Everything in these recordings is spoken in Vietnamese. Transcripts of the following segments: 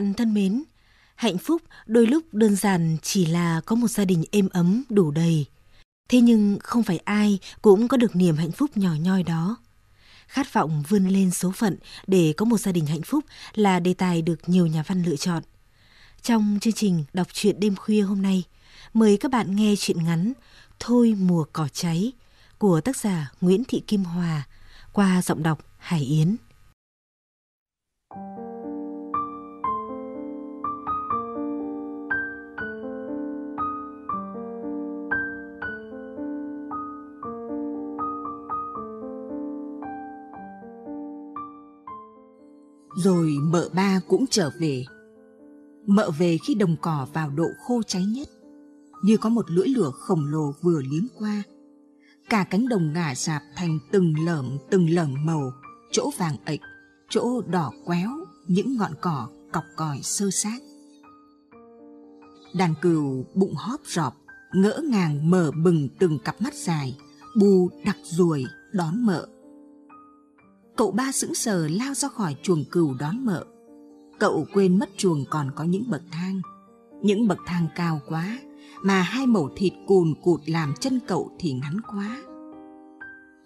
bạn thân mến, hạnh phúc đôi lúc đơn giản chỉ là có một gia đình êm ấm đủ đầy. Thế nhưng không phải ai cũng có được niềm hạnh phúc nhỏ nhoi đó. Khát vọng vươn lên số phận để có một gia đình hạnh phúc là đề tài được nhiều nhà văn lựa chọn. Trong chương trình đọc truyện đêm khuya hôm nay, mời các bạn nghe truyện ngắn Thôi mùa cỏ cháy của tác giả Nguyễn Thị Kim Hòa qua giọng đọc Hải Yến. Thank you. Rồi mợ ba cũng trở về. Mợ về khi đồng cỏ vào độ khô cháy nhất, như có một lưỡi lửa khổng lồ vừa liếm qua. Cả cánh đồng ngả sạp thành từng lởm từng lởm màu, chỗ vàng ệch, chỗ đỏ quéo, những ngọn cỏ cọc còi sơ sát. Đàn cừu bụng hóp rọp, ngỡ ngàng mở bừng từng cặp mắt dài, bù đặc ruồi đón mợ cậu ba sững sờ lao ra khỏi chuồng cừu đón mợ. Cậu quên mất chuồng còn có những bậc thang. Những bậc thang cao quá, mà hai mẩu thịt cùn cụt làm chân cậu thì ngắn quá.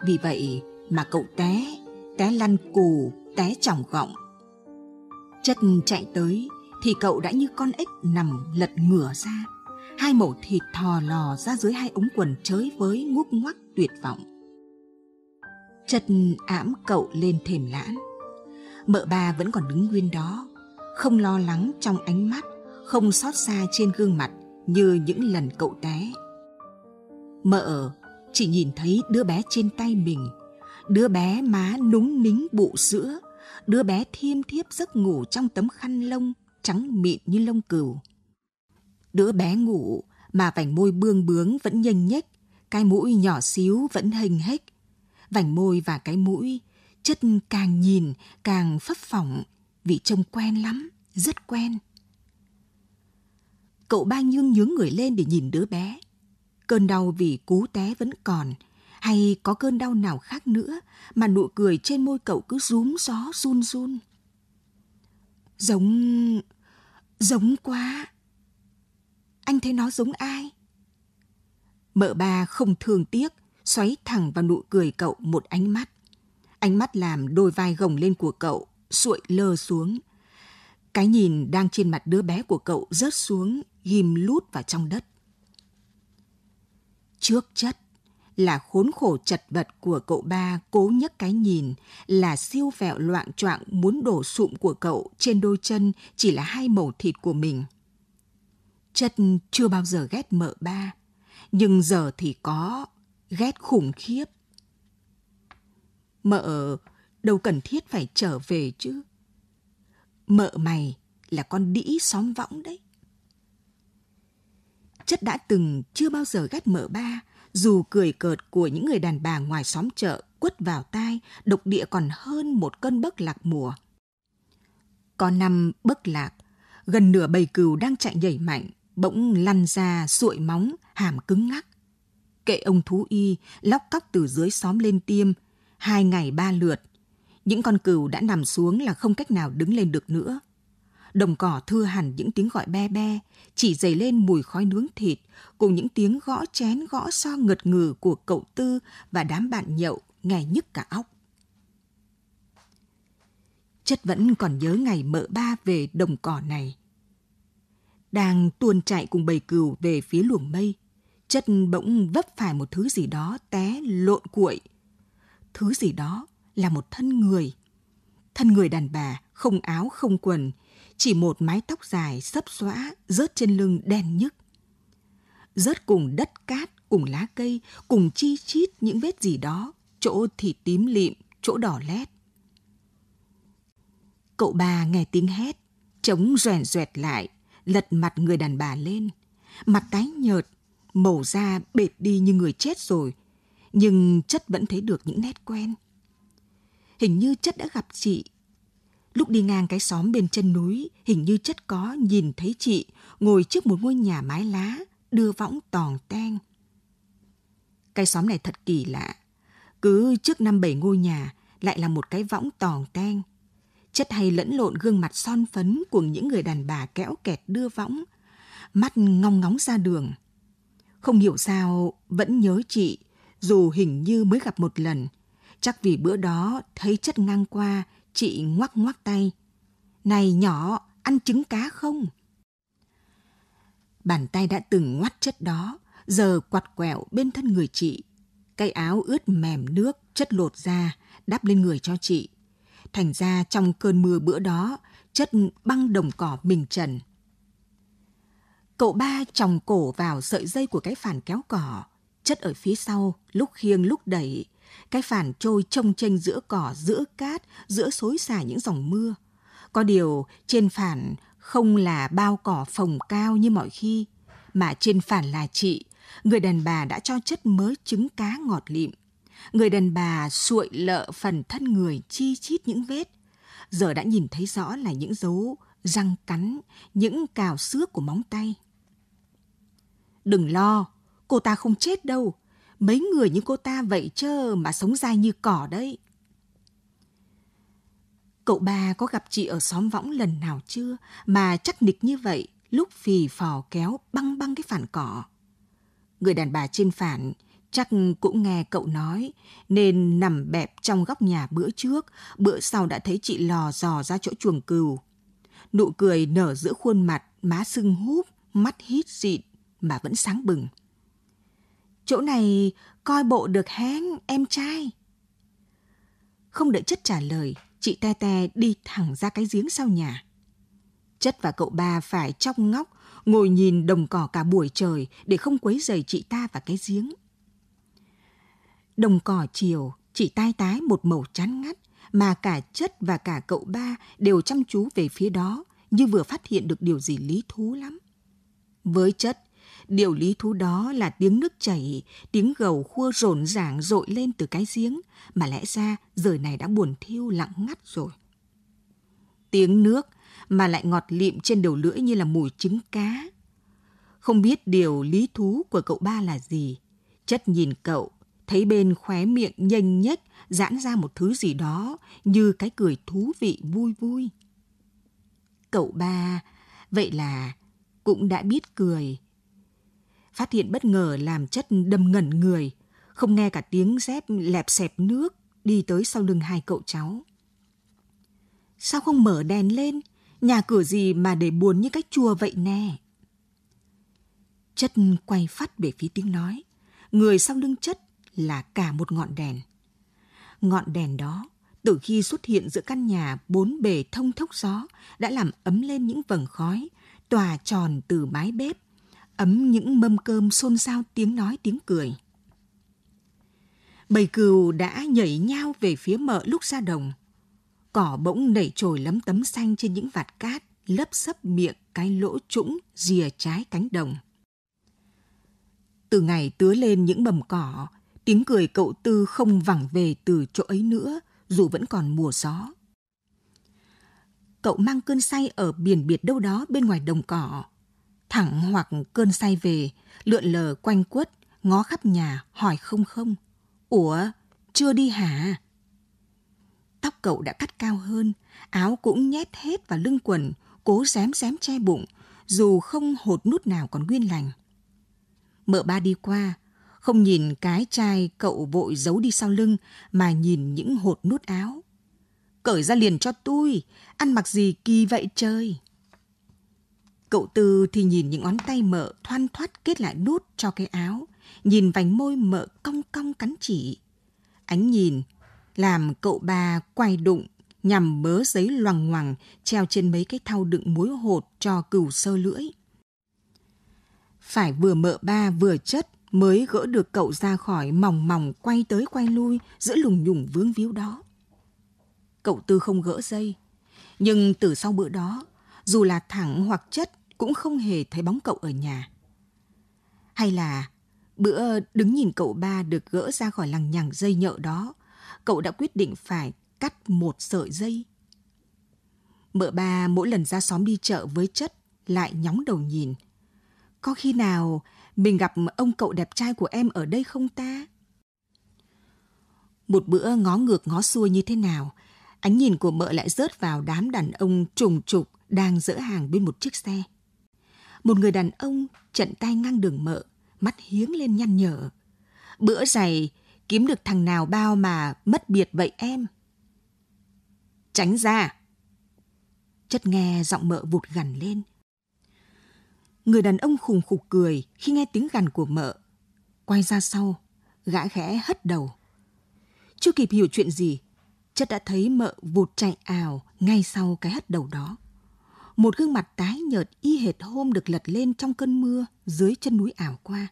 Vì vậy mà cậu té, té lăn cù, té trỏng gọng. chân chạy tới thì cậu đã như con ếch nằm lật ngửa ra. Hai mẩu thịt thò lò ra dưới hai ống quần chới với ngúc ngoắc tuyệt vọng chật ảm cậu lên thềm lãn. Mợ bà vẫn còn đứng nguyên đó, không lo lắng trong ánh mắt, không xót xa trên gương mặt như những lần cậu té. Mợ chỉ nhìn thấy đứa bé trên tay mình, đứa bé má núng nính bụ sữa, đứa bé thiêm thiếp giấc ngủ trong tấm khăn lông trắng mịn như lông cừu. Đứa bé ngủ mà vành môi bương bướng vẫn nhênh nhếch, cái mũi nhỏ xíu vẫn hình hếch, vành môi và cái mũi, chất càng nhìn càng phấp phỏng, vì trông quen lắm, rất quen. Cậu ba nhương nhướng người lên để nhìn đứa bé. Cơn đau vì cú té vẫn còn, hay có cơn đau nào khác nữa mà nụ cười trên môi cậu cứ rúm gió run run. Giống... giống quá. Anh thấy nó giống ai? Mợ ba không thường tiếc xoáy thẳng vào nụ cười cậu một ánh mắt. Ánh mắt làm đôi vai gồng lên của cậu, sụi lơ xuống. Cái nhìn đang trên mặt đứa bé của cậu rớt xuống, ghim lút vào trong đất. Trước chất là khốn khổ chật vật của cậu ba cố nhấc cái nhìn là siêu vẹo loạn choạng muốn đổ sụm của cậu trên đôi chân chỉ là hai mẩu thịt của mình. Chất chưa bao giờ ghét mợ ba, nhưng giờ thì có ghét khủng khiếp. Mợ đâu cần thiết phải trở về chứ. Mợ mày là con đĩ xóm võng đấy. Chất đã từng chưa bao giờ ghét mợ ba, dù cười cợt của những người đàn bà ngoài xóm chợ quất vào tai, độc địa còn hơn một cơn bấc lạc mùa. Có năm bấc lạc, gần nửa bầy cừu đang chạy nhảy mạnh, bỗng lăn ra, sụi móng, hàm cứng ngắc kệ ông thú y, lóc cóc từ dưới xóm lên tiêm, hai ngày ba lượt. Những con cừu đã nằm xuống là không cách nào đứng lên được nữa. Đồng cỏ thưa hẳn những tiếng gọi be be, chỉ dày lên mùi khói nướng thịt, cùng những tiếng gõ chén gõ so ngật ngừ của cậu Tư và đám bạn nhậu nghe nhức cả óc. Chất vẫn còn nhớ ngày mợ ba về đồng cỏ này. Đang tuôn chạy cùng bầy cừu về phía luồng mây, chân bỗng vấp phải một thứ gì đó té lộn cuội. Thứ gì đó là một thân người. Thân người đàn bà, không áo, không quần, chỉ một mái tóc dài sấp xóa rớt trên lưng đen nhức. Rớt cùng đất cát, cùng lá cây, cùng chi chít những vết gì đó, chỗ thì tím lịm, chỗ đỏ lét. Cậu bà nghe tiếng hét, chống rèn ruẹt lại, lật mặt người đàn bà lên. Mặt tái nhợt, màu da bệt đi như người chết rồi, nhưng chất vẫn thấy được những nét quen. Hình như chất đã gặp chị. Lúc đi ngang cái xóm bên chân núi, hình như chất có nhìn thấy chị ngồi trước một ngôi nhà mái lá, đưa võng tòn teng. Cái xóm này thật kỳ lạ. Cứ trước năm bảy ngôi nhà lại là một cái võng tòn teng. Chất hay lẫn lộn gương mặt son phấn của những người đàn bà kéo kẹt đưa võng, mắt ngong ngóng ra đường. Không hiểu sao vẫn nhớ chị, dù hình như mới gặp một lần. Chắc vì bữa đó thấy chất ngang qua, chị ngoắc ngoắc tay. Này nhỏ, ăn trứng cá không? Bàn tay đã từng ngoắt chất đó, giờ quạt quẹo bên thân người chị. Cái áo ướt mềm nước chất lột ra, đắp lên người cho chị. Thành ra trong cơn mưa bữa đó, chất băng đồng cỏ mình trần – Cậu ba chòng cổ vào sợi dây của cái phản kéo cỏ, chất ở phía sau, lúc khiêng lúc đẩy. Cái phản trôi trông tranh giữa cỏ, giữa cát, giữa xối xả những dòng mưa. Có điều trên phản không là bao cỏ phồng cao như mọi khi, mà trên phản là chị, người đàn bà đã cho chất mớ trứng cá ngọt lịm. Người đàn bà suội lợ phần thân người chi chít những vết. Giờ đã nhìn thấy rõ là những dấu răng cắn, những cào xước của móng tay. Đừng lo, cô ta không chết đâu. Mấy người như cô ta vậy chơ mà sống dai như cỏ đấy. Cậu ba có gặp chị ở xóm võng lần nào chưa mà chắc nịch như vậy lúc phì phò kéo băng băng cái phản cỏ. Người đàn bà trên phản chắc cũng nghe cậu nói nên nằm bẹp trong góc nhà bữa trước, bữa sau đã thấy chị lò dò ra chỗ chuồng cừu nụ cười nở giữa khuôn mặt, má sưng húp, mắt hít xịn mà vẫn sáng bừng. Chỗ này coi bộ được hén em trai. Không đợi chất trả lời, chị Te Te đi thẳng ra cái giếng sau nhà. Chất và cậu ba phải trong ngóc, ngồi nhìn đồng cỏ cả buổi trời để không quấy rầy chị ta và cái giếng. Đồng cỏ chiều chị tai tái một màu chán ngắt, mà cả chất và cả cậu ba đều chăm chú về phía đó như vừa phát hiện được điều gì lý thú lắm. Với chất, điều lý thú đó là tiếng nước chảy, tiếng gầu khua rộn ràng dội lên từ cái giếng mà lẽ ra giờ này đã buồn thiêu lặng ngắt rồi. Tiếng nước mà lại ngọt lịm trên đầu lưỡi như là mùi trứng cá. Không biết điều lý thú của cậu ba là gì. Chất nhìn cậu thấy bên khóe miệng nhênh nhếch giãn ra một thứ gì đó như cái cười thú vị vui vui. Cậu ba, vậy là cũng đã biết cười. Phát hiện bất ngờ làm chất đâm ngẩn người, không nghe cả tiếng dép lẹp xẹp nước đi tới sau lưng hai cậu cháu. Sao không mở đèn lên? Nhà cửa gì mà để buồn như cái chùa vậy nè? Chất quay phát về phía tiếng nói. Người sau lưng chất là cả một ngọn đèn. Ngọn đèn đó từ khi xuất hiện giữa căn nhà bốn bề thông thốc gió đã làm ấm lên những vầng khói tòa tròn từ mái bếp, ấm những mâm cơm xôn xao tiếng nói tiếng cười. Bầy cừu đã nhảy nhau về phía mợ lúc ra đồng. Cỏ bỗng nảy trồi lấm tấm xanh trên những vạt cát, lấp sấp miệng cái lỗ trũng rìa trái cánh đồng. Từ ngày tứa lên những bầm cỏ tiếng cười cậu Tư không vẳng về từ chỗ ấy nữa, dù vẫn còn mùa gió. Cậu mang cơn say ở biển biệt đâu đó bên ngoài đồng cỏ. Thẳng hoặc cơn say về, lượn lờ quanh quất, ngó khắp nhà, hỏi không không. Ủa, chưa đi hả? Tóc cậu đã cắt cao hơn, áo cũng nhét hết vào lưng quần, cố rém rém che bụng, dù không hột nút nào còn nguyên lành. Mợ ba đi qua, không nhìn cái chai cậu vội giấu đi sau lưng mà nhìn những hột nút áo. Cởi ra liền cho tôi, ăn mặc gì kỳ vậy trời. Cậu Tư thì nhìn những ngón tay mợ thoăn thoắt kết lại nút cho cái áo, nhìn vành môi mợ cong cong cắn chỉ. Ánh nhìn, làm cậu bà quay đụng nhằm bớ giấy loằng ngoằng treo trên mấy cái thau đựng muối hột cho cừu sơ lưỡi. Phải vừa mợ ba vừa chất, mới gỡ được cậu ra khỏi mỏng mỏng quay tới quay lui giữa lùng nhùng vướng víu đó. Cậu Tư không gỡ dây, nhưng từ sau bữa đó, dù là thẳng hoặc chất cũng không hề thấy bóng cậu ở nhà. Hay là bữa đứng nhìn cậu ba được gỡ ra khỏi lằng nhằng dây nhợ đó, cậu đã quyết định phải cắt một sợi dây. Mợ ba mỗi lần ra xóm đi chợ với chất lại nhóng đầu nhìn. Có khi nào mình gặp ông cậu đẹp trai của em ở đây không ta? Một bữa ngó ngược ngó xuôi như thế nào, ánh nhìn của mợ lại rớt vào đám đàn ông trùng trục đang dỡ hàng bên một chiếc xe. Một người đàn ông trận tay ngang đường mợ, mắt hiếng lên nhăn nhở. Bữa giày kiếm được thằng nào bao mà mất biệt vậy em? Tránh ra! Chất nghe giọng mợ vụt gằn lên, Người đàn ông khùng khục cười khi nghe tiếng gằn của mợ. Quay ra sau, gã khẽ hất đầu. Chưa kịp hiểu chuyện gì, chất đã thấy mợ vụt chạy ảo ngay sau cái hất đầu đó. Một gương mặt tái nhợt y hệt hôm được lật lên trong cơn mưa dưới chân núi ảo qua.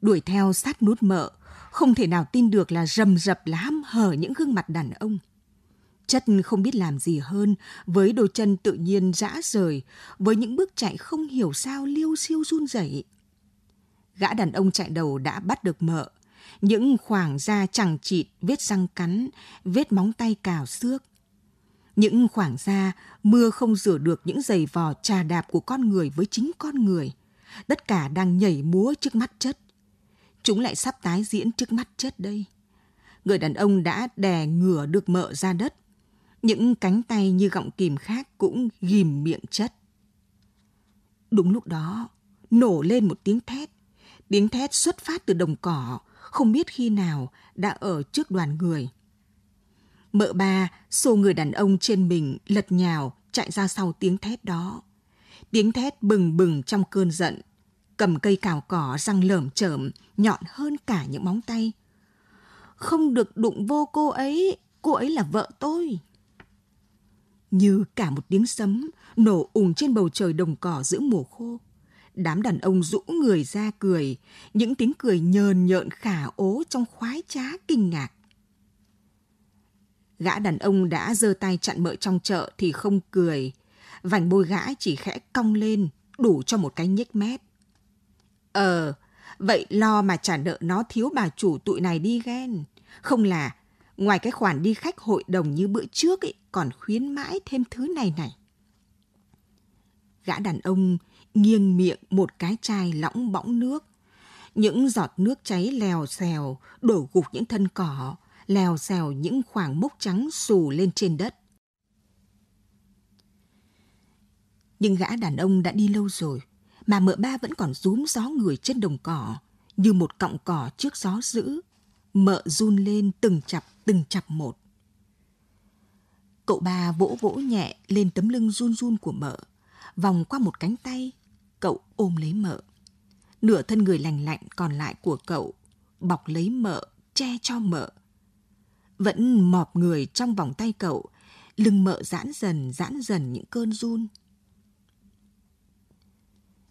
Đuổi theo sát nút mợ, không thể nào tin được là rầm rập lá hở những gương mặt đàn ông – Chất không biết làm gì hơn với đôi chân tự nhiên rã rời, với những bước chạy không hiểu sao liêu siêu run rẩy. Gã đàn ông chạy đầu đã bắt được mợ. Những khoảng da chẳng chịt, vết răng cắn, vết móng tay cào xước. Những khoảng da mưa không rửa được những giày vò trà đạp của con người với chính con người. Tất cả đang nhảy múa trước mắt chất. Chúng lại sắp tái diễn trước mắt chất đây người đàn ông đã đè ngửa được mợ ra đất, những cánh tay như gọng kìm khác cũng ghìm miệng chất. Đúng lúc đó, nổ lên một tiếng thét. Tiếng thét xuất phát từ đồng cỏ, không biết khi nào đã ở trước đoàn người. Mợ ba xô người đàn ông trên mình lật nhào chạy ra sau tiếng thét đó. Tiếng thét bừng bừng trong cơn giận, cầm cây cào cỏ răng lởm chởm, nhọn hơn cả những móng tay. Không được đụng vô cô ấy, cô ấy là vợ tôi như cả một tiếng sấm nổ ùng trên bầu trời đồng cỏ giữa mùa khô. Đám đàn ông rũ người ra cười, những tiếng cười nhờn nhợn khả ố trong khoái trá kinh ngạc. Gã đàn ông đã giơ tay chặn mợ trong chợ thì không cười, vành bôi gã chỉ khẽ cong lên, đủ cho một cái nhếch mép. Ờ, vậy lo mà trả nợ nó thiếu bà chủ tụi này đi ghen, không là Ngoài cái khoản đi khách hội đồng như bữa trước ấy, còn khuyến mãi thêm thứ này này. Gã đàn ông nghiêng miệng một cái chai lõng bõng nước. Những giọt nước cháy lèo xèo, đổ gục những thân cỏ, lèo xèo những khoảng mốc trắng xù lên trên đất. Nhưng gã đàn ông đã đi lâu rồi, mà mợ ba vẫn còn rúm gió người trên đồng cỏ, như một cọng cỏ trước gió dữ. Mợ run lên từng chặp từng chặp một. Cậu ba vỗ vỗ nhẹ lên tấm lưng run run của mợ, vòng qua một cánh tay, cậu ôm lấy mợ. Nửa thân người lành lạnh còn lại của cậu bọc lấy mợ, che cho mợ. Vẫn mọp người trong vòng tay cậu, lưng mợ giãn dần giãn dần những cơn run.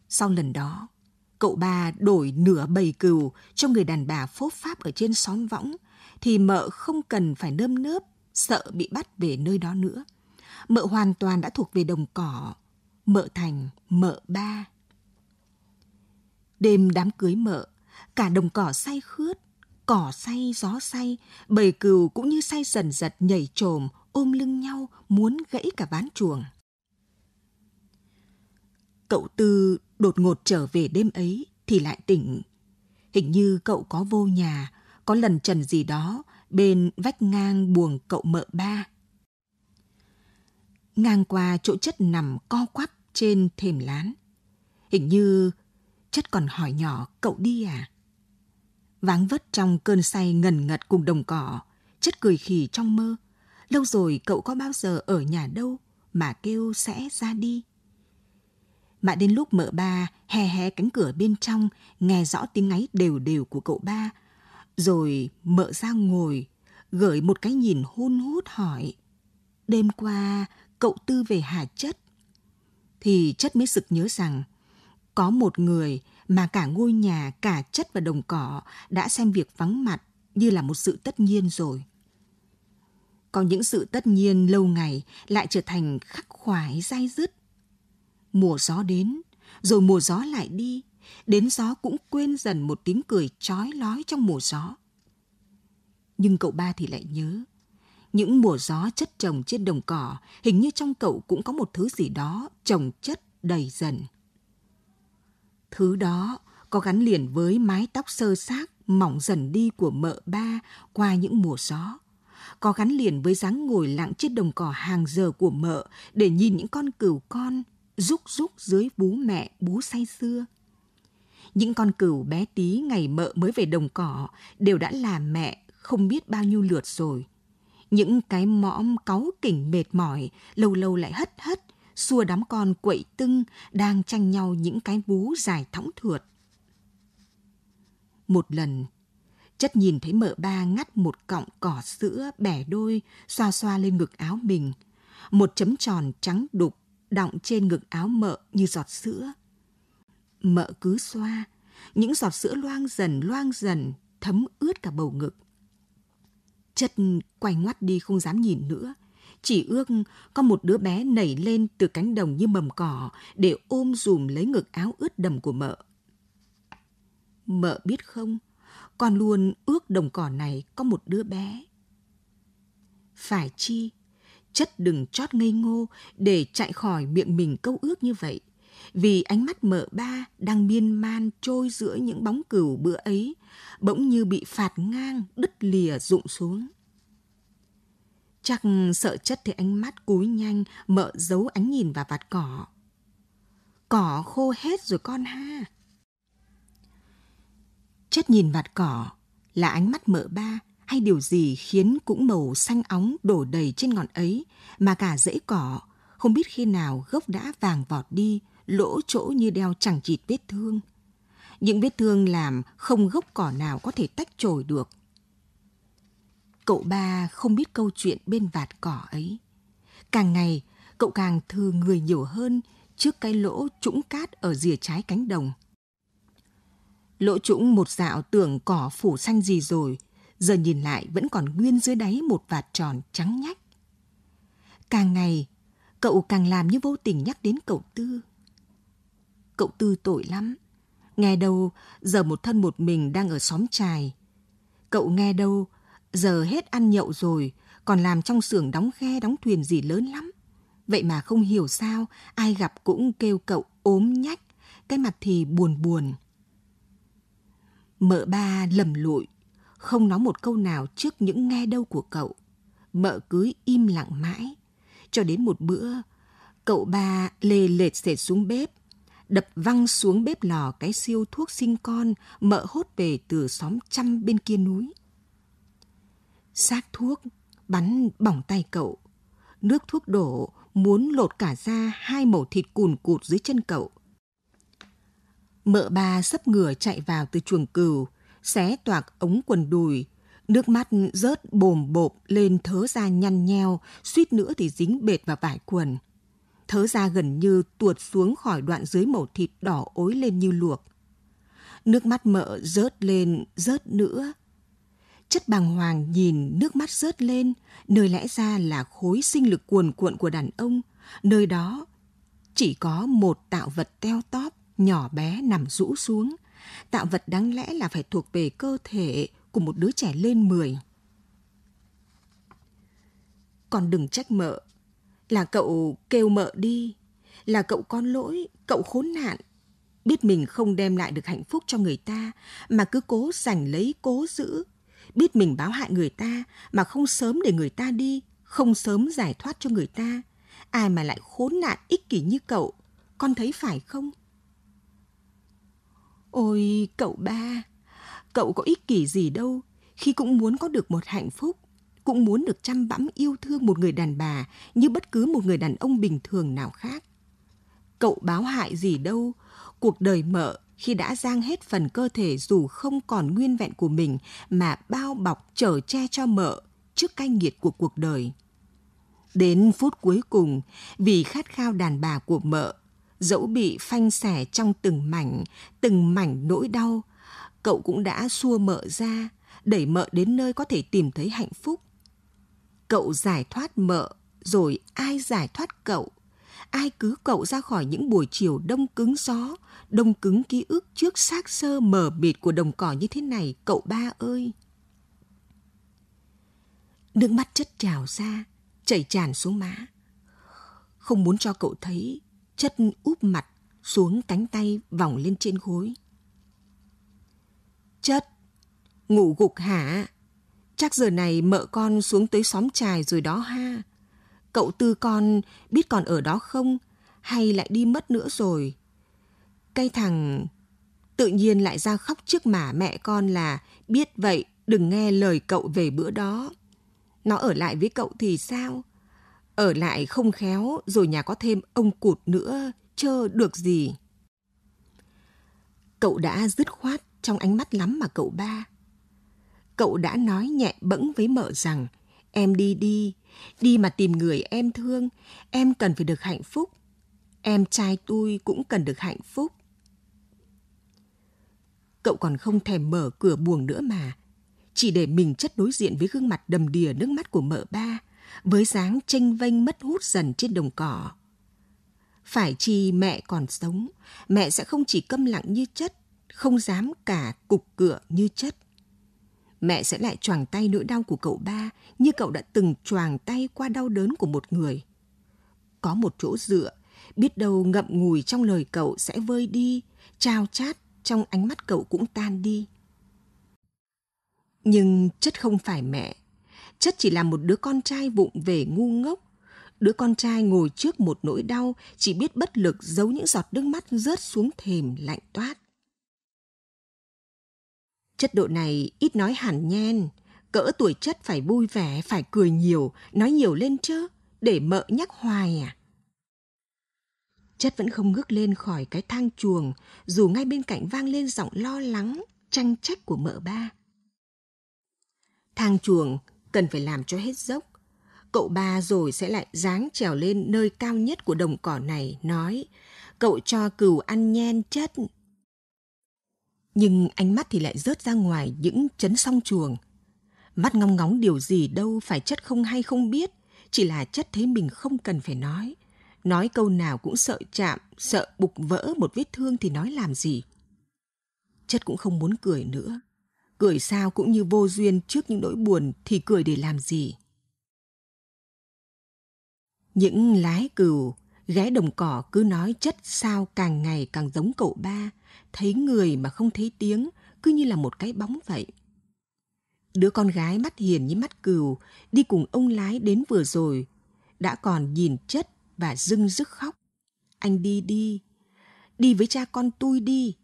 Sau lần đó, cậu ba đổi nửa bầy cừu cho người đàn bà phốt pháp ở trên xóm võng thì mợ không cần phải nơm nớp, sợ bị bắt về nơi đó nữa. Mợ hoàn toàn đã thuộc về đồng cỏ, mợ thành, mợ ba. Đêm đám cưới mợ, cả đồng cỏ say khướt, cỏ say, gió say, bầy cừu cũng như say dần dật nhảy trồm, ôm lưng nhau, muốn gãy cả ván chuồng. Cậu Tư đột ngột trở về đêm ấy thì lại tỉnh. Hình như cậu có vô nhà, có lần trần gì đó bên vách ngang buồng cậu mợ ba. Ngang qua chỗ chất nằm co quắp trên thềm lán. Hình như chất còn hỏi nhỏ cậu đi à? Váng vất trong cơn say ngần ngật cùng đồng cỏ, chất cười khì trong mơ. Lâu rồi cậu có bao giờ ở nhà đâu mà kêu sẽ ra đi. Mà đến lúc mợ ba hé hé cánh cửa bên trong, nghe rõ tiếng ngáy đều đều của cậu ba rồi mở ra ngồi, gửi một cái nhìn hôn hút hỏi. Đêm qua, cậu Tư về Hà Chất. Thì Chất mới sực nhớ rằng, có một người mà cả ngôi nhà, cả Chất và đồng cỏ đã xem việc vắng mặt như là một sự tất nhiên rồi. Có những sự tất nhiên lâu ngày lại trở thành khắc khoải dai dứt. Mùa gió đến, rồi mùa gió lại đi, đến gió cũng quên dần một tiếng cười trói lói trong mùa gió. Nhưng cậu ba thì lại nhớ, những mùa gió chất trồng trên đồng cỏ, hình như trong cậu cũng có một thứ gì đó trồng chất đầy dần. Thứ đó có gắn liền với mái tóc sơ xác mỏng dần đi của mợ ba qua những mùa gió có gắn liền với dáng ngồi lặng trên đồng cỏ hàng giờ của mợ để nhìn những con cừu con rúc rúc dưới bú mẹ bú say xưa những con cừu bé tí ngày mợ mới về đồng cỏ đều đã là mẹ không biết bao nhiêu lượt rồi. Những cái mõm cáu kỉnh mệt mỏi, lâu lâu lại hất hất, xua đám con quậy tưng đang tranh nhau những cái bú dài thõng thượt. Một lần, chất nhìn thấy mợ ba ngắt một cọng cỏ sữa bẻ đôi xoa xoa lên ngực áo mình. Một chấm tròn trắng đục đọng trên ngực áo mợ như giọt sữa. Mợ cứ xoa, những giọt sữa loang dần loang dần, thấm ướt cả bầu ngực. Chất quay ngoắt đi không dám nhìn nữa, chỉ ước có một đứa bé nảy lên từ cánh đồng như mầm cỏ để ôm dùm lấy ngực áo ướt đầm của mợ. Mợ biết không, con luôn ước đồng cỏ này có một đứa bé. Phải chi, chất đừng chót ngây ngô để chạy khỏi miệng mình câu ước như vậy vì ánh mắt mở ba đang miên man trôi giữa những bóng cừu bữa ấy, bỗng như bị phạt ngang, đứt lìa rụng xuống. Chắc sợ chất thì ánh mắt cúi nhanh, mợ giấu ánh nhìn vào vạt cỏ. Cỏ khô hết rồi con ha. Chất nhìn vạt cỏ là ánh mắt mợ ba hay điều gì khiến cũng màu xanh óng đổ đầy trên ngọn ấy mà cả rễ cỏ không biết khi nào gốc đã vàng vọt đi lỗ chỗ như đeo chẳng chịt vết thương. Những vết thương làm không gốc cỏ nào có thể tách trồi được. Cậu ba không biết câu chuyện bên vạt cỏ ấy. Càng ngày, cậu càng thừa người nhiều hơn trước cái lỗ trũng cát ở rìa trái cánh đồng. Lỗ trũng một dạo tưởng cỏ phủ xanh gì rồi, giờ nhìn lại vẫn còn nguyên dưới đáy một vạt tròn trắng nhách. Càng ngày, cậu càng làm như vô tình nhắc đến cậu Tư cậu Tư tội lắm. Nghe đâu, giờ một thân một mình đang ở xóm trài. Cậu nghe đâu, giờ hết ăn nhậu rồi, còn làm trong xưởng đóng ghe đóng thuyền gì lớn lắm. Vậy mà không hiểu sao, ai gặp cũng kêu cậu ốm nhách, cái mặt thì buồn buồn. Mợ ba lầm lụi, không nói một câu nào trước những nghe đâu của cậu. Mợ cứ im lặng mãi, cho đến một bữa, cậu ba lê lệt sệt xuống bếp, đập văng xuống bếp lò cái siêu thuốc sinh con mợ hốt về từ xóm trăm bên kia núi. Xác thuốc bắn bỏng tay cậu, nước thuốc đổ muốn lột cả ra hai mẩu thịt cùn cụt dưới chân cậu. Mợ bà sấp ngửa chạy vào từ chuồng cừu, xé toạc ống quần đùi, nước mắt rớt bồm bộp lên thớ da nhăn nheo, suýt nữa thì dính bệt vào vải quần thớ da gần như tuột xuống khỏi đoạn dưới màu thịt đỏ ối lên như luộc. Nước mắt mợ rớt lên, rớt nữa. Chất bàng hoàng nhìn nước mắt rớt lên, nơi lẽ ra là khối sinh lực cuồn cuộn của đàn ông, nơi đó chỉ có một tạo vật teo tóp, nhỏ bé nằm rũ xuống. Tạo vật đáng lẽ là phải thuộc về cơ thể của một đứa trẻ lên 10. Còn đừng trách mợ là cậu kêu mợ đi, là cậu con lỗi, cậu khốn nạn. Biết mình không đem lại được hạnh phúc cho người ta mà cứ cố giành lấy cố giữ. Biết mình báo hại người ta mà không sớm để người ta đi, không sớm giải thoát cho người ta. Ai mà lại khốn nạn ích kỷ như cậu, con thấy phải không? Ôi cậu ba, cậu có ích kỷ gì đâu khi cũng muốn có được một hạnh phúc cũng muốn được chăm bẵm yêu thương một người đàn bà như bất cứ một người đàn ông bình thường nào khác. Cậu báo hại gì đâu, cuộc đời mợ khi đã giang hết phần cơ thể dù không còn nguyên vẹn của mình mà bao bọc chở che cho mợ trước cay nghiệt của cuộc đời. Đến phút cuối cùng, vì khát khao đàn bà của mợ, dẫu bị phanh xẻ trong từng mảnh, từng mảnh nỗi đau, cậu cũng đã xua mợ ra, đẩy mợ đến nơi có thể tìm thấy hạnh phúc. Cậu giải thoát mợ, rồi ai giải thoát cậu? Ai cứu cậu ra khỏi những buổi chiều đông cứng gió, đông cứng ký ức trước xác sơ mờ mịt của đồng cỏ như thế này, cậu ba ơi? Nước mắt chất trào ra, chảy tràn xuống má. Không muốn cho cậu thấy, chất úp mặt xuống cánh tay vòng lên trên gối. Chất, ngủ gục hả? Chắc giờ này mợ con xuống tới xóm trài rồi đó ha. Cậu tư con biết còn ở đó không? Hay lại đi mất nữa rồi? Cây thằng tự nhiên lại ra khóc trước mả mẹ con là biết vậy đừng nghe lời cậu về bữa đó. Nó ở lại với cậu thì sao? Ở lại không khéo rồi nhà có thêm ông cụt nữa, chơ được gì. Cậu đã dứt khoát trong ánh mắt lắm mà cậu ba cậu đã nói nhẹ bẫng với mợ rằng em đi đi, đi mà tìm người em thương, em cần phải được hạnh phúc. Em trai tôi cũng cần được hạnh phúc. Cậu còn không thèm mở cửa buồng nữa mà, chỉ để mình chất đối diện với gương mặt đầm đìa nước mắt của mợ ba, với dáng chênh vênh mất hút dần trên đồng cỏ. Phải chi mẹ còn sống, mẹ sẽ không chỉ câm lặng như chất, không dám cả cục cửa như chất mẹ sẽ lại choàng tay nỗi đau của cậu ba như cậu đã từng choàng tay qua đau đớn của một người. Có một chỗ dựa, biết đâu ngậm ngùi trong lời cậu sẽ vơi đi, trao chát trong ánh mắt cậu cũng tan đi. Nhưng chất không phải mẹ, chất chỉ là một đứa con trai vụng về ngu ngốc. Đứa con trai ngồi trước một nỗi đau chỉ biết bất lực giấu những giọt nước mắt rớt xuống thềm lạnh toát. Chất độ này ít nói hẳn nhen, cỡ tuổi chất phải vui vẻ, phải cười nhiều, nói nhiều lên chứ, để mợ nhắc hoài à. Chất vẫn không ngước lên khỏi cái thang chuồng, dù ngay bên cạnh vang lên giọng lo lắng, tranh trách của mợ ba. Thang chuồng cần phải làm cho hết dốc. Cậu ba rồi sẽ lại dáng trèo lên nơi cao nhất của đồng cỏ này, nói, cậu cho cừu ăn nhen chất nhưng ánh mắt thì lại rớt ra ngoài những chấn song chuồng. Mắt ngóng ngóng điều gì đâu phải chất không hay không biết, chỉ là chất thấy mình không cần phải nói. Nói câu nào cũng sợ chạm, sợ bục vỡ một vết thương thì nói làm gì. Chất cũng không muốn cười nữa. Cười sao cũng như vô duyên trước những nỗi buồn thì cười để làm gì. Những lái cừu, ghé đồng cỏ cứ nói chất sao càng ngày càng giống cậu ba – thấy người mà không thấy tiếng, cứ như là một cái bóng vậy. Đứa con gái mắt hiền như mắt cừu, đi cùng ông lái đến vừa rồi, đã còn nhìn chất và dưng rức khóc. Anh đi đi, đi với cha con tôi đi.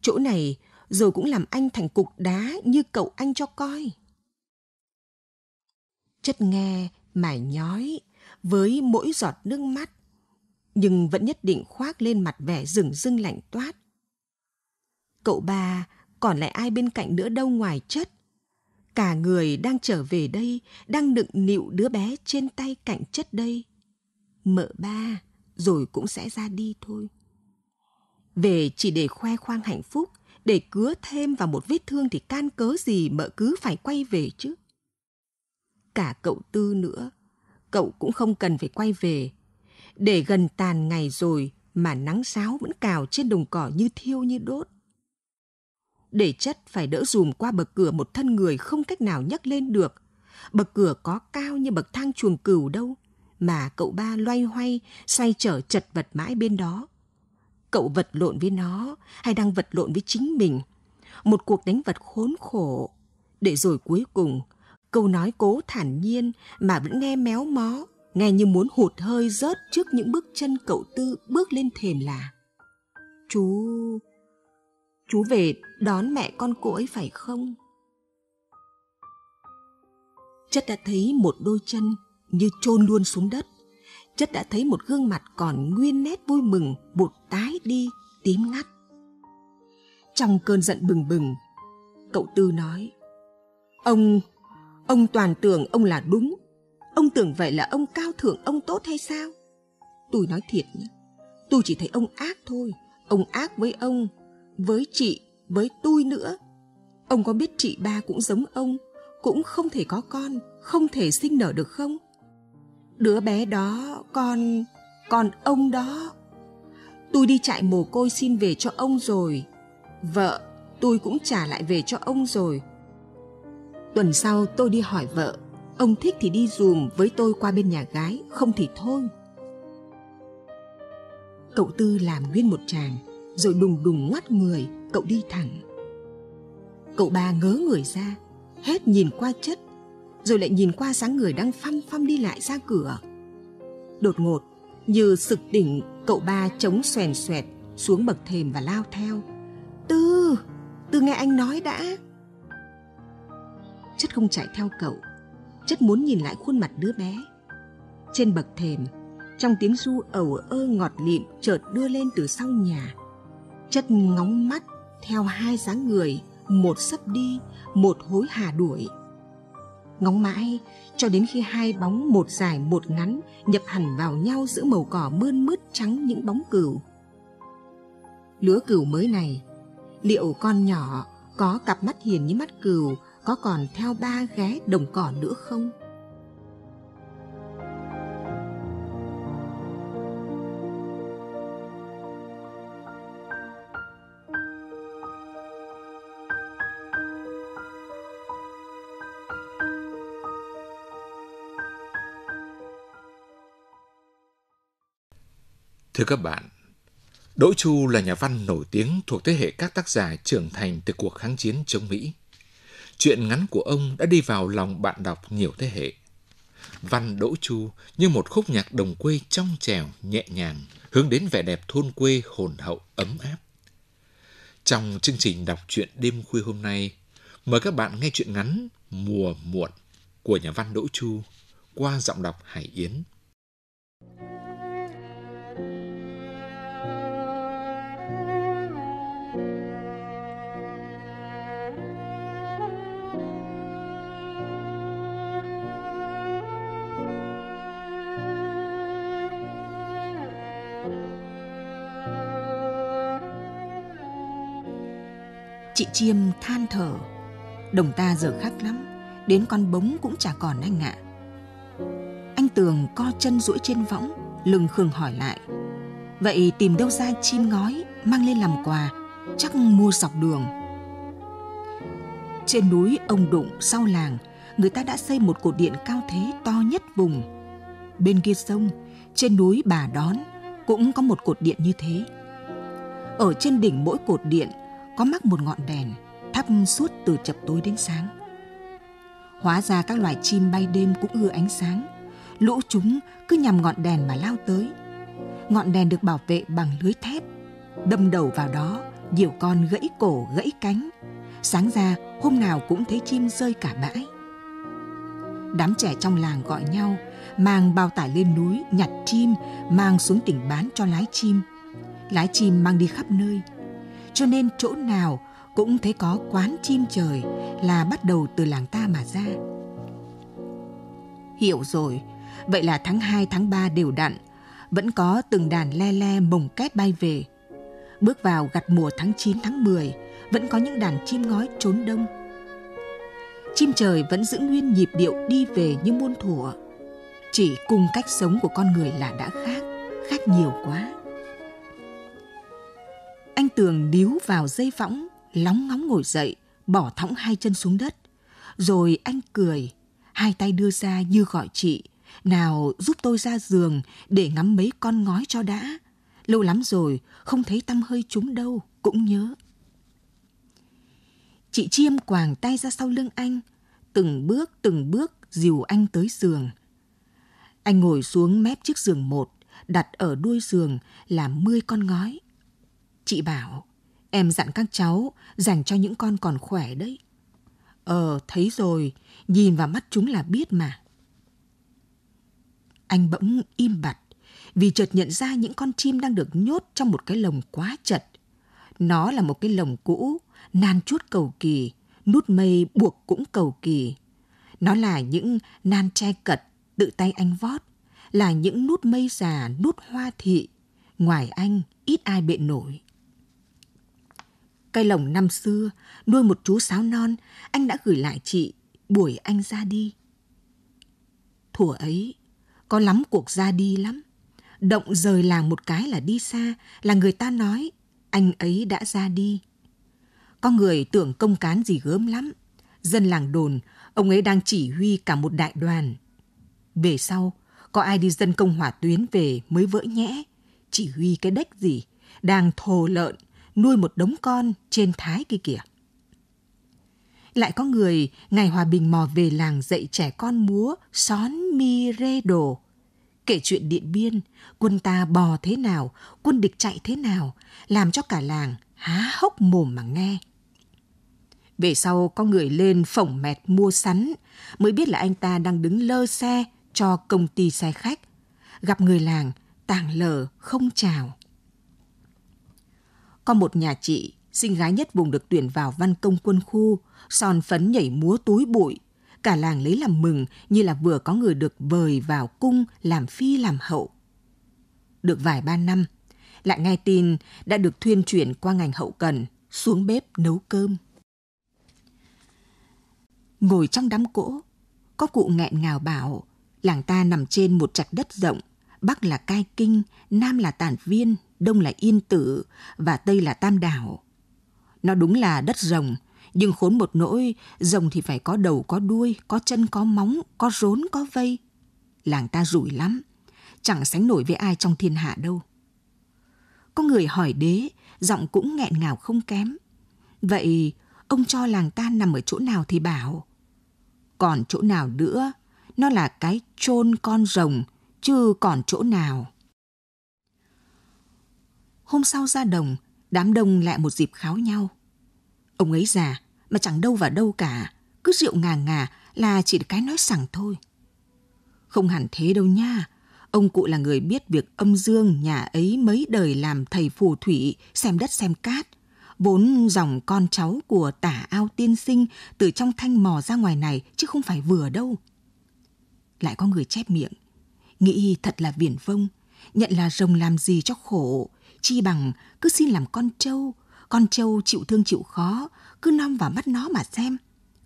Chỗ này rồi cũng làm anh thành cục đá như cậu anh cho coi. Chất nghe mà nhói với mỗi giọt nước mắt, nhưng vẫn nhất định khoác lên mặt vẻ rừng rưng lạnh toát Cậu ba còn lại ai bên cạnh nữa đâu ngoài chất. Cả người đang trở về đây, đang đựng nịu đứa bé trên tay cạnh chất đây. Mợ ba, rồi cũng sẽ ra đi thôi. Về chỉ để khoe khoang hạnh phúc, để cứa thêm vào một vết thương thì can cớ gì mợ cứ phải quay về chứ. Cả cậu Tư nữa, cậu cũng không cần phải quay về. Để gần tàn ngày rồi mà nắng sáo vẫn cào trên đồng cỏ như thiêu như đốt để chất phải đỡ dùm qua bậc cửa một thân người không cách nào nhấc lên được. Bậc cửa có cao như bậc thang chuồng cừu đâu, mà cậu ba loay hoay, xoay trở chật vật mãi bên đó. Cậu vật lộn với nó hay đang vật lộn với chính mình? Một cuộc đánh vật khốn khổ. Để rồi cuối cùng, câu nói cố thản nhiên mà vẫn nghe méo mó, nghe như muốn hụt hơi rớt trước những bước chân cậu tư bước lên thềm là Chú chú về đón mẹ con cô ấy phải không? Chất đã thấy một đôi chân như chôn luôn xuống đất. Chất đã thấy một gương mặt còn nguyên nét vui mừng, bụt tái đi, tím ngắt. Trong cơn giận bừng bừng, cậu Tư nói, Ông, ông toàn tưởng ông là đúng. Ông tưởng vậy là ông cao thượng, ông tốt hay sao? Tôi nói thiệt nhé, tôi chỉ thấy ông ác thôi. Ông ác với ông, với chị, với tôi nữa. Ông có biết chị ba cũng giống ông, cũng không thể có con, không thể sinh nở được không? Đứa bé đó, con, con ông đó. Tôi đi trại mồ côi xin về cho ông rồi. Vợ, tôi cũng trả lại về cho ông rồi. Tuần sau tôi đi hỏi vợ, ông thích thì đi dùm với tôi qua bên nhà gái, không thì thôi. Cậu Tư làm nguyên một chàng, rồi đùng đùng ngoắt người cậu đi thẳng cậu ba ngớ người ra hết nhìn qua chất rồi lại nhìn qua sáng người đang phăm phăm đi lại ra cửa đột ngột như sực đỉnh cậu ba chống xoèn xoẹt xuống bậc thềm và lao theo tư tư nghe anh nói đã chất không chạy theo cậu chất muốn nhìn lại khuôn mặt đứa bé trên bậc thềm trong tiếng du ẩu ơ ngọt lịm chợt đưa lên từ sau nhà chất ngóng mắt theo hai dáng người một sắp đi một hối hả đuổi ngóng mãi cho đến khi hai bóng một dài một ngắn nhập hẳn vào nhau giữa màu cỏ mơn mướt trắng những bóng cừu lứa cừu mới này liệu con nhỏ có cặp mắt hiền như mắt cừu có còn theo ba ghé đồng cỏ nữa không Thưa các bạn, Đỗ Chu là nhà văn nổi tiếng thuộc thế hệ các tác giả trưởng thành từ cuộc kháng chiến chống Mỹ. Chuyện ngắn của ông đã đi vào lòng bạn đọc nhiều thế hệ. Văn Đỗ Chu như một khúc nhạc đồng quê trong trèo, nhẹ nhàng, hướng đến vẻ đẹp thôn quê hồn hậu ấm áp. Trong chương trình đọc truyện đêm khuya hôm nay, mời các bạn nghe chuyện ngắn Mùa muộn của nhà văn Đỗ Chu qua giọng đọc Hải Yến. Chị Chiêm than thở. Đồng ta giờ khác lắm, đến con bống cũng chả còn anh ạ. Anh Tường co chân duỗi trên võng, lừng khừng hỏi lại. Vậy tìm đâu ra chim ngói mang lên làm quà, chắc mua dọc đường. Trên núi ông Đụng sau làng, người ta đã xây một cột điện cao thế to nhất vùng. Bên kia sông, trên núi bà đón cũng có một cột điện như thế. Ở trên đỉnh mỗi cột điện có mắc một ngọn đèn thắp suốt từ chập tối đến sáng. Hóa ra các loài chim bay đêm cũng ưa ánh sáng, lũ chúng cứ nhằm ngọn đèn mà lao tới. Ngọn đèn được bảo vệ bằng lưới thép, đâm đầu vào đó, nhiều con gãy cổ gãy cánh. Sáng ra hôm nào cũng thấy chim rơi cả bãi. Đám trẻ trong làng gọi nhau, mang bao tải lên núi, nhặt chim, mang xuống tỉnh bán cho lái chim. Lái chim mang đi khắp nơi, cho nên chỗ nào cũng thấy có quán chim trời là bắt đầu từ làng ta mà ra. Hiểu rồi, vậy là tháng 2, tháng 3 đều đặn, vẫn có từng đàn le le mồng két bay về. Bước vào gặt mùa tháng 9, tháng 10, vẫn có những đàn chim ngói trốn đông. Chim trời vẫn giữ nguyên nhịp điệu đi về như muôn thuở. Chỉ cùng cách sống của con người là đã khác, khác nhiều quá. Anh Tường níu vào dây võng, lóng ngóng ngồi dậy, bỏ thõng hai chân xuống đất. Rồi anh cười, hai tay đưa ra như gọi chị. Nào giúp tôi ra giường để ngắm mấy con ngói cho đã. Lâu lắm rồi, không thấy tâm hơi chúng đâu, cũng nhớ. Chị Chiêm quàng tay ra sau lưng anh, từng bước từng bước dìu anh tới giường. Anh ngồi xuống mép chiếc giường một, đặt ở đuôi giường là mươi con ngói. Chị bảo, em dặn các cháu dành cho những con còn khỏe đấy. Ờ, thấy rồi, nhìn vào mắt chúng là biết mà. Anh bỗng im bặt vì chợt nhận ra những con chim đang được nhốt trong một cái lồng quá chật. Nó là một cái lồng cũ, nan chuốt cầu kỳ, nút mây buộc cũng cầu kỳ. Nó là những nan tre cật tự tay anh vót, là những nút mây già nút hoa thị. Ngoài anh, ít ai bệ nổi. Cái lồng năm xưa, nuôi một chú sáo non, anh đã gửi lại chị buổi anh ra đi. Thủa ấy, có lắm cuộc ra đi lắm. Động rời làng một cái là đi xa, là người ta nói, anh ấy đã ra đi. Có người tưởng công cán gì gớm lắm. Dân làng đồn, ông ấy đang chỉ huy cả một đại đoàn. Về sau, có ai đi dân công hỏa tuyến về mới vỡ nhẽ. Chỉ huy cái đếch gì, đang thồ lợn, nuôi một đống con trên thái kia kìa. Lại có người ngày hòa bình mò về làng dạy trẻ con múa xón mi rê đồ. Kể chuyện Điện Biên, quân ta bò thế nào, quân địch chạy thế nào, làm cho cả làng há hốc mồm mà nghe. Về sau có người lên phỏng mẹt mua sắn, mới biết là anh ta đang đứng lơ xe cho công ty xe khách. Gặp người làng, tàng lờ không chào có một nhà chị, sinh gái nhất vùng được tuyển vào văn công quân khu, son phấn nhảy múa túi bụi. Cả làng lấy làm mừng như là vừa có người được bời vào cung làm phi làm hậu. Được vài ba năm, lại nghe tin đã được thuyên chuyển qua ngành hậu cần, xuống bếp nấu cơm. Ngồi trong đám cỗ, có cụ nghẹn ngào bảo, làng ta nằm trên một trạch đất rộng, Bắc là Cai Kinh, Nam là Tản Viên, đông là Yên Tử và tây là Tam Đảo. Nó đúng là đất rồng, nhưng khốn một nỗi, rồng thì phải có đầu có đuôi, có chân có móng, có rốn có vây. Làng ta rủi lắm, chẳng sánh nổi với ai trong thiên hạ đâu. Có người hỏi đế, giọng cũng nghẹn ngào không kém. Vậy ông cho làng ta nằm ở chỗ nào thì bảo. Còn chỗ nào nữa, nó là cái chôn con rồng, chứ còn chỗ nào hôm sau ra đồng, đám đông lại một dịp kháo nhau. Ông ấy già mà chẳng đâu vào đâu cả, cứ rượu ngà ngà là chỉ cái nói sẵn thôi. Không hẳn thế đâu nha, ông cụ là người biết việc âm dương nhà ấy mấy đời làm thầy phù thủy, xem đất xem cát. Vốn dòng con cháu của tả ao tiên sinh từ trong thanh mò ra ngoài này chứ không phải vừa đâu. Lại có người chép miệng, nghĩ thật là viển vông, nhận là rồng làm gì cho khổ, chi bằng cứ xin làm con trâu, con trâu chịu thương chịu khó, cứ nom vào mắt nó mà xem.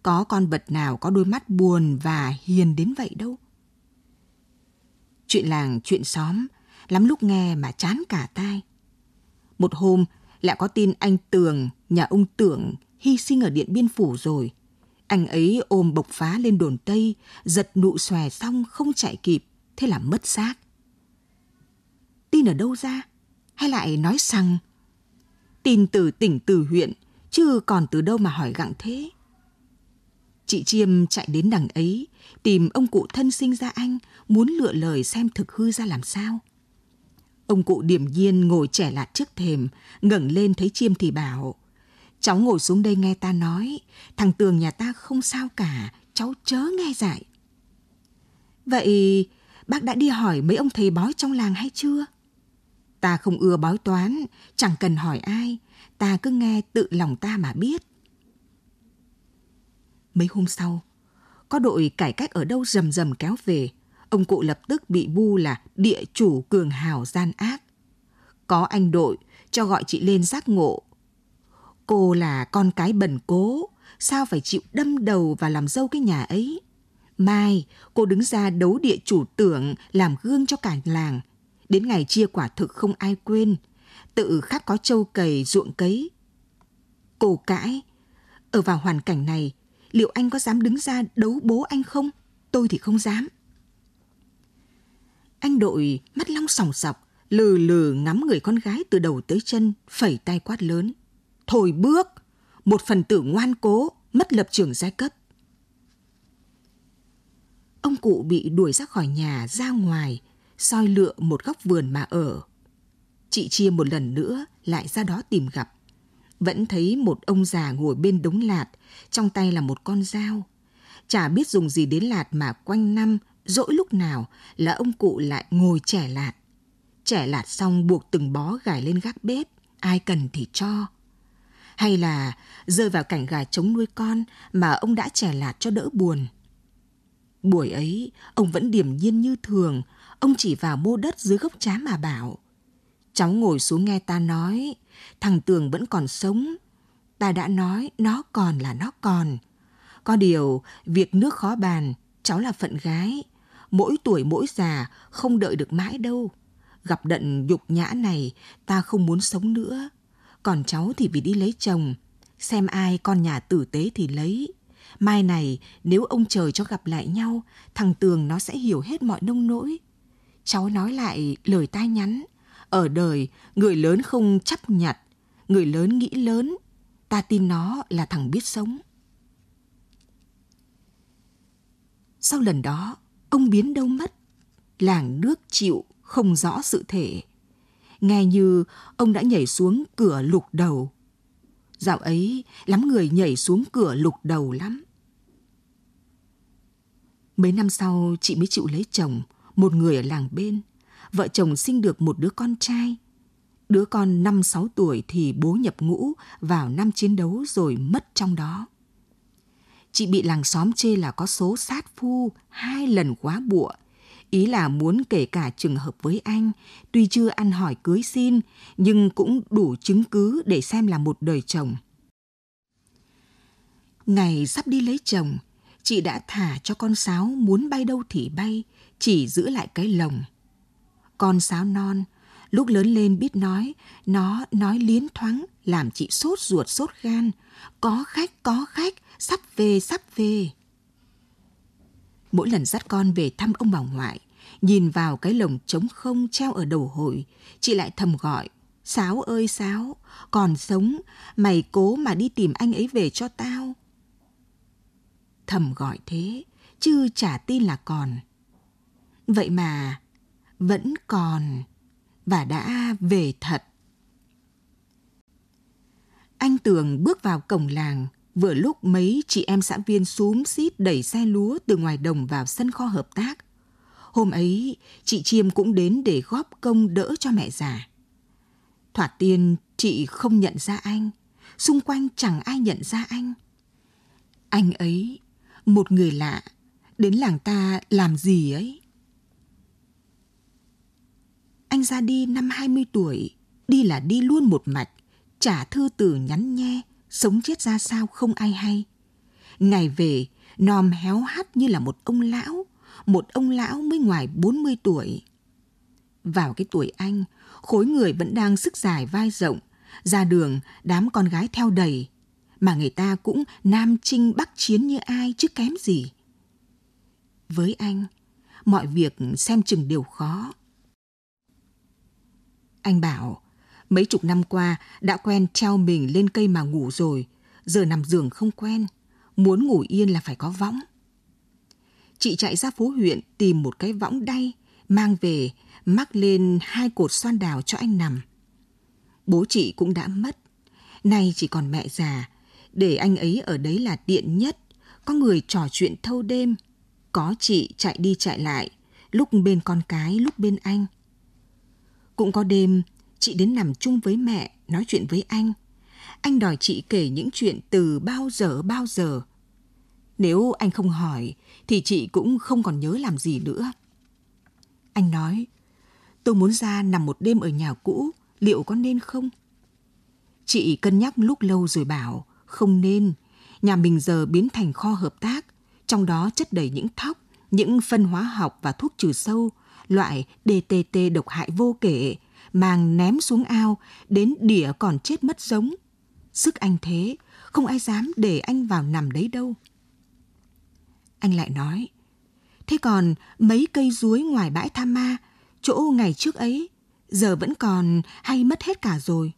Có con vật nào có đôi mắt buồn và hiền đến vậy đâu. Chuyện làng, chuyện xóm, lắm lúc nghe mà chán cả tai. Một hôm, lại có tin anh Tường, nhà ông Tưởng, hy sinh ở Điện Biên Phủ rồi. Anh ấy ôm bộc phá lên đồn Tây, giật nụ xòe xong không chạy kịp, thế là mất xác. Tin ở đâu ra? hay lại nói rằng tin từ tỉnh từ huyện chứ còn từ đâu mà hỏi gặng thế chị chiêm chạy đến đằng ấy tìm ông cụ thân sinh ra anh muốn lựa lời xem thực hư ra làm sao ông cụ điểm nhiên ngồi trẻ lạt trước thềm ngẩng lên thấy chiêm thì bảo cháu ngồi xuống đây nghe ta nói thằng tường nhà ta không sao cả cháu chớ nghe dại vậy bác đã đi hỏi mấy ông thầy bói trong làng hay chưa Ta không ưa bói toán, chẳng cần hỏi ai, ta cứ nghe tự lòng ta mà biết. Mấy hôm sau, có đội cải cách ở đâu rầm rầm kéo về, ông cụ lập tức bị bu là địa chủ cường hào gian ác. Có anh đội cho gọi chị lên giác ngộ. Cô là con cái bẩn cố, sao phải chịu đâm đầu và làm dâu cái nhà ấy? Mai, cô đứng ra đấu địa chủ tưởng làm gương cho cả làng – Đến ngày chia quả thực không ai quên, tự khắc có châu cầy ruộng cấy. Cổ cãi, ở vào hoàn cảnh này, liệu anh có dám đứng ra đấu bố anh không? Tôi thì không dám. Anh đội mắt long sòng sọc, lừ lừ ngắm người con gái từ đầu tới chân, phẩy tay quát lớn. Thôi bước, một phần tử ngoan cố, mất lập trường giai cấp. Ông cụ bị đuổi ra khỏi nhà ra ngoài, soi lựa một góc vườn mà ở. Chị Chia một lần nữa lại ra đó tìm gặp. Vẫn thấy một ông già ngồi bên đống lạt, trong tay là một con dao. Chả biết dùng gì đến lạt mà quanh năm, dỗi lúc nào là ông cụ lại ngồi trẻ lạt. Trẻ lạt xong buộc từng bó gài lên gác bếp, ai cần thì cho. Hay là rơi vào cảnh gà trống nuôi con mà ông đã trẻ lạt cho đỡ buồn. Buổi ấy, ông vẫn điềm nhiên như thường, ông chỉ vào mô đất dưới gốc trá mà bảo. Cháu ngồi xuống nghe ta nói, thằng Tường vẫn còn sống. Ta đã nói nó còn là nó còn. Có điều, việc nước khó bàn, cháu là phận gái. Mỗi tuổi mỗi già, không đợi được mãi đâu. Gặp đận nhục nhã này, ta không muốn sống nữa. Còn cháu thì vì đi lấy chồng, xem ai con nhà tử tế thì lấy. Mai này, nếu ông trời cho gặp lại nhau, thằng Tường nó sẽ hiểu hết mọi nông nỗi, cháu nói lại lời tai nhắn. Ở đời, người lớn không chấp nhặt, người lớn nghĩ lớn, ta tin nó là thằng biết sống. Sau lần đó, ông biến đâu mất, làng nước chịu không rõ sự thể. Nghe như ông đã nhảy xuống cửa lục đầu. Dạo ấy, lắm người nhảy xuống cửa lục đầu lắm. Mấy năm sau, chị mới chịu lấy chồng, một người ở làng bên. Vợ chồng sinh được một đứa con trai. Đứa con 5-6 tuổi thì bố nhập ngũ vào năm chiến đấu rồi mất trong đó. Chị bị làng xóm chê là có số sát phu hai lần quá bụa. Ý là muốn kể cả trường hợp với anh, tuy chưa ăn hỏi cưới xin, nhưng cũng đủ chứng cứ để xem là một đời chồng. Ngày sắp đi lấy chồng, chị đã thả cho con sáo muốn bay đâu thì bay, chỉ giữ lại cái lồng. Con sáo non, lúc lớn lên biết nói, nó nói liến thoáng, làm chị sốt ruột sốt gan. Có khách, có khách, sắp về, sắp về. Mỗi lần dắt con về thăm ông bà ngoại, nhìn vào cái lồng trống không treo ở đầu hội, chị lại thầm gọi. Sáo ơi sáo, còn sống, mày cố mà đi tìm anh ấy về cho tao. Thầm gọi thế, chứ chả tin là còn. Vậy mà vẫn còn và đã về thật. Anh Tường bước vào cổng làng, vừa lúc mấy chị em xã viên xúm xít đẩy xe lúa từ ngoài đồng vào sân kho hợp tác. Hôm ấy, chị Chiêm cũng đến để góp công đỡ cho mẹ già. Thoạt tiên, chị không nhận ra anh, xung quanh chẳng ai nhận ra anh. Anh ấy, một người lạ, đến làng ta làm gì ấy? Anh ra đi năm 20 tuổi, đi là đi luôn một mạch, trả thư từ nhắn nhe, sống chết ra sao không ai hay. Ngày về, nòm héo hắt như là một ông lão, một ông lão mới ngoài 40 tuổi. Vào cái tuổi anh, khối người vẫn đang sức dài vai rộng, ra đường đám con gái theo đầy, mà người ta cũng nam trinh bắc chiến như ai chứ kém gì. Với anh, mọi việc xem chừng đều khó, anh bảo, mấy chục năm qua đã quen treo mình lên cây mà ngủ rồi, giờ nằm giường không quen, muốn ngủ yên là phải có võng. Chị chạy ra phố huyện tìm một cái võng đay, mang về, mắc lên hai cột xoan đào cho anh nằm. Bố chị cũng đã mất, nay chỉ còn mẹ già, để anh ấy ở đấy là tiện nhất, có người trò chuyện thâu đêm, có chị chạy đi chạy lại, lúc bên con cái, lúc bên anh – cũng có đêm, chị đến nằm chung với mẹ, nói chuyện với anh. Anh đòi chị kể những chuyện từ bao giờ bao giờ. Nếu anh không hỏi, thì chị cũng không còn nhớ làm gì nữa. Anh nói, tôi muốn ra nằm một đêm ở nhà cũ, liệu có nên không? Chị cân nhắc lúc lâu rồi bảo, không nên, nhà mình giờ biến thành kho hợp tác, trong đó chất đầy những thóc, những phân hóa học và thuốc trừ sâu, loại DTT độc hại vô kể, mang ném xuống ao, đến đỉa còn chết mất giống. Sức anh thế, không ai dám để anh vào nằm đấy đâu. Anh lại nói, thế còn mấy cây ruối ngoài bãi Tham Ma, chỗ ngày trước ấy, giờ vẫn còn hay mất hết cả rồi?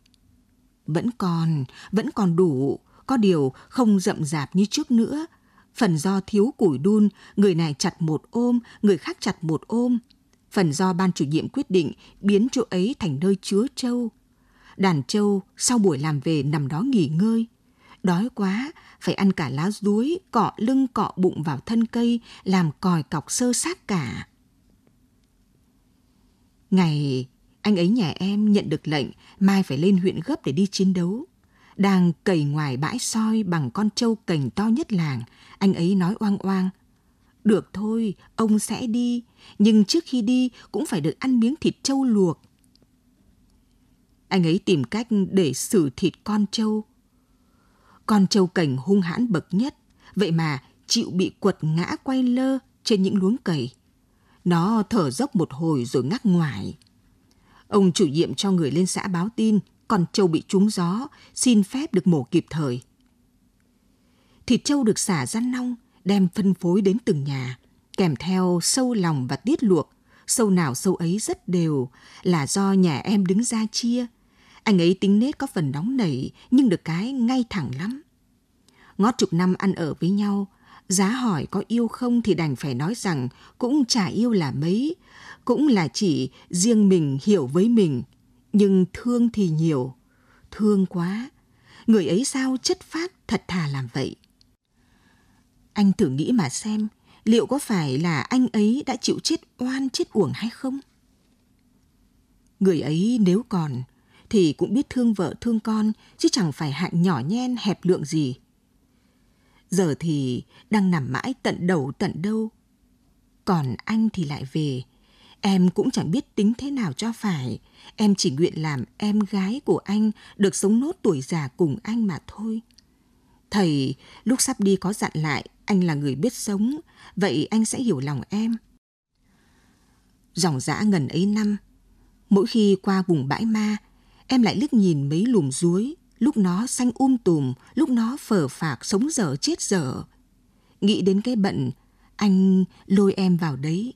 Vẫn còn, vẫn còn đủ, có điều không rậm rạp như trước nữa. Phần do thiếu củi đun, người này chặt một ôm, người khác chặt một ôm, phần do ban chủ nhiệm quyết định biến chỗ ấy thành nơi chứa trâu. Đàn trâu sau buổi làm về nằm đó nghỉ ngơi. Đói quá, phải ăn cả lá ruối, cọ lưng cọ bụng vào thân cây, làm còi cọc sơ sát cả. Ngày, anh ấy nhà em nhận được lệnh mai phải lên huyện gấp để đi chiến đấu. Đang cầy ngoài bãi soi bằng con trâu cành to nhất làng, anh ấy nói oang oang – được thôi, ông sẽ đi, nhưng trước khi đi cũng phải được ăn miếng thịt trâu luộc. Anh ấy tìm cách để xử thịt con trâu. Con trâu cảnh hung hãn bậc nhất, vậy mà chịu bị quật ngã quay lơ trên những luống cầy. Nó thở dốc một hồi rồi ngắc ngoài. Ông chủ nhiệm cho người lên xã báo tin con trâu bị trúng gió, xin phép được mổ kịp thời. Thịt trâu được xả ra nong, đem phân phối đến từng nhà, kèm theo sâu lòng và tiết luộc, sâu nào sâu ấy rất đều là do nhà em đứng ra chia. Anh ấy tính nết có phần nóng nảy nhưng được cái ngay thẳng lắm. Ngót chục năm ăn ở với nhau, giá hỏi có yêu không thì đành phải nói rằng cũng chả yêu là mấy, cũng là chỉ riêng mình hiểu với mình, nhưng thương thì nhiều, thương quá. Người ấy sao chất phát thật thà làm vậy. Anh thử nghĩ mà xem, liệu có phải là anh ấy đã chịu chết oan chết uổng hay không? Người ấy nếu còn thì cũng biết thương vợ thương con chứ chẳng phải hạng nhỏ nhen hẹp lượng gì. Giờ thì đang nằm mãi tận đầu tận đâu. Còn anh thì lại về, em cũng chẳng biết tính thế nào cho phải, em chỉ nguyện làm em gái của anh được sống nốt tuổi già cùng anh mà thôi. Thầy lúc sắp đi có dặn lại anh là người biết sống, vậy anh sẽ hiểu lòng em. Dòng dã ngần ấy năm, mỗi khi qua vùng bãi ma, em lại liếc nhìn mấy lùm ruối, lúc nó xanh um tùm, lúc nó phở phạc sống dở chết dở. Nghĩ đến cái bận, anh lôi em vào đấy.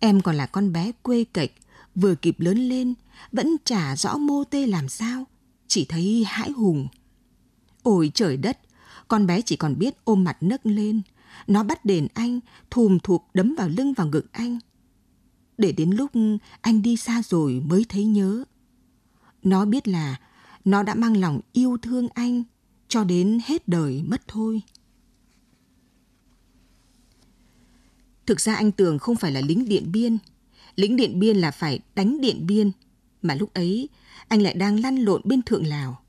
Em còn là con bé quê kệch vừa kịp lớn lên, vẫn chả rõ mô tê làm sao, chỉ thấy hãi hùng. Ôi trời đất, con bé chỉ còn biết ôm mặt nấc lên. Nó bắt đền anh, thùm thụp đấm vào lưng vào ngực anh. Để đến lúc anh đi xa rồi mới thấy nhớ. Nó biết là nó đã mang lòng yêu thương anh cho đến hết đời mất thôi. Thực ra anh Tường không phải là lính điện biên. Lính điện biên là phải đánh điện biên. Mà lúc ấy, anh lại đang lăn lộn bên thượng Lào.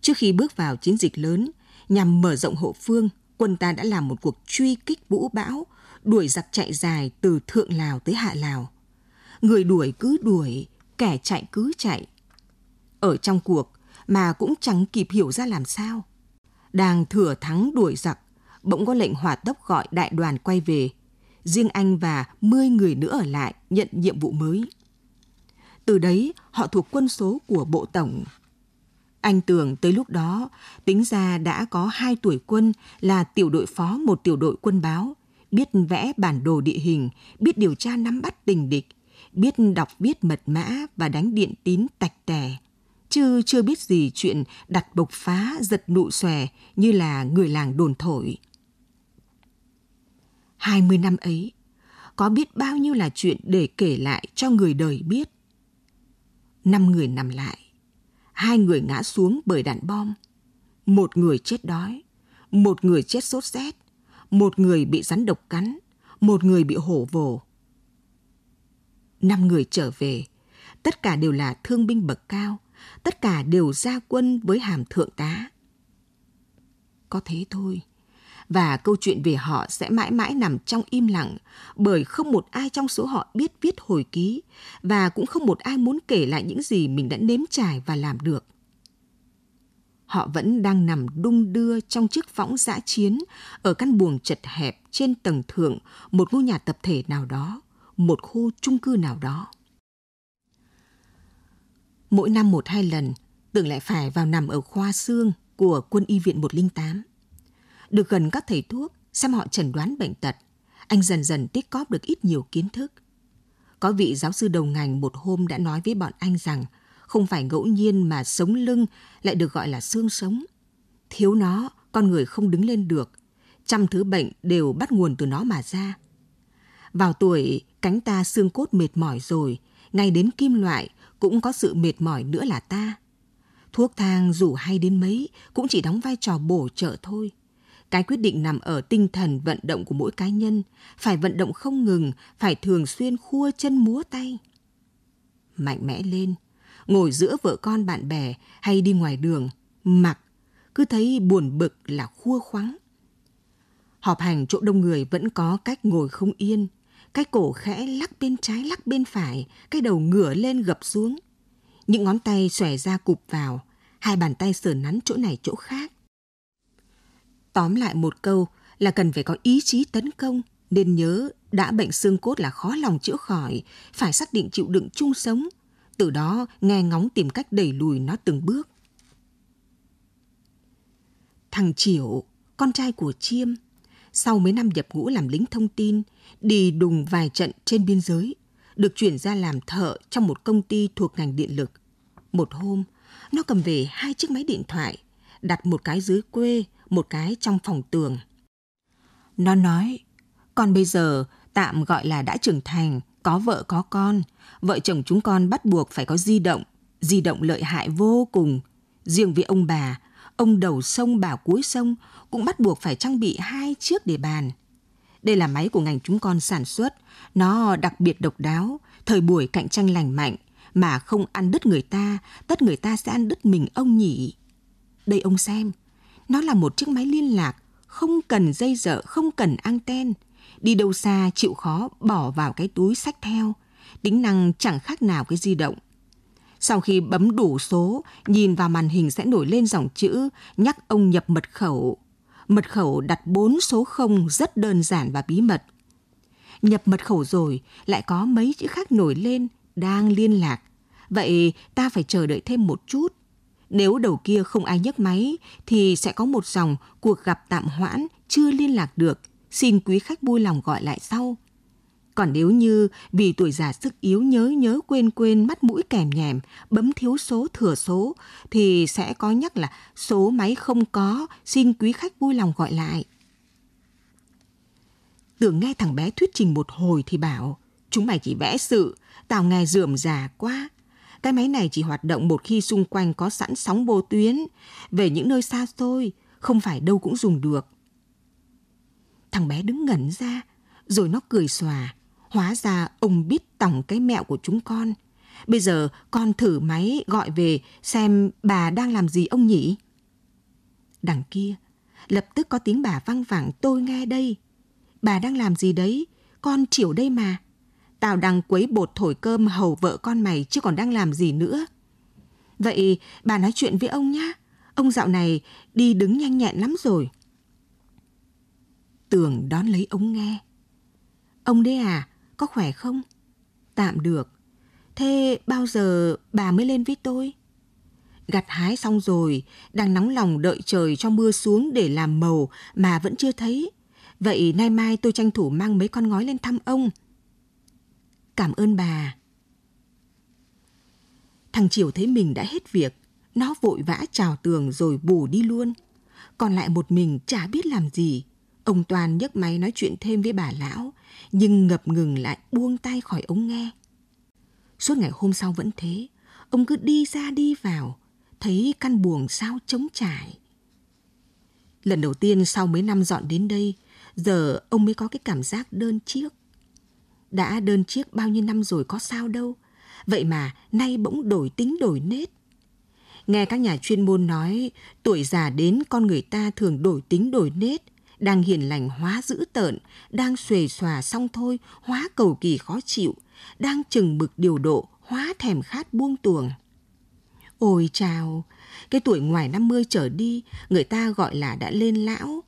Trước khi bước vào chiến dịch lớn, Nhằm mở rộng hậu phương, quân ta đã làm một cuộc truy kích vũ bão, đuổi giặc chạy dài từ Thượng Lào tới Hạ Lào. Người đuổi cứ đuổi, kẻ chạy cứ chạy. Ở trong cuộc mà cũng chẳng kịp hiểu ra làm sao. Đang thừa thắng đuổi giặc, bỗng có lệnh hỏa tốc gọi đại đoàn quay về. Riêng anh và 10 người nữa ở lại nhận nhiệm vụ mới. Từ đấy, họ thuộc quân số của Bộ Tổng anh tưởng tới lúc đó, tính ra đã có hai tuổi quân là tiểu đội phó một tiểu đội quân báo, biết vẽ bản đồ địa hình, biết điều tra nắm bắt tình địch, biết đọc viết mật mã và đánh điện tín tạch tẻ. Chứ chưa biết gì chuyện đặt bộc phá, giật nụ xòe như là người làng đồn thổi. 20 năm ấy, có biết bao nhiêu là chuyện để kể lại cho người đời biết. Năm người nằm lại, hai người ngã xuống bởi đạn bom. Một người chết đói, một người chết sốt rét, một người bị rắn độc cắn, một người bị hổ vồ. Năm người trở về, tất cả đều là thương binh bậc cao, tất cả đều ra quân với hàm thượng tá. Có thế thôi và câu chuyện về họ sẽ mãi mãi nằm trong im lặng bởi không một ai trong số họ biết viết hồi ký và cũng không một ai muốn kể lại những gì mình đã nếm trải và làm được. Họ vẫn đang nằm đung đưa trong chiếc võng dã chiến ở căn buồng chật hẹp trên tầng thượng một ngôi nhà tập thể nào đó, một khu chung cư nào đó. Mỗi năm một hai lần, tưởng lại phải vào nằm ở khoa xương của quân y viện 108 được gần các thầy thuốc, xem họ chẩn đoán bệnh tật, anh dần dần tích cóp được ít nhiều kiến thức. Có vị giáo sư đầu ngành một hôm đã nói với bọn anh rằng không phải ngẫu nhiên mà sống lưng lại được gọi là xương sống. Thiếu nó, con người không đứng lên được. Trăm thứ bệnh đều bắt nguồn từ nó mà ra. Vào tuổi, cánh ta xương cốt mệt mỏi rồi, ngay đến kim loại cũng có sự mệt mỏi nữa là ta. Thuốc thang dù hay đến mấy cũng chỉ đóng vai trò bổ trợ thôi cái quyết định nằm ở tinh thần vận động của mỗi cá nhân phải vận động không ngừng phải thường xuyên khua chân múa tay mạnh mẽ lên ngồi giữa vợ con bạn bè hay đi ngoài đường mặc cứ thấy buồn bực là khua khoắng họp hành chỗ đông người vẫn có cách ngồi không yên cái cổ khẽ lắc bên trái lắc bên phải cái đầu ngửa lên gập xuống những ngón tay xòe ra cụp vào hai bàn tay sờ nắn chỗ này chỗ khác Tóm lại một câu là cần phải có ý chí tấn công, nên nhớ đã bệnh xương cốt là khó lòng chữa khỏi, phải xác định chịu đựng chung sống, từ đó nghe ngóng tìm cách đẩy lùi nó từng bước. Thằng Triệu, con trai của Chiêm, sau mấy năm nhập ngũ làm lính thông tin, đi đùng vài trận trên biên giới, được chuyển ra làm thợ trong một công ty thuộc ngành điện lực. Một hôm, nó cầm về hai chiếc máy điện thoại, đặt một cái dưới quê, một cái trong phòng tường. Nó nói, con bây giờ tạm gọi là đã trưởng thành, có vợ có con, vợ chồng chúng con bắt buộc phải có di động, di động lợi hại vô cùng. Riêng với ông bà, ông đầu sông bà cuối sông cũng bắt buộc phải trang bị hai chiếc để bàn. Đây là máy của ngành chúng con sản xuất, nó đặc biệt độc đáo, thời buổi cạnh tranh lành mạnh, mà không ăn đứt người ta, tất người ta sẽ ăn đứt mình ông nhỉ. Đây ông xem, nó là một chiếc máy liên lạc, không cần dây dợ, không cần anten. Đi đâu xa chịu khó bỏ vào cái túi sách theo. Tính năng chẳng khác nào cái di động. Sau khi bấm đủ số, nhìn vào màn hình sẽ nổi lên dòng chữ nhắc ông nhập mật khẩu. Mật khẩu đặt 4 số 0 rất đơn giản và bí mật. Nhập mật khẩu rồi, lại có mấy chữ khác nổi lên, đang liên lạc. Vậy ta phải chờ đợi thêm một chút nếu đầu kia không ai nhấc máy thì sẽ có một dòng cuộc gặp tạm hoãn chưa liên lạc được, xin quý khách vui lòng gọi lại sau. Còn nếu như vì tuổi già sức yếu nhớ nhớ quên quên mắt mũi kèm nhèm, bấm thiếu số thừa số thì sẽ có nhắc là số máy không có, xin quý khách vui lòng gọi lại. Tưởng nghe thằng bé thuyết trình một hồi thì bảo, chúng mày chỉ vẽ sự, tao nghe dườm già quá, cái máy này chỉ hoạt động một khi xung quanh có sẵn sóng vô tuyến. Về những nơi xa xôi, không phải đâu cũng dùng được. Thằng bé đứng ngẩn ra, rồi nó cười xòa. Hóa ra ông biết tổng cái mẹo của chúng con. Bây giờ con thử máy gọi về xem bà đang làm gì ông nhỉ? Đằng kia, lập tức có tiếng bà văng vẳng tôi nghe đây. Bà đang làm gì đấy? Con chiều đây mà tao đang quấy bột thổi cơm hầu vợ con mày chứ còn đang làm gì nữa. Vậy bà nói chuyện với ông nhá. Ông dạo này đi đứng nhanh nhẹn lắm rồi. Tường đón lấy ông nghe. Ông đấy à, có khỏe không? Tạm được. Thế bao giờ bà mới lên với tôi? Gặt hái xong rồi, đang nóng lòng đợi trời cho mưa xuống để làm màu mà vẫn chưa thấy. Vậy nay mai tôi tranh thủ mang mấy con ngói lên thăm ông – Cảm ơn bà. Thằng Triều thấy mình đã hết việc, nó vội vã chào tường rồi bù đi luôn. Còn lại một mình chả biết làm gì. Ông Toàn nhấc máy nói chuyện thêm với bà lão, nhưng ngập ngừng lại buông tay khỏi ống nghe. Suốt ngày hôm sau vẫn thế, ông cứ đi ra đi vào, thấy căn buồng sao trống trải. Lần đầu tiên sau mấy năm dọn đến đây, giờ ông mới có cái cảm giác đơn chiếc. Đã đơn chiếc bao nhiêu năm rồi có sao đâu. Vậy mà nay bỗng đổi tính đổi nết. Nghe các nhà chuyên môn nói, tuổi già đến con người ta thường đổi tính đổi nết, đang hiền lành hóa dữ tợn, đang xuề xòa xong thôi, hóa cầu kỳ khó chịu, đang chừng bực điều độ, hóa thèm khát buông tuồng. Ôi chào, cái tuổi ngoài 50 trở đi, người ta gọi là đã lên lão.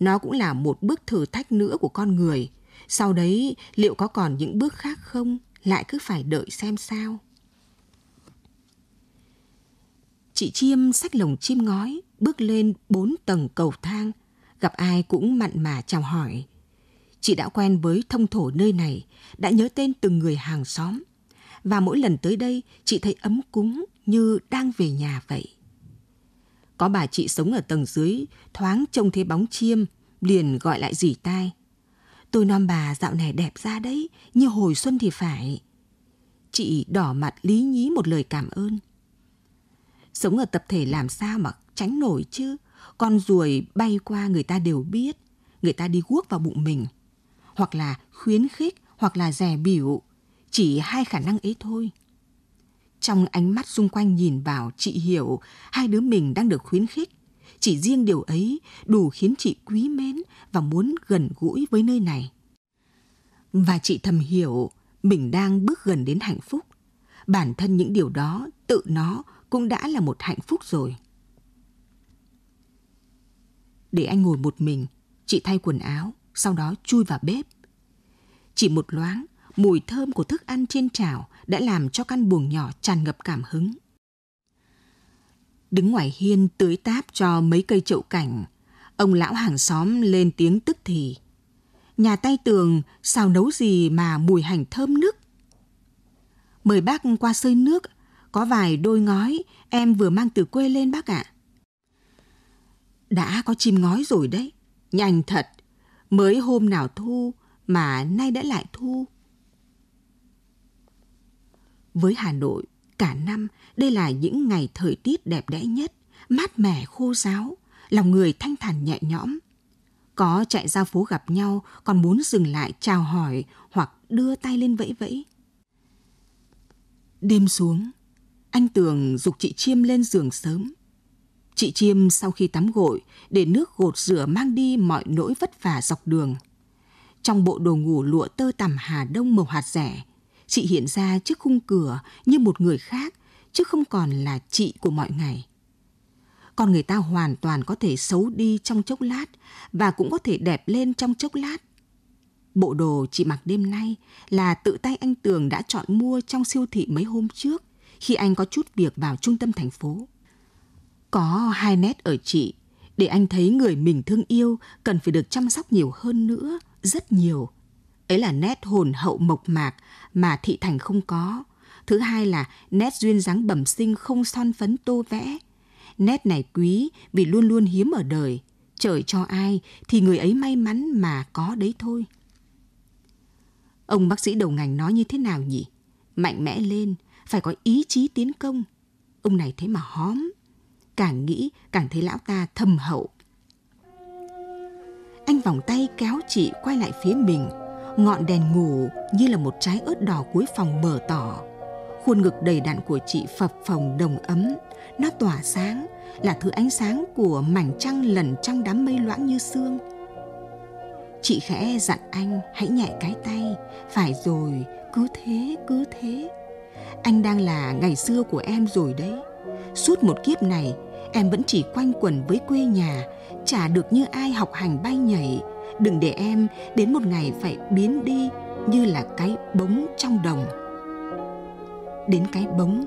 Nó cũng là một bước thử thách nữa của con người – sau đấy liệu có còn những bước khác không lại cứ phải đợi xem sao. Chị Chiêm xách lồng chim ngói bước lên bốn tầng cầu thang, gặp ai cũng mặn mà chào hỏi. Chị đã quen với thông thổ nơi này, đã nhớ tên từng người hàng xóm. Và mỗi lần tới đây, chị thấy ấm cúng như đang về nhà vậy. Có bà chị sống ở tầng dưới, thoáng trông thấy bóng chiêm, liền gọi lại dì tai. Tôi non bà dạo này đẹp ra đấy, như hồi xuân thì phải. Chị đỏ mặt lý nhí một lời cảm ơn. Sống ở tập thể làm sao mà tránh nổi chứ. Con ruồi bay qua người ta đều biết. Người ta đi guốc vào bụng mình. Hoặc là khuyến khích, hoặc là rẻ biểu. Chỉ hai khả năng ấy thôi. Trong ánh mắt xung quanh nhìn vào chị hiểu hai đứa mình đang được khuyến khích chỉ riêng điều ấy đủ khiến chị quý mến và muốn gần gũi với nơi này. Và chị thầm hiểu mình đang bước gần đến hạnh phúc. Bản thân những điều đó tự nó cũng đã là một hạnh phúc rồi. Để anh ngồi một mình, chị thay quần áo, sau đó chui vào bếp. Chỉ một loáng, mùi thơm của thức ăn trên chảo đã làm cho căn buồng nhỏ tràn ngập cảm hứng đứng ngoài hiên tưới táp cho mấy cây chậu cảnh. Ông lão hàng xóm lên tiếng tức thì. Nhà tay tường sao nấu gì mà mùi hành thơm nức. Mời bác qua sơi nước, có vài đôi ngói em vừa mang từ quê lên bác ạ. À. Đã có chim ngói rồi đấy, nhanh thật, mới hôm nào thu mà nay đã lại thu. Với Hà Nội, Cả năm, đây là những ngày thời tiết đẹp đẽ nhất, mát mẻ khô ráo lòng người thanh thản nhẹ nhõm. Có chạy ra phố gặp nhau còn muốn dừng lại chào hỏi hoặc đưa tay lên vẫy vẫy. Đêm xuống, anh Tường dục chị Chiêm lên giường sớm. Chị Chiêm sau khi tắm gội, để nước gột rửa mang đi mọi nỗi vất vả dọc đường. Trong bộ đồ ngủ lụa tơ tằm Hà Đông màu hạt rẻ, chị hiện ra trước khung cửa như một người khác, chứ không còn là chị của mọi ngày. Con người ta hoàn toàn có thể xấu đi trong chốc lát và cũng có thể đẹp lên trong chốc lát. Bộ đồ chị mặc đêm nay là tự tay anh Tường đã chọn mua trong siêu thị mấy hôm trước khi anh có chút việc vào trung tâm thành phố. Có hai nét ở chị để anh thấy người mình thương yêu cần phải được chăm sóc nhiều hơn nữa, rất nhiều Ấy là nét hồn hậu mộc mạc mà thị thành không có. Thứ hai là nét duyên dáng bẩm sinh không son phấn tô vẽ. Nét này quý vì luôn luôn hiếm ở đời. Trời cho ai thì người ấy may mắn mà có đấy thôi. Ông bác sĩ đầu ngành nói như thế nào nhỉ? Mạnh mẽ lên, phải có ý chí tiến công. Ông này thế mà hóm. Càng nghĩ càng thấy lão ta thâm hậu. Anh vòng tay kéo chị quay lại phía mình. Ngọn đèn ngủ như là một trái ớt đỏ cuối phòng mở tỏ. Khuôn ngực đầy đặn của chị phập phồng đồng ấm, nó tỏa sáng, là thứ ánh sáng của mảnh trăng lẩn trong đám mây loãng như xương. Chị khẽ dặn anh hãy nhẹ cái tay, phải rồi, cứ thế, cứ thế. Anh đang là ngày xưa của em rồi đấy. Suốt một kiếp này, em vẫn chỉ quanh quẩn với quê nhà, chả được như ai học hành bay nhảy, đừng để em đến một ngày phải biến đi như là cái bóng trong đồng đến cái bóng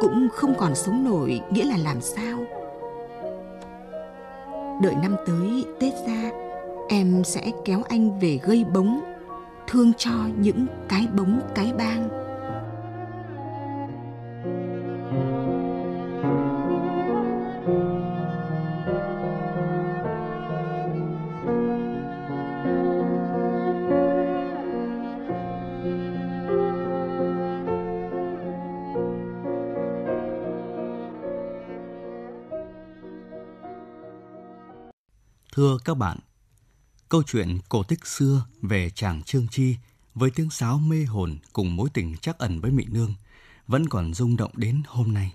cũng không còn sống nổi nghĩa là làm sao đợi năm tới tết ra em sẽ kéo anh về gây bóng thương cho những cái bóng cái bang Thưa các bạn, câu chuyện cổ tích xưa về chàng Trương Chi với tiếng sáo mê hồn cùng mối tình chắc ẩn với Mỹ Nương vẫn còn rung động đến hôm nay,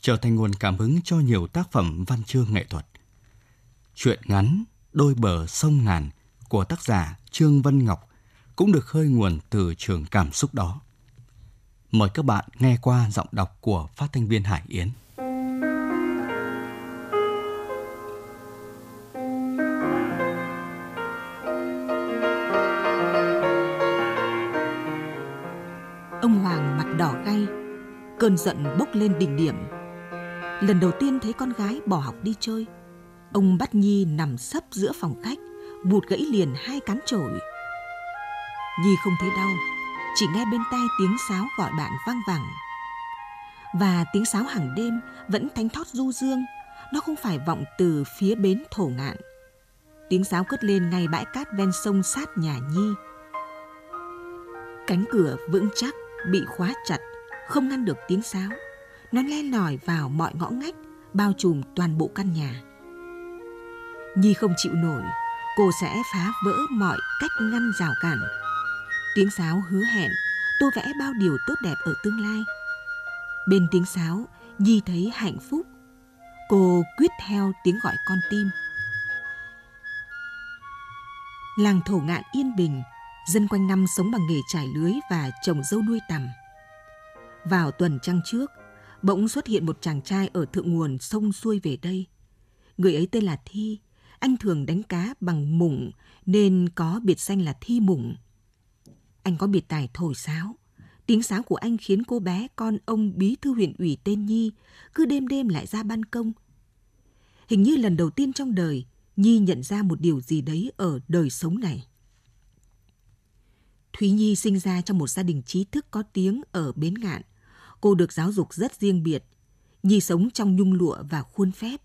trở thành nguồn cảm hứng cho nhiều tác phẩm văn chương nghệ thuật. Chuyện ngắn Đôi bờ sông ngàn của tác giả Trương Vân Ngọc cũng được khơi nguồn từ trường cảm xúc đó. Mời các bạn nghe qua giọng đọc của phát thanh viên Hải Yến. Cơn giận bốc lên đỉnh điểm. Lần đầu tiên thấy con gái bỏ học đi chơi, ông bắt Nhi nằm sấp giữa phòng khách, bụt gãy liền hai cán chổi. Nhi không thấy đau, chỉ nghe bên tai tiếng sáo gọi bạn vang vẳng. Và tiếng sáo hàng đêm vẫn thánh thoát du dương, nó không phải vọng từ phía bến thổ ngạn. Tiếng sáo cất lên ngay bãi cát ven sông sát nhà Nhi. Cánh cửa vững chắc bị khóa chặt không ngăn được tiếng sáo. Nó len lỏi vào mọi ngõ ngách, bao trùm toàn bộ căn nhà. Nhi không chịu nổi, cô sẽ phá vỡ mọi cách ngăn rào cản. Tiếng sáo hứa hẹn, tô vẽ bao điều tốt đẹp ở tương lai. Bên tiếng sáo, Nhi thấy hạnh phúc. Cô quyết theo tiếng gọi con tim. Làng thổ ngạn yên bình, dân quanh năm sống bằng nghề trải lưới và trồng dâu nuôi tằm. Vào tuần trăng trước, bỗng xuất hiện một chàng trai ở thượng nguồn sông xuôi về đây. Người ấy tên là Thi, anh thường đánh cá bằng mủng nên có biệt danh là Thi Mủng. Anh có biệt tài thổi sáo. Tiếng sáo của anh khiến cô bé con ông bí thư huyện ủy tên Nhi cứ đêm đêm lại ra ban công. Hình như lần đầu tiên trong đời, Nhi nhận ra một điều gì đấy ở đời sống này. Thúy Nhi sinh ra trong một gia đình trí thức có tiếng ở Bến Ngạn cô được giáo dục rất riêng biệt. Nhi sống trong nhung lụa và khuôn phép.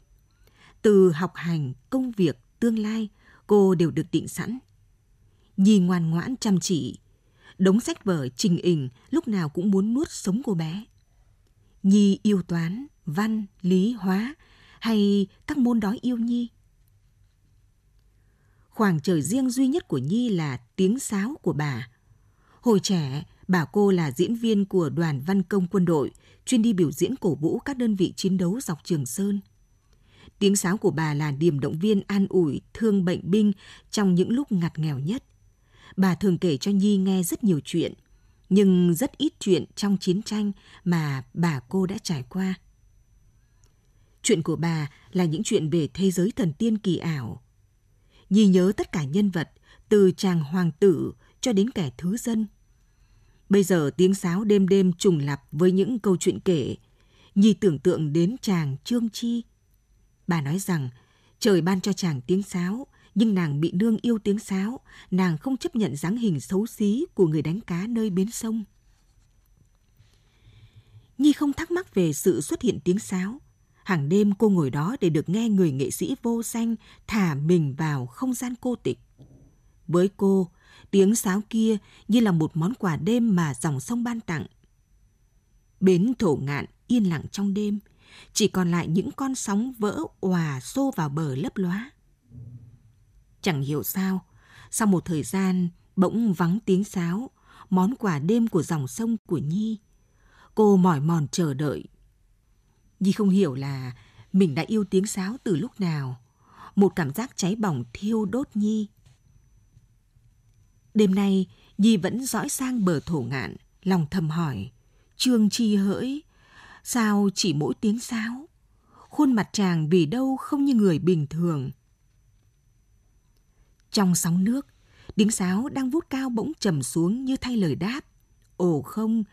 Từ học hành, công việc, tương lai, cô đều được định sẵn. Nhi ngoan ngoãn chăm chỉ. Đống sách vở trình ình lúc nào cũng muốn nuốt sống cô bé. Nhi yêu toán, văn, lý, hóa hay các môn đói yêu Nhi. Khoảng trời riêng duy nhất của Nhi là tiếng sáo của bà. Hồi trẻ, Bà cô là diễn viên của đoàn văn công quân đội, chuyên đi biểu diễn cổ vũ các đơn vị chiến đấu dọc Trường Sơn. Tiếng sáo của bà là điểm động viên an ủi thương bệnh binh trong những lúc ngặt nghèo nhất. Bà thường kể cho Nhi nghe rất nhiều chuyện, nhưng rất ít chuyện trong chiến tranh mà bà cô đã trải qua. Chuyện của bà là những chuyện về thế giới thần tiên kỳ ảo. Nhi nhớ tất cả nhân vật, từ chàng hoàng tử cho đến kẻ thứ dân – Bây giờ tiếng sáo đêm đêm trùng lặp với những câu chuyện kể. Nhi tưởng tượng đến chàng Trương Chi. Bà nói rằng trời ban cho chàng tiếng sáo, nhưng nàng bị nương yêu tiếng sáo, nàng không chấp nhận dáng hình xấu xí của người đánh cá nơi bến sông. Nhi không thắc mắc về sự xuất hiện tiếng sáo. Hàng đêm cô ngồi đó để được nghe người nghệ sĩ vô danh thả mình vào không gian cô tịch. Với cô, tiếng sáo kia như là một món quà đêm mà dòng sông ban tặng. Bến thổ ngạn yên lặng trong đêm, chỉ còn lại những con sóng vỡ òa xô vào bờ lấp lóa. Chẳng hiểu sao, sau một thời gian bỗng vắng tiếng sáo, món quà đêm của dòng sông của Nhi. Cô mỏi mòn chờ đợi. Nhi không hiểu là mình đã yêu tiếng sáo từ lúc nào. Một cảm giác cháy bỏng thiêu đốt Nhi. Đêm nay, di vẫn dõi sang bờ thổ ngạn, lòng thầm hỏi. Trương chi hỡi, sao chỉ mỗi tiếng sáo? Khuôn mặt chàng vì đâu không như người bình thường. Trong sóng nước, tiếng sáo đang vút cao bỗng trầm xuống như thay lời đáp. Ồ không,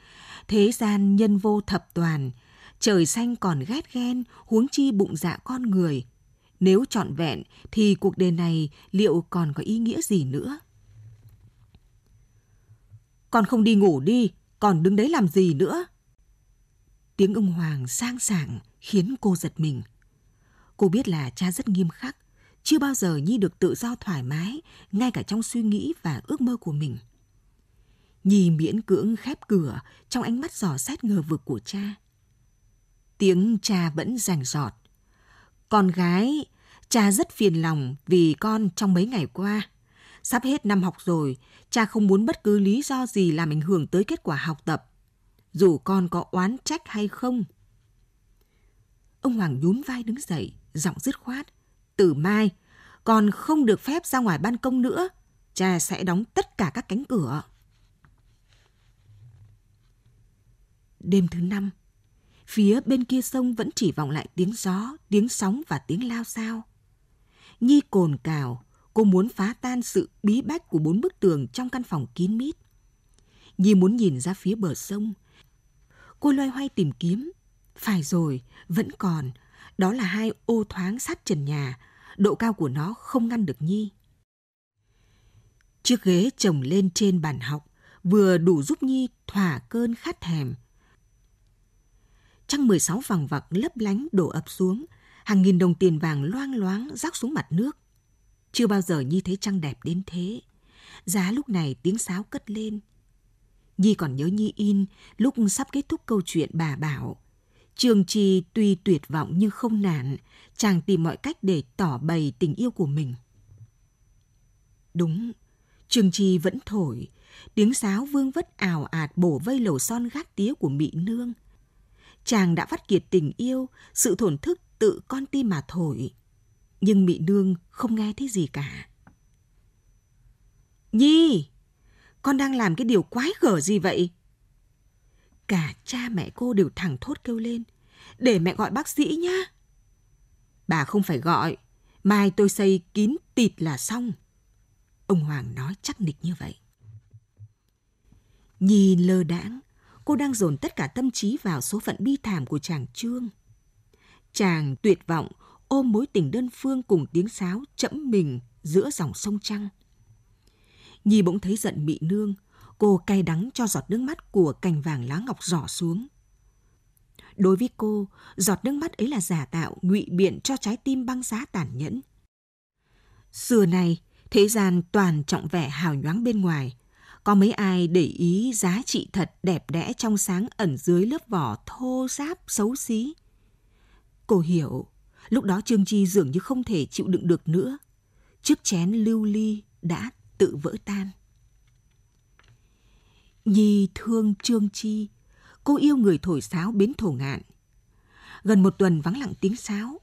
thế gian nhân vô thập toàn, trời xanh còn ghét ghen, huống chi bụng dạ con người. Nếu trọn vẹn thì cuộc đời này liệu còn có ý nghĩa gì nữa? Con không đi ngủ đi, còn đứng đấy làm gì nữa? Tiếng ông Hoàng sang sảng khiến cô giật mình. Cô biết là cha rất nghiêm khắc, chưa bao giờ Nhi được tự do thoải mái, ngay cả trong suy nghĩ và ước mơ của mình. Nhi miễn cưỡng khép cửa trong ánh mắt giỏ xét ngờ vực của cha. Tiếng cha vẫn rành giọt. Con gái, cha rất phiền lòng vì con trong mấy ngày qua. Sắp hết năm học rồi, cha không muốn bất cứ lý do gì làm ảnh hưởng tới kết quả học tập. Dù con có oán trách hay không. Ông Hoàng nhún vai đứng dậy, giọng dứt khoát. Từ mai, con không được phép ra ngoài ban công nữa. Cha sẽ đóng tất cả các cánh cửa. Đêm thứ năm, phía bên kia sông vẫn chỉ vọng lại tiếng gió, tiếng sóng và tiếng lao sao. Nhi cồn cào, Cô muốn phá tan sự bí bách của bốn bức tường trong căn phòng kín mít. Nhi muốn nhìn ra phía bờ sông. Cô loay hoay tìm kiếm. Phải rồi, vẫn còn. Đó là hai ô thoáng sát trần nhà. Độ cao của nó không ngăn được Nhi. Chiếc ghế chồng lên trên bàn học vừa đủ giúp Nhi thỏa cơn khát thèm. Trăng 16 vàng vặc lấp lánh đổ ập xuống, hàng nghìn đồng tiền vàng loang loáng rác xuống mặt nước. Chưa bao giờ Nhi thấy trăng đẹp đến thế. Giá lúc này tiếng sáo cất lên. Nhi còn nhớ Nhi in lúc sắp kết thúc câu chuyện bà bảo. Trường Trì tuy tuyệt vọng nhưng không nản, chàng tìm mọi cách để tỏ bày tình yêu của mình. Đúng, Trường Trì vẫn thổi, tiếng sáo vương vất ảo ạt bổ vây lầu son gác tía của Mỹ Nương. Chàng đã phát kiệt tình yêu, sự thổn thức tự con tim mà thổi nhưng Mị Nương không nghe thấy gì cả. Nhi, con đang làm cái điều quái gở gì vậy? Cả cha mẹ cô đều thẳng thốt kêu lên, để mẹ gọi bác sĩ nhá. Bà không phải gọi, mai tôi xây kín tịt là xong. Ông Hoàng nói chắc nịch như vậy. Nhi lơ đãng, cô đang dồn tất cả tâm trí vào số phận bi thảm của chàng Trương. Chàng tuyệt vọng, ôm mối tình đơn phương cùng tiếng sáo chẫm mình giữa dòng sông trăng. Nhi bỗng thấy giận mị nương, cô cay đắng cho giọt nước mắt của cành vàng lá ngọc rỏ xuống. Đối với cô, giọt nước mắt ấy là giả tạo, ngụy biện cho trái tim băng giá tàn nhẫn. Xưa này, thế gian toàn trọng vẻ hào nhoáng bên ngoài. Có mấy ai để ý giá trị thật đẹp đẽ trong sáng ẩn dưới lớp vỏ thô ráp xấu xí. Cô hiểu, Lúc đó Trương Chi dường như không thể chịu đựng được nữa. Chiếc chén lưu ly đã tự vỡ tan. Nhi thương Trương Chi, cô yêu người thổi sáo bến thổ ngạn. Gần một tuần vắng lặng tiếng sáo.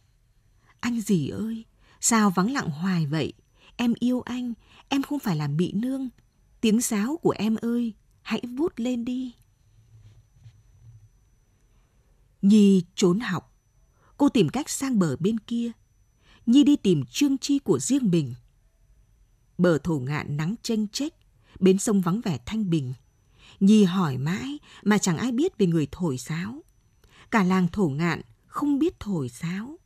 Anh gì ơi, sao vắng lặng hoài vậy? Em yêu anh, em không phải là bị nương. Tiếng sáo của em ơi, hãy vút lên đi. Nhi trốn học Cô tìm cách sang bờ bên kia. Nhi đi tìm trương chi của riêng mình. Bờ thổ ngạn nắng chênh chếch, bến sông vắng vẻ thanh bình. Nhi hỏi mãi mà chẳng ai biết về người thổi sáo. Cả làng thổ ngạn không biết thổi sáo.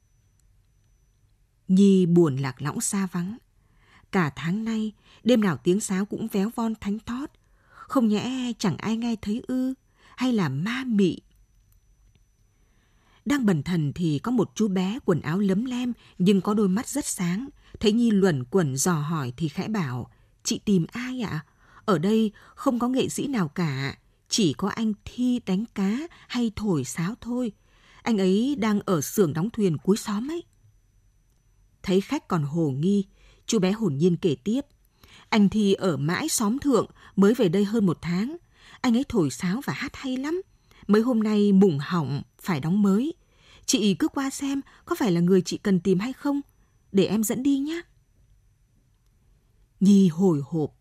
Nhi buồn lạc lõng xa vắng. Cả tháng nay, đêm nào tiếng sáo cũng véo von thánh thót. Không nhẽ chẳng ai nghe thấy ư, hay là ma mị đang bần thần thì có một chú bé quần áo lấm lem nhưng có đôi mắt rất sáng. Thấy Nhi luẩn quẩn dò hỏi thì khẽ bảo, chị tìm ai ạ? Ở đây không có nghệ sĩ nào cả, chỉ có anh Thi đánh cá hay thổi sáo thôi. Anh ấy đang ở xưởng đóng thuyền cuối xóm ấy. Thấy khách còn hồ nghi, chú bé hồn nhiên kể tiếp. Anh Thi ở mãi xóm thượng mới về đây hơn một tháng. Anh ấy thổi sáo và hát hay lắm Mấy hôm nay mủng hỏng, phải đóng mới. Chị cứ qua xem có phải là người chị cần tìm hay không, để em dẫn đi nhé. Nhi hồi hộp,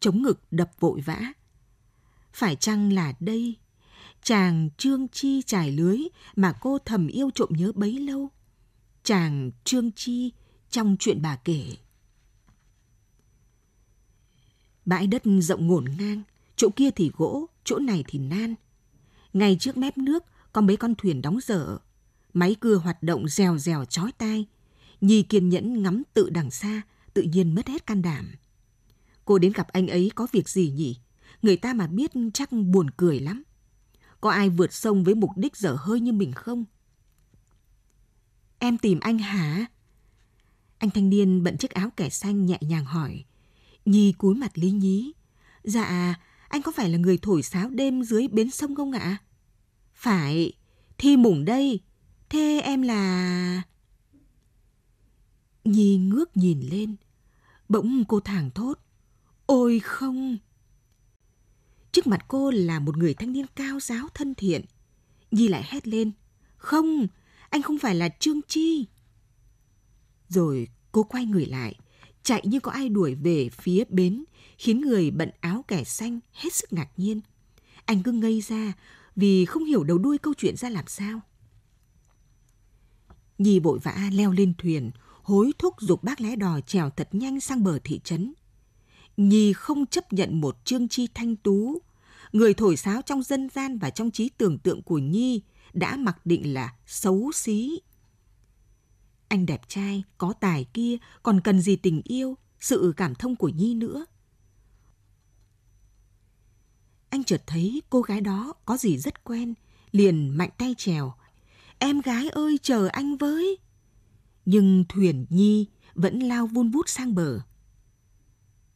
chống ngực đập vội vã. Phải chăng là đây, chàng Trương Chi trải lưới mà cô thầm yêu trộm nhớ bấy lâu? Chàng Trương Chi trong chuyện bà kể. Bãi đất rộng ngổn ngang, chỗ kia thì gỗ, chỗ này thì nan – ngay trước mép nước có mấy con thuyền đóng dở. Máy cưa hoạt động rèo rèo chói tai. Nhi kiên nhẫn ngắm tự đằng xa, tự nhiên mất hết can đảm. Cô đến gặp anh ấy có việc gì nhỉ? Người ta mà biết chắc buồn cười lắm. Có ai vượt sông với mục đích dở hơi như mình không? Em tìm anh hả? Anh thanh niên bận chiếc áo kẻ xanh nhẹ nhàng hỏi. Nhi cúi mặt lý nhí. Dạ, anh có phải là người thổi sáo đêm dưới bến sông không ạ? Phải, Thi Mủng đây. Thế em là... Nhi ngước nhìn lên. Bỗng cô thảng thốt. Ôi không! Trước mặt cô là một người thanh niên cao giáo thân thiện. Nhi lại hét lên. Không, anh không phải là Trương Chi. Rồi cô quay người lại, chạy như có ai đuổi về phía bến khiến người bận áo kẻ xanh hết sức ngạc nhiên. Anh cứ ngây ra vì không hiểu đầu đuôi câu chuyện ra làm sao. Nhi vội vã leo lên thuyền, hối thúc dục bác lái đò trèo thật nhanh sang bờ thị trấn. Nhi không chấp nhận một trương chi thanh tú. Người thổi sáo trong dân gian và trong trí tưởng tượng của Nhi đã mặc định là xấu xí. Anh đẹp trai, có tài kia, còn cần gì tình yêu, sự cảm thông của Nhi nữa. Anh chợt thấy cô gái đó có gì rất quen, liền mạnh tay trèo. Em gái ơi chờ anh với. Nhưng thuyền Nhi vẫn lao vun vút sang bờ.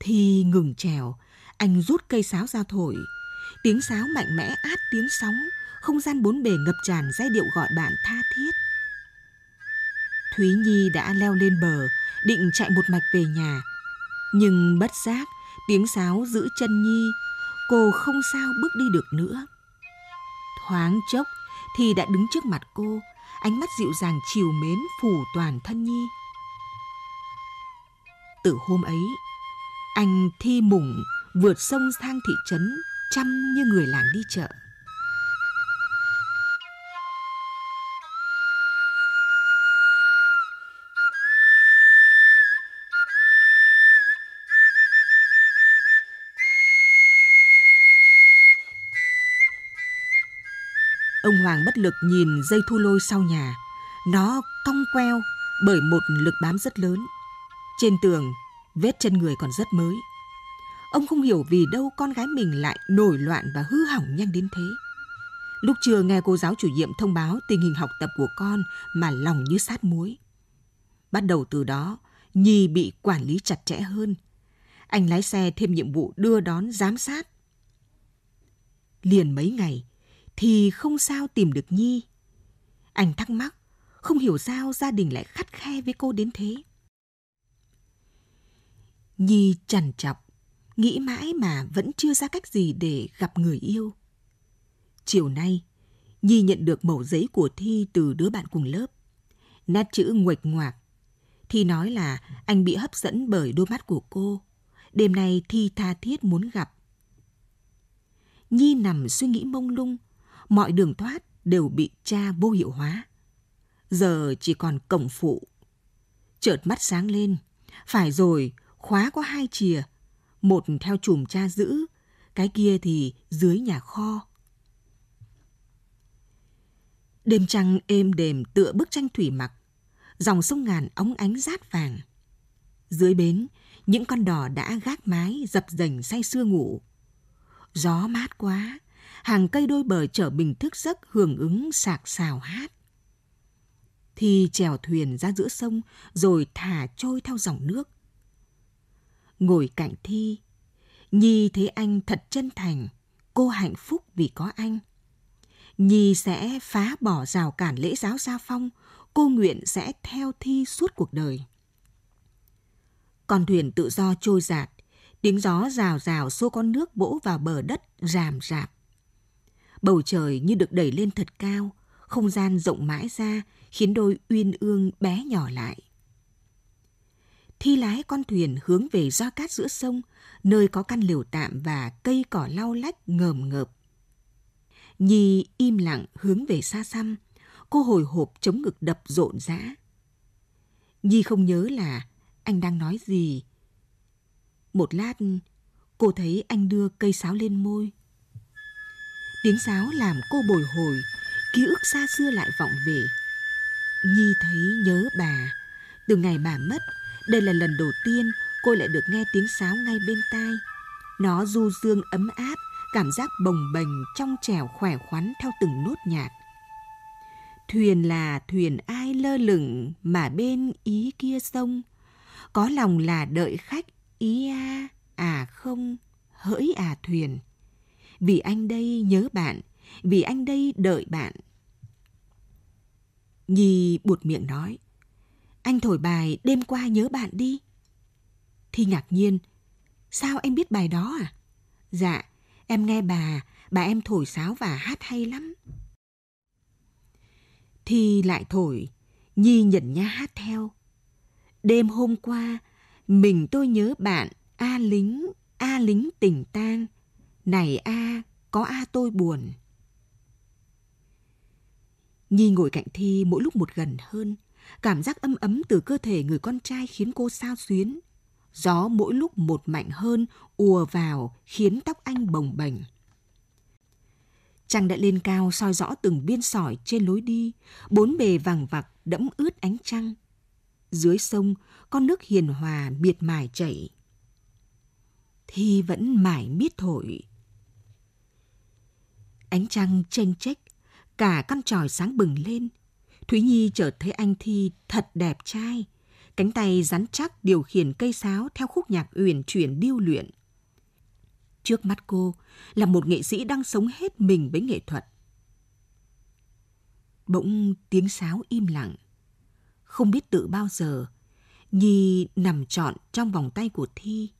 Thì ngừng trèo, anh rút cây sáo ra thổi. Tiếng sáo mạnh mẽ át tiếng sóng, không gian bốn bề ngập tràn giai điệu gọi bạn tha thiết. Thúy Nhi đã leo lên bờ, định chạy một mạch về nhà. Nhưng bất giác, tiếng sáo giữ chân Nhi cô không sao bước đi được nữa. Thoáng chốc, thì đã đứng trước mặt cô, ánh mắt dịu dàng chiều mến phủ toàn thân Nhi. Từ hôm ấy, anh thi mủng vượt sông sang thị trấn chăm như người làng đi chợ. bất lực nhìn dây thu lôi sau nhà. Nó cong queo bởi một lực bám rất lớn. Trên tường, vết chân người còn rất mới. Ông không hiểu vì đâu con gái mình lại nổi loạn và hư hỏng nhanh đến thế. Lúc trưa nghe cô giáo chủ nhiệm thông báo tình hình học tập của con mà lòng như sát muối. Bắt đầu từ đó, Nhi bị quản lý chặt chẽ hơn. Anh lái xe thêm nhiệm vụ đưa đón giám sát. Liền mấy ngày, thì không sao tìm được Nhi. Anh thắc mắc, không hiểu sao gia đình lại khắt khe với cô đến thế. Nhi trằn trọc, nghĩ mãi mà vẫn chưa ra cách gì để gặp người yêu. Chiều nay, Nhi nhận được mẩu giấy của Thi từ đứa bạn cùng lớp. Nét chữ nguệch ngoạc. Thi nói là anh bị hấp dẫn bởi đôi mắt của cô. Đêm nay Thi tha thiết muốn gặp. Nhi nằm suy nghĩ mông lung mọi đường thoát đều bị cha vô hiệu hóa. Giờ chỉ còn cổng phụ. Chợt mắt sáng lên, phải rồi, khóa có hai chìa, một theo chùm cha giữ, cái kia thì dưới nhà kho. Đêm trăng êm đềm tựa bức tranh thủy mặc, dòng sông ngàn ống ánh rát vàng. Dưới bến, những con đò đã gác mái dập dềnh say sưa ngủ. Gió mát quá, hàng cây đôi bờ chở bình thức giấc hưởng ứng sạc xào hát. thi chèo thuyền ra giữa sông rồi thả trôi theo dòng nước. Ngồi cạnh Thi, Nhi thấy anh thật chân thành, cô hạnh phúc vì có anh. Nhi sẽ phá bỏ rào cản lễ giáo gia phong, cô nguyện sẽ theo Thi suốt cuộc đời. Con thuyền tự do trôi giạt, tiếng gió rào rào xô con nước vỗ vào bờ đất ràm rạp. Bầu trời như được đẩy lên thật cao, không gian rộng mãi ra khiến đôi uyên ương bé nhỏ lại. Thi lái con thuyền hướng về do cát giữa sông, nơi có căn lều tạm và cây cỏ lau lách ngờm ngợp. Nhi im lặng hướng về xa xăm, cô hồi hộp chống ngực đập rộn rã. Nhi không nhớ là anh đang nói gì. Một lát, cô thấy anh đưa cây sáo lên môi, Tiếng sáo làm cô bồi hồi, ký ức xa xưa lại vọng về. Nhi thấy nhớ bà. Từ ngày bà mất, đây là lần đầu tiên cô lại được nghe tiếng sáo ngay bên tai. Nó du dương ấm áp, cảm giác bồng bềnh trong trẻo khỏe khoắn theo từng nốt nhạc. Thuyền là thuyền ai lơ lửng mà bên ý kia sông. Có lòng là đợi khách ý a à, à không, hỡi à thuyền vì anh đây nhớ bạn, vì anh đây đợi bạn. Nhi buột miệng nói, anh thổi bài đêm qua nhớ bạn đi. Thi ngạc nhiên, sao em biết bài đó à? Dạ, em nghe bà, bà em thổi sáo và hát hay lắm. Thi lại thổi, Nhi nhận nhá hát theo. Đêm hôm qua, mình tôi nhớ bạn, A lính, A lính tình tang. Này a, có a tôi buồn. Nhi ngồi cạnh Thi mỗi lúc một gần hơn. Cảm giác âm ấm từ cơ thể người con trai khiến cô sao xuyến. Gió mỗi lúc một mạnh hơn ùa vào khiến tóc anh bồng bềnh. Trăng đã lên cao soi rõ từng biên sỏi trên lối đi, bốn bề vàng vặc đẫm ướt ánh trăng. Dưới sông, con nước hiền hòa miệt mài chảy. Thi vẫn mải miết thổi, Ánh trăng chênh chếch, cả căn tròi sáng bừng lên. Thúy Nhi chợt thấy anh Thi thật đẹp trai. Cánh tay rắn chắc điều khiển cây sáo theo khúc nhạc uyển chuyển điêu luyện. Trước mắt cô là một nghệ sĩ đang sống hết mình với nghệ thuật. Bỗng tiếng sáo im lặng. Không biết tự bao giờ, Nhi nằm trọn trong vòng tay của Thi.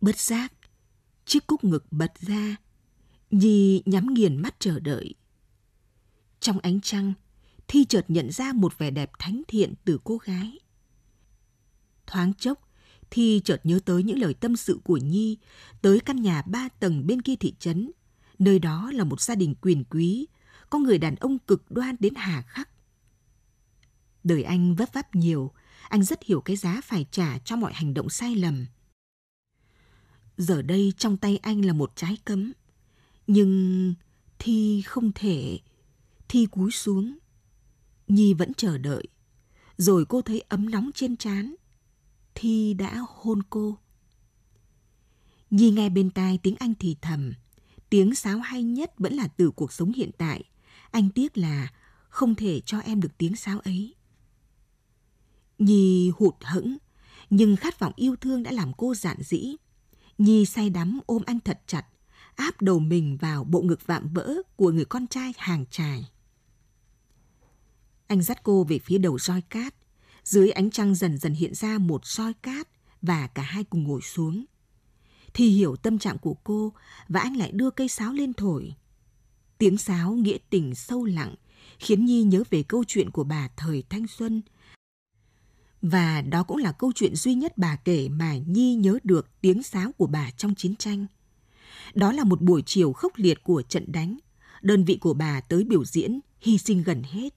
Bất giác, chiếc cúc ngực bật ra Nhi nhắm nghiền mắt chờ đợi. Trong ánh trăng, Thi chợt nhận ra một vẻ đẹp thánh thiện từ cô gái. Thoáng chốc, Thi chợt nhớ tới những lời tâm sự của Nhi tới căn nhà ba tầng bên kia thị trấn. Nơi đó là một gia đình quyền quý, có người đàn ông cực đoan đến hà khắc. Đời anh vấp vấp nhiều, anh rất hiểu cái giá phải trả cho mọi hành động sai lầm. Giờ đây trong tay anh là một trái cấm. Nhưng Thi không thể. Thi cúi xuống. Nhi vẫn chờ đợi. Rồi cô thấy ấm nóng trên trán. Thi đã hôn cô. Nhi nghe bên tai tiếng anh thì thầm. Tiếng sáo hay nhất vẫn là từ cuộc sống hiện tại. Anh tiếc là không thể cho em được tiếng sáo ấy. Nhi hụt hẫng, nhưng khát vọng yêu thương đã làm cô dạn dĩ. Nhi say đắm ôm anh thật chặt, áp đầu mình vào bộ ngực vạm vỡ của người con trai hàng trài. Anh dắt cô về phía đầu roi cát. Dưới ánh trăng dần dần hiện ra một roi cát và cả hai cùng ngồi xuống. Thì hiểu tâm trạng của cô và anh lại đưa cây sáo lên thổi. Tiếng sáo nghĩa tình sâu lặng khiến Nhi nhớ về câu chuyện của bà thời thanh xuân. Và đó cũng là câu chuyện duy nhất bà kể mà Nhi nhớ được tiếng sáo của bà trong chiến tranh. Đó là một buổi chiều khốc liệt của trận đánh. Đơn vị của bà tới biểu diễn, hy sinh gần hết.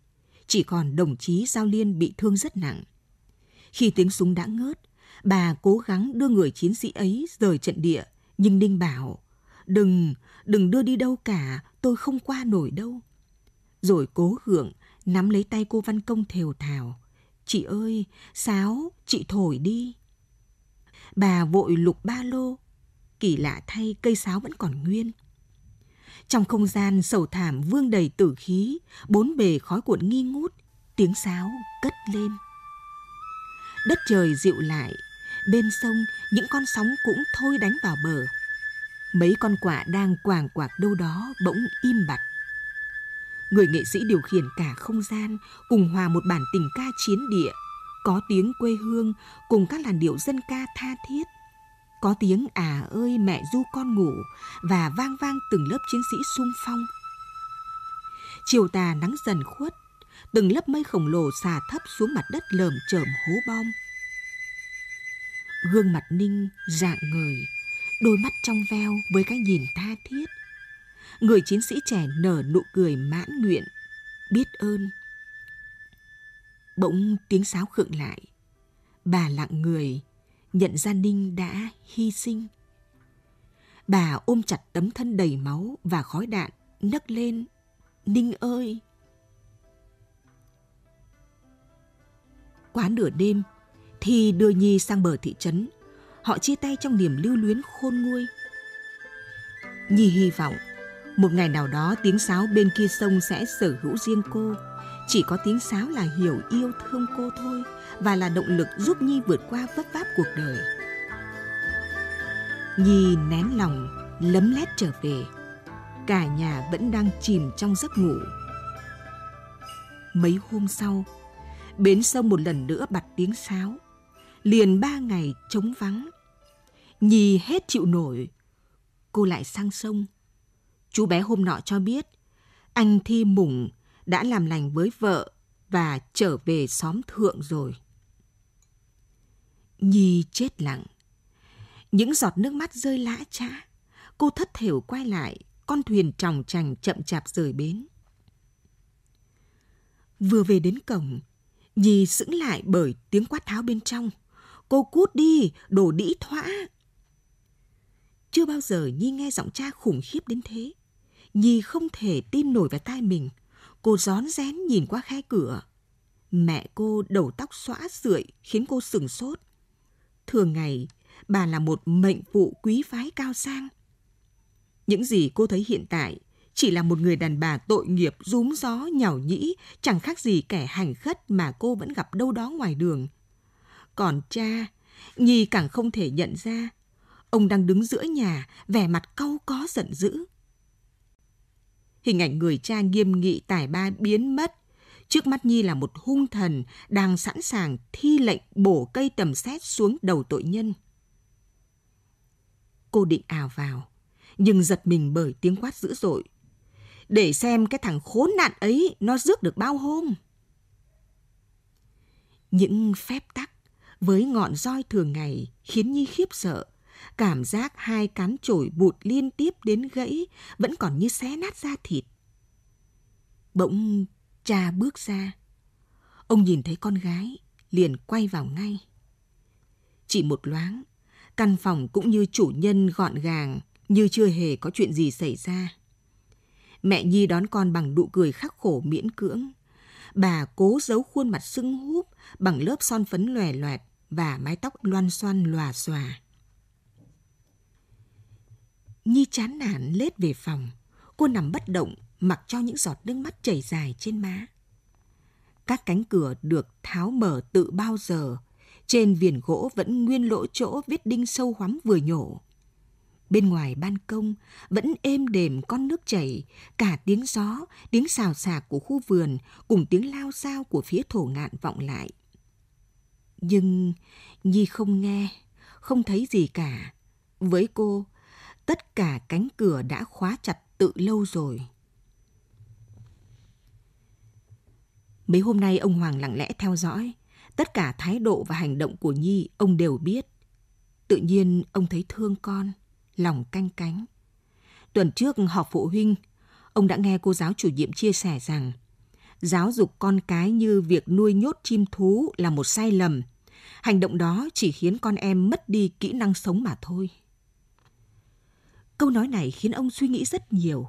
Chỉ còn đồng chí Giao Liên bị thương rất nặng. Khi tiếng súng đã ngớt, bà cố gắng đưa người chiến sĩ ấy rời trận địa, nhưng Ninh bảo, đừng, đừng đưa đi đâu cả, tôi không qua nổi đâu. Rồi cố gượng, nắm lấy tay cô Văn Công thều thào. Chị ơi, sáo, chị thổi đi. Bà vội lục ba lô, kỳ lạ thay cây sáo vẫn còn nguyên. Trong không gian sầu thảm vương đầy tử khí, bốn bề khói cuộn nghi ngút, tiếng sáo cất lên. Đất trời dịu lại, bên sông những con sóng cũng thôi đánh vào bờ. Mấy con quạ đang quàng quạc đâu đó bỗng im bặt. Người nghệ sĩ điều khiển cả không gian cùng hòa một bản tình ca chiến địa, có tiếng quê hương cùng các làn điệu dân ca tha thiết có tiếng à ơi mẹ du con ngủ và vang vang từng lớp chiến sĩ sung phong. Chiều tà nắng dần khuất, từng lớp mây khổng lồ xà thấp xuống mặt đất lởm chởm hố bom. Gương mặt Ninh dạng người, đôi mắt trong veo với cái nhìn tha thiết. Người chiến sĩ trẻ nở nụ cười mãn nguyện, biết ơn. Bỗng tiếng sáo khựng lại. Bà lặng người, nhận ra Ninh đã hy sinh. Bà ôm chặt tấm thân đầy máu và khói đạn, nấc lên, Ninh ơi! Quá nửa đêm, thì đưa Nhi sang bờ thị trấn. Họ chia tay trong niềm lưu luyến khôn nguôi. Nhi hy vọng, một ngày nào đó tiếng sáo bên kia sông sẽ sở hữu riêng cô. Chỉ có tiếng sáo là hiểu yêu thương cô thôi và là động lực giúp Nhi vượt qua vất váp cuộc đời. Nhi nén lòng, lấm lét trở về. Cả nhà vẫn đang chìm trong giấc ngủ. Mấy hôm sau, bến sông một lần nữa bật tiếng sáo. Liền ba ngày trống vắng. Nhi hết chịu nổi. Cô lại sang sông. Chú bé hôm nọ cho biết, anh Thi Mùng đã làm lành với vợ và trở về xóm thượng rồi. Nhi chết lặng. Những giọt nước mắt rơi lã chã. Cô thất thểu quay lại, con thuyền tròng trành chậm chạp rời bến. Vừa về đến cổng, Nhi sững lại bởi tiếng quát tháo bên trong. Cô cút đi, đổ đĩ thoã. Chưa bao giờ Nhi nghe giọng cha khủng khiếp đến thế. Nhi không thể tin nổi vào tai mình. Cô rón rén nhìn qua khe cửa. Mẹ cô đầu tóc xõa sượi khiến cô sừng sốt. Thường ngày, bà là một mệnh vụ quý phái cao sang. Những gì cô thấy hiện tại chỉ là một người đàn bà tội nghiệp rúm gió nhảo nhĩ, chẳng khác gì kẻ hành khất mà cô vẫn gặp đâu đó ngoài đường. Còn cha, Nhi càng không thể nhận ra. Ông đang đứng giữa nhà, vẻ mặt cau có giận dữ. Hình ảnh người cha nghiêm nghị tài ba biến mất Trước mắt Nhi là một hung thần đang sẵn sàng thi lệnh bổ cây tầm xét xuống đầu tội nhân. Cô định ào vào, nhưng giật mình bởi tiếng quát dữ dội. Để xem cái thằng khốn nạn ấy nó rước được bao hôm. Những phép tắc với ngọn roi thường ngày khiến Nhi khiếp sợ. Cảm giác hai cán chổi bụt liên tiếp đến gãy vẫn còn như xé nát da thịt. Bỗng Cha bước ra. Ông nhìn thấy con gái, liền quay vào ngay. Chỉ một loáng, căn phòng cũng như chủ nhân gọn gàng, như chưa hề có chuyện gì xảy ra. Mẹ Nhi đón con bằng nụ cười khắc khổ miễn cưỡng. Bà cố giấu khuôn mặt sưng húp bằng lớp son phấn lòe loẹt và mái tóc loan xoan lòa xòa. Nhi chán nản lết về phòng. Cô nằm bất động, mặc cho những giọt nước mắt chảy dài trên má. Các cánh cửa được tháo mở tự bao giờ, trên viền gỗ vẫn nguyên lỗ chỗ vết đinh sâu hoắm vừa nhổ. Bên ngoài ban công vẫn êm đềm con nước chảy, cả tiếng gió, tiếng xào xạc của khu vườn cùng tiếng lao sao của phía thổ ngạn vọng lại. Nhưng Nhi không nghe, không thấy gì cả. Với cô, tất cả cánh cửa đã khóa chặt tự lâu rồi. Mấy hôm nay ông Hoàng lặng lẽ theo dõi, tất cả thái độ và hành động của Nhi ông đều biết. Tự nhiên ông thấy thương con, lòng canh cánh. Tuần trước họp phụ huynh, ông đã nghe cô giáo chủ nhiệm chia sẻ rằng giáo dục con cái như việc nuôi nhốt chim thú là một sai lầm. Hành động đó chỉ khiến con em mất đi kỹ năng sống mà thôi. Câu nói này khiến ông suy nghĩ rất nhiều.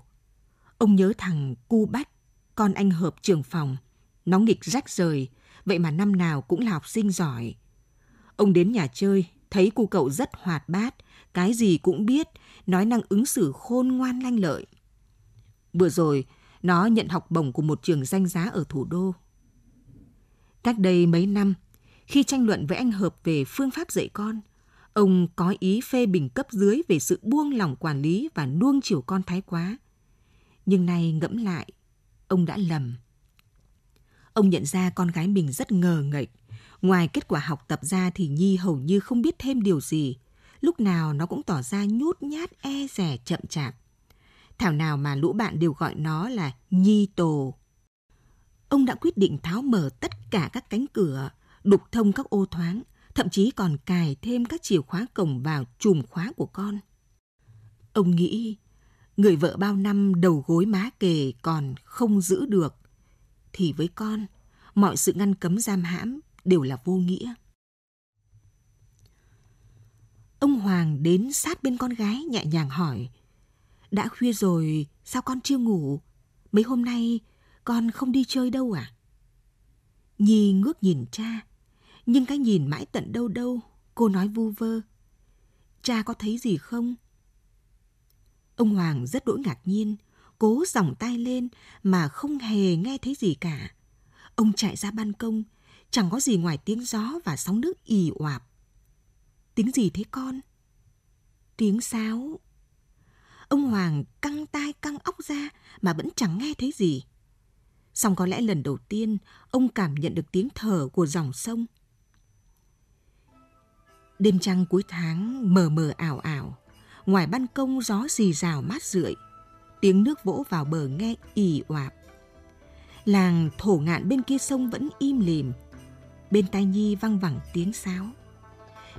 Ông nhớ thằng Cu Bách, con anh hợp trường phòng – nó nghịch rách rời, vậy mà năm nào cũng là học sinh giỏi. Ông đến nhà chơi, thấy cô cậu rất hoạt bát, cái gì cũng biết, nói năng ứng xử khôn ngoan lanh lợi. Vừa rồi, nó nhận học bổng của một trường danh giá ở thủ đô. Cách đây mấy năm, khi tranh luận với anh Hợp về phương pháp dạy con, ông có ý phê bình cấp dưới về sự buông lỏng quản lý và nuông chiều con thái quá. Nhưng nay ngẫm lại, ông đã lầm. Ông nhận ra con gái mình rất ngờ nghệch. Ngoài kết quả học tập ra thì Nhi hầu như không biết thêm điều gì. Lúc nào nó cũng tỏ ra nhút nhát e rẻ chậm chạp. Thảo nào mà lũ bạn đều gọi nó là Nhi Tồ. Ông đã quyết định tháo mở tất cả các cánh cửa, đục thông các ô thoáng, thậm chí còn cài thêm các chìa khóa cổng vào chùm khóa của con. Ông nghĩ, người vợ bao năm đầu gối má kề còn không giữ được thì với con, mọi sự ngăn cấm giam hãm đều là vô nghĩa. Ông Hoàng đến sát bên con gái nhẹ nhàng hỏi, đã khuya rồi, sao con chưa ngủ? Mấy hôm nay con không đi chơi đâu à? Nhi ngước nhìn cha, nhưng cái nhìn mãi tận đâu đâu, cô nói vu vơ. Cha có thấy gì không? Ông Hoàng rất đỗi ngạc nhiên, cố giỏng tai lên mà không hề nghe thấy gì cả. Ông chạy ra ban công, chẳng có gì ngoài tiếng gió và sóng nước ì oạp. Tiếng gì thế con? Tiếng sáo. Ông Hoàng căng tai căng óc ra mà vẫn chẳng nghe thấy gì. Xong có lẽ lần đầu tiên ông cảm nhận được tiếng thở của dòng sông. Đêm trăng cuối tháng mờ mờ ảo ảo, ngoài ban công gió rì rào mát rượi – tiếng nước vỗ vào bờ nghe ì oạp. Làng thổ ngạn bên kia sông vẫn im lìm, bên tai Nhi văng vẳng tiếng sáo.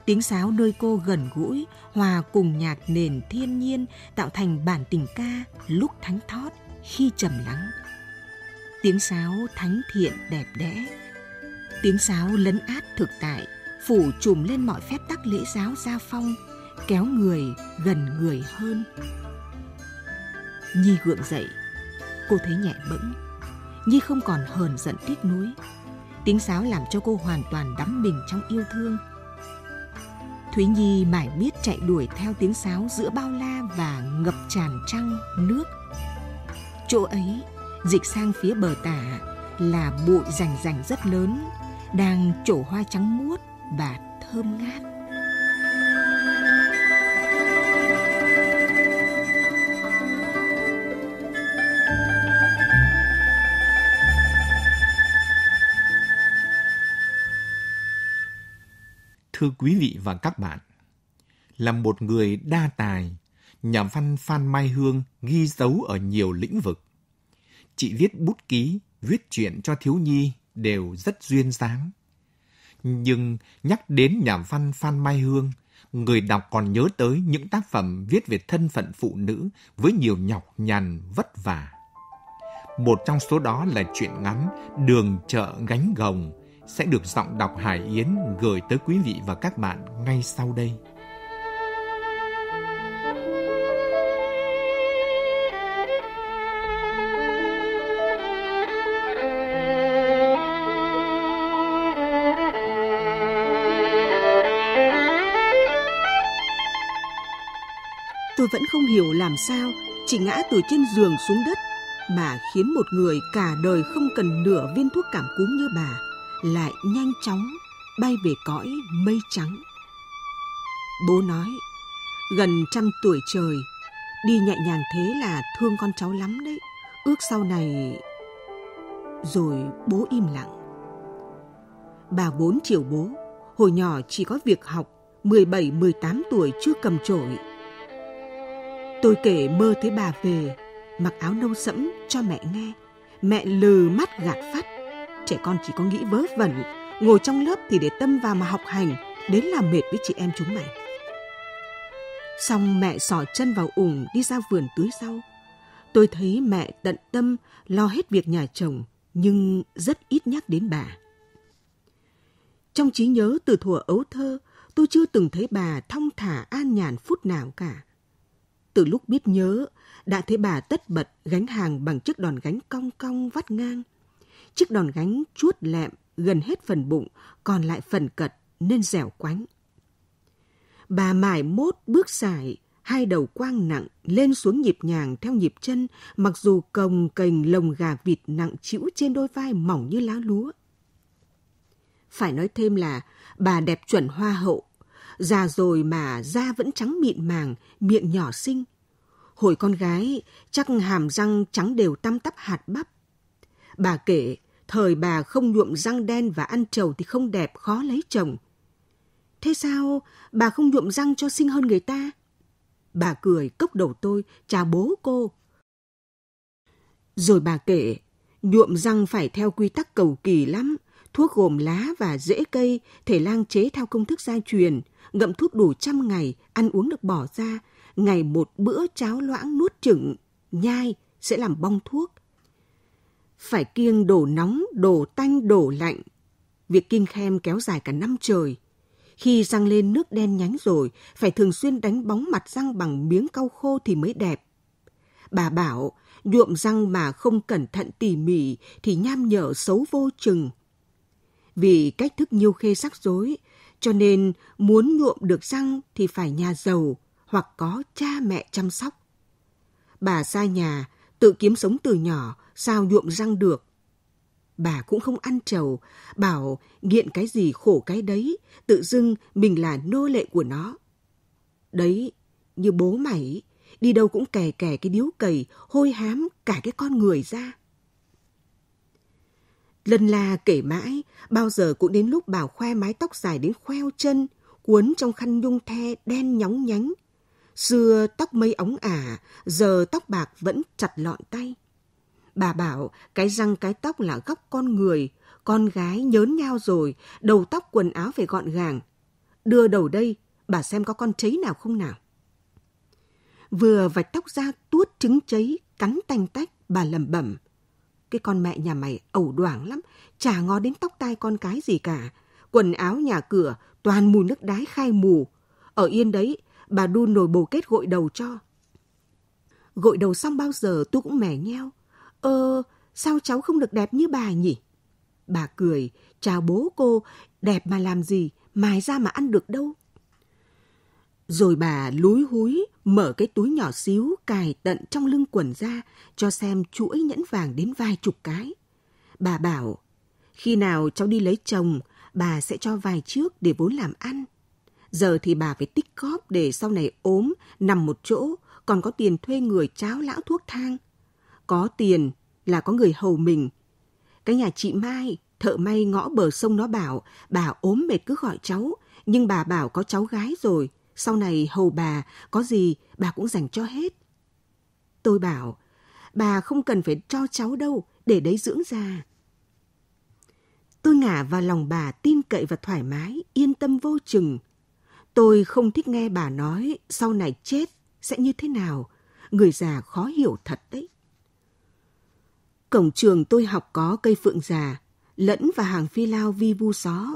Tiếng sáo nơi cô gần gũi, hòa cùng nhạc nền thiên nhiên tạo thành bản tình ca lúc thánh thót, khi trầm lắng. Tiếng sáo thánh thiện đẹp đẽ, tiếng sáo lấn át thực tại, phủ trùm lên mọi phép tắc lễ giáo gia phong, kéo người gần người hơn. Nhi gượng dậy, cô thấy nhẹ bẫng. Nhi không còn hờn giận tiếc nuối. Tiếng sáo làm cho cô hoàn toàn đắm mình trong yêu thương. Thúy Nhi mải miết chạy đuổi theo tiếng sáo giữa bao la và ngập tràn trăng, nước. Chỗ ấy, dịch sang phía bờ tả là bụi rành rành rất lớn, đang trổ hoa trắng muốt và thơm ngát. Thưa quý vị và các bạn, là một người đa tài, nhà văn Phan Mai Hương ghi dấu ở nhiều lĩnh vực. Chị viết bút ký, viết chuyện cho thiếu nhi đều rất duyên dáng. Nhưng nhắc đến nhà văn Phan Mai Hương, người đọc còn nhớ tới những tác phẩm viết về thân phận phụ nữ với nhiều nhọc nhằn vất vả. Một trong số đó là chuyện ngắn Đường chợ gánh gồng sẽ được giọng đọc Hải Yến gửi tới quý vị và các bạn ngay sau đây. Tôi vẫn không hiểu làm sao chị ngã từ trên giường xuống đất bà khiến một người cả đời không cần nửa viên thuốc cảm cúm như bà lại nhanh chóng bay về cõi mây trắng. Bố nói, gần trăm tuổi trời, đi nhẹ nhàng thế là thương con cháu lắm đấy, ước sau này... Rồi bố im lặng. Bà vốn chiều bố, hồi nhỏ chỉ có việc học, 17-18 tuổi chưa cầm chổi. Tôi kể mơ thấy bà về, mặc áo nâu sẫm cho mẹ nghe, mẹ lừ mắt gạt phát Trẻ con chỉ có nghĩ vớ vẩn, ngồi trong lớp thì để tâm vào mà học hành, đến là mệt với chị em chúng mày. Xong mẹ sỏ chân vào ủng đi ra vườn tưới rau. Tôi thấy mẹ tận tâm lo hết việc nhà chồng nhưng rất ít nhắc đến bà. Trong trí nhớ từ thuở ấu thơ, tôi chưa từng thấy bà thong thả an nhàn phút nào cả. Từ lúc biết nhớ, đã thấy bà tất bật gánh hàng bằng chiếc đòn gánh cong cong vắt ngang – chiếc đòn gánh chuốt lẹm gần hết phần bụng, còn lại phần cật nên dẻo quánh. Bà mải mốt bước dài hai đầu quang nặng lên xuống nhịp nhàng theo nhịp chân, mặc dù cồng cành lồng gà vịt nặng chịu trên đôi vai mỏng như lá lúa. Phải nói thêm là bà đẹp chuẩn hoa hậu, già rồi mà da vẫn trắng mịn màng, miệng nhỏ xinh. Hồi con gái, chắc hàm răng trắng đều tăm tắp hạt bắp, Bà kể, thời bà không nhuộm răng đen và ăn trầu thì không đẹp, khó lấy chồng. Thế sao bà không nhuộm răng cho xinh hơn người ta? Bà cười cốc đầu tôi, chào bố cô. Rồi bà kể, nhuộm răng phải theo quy tắc cầu kỳ lắm, thuốc gồm lá và rễ cây, thể lang chế theo công thức gia truyền, ngậm thuốc đủ trăm ngày, ăn uống được bỏ ra, ngày một bữa cháo loãng nuốt chửng, nhai sẽ làm bong thuốc, phải kiêng đổ nóng, đổ tanh, đổ lạnh. Việc kiêng khem kéo dài cả năm trời. Khi răng lên nước đen nhánh rồi, phải thường xuyên đánh bóng mặt răng bằng miếng cau khô thì mới đẹp. Bà bảo, nhuộm răng mà không cẩn thận tỉ mỉ thì nham nhở xấu vô chừng. Vì cách thức nhiều khê rắc rối, cho nên muốn nhuộm được răng thì phải nhà giàu hoặc có cha mẹ chăm sóc. Bà xa nhà, tự kiếm sống từ nhỏ sao nhuộm răng được. Bà cũng không ăn trầu, bảo nghiện cái gì khổ cái đấy, tự dưng mình là nô lệ của nó. Đấy, như bố mày, đi đâu cũng kè kè cái điếu cầy, hôi hám cả cái con người ra. Lần la kể mãi, bao giờ cũng đến lúc bảo khoe mái tóc dài đến khoeo chân, cuốn trong khăn nhung the đen nhóng nhánh. Xưa tóc mây ống ả, giờ tóc bạc vẫn chặt lọn tay. Bà bảo cái răng cái tóc là góc con người, con gái nhớn nhau rồi, đầu tóc quần áo phải gọn gàng. Đưa đầu đây, bà xem có con cháy nào không nào. Vừa vạch tóc ra tuốt trứng cháy, cắn tanh tách, bà lẩm bẩm. Cái con mẹ nhà mày ẩu đoảng lắm, chả ngó đến tóc tai con cái gì cả. Quần áo nhà cửa, toàn mùi nước đái khai mù. Ở yên đấy, bà đun nồi bồ kết gội đầu cho. Gội đầu xong bao giờ tôi cũng mẻ nheo, Ơ, ờ, sao cháu không được đẹp như bà nhỉ? Bà cười, chào bố cô, đẹp mà làm gì, mài ra mà ăn được đâu. Rồi bà lúi húi, mở cái túi nhỏ xíu cài tận trong lưng quần ra, cho xem chuỗi nhẫn vàng đến vài chục cái. Bà bảo, khi nào cháu đi lấy chồng, bà sẽ cho vài trước để vốn làm ăn. Giờ thì bà phải tích góp để sau này ốm, nằm một chỗ, còn có tiền thuê người cháo lão thuốc thang – có tiền là có người hầu mình. Cái nhà chị Mai, thợ may ngõ bờ sông nó bảo, bà ốm mệt cứ gọi cháu, nhưng bà bảo có cháu gái rồi, sau này hầu bà, có gì bà cũng dành cho hết. Tôi bảo, bà không cần phải cho cháu đâu, để đấy dưỡng già. Tôi ngả vào lòng bà tin cậy và thoải mái, yên tâm vô chừng. Tôi không thích nghe bà nói sau này chết sẽ như thế nào. Người già khó hiểu thật đấy. Cổng trường tôi học có cây phượng già, lẫn và hàng phi lao vi vu xó,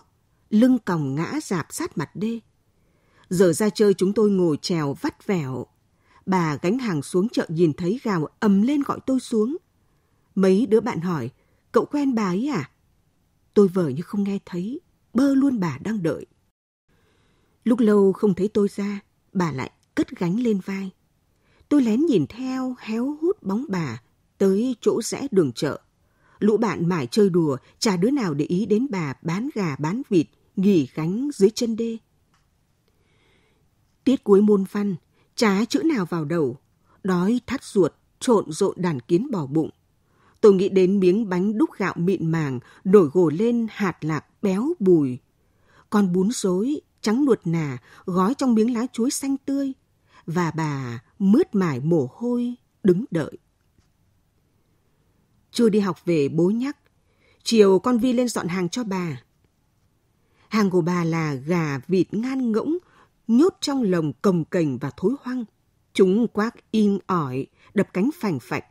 lưng còng ngã dạp sát mặt đê. Giờ ra chơi chúng tôi ngồi trèo vắt vẻo. Bà gánh hàng xuống chợ nhìn thấy gào ầm lên gọi tôi xuống. Mấy đứa bạn hỏi, cậu quen bà ấy à? Tôi vờ như không nghe thấy, bơ luôn bà đang đợi. Lúc lâu không thấy tôi ra, bà lại cất gánh lên vai. Tôi lén nhìn theo, héo hút bóng bà, tới chỗ rẽ đường chợ. Lũ bạn mải chơi đùa, chả đứa nào để ý đến bà bán gà bán vịt, nghỉ gánh dưới chân đê. Tiết cuối môn văn, chả chữ nào vào đầu, đói thắt ruột, trộn rộn đàn kiến bỏ bụng. Tôi nghĩ đến miếng bánh đúc gạo mịn màng, nổi gồ lên hạt lạc béo bùi. Con bún rối, trắng nuột nà, gói trong miếng lá chuối xanh tươi. Và bà mướt mải mồ hôi, đứng đợi. Trưa đi học về bố nhắc. Chiều con Vi lên dọn hàng cho bà. Hàng của bà là gà vịt ngan ngỗng, nhốt trong lồng cồng cành và thối hoang. Chúng quác in ỏi, đập cánh phành phạch.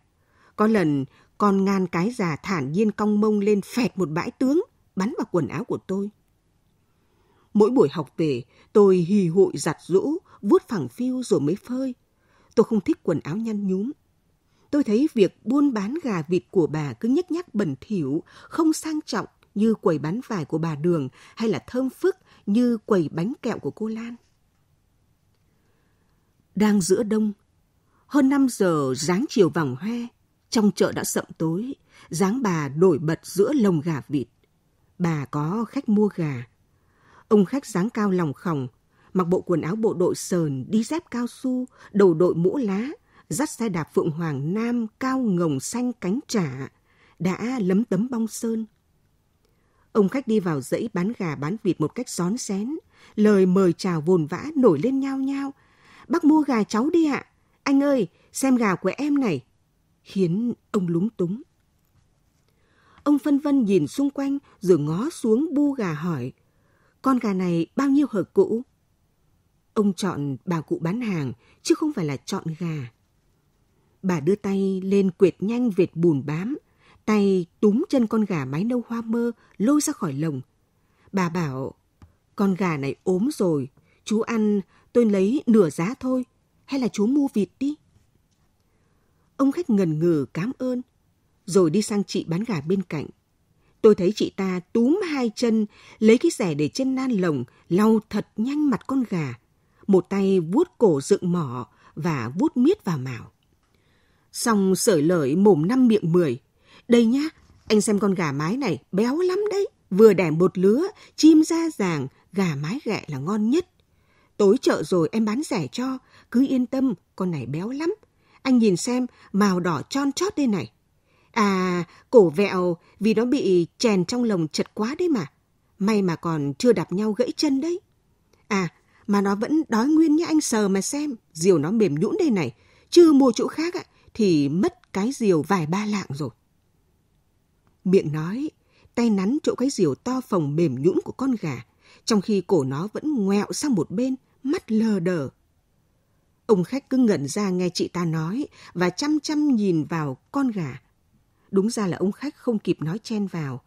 Có lần, con ngan cái già thản nhiên cong mông lên phẹt một bãi tướng, bắn vào quần áo của tôi. Mỗi buổi học về, tôi hì hụi giặt rũ, vuốt phẳng phiêu rồi mới phơi. Tôi không thích quần áo nhăn nhúm, tôi thấy việc buôn bán gà vịt của bà cứ nhếch nhác bẩn thỉu, không sang trọng như quầy bán vải của bà Đường hay là thơm phức như quầy bánh kẹo của cô Lan. Đang giữa đông, hơn 5 giờ dáng chiều vòng hoe, trong chợ đã sậm tối, dáng bà nổi bật giữa lồng gà vịt. Bà có khách mua gà. Ông khách dáng cao lòng khòng, mặc bộ quần áo bộ đội sờn, đi dép cao su, đầu đội mũ lá, dắt xe đạp Phượng Hoàng Nam cao ngồng xanh cánh trả, đã lấm tấm bong sơn. Ông khách đi vào dãy bán gà bán vịt một cách xón xén, lời mời chào vồn vã nổi lên nhau nhau Bác mua gà cháu đi ạ, anh ơi, xem gà của em này, khiến ông lúng túng. Ông phân vân nhìn xung quanh rồi ngó xuống bu gà hỏi, con gà này bao nhiêu hở cũ? Ông chọn bà cụ bán hàng chứ không phải là chọn gà. Bà đưa tay lên quệt nhanh vệt bùn bám, tay túm chân con gà mái nâu hoa mơ lôi ra khỏi lồng. Bà bảo, con gà này ốm rồi, chú ăn tôi lấy nửa giá thôi, hay là chú mua vịt đi. Ông khách ngần ngừ cảm ơn, rồi đi sang chị bán gà bên cạnh. Tôi thấy chị ta túm hai chân, lấy cái rẻ để trên nan lồng, lau thật nhanh mặt con gà. Một tay vuốt cổ dựng mỏ và vuốt miết vào mào. Xong sởi lợi mồm năm miệng mười. Đây nhá, anh xem con gà mái này béo lắm đấy. Vừa đẻ một lứa, chim ra ràng, gà mái ghẹ là ngon nhất. Tối chợ rồi em bán rẻ cho, cứ yên tâm, con này béo lắm. Anh nhìn xem, màu đỏ tròn chót đây này. À, cổ vẹo vì nó bị chèn trong lồng chật quá đấy mà. May mà còn chưa đạp nhau gãy chân đấy. À, mà nó vẫn đói nguyên nhá anh sờ mà xem, diều nó mềm nhũn đây này. Chứ mua chỗ khác ạ, thì mất cái diều vài ba lạng rồi. Miệng nói, tay nắn chỗ cái diều to phồng mềm nhũn của con gà, trong khi cổ nó vẫn ngoẹo sang một bên, mắt lờ đờ. Ông khách cứ ngẩn ra nghe chị ta nói và chăm chăm nhìn vào con gà. Đúng ra là ông khách không kịp nói chen vào,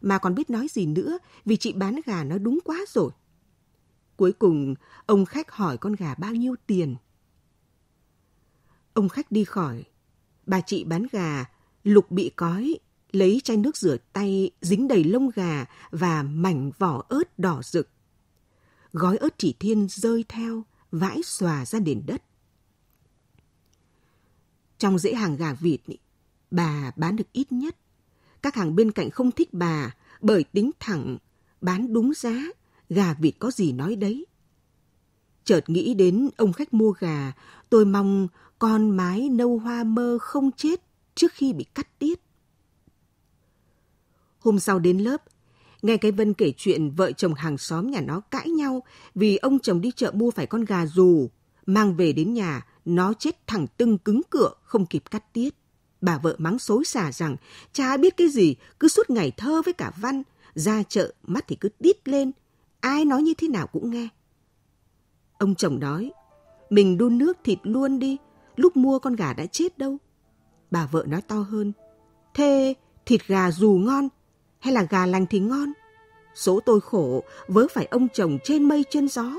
mà còn biết nói gì nữa vì chị bán gà nói đúng quá rồi. Cuối cùng, ông khách hỏi con gà bao nhiêu tiền. Ông khách đi khỏi, Bà chị bán gà, lục bị cói, lấy chai nước rửa tay dính đầy lông gà và mảnh vỏ ớt đỏ rực. Gói ớt chỉ thiên rơi theo, vãi xòa ra nền đất. Trong dễ hàng gà vịt, bà bán được ít nhất. Các hàng bên cạnh không thích bà bởi tính thẳng, bán đúng giá, gà vịt có gì nói đấy. Chợt nghĩ đến ông khách mua gà, tôi mong con mái nâu hoa mơ không chết trước khi bị cắt tiết. Hôm sau đến lớp, nghe cái Vân kể chuyện vợ chồng hàng xóm nhà nó cãi nhau vì ông chồng đi chợ mua phải con gà dù mang về đến nhà, nó chết thẳng tưng cứng cửa, không kịp cắt tiết. Bà vợ mắng xối xả rằng, cha biết cái gì, cứ suốt ngày thơ với cả văn, ra chợ mắt thì cứ tít lên, ai nói như thế nào cũng nghe. Ông chồng nói, mình đun nước thịt luôn đi, lúc mua con gà đã chết đâu. Bà vợ nói to hơn, thế thịt gà dù ngon hay là gà lành thì ngon? Số tôi khổ vớ phải ông chồng trên mây trên gió.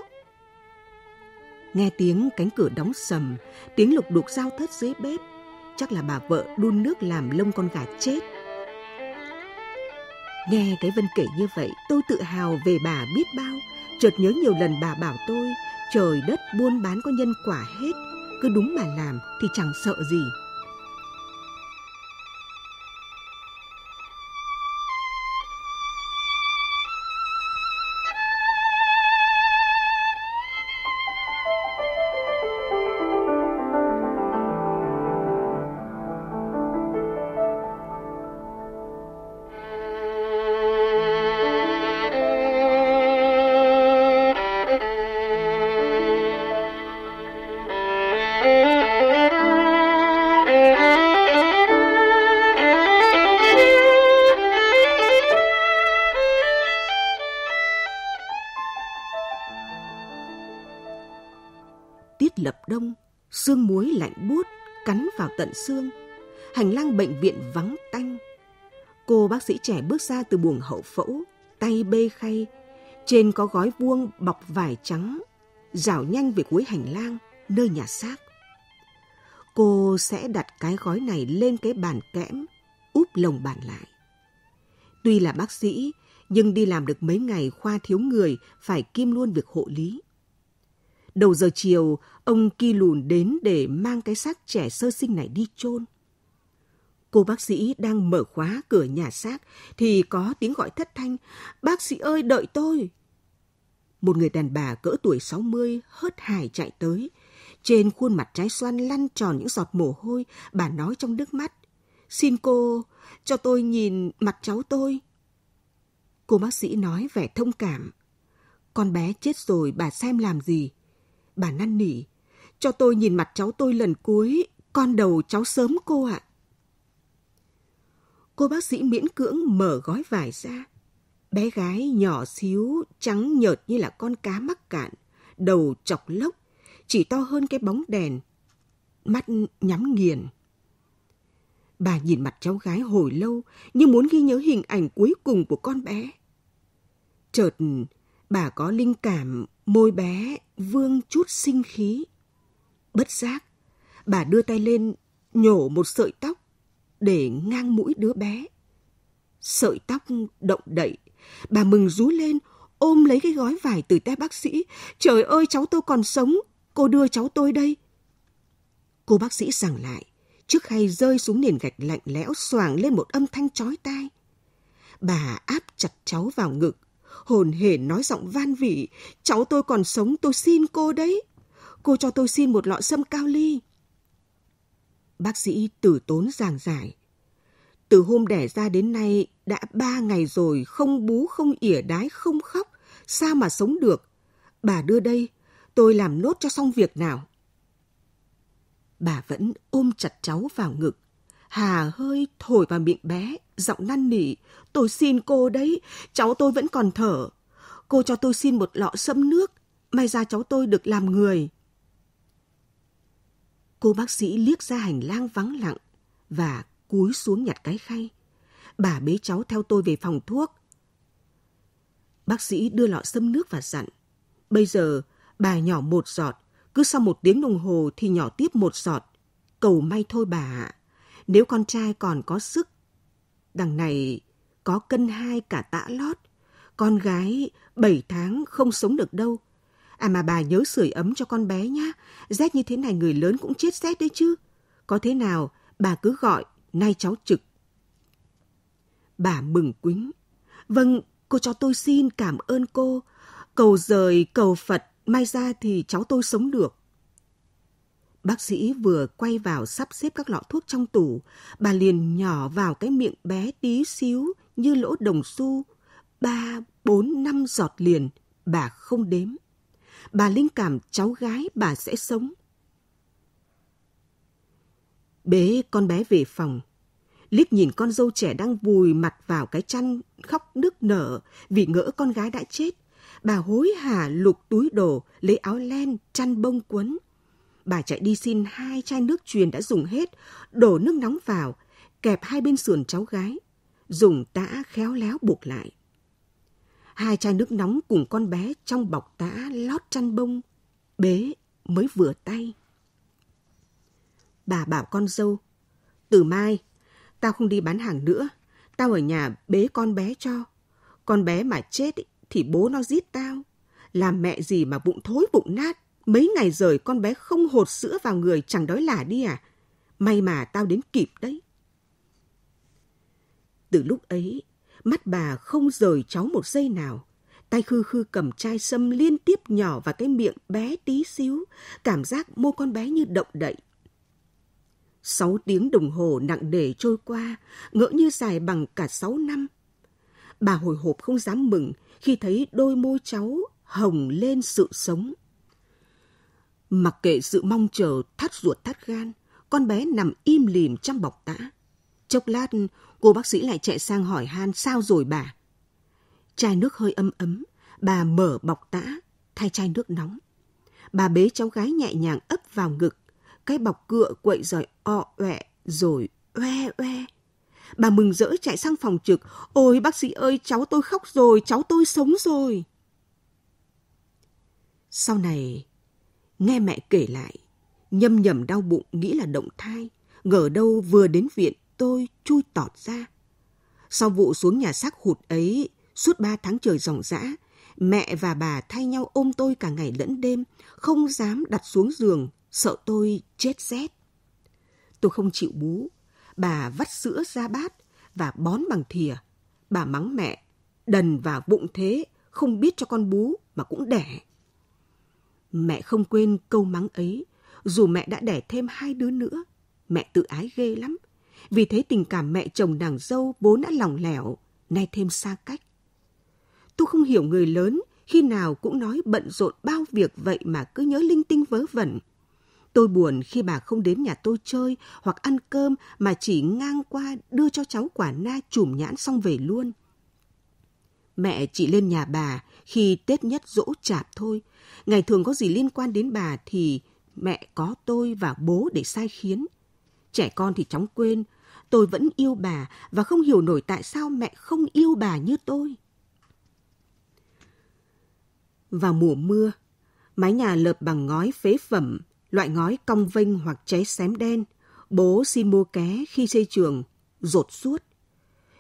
Nghe tiếng cánh cửa đóng sầm, tiếng lục đục dao thớt dưới bếp, chắc là bà vợ đun nước làm lông con gà chết. Nghe cái Vân kể như vậy, tôi tự hào về bà biết bao, chợt nhớ nhiều lần bà bảo tôi, trời đất buôn bán có nhân quả hết, cứ đúng mà làm thì chẳng sợ gì tận xương. Hành lang bệnh viện vắng tanh. Cô bác sĩ trẻ bước ra từ buồng hậu phẫu, tay bê khay. Trên có gói vuông bọc vải trắng, rảo nhanh về cuối hành lang, nơi nhà xác. Cô sẽ đặt cái gói này lên cái bàn kẽm, úp lồng bàn lại. Tuy là bác sĩ, nhưng đi làm được mấy ngày khoa thiếu người phải kim luôn việc hộ lý. Đầu giờ chiều, ông Ki lùn đến để mang cái xác trẻ sơ sinh này đi chôn. Cô bác sĩ đang mở khóa cửa nhà xác thì có tiếng gọi thất thanh, "Bác sĩ ơi, đợi tôi." Một người đàn bà cỡ tuổi 60 hớt hải chạy tới, trên khuôn mặt trái xoan lăn tròn những giọt mồ hôi, bà nói trong nước mắt, "Xin cô cho tôi nhìn mặt cháu tôi." Cô bác sĩ nói vẻ thông cảm, "Con bé chết rồi bà xem làm gì?" Bà năn nỉ, cho tôi nhìn mặt cháu tôi lần cuối, con đầu cháu sớm cô ạ. À. Cô bác sĩ miễn cưỡng mở gói vải ra. Bé gái nhỏ xíu, trắng nhợt như là con cá mắc cạn, đầu chọc lốc, chỉ to hơn cái bóng đèn, mắt nhắm nghiền. Bà nhìn mặt cháu gái hồi lâu như muốn ghi nhớ hình ảnh cuối cùng của con bé. Chợt, bà có linh cảm môi bé vương chút sinh khí. Bất giác, bà đưa tay lên nhổ một sợi tóc để ngang mũi đứa bé. Sợi tóc động đậy, bà mừng rú lên, ôm lấy cái gói vải từ tay bác sĩ. Trời ơi, cháu tôi còn sống, cô đưa cháu tôi đây. Cô bác sĩ sẵn lại, trước khay rơi xuống nền gạch lạnh lẽo xoàng lên một âm thanh chói tai. Bà áp chặt cháu vào ngực, hồn hển nói giọng van vỉ, cháu tôi còn sống tôi xin cô đấy. Cô cho tôi xin một lọ sâm cao ly. Bác sĩ tử tốn giảng giải. Từ hôm đẻ ra đến nay đã ba ngày rồi không bú, không ỉa đái, không khóc. Sao mà sống được? Bà đưa đây, tôi làm nốt cho xong việc nào. Bà vẫn ôm chặt cháu vào ngực. Hà hơi thổi vào miệng bé giọng năn nỉ. Tôi xin cô đấy, cháu tôi vẫn còn thở. Cô cho tôi xin một lọ sâm nước, may ra cháu tôi được làm người. Cô bác sĩ liếc ra hành lang vắng lặng và cúi xuống nhặt cái khay. Bà bế cháu theo tôi về phòng thuốc. Bác sĩ đưa lọ sâm nước và dặn. Bây giờ, bà nhỏ một giọt, cứ sau một tiếng đồng hồ thì nhỏ tiếp một giọt. Cầu may thôi bà ạ. Nếu con trai còn có sức Đằng này có cân hai cả tã lót, con gái bảy tháng không sống được đâu. À mà bà nhớ sưởi ấm cho con bé nhá, rét như thế này người lớn cũng chết rét đấy chứ. Có thế nào bà cứ gọi, nay cháu trực. Bà mừng quính. Vâng, cô cho tôi xin cảm ơn cô. Cầu rời, cầu Phật, mai ra thì cháu tôi sống được. Bác sĩ vừa quay vào sắp xếp các lọ thuốc trong tủ, bà liền nhỏ vào cái miệng bé tí xíu như lỗ đồng xu, ba, bốn, năm giọt liền, bà không đếm. Bà linh cảm cháu gái bà sẽ sống. Bế con bé về phòng, liếc nhìn con dâu trẻ đang vùi mặt vào cái chăn khóc nức nở vì ngỡ con gái đã chết. Bà hối hả lục túi đồ, lấy áo len, chăn bông quấn – bà chạy đi xin hai chai nước truyền đã dùng hết, đổ nước nóng vào, kẹp hai bên sườn cháu gái, dùng tã khéo léo buộc lại. Hai chai nước nóng cùng con bé trong bọc tã lót chăn bông, bế mới vừa tay. Bà bảo con dâu, từ mai, tao không đi bán hàng nữa, tao ở nhà bế con bé cho. Con bé mà chết thì bố nó giết tao, làm mẹ gì mà bụng thối bụng nát Mấy ngày rồi con bé không hột sữa vào người chẳng đói là đi à? May mà tao đến kịp đấy. Từ lúc ấy, mắt bà không rời cháu một giây nào. Tay khư khư cầm chai sâm liên tiếp nhỏ vào cái miệng bé tí xíu, cảm giác môi con bé như động đậy. Sáu tiếng đồng hồ nặng nề trôi qua, ngỡ như dài bằng cả sáu năm. Bà hồi hộp không dám mừng khi thấy đôi môi cháu hồng lên sự sống. Mặc kệ sự mong chờ thắt ruột thắt gan, con bé nằm im lìm trong bọc tã. Chốc lát, cô bác sĩ lại chạy sang hỏi han sao rồi bà. Chai nước hơi ấm ấm, bà mở bọc tã, thay chai nước nóng. Bà bế cháu gái nhẹ nhàng ấp vào ngực, cái bọc cựa quậy rồi o oẹ rồi oe oe. Bà mừng rỡ chạy sang phòng trực, ôi bác sĩ ơi cháu tôi khóc rồi, cháu tôi sống rồi. Sau này, Nghe mẹ kể lại, nhâm nhầm đau bụng nghĩ là động thai, ngờ đâu vừa đến viện tôi chui tọt ra. Sau vụ xuống nhà xác hụt ấy, suốt ba tháng trời ròng rã, mẹ và bà thay nhau ôm tôi cả ngày lẫn đêm, không dám đặt xuống giường, sợ tôi chết rét. Tôi không chịu bú, bà vắt sữa ra bát và bón bằng thìa. Bà mắng mẹ, đần và bụng thế, không biết cho con bú mà cũng đẻ. Mẹ không quên câu mắng ấy, dù mẹ đã đẻ thêm hai đứa nữa, mẹ tự ái ghê lắm. Vì thế tình cảm mẹ chồng nàng dâu bố đã lòng lẻo, nay thêm xa cách. Tôi không hiểu người lớn khi nào cũng nói bận rộn bao việc vậy mà cứ nhớ linh tinh vớ vẩn. Tôi buồn khi bà không đến nhà tôi chơi hoặc ăn cơm mà chỉ ngang qua đưa cho cháu quả na chùm nhãn xong về luôn – Mẹ chị lên nhà bà khi Tết nhất dỗ chạp thôi. Ngày thường có gì liên quan đến bà thì mẹ có tôi và bố để sai khiến. Trẻ con thì chóng quên, tôi vẫn yêu bà và không hiểu nổi tại sao mẹ không yêu bà như tôi. Vào mùa mưa, mái nhà lợp bằng ngói phế phẩm, loại ngói cong vênh hoặc cháy xém đen. Bố xin mua ké khi xây trường, rột suốt.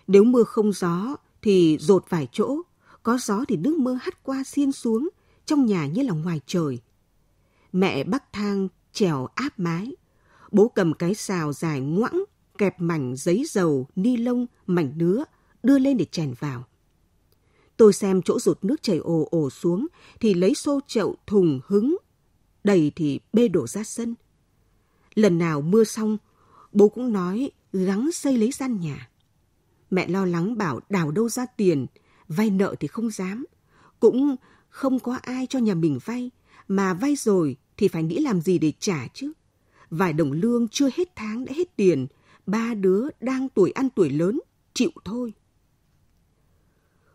Nếu mưa không gió thì rột vài chỗ, có gió thì nước mưa hắt qua xiên xuống, trong nhà như là ngoài trời. Mẹ bắc thang trèo áp mái, bố cầm cái xào dài ngoãng, kẹp mảnh giấy dầu, ni lông, mảnh nứa, đưa lên để chèn vào. Tôi xem chỗ rụt nước chảy ồ ồ xuống thì lấy xô chậu thùng hứng, đầy thì bê đổ ra sân. Lần nào mưa xong, bố cũng nói gắng xây lấy gian nhà. Mẹ lo lắng bảo đào đâu ra tiền, vay nợ thì không dám. Cũng không có ai cho nhà mình vay, mà vay rồi thì phải nghĩ làm gì để trả chứ. Vài đồng lương chưa hết tháng đã hết tiền, ba đứa đang tuổi ăn tuổi lớn, chịu thôi.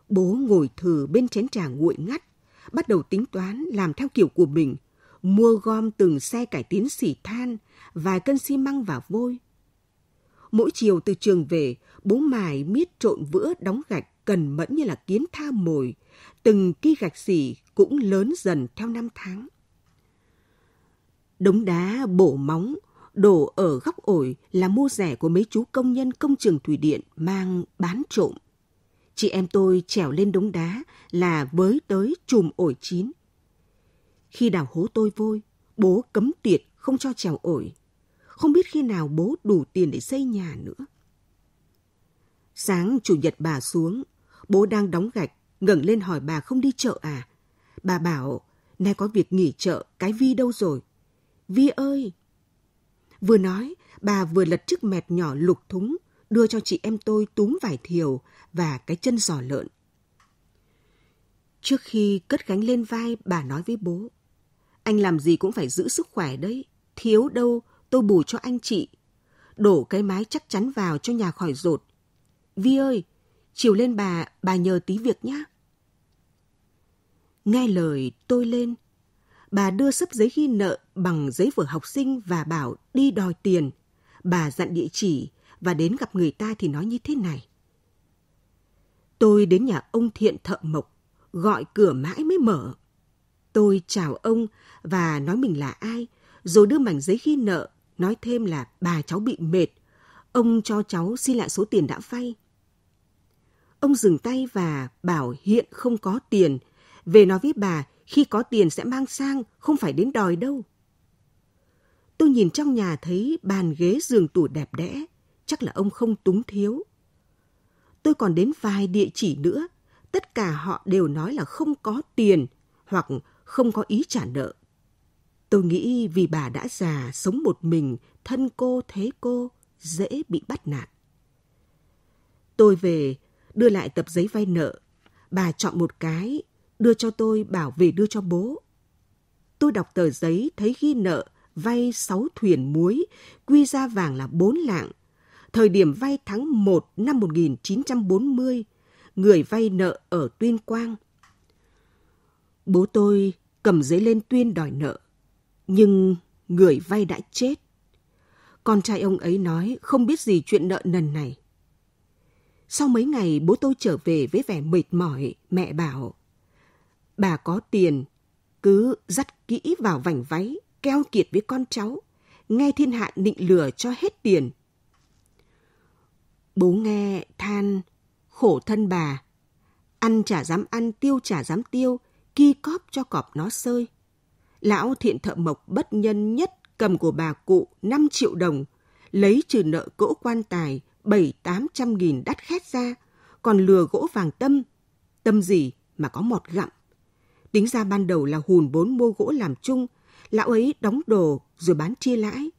Bố ngồi thử bên chén trà nguội ngắt, bắt đầu tính toán làm theo kiểu của mình, mua gom từng xe cải tiến xỉ than, vài cân xi măng và vôi, Mỗi chiều từ trường về, bố mài miết trộn vữa đóng gạch cần mẫn như là kiến tha mồi. Từng ki gạch xỉ cũng lớn dần theo năm tháng. Đống đá bổ móng, đổ ở góc ổi là mua rẻ của mấy chú công nhân công trường thủy điện mang bán trộm. Chị em tôi trèo lên đống đá là với tới chùm ổi chín. Khi đào hố tôi vôi, bố cấm tuyệt không cho trèo ổi không biết khi nào bố đủ tiền để xây nhà nữa. Sáng chủ nhật bà xuống, bố đang đóng gạch, ngẩng lên hỏi bà không đi chợ à? Bà bảo, nay có việc nghỉ chợ, cái Vi đâu rồi? Vi ơi! Vừa nói, bà vừa lật chiếc mẹt nhỏ lục thúng, đưa cho chị em tôi túm vải thiều và cái chân giò lợn. Trước khi cất gánh lên vai, bà nói với bố. Anh làm gì cũng phải giữ sức khỏe đấy, thiếu đâu tôi bù cho anh chị. Đổ cái mái chắc chắn vào cho nhà khỏi rột. Vi ơi, chiều lên bà, bà nhờ tí việc nhá. Nghe lời tôi lên, bà đưa sấp giấy ghi nợ bằng giấy vở học sinh và bảo đi đòi tiền. Bà dặn địa chỉ và đến gặp người ta thì nói như thế này. Tôi đến nhà ông Thiện thợ mộc, gọi cửa mãi mới mở. Tôi chào ông và nói mình là ai, rồi đưa mảnh giấy ghi nợ nói thêm là bà cháu bị mệt, ông cho cháu xin lại số tiền đã vay. Ông dừng tay và bảo hiện không có tiền, về nói với bà khi có tiền sẽ mang sang, không phải đến đòi đâu. Tôi nhìn trong nhà thấy bàn ghế giường tủ đẹp đẽ, chắc là ông không túng thiếu. Tôi còn đến vài địa chỉ nữa, tất cả họ đều nói là không có tiền hoặc không có ý trả nợ Tôi nghĩ vì bà đã già, sống một mình, thân cô thế cô, dễ bị bắt nạt. Tôi về, đưa lại tập giấy vay nợ. Bà chọn một cái, đưa cho tôi bảo về đưa cho bố. Tôi đọc tờ giấy thấy ghi nợ, vay 6 thuyền muối, quy ra vàng là 4 lạng. Thời điểm vay tháng 1 năm 1940, người vay nợ ở Tuyên Quang. Bố tôi cầm giấy lên tuyên đòi nợ nhưng người vay đã chết. Con trai ông ấy nói không biết gì chuyện nợ nần này. Sau mấy ngày bố tôi trở về với vẻ mệt mỏi, mẹ bảo Bà có tiền, cứ dắt kỹ vào vành váy, keo kiệt với con cháu, nghe thiên hạ nịnh lừa cho hết tiền. Bố nghe than, khổ thân bà, ăn chả dám ăn, tiêu chả dám tiêu, ki cóp cho cọp nó sơi lão thiện thợ mộc bất nhân nhất cầm của bà cụ 5 triệu đồng, lấy trừ nợ cỗ quan tài 7-800 nghìn đắt khét ra, còn lừa gỗ vàng tâm. Tâm gì mà có mọt gặm. Tính ra ban đầu là hùn bốn mua gỗ làm chung, lão ấy đóng đồ rồi bán chia lãi.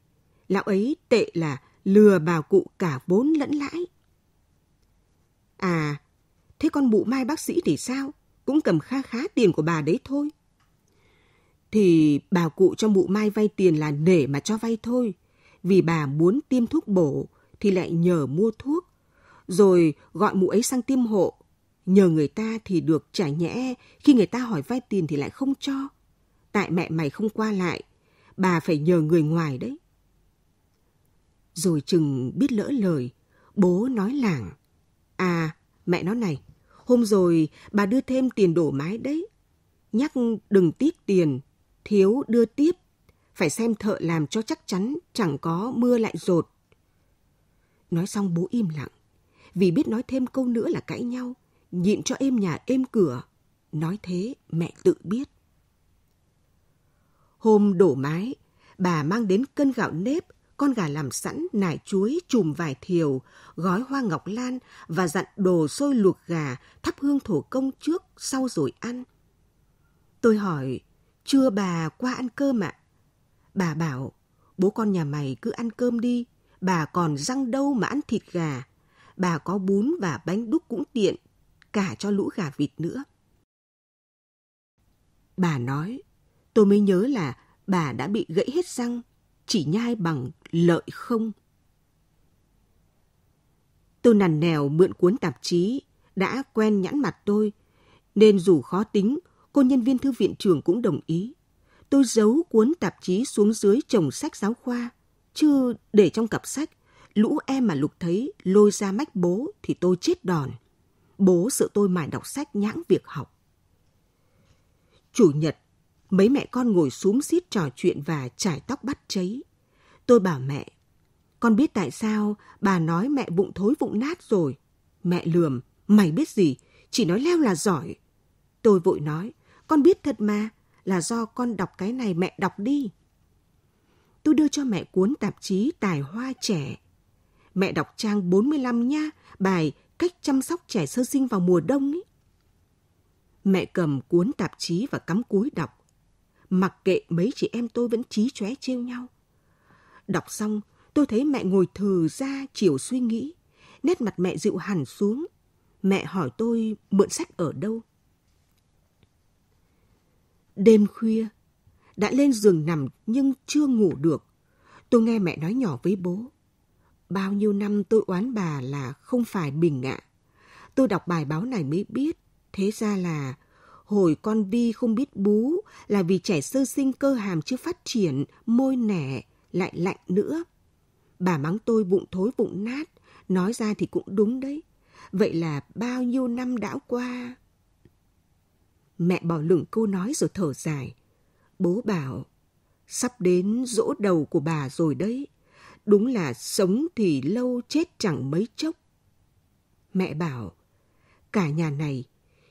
Lão ấy tệ là lừa bà cụ cả vốn lẫn lãi. À, thế con mụ mai bác sĩ thì sao? Cũng cầm kha khá tiền của bà đấy thôi thì bà cụ cho mụ Mai vay tiền là nể mà cho vay thôi. Vì bà muốn tiêm thuốc bổ thì lại nhờ mua thuốc. Rồi gọi mụ ấy sang tiêm hộ. Nhờ người ta thì được trả nhẽ, khi người ta hỏi vay tiền thì lại không cho. Tại mẹ mày không qua lại, bà phải nhờ người ngoài đấy. Rồi chừng biết lỡ lời, bố nói làng. À, mẹ nó này, hôm rồi bà đưa thêm tiền đổ mái đấy. Nhắc đừng tiếc tiền, thiếu đưa tiếp, phải xem thợ làm cho chắc chắn chẳng có mưa lại rột. Nói xong bố im lặng, vì biết nói thêm câu nữa là cãi nhau, nhịn cho êm nhà êm cửa. Nói thế mẹ tự biết. Hôm đổ mái, bà mang đến cân gạo nếp, con gà làm sẵn, nải chuối, chùm vải thiều, gói hoa ngọc lan và dặn đồ sôi luộc gà, thắp hương thổ công trước, sau rồi ăn. Tôi hỏi, chưa bà qua ăn cơm ạ. À? Bà bảo, bố con nhà mày cứ ăn cơm đi, bà còn răng đâu mà ăn thịt gà. Bà có bún và bánh đúc cũng tiện, cả cho lũ gà vịt nữa. Bà nói, tôi mới nhớ là bà đã bị gãy hết răng, chỉ nhai bằng lợi không. Tôi nằn nèo mượn cuốn tạp chí, đã quen nhãn mặt tôi, nên dù khó tính cô nhân viên thư viện trường cũng đồng ý. Tôi giấu cuốn tạp chí xuống dưới chồng sách giáo khoa, chứ để trong cặp sách, lũ em mà lục thấy lôi ra mách bố thì tôi chết đòn. Bố sợ tôi mải đọc sách nhãng việc học. Chủ nhật, mấy mẹ con ngồi xúm xít trò chuyện và trải tóc bắt cháy. Tôi bảo mẹ, con biết tại sao bà nói mẹ bụng thối vụng nát rồi. Mẹ lườm, mày biết gì, chỉ nói leo là giỏi. Tôi vội nói, con biết thật mà, là do con đọc cái này mẹ đọc đi. Tôi đưa cho mẹ cuốn tạp chí Tài Hoa Trẻ. Mẹ đọc trang 45 nha, bài Cách chăm sóc trẻ sơ sinh vào mùa đông ấy. Mẹ cầm cuốn tạp chí và cắm cúi đọc. Mặc kệ mấy chị em tôi vẫn trí chóe trêu nhau. Đọc xong, tôi thấy mẹ ngồi thừ ra chiều suy nghĩ. Nét mặt mẹ dịu hẳn xuống. Mẹ hỏi tôi mượn sách ở đâu. Đêm khuya, đã lên giường nằm nhưng chưa ngủ được. Tôi nghe mẹ nói nhỏ với bố. Bao nhiêu năm tôi oán bà là không phải bình ạ. Tôi đọc bài báo này mới biết. Thế ra là hồi con Vi không biết bú là vì trẻ sơ sinh cơ hàm chưa phát triển, môi nẻ, lại lạnh nữa. Bà mắng tôi bụng thối bụng nát, nói ra thì cũng đúng đấy. Vậy là bao nhiêu năm đã qua... Mẹ bỏ lửng câu nói rồi thở dài. Bố bảo, sắp đến dỗ đầu của bà rồi đấy. Đúng là sống thì lâu chết chẳng mấy chốc. Mẹ bảo, cả nhà này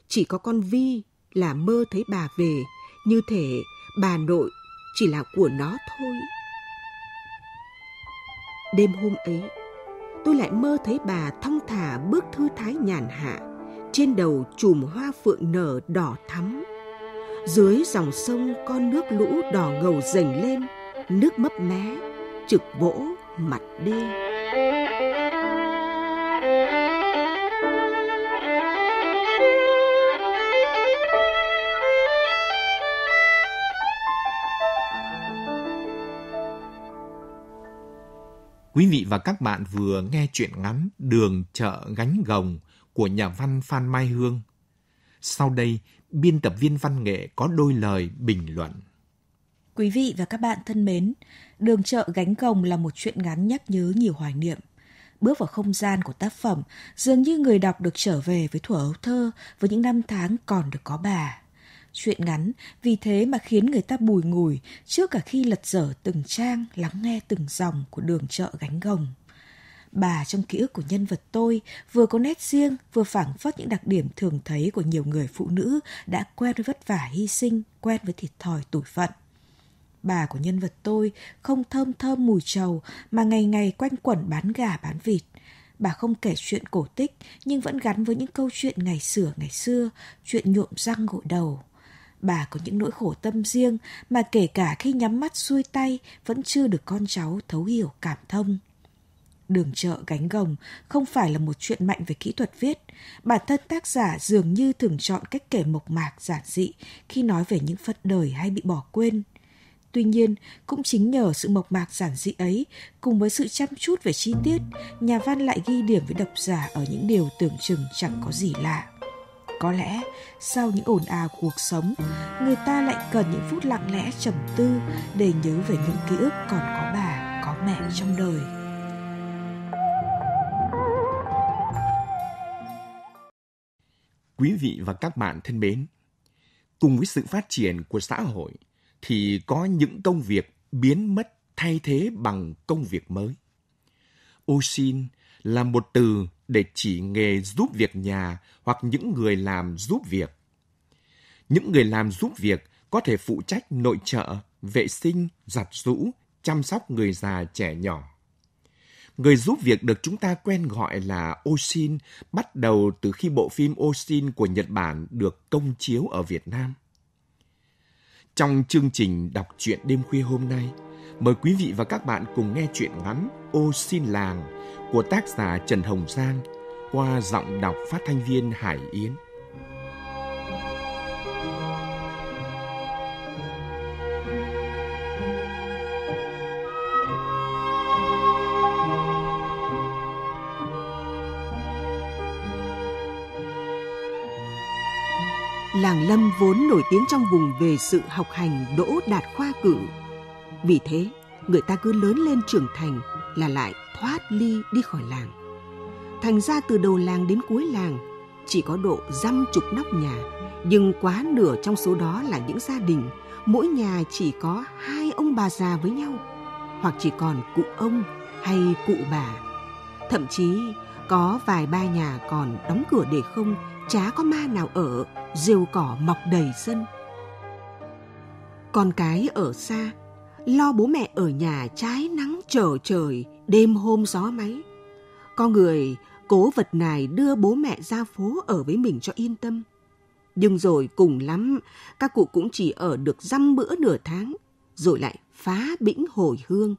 chỉ có con Vi là mơ thấy bà về, như thể bà nội chỉ là của nó thôi. Đêm hôm ấy, tôi lại mơ thấy bà thong thả bước thư thái nhàn hạ trên đầu chùm hoa phượng nở đỏ thắm dưới dòng sông con nước lũ đỏ ngầu dành lên nước mấp mé trực vỗ mặt đê Quý vị và các bạn vừa nghe chuyện ngắn Đường chợ gánh gồng của nhà văn Phan Mai Hương. Sau đây, biên tập viên văn nghệ có đôi lời bình luận. Quý vị và các bạn thân mến, Đường chợ gánh gồng là một chuyện ngắn nhắc nhớ nhiều hoài niệm. Bước vào không gian của tác phẩm, dường như người đọc được trở về với thuở ấu thơ, với những năm tháng còn được có bà. Chuyện ngắn, vì thế mà khiến người ta bùi ngùi trước cả khi lật dở từng trang lắng nghe từng dòng của đường chợ gánh gồng. Bà trong ký ức của nhân vật tôi vừa có nét riêng, vừa phảng phất những đặc điểm thường thấy của nhiều người phụ nữ đã quen với vất vả hy sinh, quen với thiệt thòi tủi phận. Bà của nhân vật tôi không thơm thơm mùi trầu mà ngày ngày quanh quẩn bán gà bán vịt. Bà không kể chuyện cổ tích nhưng vẫn gắn với những câu chuyện ngày sửa ngày xưa, chuyện nhuộm răng gội đầu. Bà có những nỗi khổ tâm riêng mà kể cả khi nhắm mắt xuôi tay vẫn chưa được con cháu thấu hiểu cảm thông đường chợ gánh gồng không phải là một chuyện mạnh về kỹ thuật viết. Bản thân tác giả dường như thường chọn cách kể mộc mạc giản dị khi nói về những phận đời hay bị bỏ quên. Tuy nhiên, cũng chính nhờ sự mộc mạc giản dị ấy, cùng với sự chăm chút về chi tiết, nhà văn lại ghi điểm với độc giả ở những điều tưởng chừng chẳng có gì lạ. Có lẽ, sau những ồn ào cuộc sống, người ta lại cần những phút lặng lẽ trầm tư để nhớ về những ký ức còn có bà, có mẹ trong đời. Quý vị và các bạn thân mến, cùng với sự phát triển của xã hội thì có những công việc biến mất thay thế bằng công việc mới. Ô xin là một từ để chỉ nghề giúp việc nhà hoặc những người làm giúp việc. Những người làm giúp việc có thể phụ trách nội trợ, vệ sinh, giặt rũ, chăm sóc người già trẻ nhỏ. Người giúp việc được chúng ta quen gọi là Oshin bắt đầu từ khi bộ phim Oshin của Nhật Bản được công chiếu ở Việt Nam. Trong chương trình đọc truyện đêm khuya hôm nay, mời quý vị và các bạn cùng nghe truyện ngắn Ô làng của tác giả Trần Hồng Giang qua giọng đọc phát thanh viên Hải Yến. làng Lâm vốn nổi tiếng trong vùng về sự học hành đỗ đạt khoa cử. Vì thế, người ta cứ lớn lên trưởng thành là lại thoát ly đi khỏi làng. Thành ra từ đầu làng đến cuối làng, chỉ có độ dăm chục nóc nhà, nhưng quá nửa trong số đó là những gia đình, mỗi nhà chỉ có hai ông bà già với nhau, hoặc chỉ còn cụ ông hay cụ bà. Thậm chí có vài ba nhà còn đóng cửa để không chả có ma nào ở, rêu cỏ mọc đầy sân. Con cái ở xa, lo bố mẹ ở nhà trái nắng trở trời, đêm hôm gió máy. Có người cố vật này đưa bố mẹ ra phố ở với mình cho yên tâm. Nhưng rồi cùng lắm, các cụ cũng chỉ ở được dăm bữa nửa tháng, rồi lại phá bĩnh hồi hương.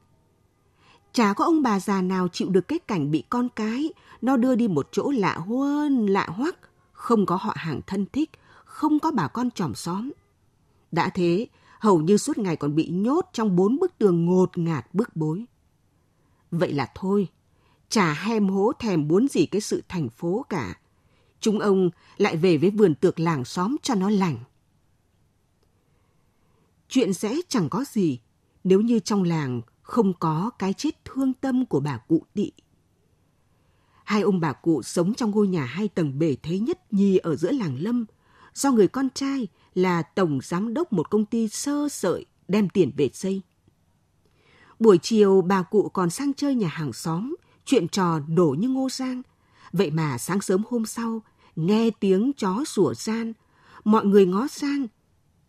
Chả có ông bà già nào chịu được cái cảnh bị con cái, nó đưa đi một chỗ lạ huân, lạ hoắc, không có họ hàng thân thích, không có bà con chòm xóm. Đã thế, hầu như suốt ngày còn bị nhốt trong bốn bức tường ngột ngạt bức bối. Vậy là thôi, chả hem hố thèm muốn gì cái sự thành phố cả. Chúng ông lại về với vườn tược làng xóm cho nó lành. Chuyện sẽ chẳng có gì nếu như trong làng không có cái chết thương tâm của bà cụ tị. Hai ông bà cụ sống trong ngôi nhà hai tầng bể thế nhất nhì ở giữa làng Lâm, do người con trai là tổng giám đốc một công ty sơ sợi đem tiền về xây. Buổi chiều bà cụ còn sang chơi nhà hàng xóm, chuyện trò đổ như ngô giang. Vậy mà sáng sớm hôm sau, nghe tiếng chó sủa gian, mọi người ngó sang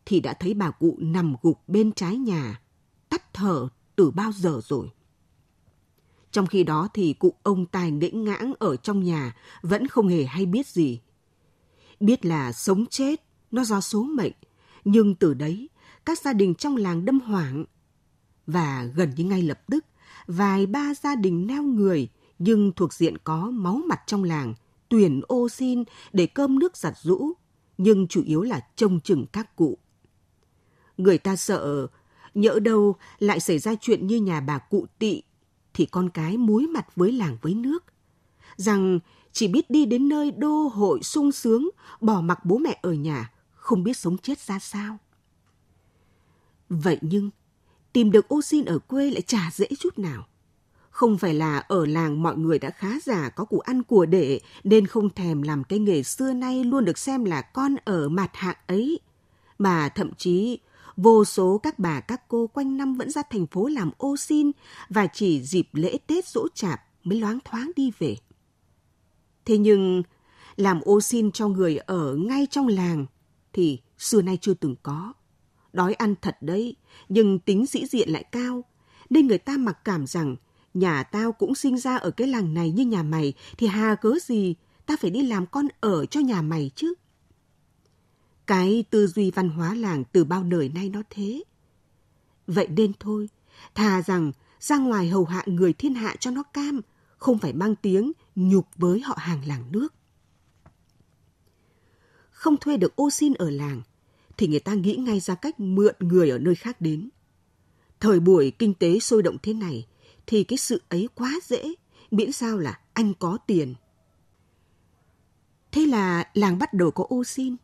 thì đã thấy bà cụ nằm gục bên trái nhà, tắt thở từ bao giờ rồi. Trong khi đó thì cụ ông tài nĩnh ngãng ở trong nhà vẫn không hề hay biết gì. Biết là sống chết, nó do số mệnh, nhưng từ đấy các gia đình trong làng đâm hoảng. Và gần như ngay lập tức, vài ba gia đình neo người nhưng thuộc diện có máu mặt trong làng, tuyển ô xin để cơm nước giặt rũ, nhưng chủ yếu là trông chừng các cụ. Người ta sợ, nhỡ đâu lại xảy ra chuyện như nhà bà cụ tị thì con cái muối mặt với làng với nước, rằng chỉ biết đi đến nơi đô hội sung sướng, bỏ mặc bố mẹ ở nhà, không biết sống chết ra sao. Vậy nhưng, tìm được ô xin ở quê lại chả dễ chút nào. Không phải là ở làng mọi người đã khá giả có củ ăn của để nên không thèm làm cái nghề xưa nay luôn được xem là con ở mặt hạng ấy, mà thậm chí vô số các bà các cô quanh năm vẫn ra thành phố làm ô xin và chỉ dịp lễ Tết dỗ chạp mới loáng thoáng đi về. Thế nhưng, làm ô xin cho người ở ngay trong làng thì xưa nay chưa từng có. Đói ăn thật đấy, nhưng tính sĩ diện lại cao, nên người ta mặc cảm rằng nhà tao cũng sinh ra ở cái làng này như nhà mày thì hà cớ gì ta phải đi làm con ở cho nhà mày chứ. Cái tư duy văn hóa làng từ bao đời nay nó thế. Vậy nên thôi, thà rằng ra ngoài hầu hạ người thiên hạ cho nó cam, không phải mang tiếng nhục với họ hàng làng nước. Không thuê được ô xin ở làng, thì người ta nghĩ ngay ra cách mượn người ở nơi khác đến. Thời buổi kinh tế sôi động thế này, thì cái sự ấy quá dễ, miễn sao là anh có tiền. Thế là làng bắt đầu có ô xin.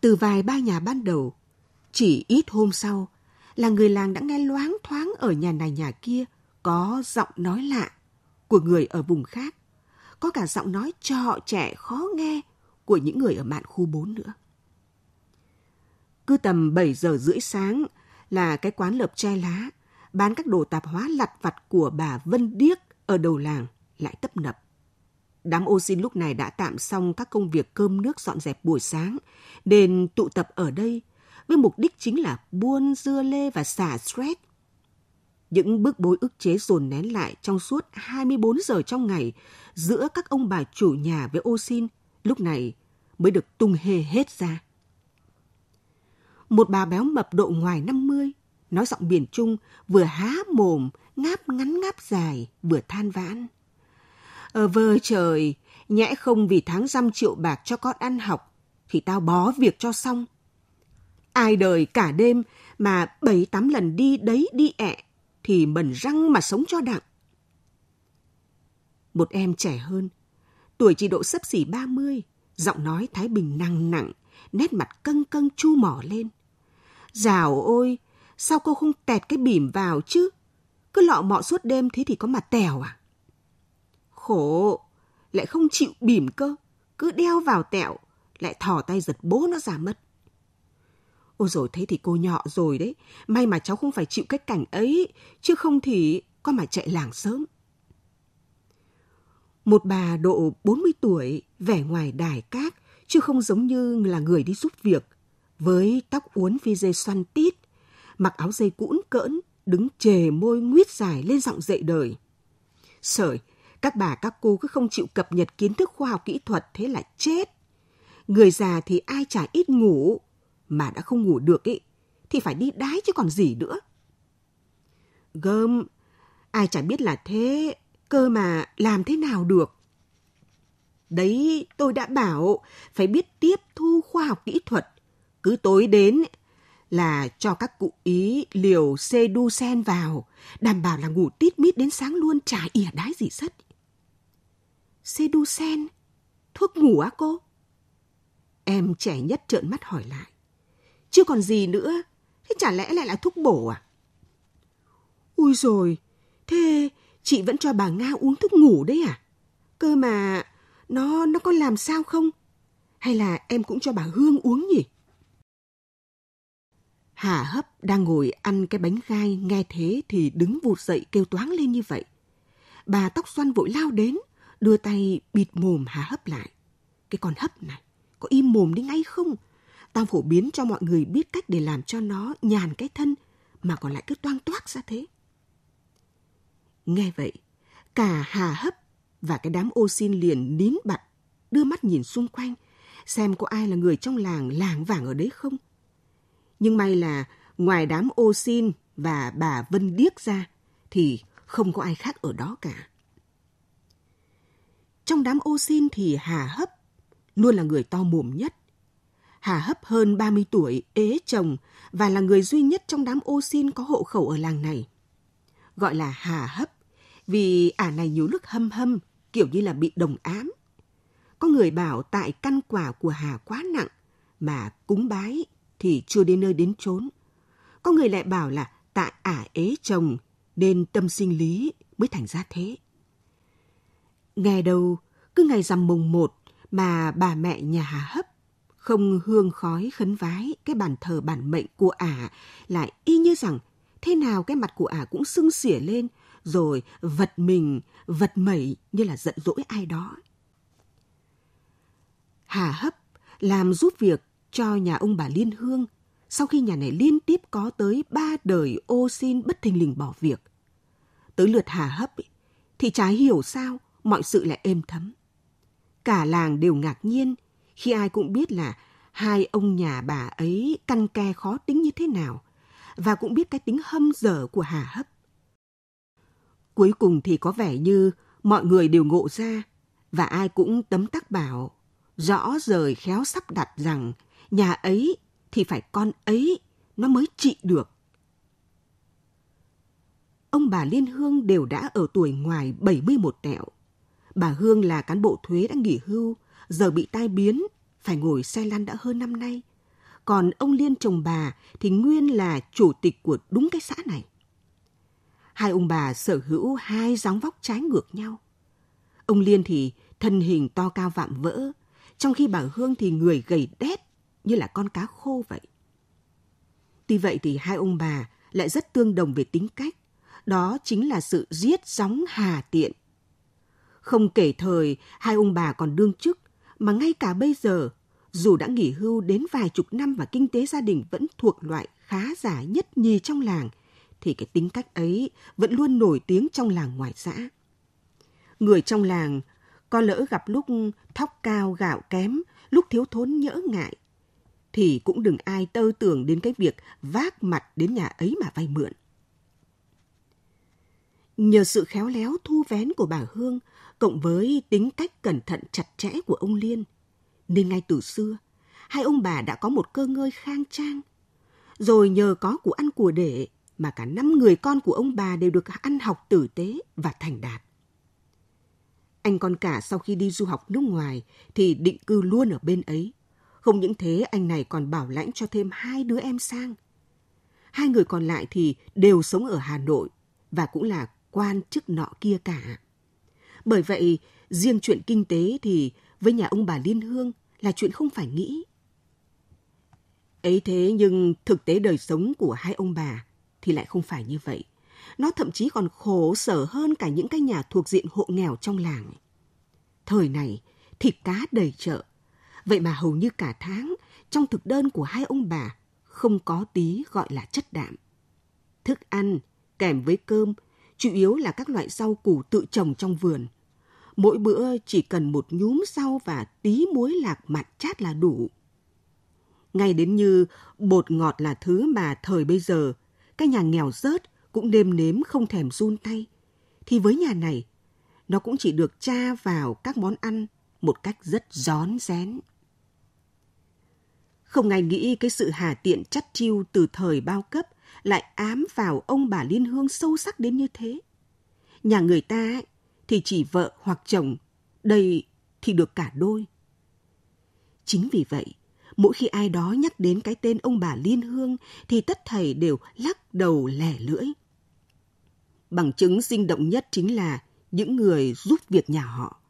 Từ vài ba nhà ban đầu, chỉ ít hôm sau là người làng đã nghe loáng thoáng ở nhà này nhà kia có giọng nói lạ của người ở vùng khác, có cả giọng nói trọ trẻ khó nghe của những người ở mạn khu 4 nữa. Cứ tầm 7 giờ rưỡi sáng là cái quán lợp tre lá bán các đồ tạp hóa lặt vặt của bà Vân Điếc ở đầu làng lại tấp nập. Đám ô xin lúc này đã tạm xong các công việc cơm nước dọn dẹp buổi sáng, nên tụ tập ở đây với mục đích chính là buôn dưa lê và xả stress. Những bước bối ức chế dồn nén lại trong suốt 24 giờ trong ngày giữa các ông bà chủ nhà với ô xin lúc này mới được tung hê hết ra. Một bà béo mập độ ngoài 50, nói giọng biển Trung vừa há mồm, ngáp ngắn ngáp dài, vừa than vãn. Ờ vơ trời, nhẽ không vì tháng răm triệu bạc cho con ăn học, thì tao bó việc cho xong. Ai đời cả đêm mà bảy tám lần đi đấy đi ẹ, thì mẩn răng mà sống cho đặng. Một em trẻ hơn, tuổi chỉ độ sấp xỉ 30, giọng nói Thái Bình năng nặng, nét mặt căng căng chu mỏ lên. Dào ôi, sao cô không tẹt cái bỉm vào chứ? Cứ lọ mọ suốt đêm thế thì có mặt tèo à? khổ, lại không chịu bỉm cơ, cứ đeo vào tẹo, lại thò tay giật bố nó ra mất. Ôi rồi thế thì cô nhọ rồi đấy, may mà cháu không phải chịu cái cảnh ấy, chứ không thì con mà chạy làng sớm. Một bà độ 40 tuổi, vẻ ngoài đài cát, chứ không giống như là người đi giúp việc, với tóc uốn phi dê xoăn tít, mặc áo dây cũn cỡn, đứng chề môi nguyết dài lên giọng dậy đời. Sởi, các bà các cô cứ không chịu cập nhật kiến thức khoa học kỹ thuật thế là chết. Người già thì ai chả ít ngủ, mà đã không ngủ được ấy thì phải đi đái chứ còn gì nữa. Gơm, ai chả biết là thế, cơ mà làm thế nào được. Đấy, tôi đã bảo phải biết tiếp thu khoa học kỹ thuật. Cứ tối đến là cho các cụ ý liều xê đu sen vào, đảm bảo là ngủ tít mít đến sáng luôn chả ỉa đái gì sất. Seducen, thuốc ngủ á cô? Em trẻ nhất trợn mắt hỏi lại. Chưa còn gì nữa, thế chả lẽ lại là thuốc bổ à? Ui rồi, thế chị vẫn cho bà Nga uống thuốc ngủ đấy à? Cơ mà nó nó có làm sao không? Hay là em cũng cho bà Hương uống nhỉ? Hà Hấp đang ngồi ăn cái bánh gai nghe thế thì đứng vụt dậy kêu toáng lên như vậy. Bà tóc xoăn vội lao đến, đưa tay bịt mồm há hấp lại. Cái con hấp này, có im mồm đi ngay không? Tao phổ biến cho mọi người biết cách để làm cho nó nhàn cái thân, mà còn lại cứ toang toác ra thế. Nghe vậy, cả hà hấp và cái đám ô xin liền nín bặt, đưa mắt nhìn xung quanh, xem có ai là người trong làng làng vàng ở đấy không. Nhưng may là ngoài đám ô xin và bà Vân Điếc ra, thì không có ai khác ở đó cả. Trong đám ô xin thì Hà Hấp luôn là người to mồm nhất. Hà Hấp hơn 30 tuổi, ế chồng và là người duy nhất trong đám ô xin có hộ khẩu ở làng này. Gọi là Hà Hấp vì ả này nhiều lúc hâm hâm, kiểu như là bị đồng ám. Có người bảo tại căn quả của Hà quá nặng mà cúng bái thì chưa đến nơi đến chốn. Có người lại bảo là tại ả ế chồng nên tâm sinh lý mới thành ra thế. Nghe đâu, cứ ngày rằm mùng một mà bà mẹ nhà Hà Hấp không hương khói khấn vái cái bàn thờ bản mệnh của ả lại y như rằng thế nào cái mặt của ả cũng sưng xỉa lên rồi vật mình vật mẩy như là giận dỗi ai đó hà hấp làm giúp việc cho nhà ông bà liên hương sau khi nhà này liên tiếp có tới ba đời ô xin bất thình lình bỏ việc tới lượt hà hấp thì chả hiểu sao mọi sự lại êm thấm. Cả làng đều ngạc nhiên khi ai cũng biết là hai ông nhà bà ấy căn ke khó tính như thế nào và cũng biết cái tính hâm dở của Hà Hấp. Cuối cùng thì có vẻ như mọi người đều ngộ ra và ai cũng tấm tắc bảo rõ rời khéo sắp đặt rằng nhà ấy thì phải con ấy nó mới trị được. Ông bà Liên Hương đều đã ở tuổi ngoài 71 tẹo Bà Hương là cán bộ thuế đã nghỉ hưu, giờ bị tai biến, phải ngồi xe lăn đã hơn năm nay. Còn ông Liên chồng bà thì nguyên là chủ tịch của đúng cái xã này. Hai ông bà sở hữu hai dáng vóc trái ngược nhau. Ông Liên thì thân hình to cao vạm vỡ, trong khi bà Hương thì người gầy đét như là con cá khô vậy. Tuy vậy thì hai ông bà lại rất tương đồng về tính cách, đó chính là sự giết sóng hà tiện không kể thời, hai ông bà còn đương chức, mà ngay cả bây giờ, dù đã nghỉ hưu đến vài chục năm và kinh tế gia đình vẫn thuộc loại khá giả nhất nhì trong làng, thì cái tính cách ấy vẫn luôn nổi tiếng trong làng ngoài xã. Người trong làng có lỡ gặp lúc thóc cao gạo kém, lúc thiếu thốn nhỡ ngại, thì cũng đừng ai tơ tưởng đến cái việc vác mặt đến nhà ấy mà vay mượn. Nhờ sự khéo léo thu vén của bà Hương, cộng với tính cách cẩn thận chặt chẽ của ông Liên, nên ngay từ xưa, hai ông bà đã có một cơ ngơi khang trang. Rồi nhờ có của ăn của để mà cả năm người con của ông bà đều được ăn học tử tế và thành đạt. Anh con cả sau khi đi du học nước ngoài thì định cư luôn ở bên ấy. Không những thế anh này còn bảo lãnh cho thêm hai đứa em sang. Hai người còn lại thì đều sống ở Hà Nội và cũng là quan chức nọ kia cả. Bởi vậy, riêng chuyện kinh tế thì với nhà ông bà Liên Hương là chuyện không phải nghĩ. Ấy thế nhưng thực tế đời sống của hai ông bà thì lại không phải như vậy. Nó thậm chí còn khổ sở hơn cả những cái nhà thuộc diện hộ nghèo trong làng. Thời này, thịt cá đầy chợ. Vậy mà hầu như cả tháng, trong thực đơn của hai ông bà, không có tí gọi là chất đạm. Thức ăn, kèm với cơm, chủ yếu là các loại rau củ tự trồng trong vườn – mỗi bữa chỉ cần một nhúm rau và tí muối lạc mặn chát là đủ. Ngay đến như bột ngọt là thứ mà thời bây giờ, các nhà nghèo rớt cũng nêm nếm không thèm run tay. Thì với nhà này, nó cũng chỉ được tra vào các món ăn một cách rất gión rén. Không ai nghĩ cái sự hà tiện chắt chiêu từ thời bao cấp lại ám vào ông bà Liên Hương sâu sắc đến như thế. Nhà người ta thì chỉ vợ hoặc chồng, đây thì được cả đôi. Chính vì vậy, mỗi khi ai đó nhắc đến cái tên ông bà Liên Hương thì tất thầy đều lắc đầu lẻ lưỡi. Bằng chứng sinh động nhất chính là những người giúp việc nhà họ.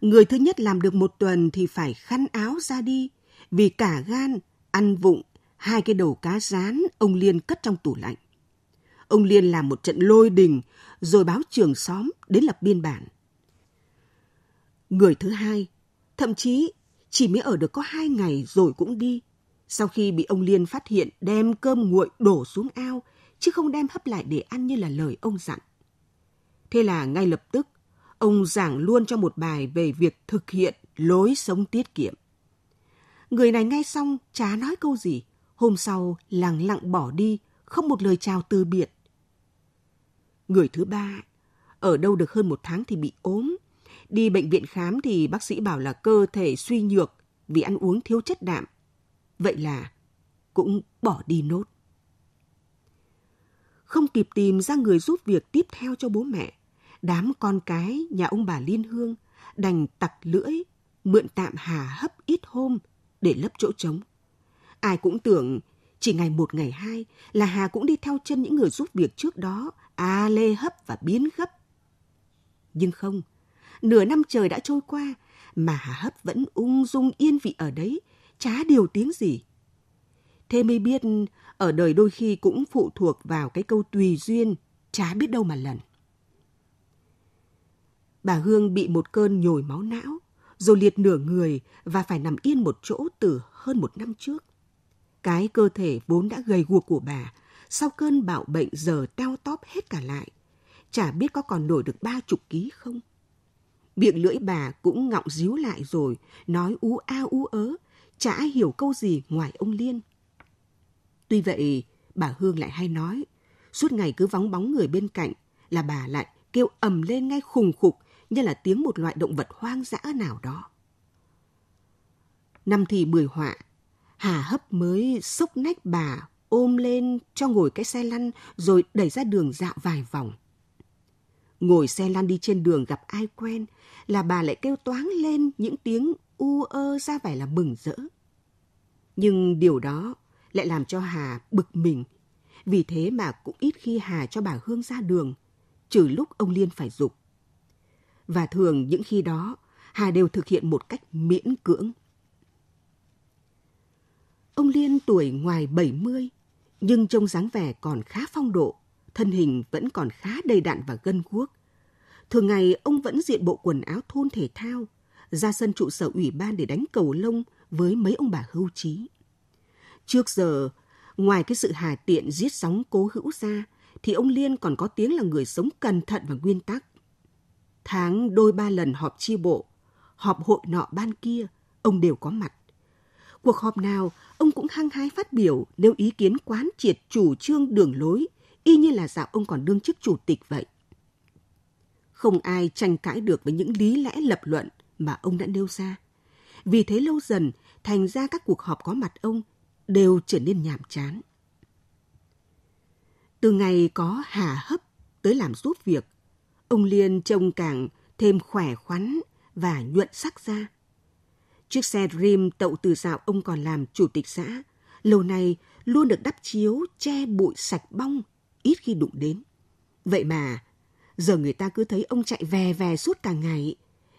Người thứ nhất làm được một tuần thì phải khăn áo ra đi vì cả gan, ăn vụng, hai cái đầu cá rán ông Liên cất trong tủ lạnh. Ông Liên làm một trận lôi đình, rồi báo trưởng xóm đến lập biên bản. Người thứ hai, thậm chí chỉ mới ở được có hai ngày rồi cũng đi. Sau khi bị ông Liên phát hiện đem cơm nguội đổ xuống ao, chứ không đem hấp lại để ăn như là lời ông dặn. Thế là ngay lập tức, ông giảng luôn cho một bài về việc thực hiện lối sống tiết kiệm. Người này ngay xong chả nói câu gì, hôm sau lặng lặng bỏ đi, không một lời chào từ biệt. Người thứ ba, ở đâu được hơn một tháng thì bị ốm. Đi bệnh viện khám thì bác sĩ bảo là cơ thể suy nhược vì ăn uống thiếu chất đạm. Vậy là cũng bỏ đi nốt. Không kịp tìm ra người giúp việc tiếp theo cho bố mẹ, đám con cái nhà ông bà Liên Hương đành tặc lưỡi, mượn tạm hà hấp ít hôm để lấp chỗ trống. Ai cũng tưởng chỉ ngày một ngày hai là Hà cũng đi theo chân những người giúp việc trước đó a lê hấp và biến gấp. Nhưng không, nửa năm trời đã trôi qua mà Hà Hấp vẫn ung dung yên vị ở đấy, chả điều tiếng gì. Thế mới biết ở đời đôi khi cũng phụ thuộc vào cái câu tùy duyên, chả biết đâu mà lần. Bà Hương bị một cơn nhồi máu não, rồi liệt nửa người và phải nằm yên một chỗ từ hơn một năm trước. Cái cơ thể vốn đã gầy guộc của bà sau cơn bạo bệnh giờ teo tóp hết cả lại. Chả biết có còn nổi được ba chục ký không. Miệng lưỡi bà cũng ngọng díu lại rồi, nói ú a ú ớ, chả ai hiểu câu gì ngoài ông Liên. Tuy vậy, bà Hương lại hay nói, suốt ngày cứ vóng bóng người bên cạnh là bà lại kêu ầm lên ngay khùng khục như là tiếng một loại động vật hoang dã nào đó. Năm thì bưởi họa, Hà Hấp mới sốc nách bà ôm lên cho ngồi cái xe lăn rồi đẩy ra đường dạo vài vòng. Ngồi xe lăn đi trên đường gặp ai quen là bà lại kêu toáng lên những tiếng u ơ ra vẻ là mừng rỡ. Nhưng điều đó lại làm cho Hà bực mình. Vì thế mà cũng ít khi Hà cho bà Hương ra đường, trừ lúc ông Liên phải dục. Và thường những khi đó, Hà đều thực hiện một cách miễn cưỡng. Ông Liên tuổi ngoài 70, nhưng trông dáng vẻ còn khá phong độ, thân hình vẫn còn khá đầy đặn và gân guốc. Thường ngày ông vẫn diện bộ quần áo thôn thể thao, ra sân trụ sở ủy ban để đánh cầu lông với mấy ông bà hưu trí. Trước giờ, ngoài cái sự hà tiện giết sóng cố hữu ra, thì ông Liên còn có tiếng là người sống cẩn thận và nguyên tắc. Tháng đôi ba lần họp chi bộ, họp hội nọ ban kia, ông đều có mặt. Cuộc họp nào, ông cũng hăng hái phát biểu nêu ý kiến quán triệt chủ trương đường lối, y như là dạo ông còn đương chức chủ tịch vậy. Không ai tranh cãi được với những lý lẽ lập luận mà ông đã nêu ra. Vì thế lâu dần, thành ra các cuộc họp có mặt ông đều trở nên nhàm chán. Từ ngày có hà hấp tới làm giúp việc, ông Liên trông càng thêm khỏe khoắn và nhuận sắc ra. Chiếc xe Dream tậu từ dạo ông còn làm chủ tịch xã, lâu nay luôn được đắp chiếu che bụi sạch bong, ít khi đụng đến. Vậy mà, giờ người ta cứ thấy ông chạy về về suốt cả ngày.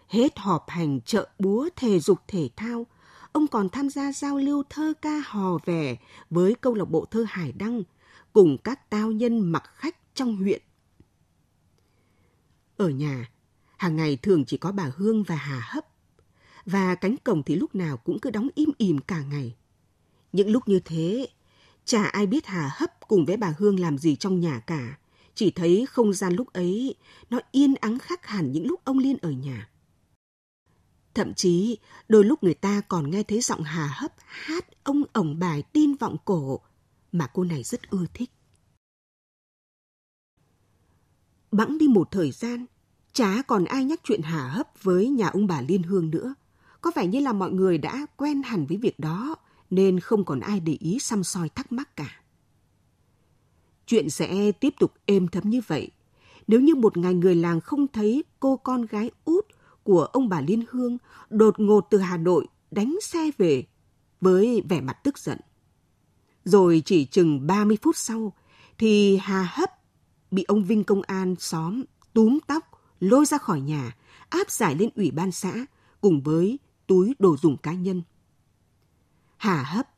Hết họp hành chợ búa thể dục thể thao, ông còn tham gia giao lưu thơ ca hò về với câu lạc bộ thơ Hải Đăng cùng các tao nhân mặc khách trong huyện. Ở nhà, hàng ngày thường chỉ có bà Hương và Hà Hấp và cánh cổng thì lúc nào cũng cứ đóng im ỉm cả ngày. Những lúc như thế, chả ai biết Hà hấp cùng với bà Hương làm gì trong nhà cả, chỉ thấy không gian lúc ấy nó yên ắng khác hẳn những lúc ông Liên ở nhà. Thậm chí, đôi lúc người ta còn nghe thấy giọng Hà hấp hát ông ổng bài tin vọng cổ mà cô này rất ưa thích. Bẵng đi một thời gian, chả còn ai nhắc chuyện Hà hấp với nhà ông bà Liên Hương nữa – có vẻ như là mọi người đã quen hẳn với việc đó, nên không còn ai để ý xăm soi thắc mắc cả. Chuyện sẽ tiếp tục êm thấm như vậy. Nếu như một ngày người làng không thấy cô con gái út của ông bà Liên Hương đột ngột từ Hà Nội đánh xe về với vẻ mặt tức giận. Rồi chỉ chừng 30 phút sau thì Hà Hấp bị ông Vinh công an xóm túm tóc lôi ra khỏi nhà, áp giải lên ủy ban xã cùng với túi đồ dùng cá nhân. Hà hấp,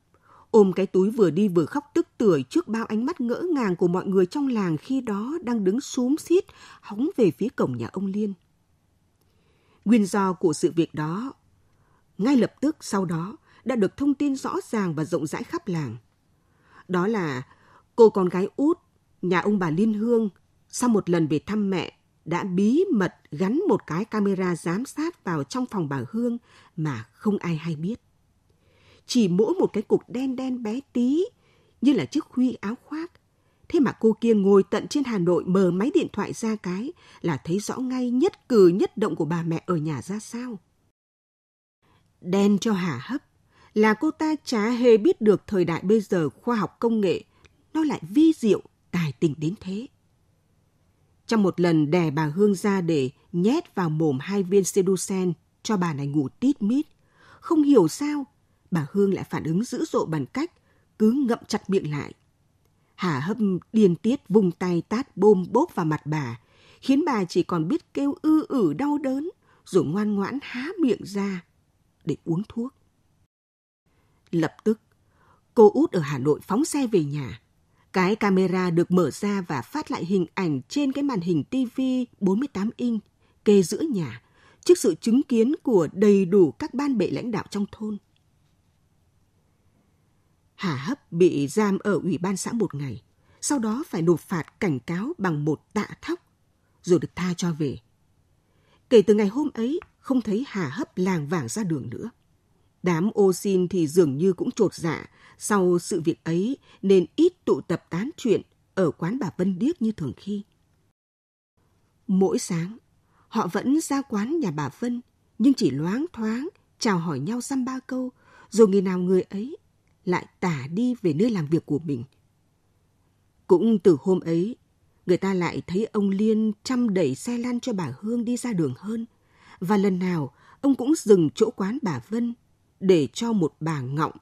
ôm cái túi vừa đi vừa khóc tức tưởi trước bao ánh mắt ngỡ ngàng của mọi người trong làng khi đó đang đứng xúm xít hóng về phía cổng nhà ông Liên. Nguyên do của sự việc đó, ngay lập tức sau đó đã được thông tin rõ ràng và rộng rãi khắp làng. Đó là cô con gái út, nhà ông bà Liên Hương, sau một lần về thăm mẹ đã bí mật gắn một cái camera giám sát vào trong phòng bà Hương mà không ai hay biết. Chỉ mỗi một cái cục đen đen bé tí như là chiếc khuy áo khoác. Thế mà cô kia ngồi tận trên Hà Nội mở máy điện thoại ra cái là thấy rõ ngay nhất cử nhất động của bà mẹ ở nhà ra sao. Đen cho hà hấp là cô ta chả hề biết được thời đại bây giờ khoa học công nghệ nó lại vi diệu, tài tình đến thế. Trong một lần đè bà Hương ra để nhét vào mồm hai viên seducen cho bà này ngủ tít mít. Không hiểu sao, bà Hương lại phản ứng dữ dội bằng cách cứ ngậm chặt miệng lại. Hà hấp điên tiết vung tay tát bôm bốp vào mặt bà, khiến bà chỉ còn biết kêu ư ử đau đớn, rồi ngoan ngoãn há miệng ra để uống thuốc. Lập tức, cô út ở Hà Nội phóng xe về nhà, cái camera được mở ra và phát lại hình ảnh trên cái màn hình TV 48 inch kê giữa nhà trước sự chứng kiến của đầy đủ các ban bệ lãnh đạo trong thôn. Hà Hấp bị giam ở ủy ban xã một ngày, sau đó phải nộp phạt cảnh cáo bằng một tạ thóc, rồi được tha cho về. Kể từ ngày hôm ấy, không thấy Hà Hấp làng vàng ra đường nữa. Đám ô xin thì dường như cũng trột dạ sau sự việc ấy nên ít tụ tập tán chuyện ở quán bà Vân Điếc như thường khi. Mỗi sáng, họ vẫn ra quán nhà bà Vân nhưng chỉ loáng thoáng chào hỏi nhau xăm ba câu rồi người nào người ấy lại tả đi về nơi làm việc của mình. Cũng từ hôm ấy, người ta lại thấy ông Liên chăm đẩy xe lăn cho bà Hương đi ra đường hơn. Và lần nào, ông cũng dừng chỗ quán bà Vân để cho một bà ngọng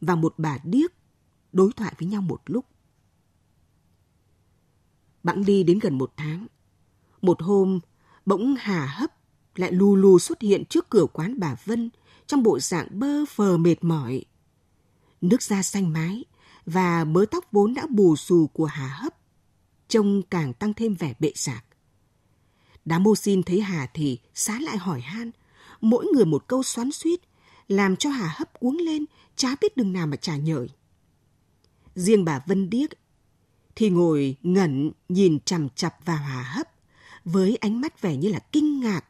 và một bà điếc đối thoại với nhau một lúc. Bẵng đi đến gần một tháng. Một hôm, bỗng Hà Hấp lại lù lù xuất hiện trước cửa quán bà Vân trong bộ dạng bơ phờ mệt mỏi. Nước da xanh mái và mớ tóc vốn đã bù xù của Hà Hấp trông càng tăng thêm vẻ bệ sạc. Đá mô xin thấy Hà thì xá lại hỏi han, mỗi người một câu xoắn suýt làm cho Hà hấp cuống lên, chả biết đường nào mà trả nhợi. Riêng bà Vân Điếc thì ngồi ngẩn nhìn chằm chặp vào Hà hấp với ánh mắt vẻ như là kinh ngạc,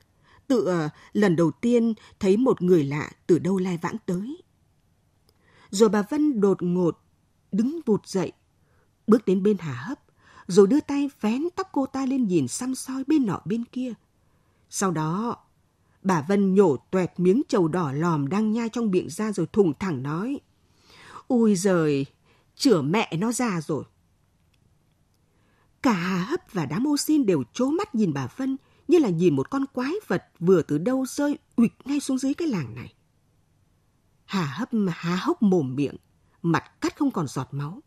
tựa ờ, lần đầu tiên thấy một người lạ từ đâu lai vãng tới. Rồi bà Vân đột ngột đứng vụt dậy, bước đến bên Hà hấp, rồi đưa tay vén tóc cô ta lên nhìn xăm soi bên nọ bên kia. Sau đó Bà Vân nhổ tuẹt miếng trầu đỏ lòm đang nhai trong miệng ra rồi thùng thẳng nói. Ui giời, chửa mẹ nó ra rồi. Cả Hà Hấp và đám ô xin đều trố mắt nhìn bà Vân như là nhìn một con quái vật vừa từ đâu rơi ụt ngay xuống dưới cái làng này. Hà Hấp há hốc mồm miệng, mặt cắt không còn giọt máu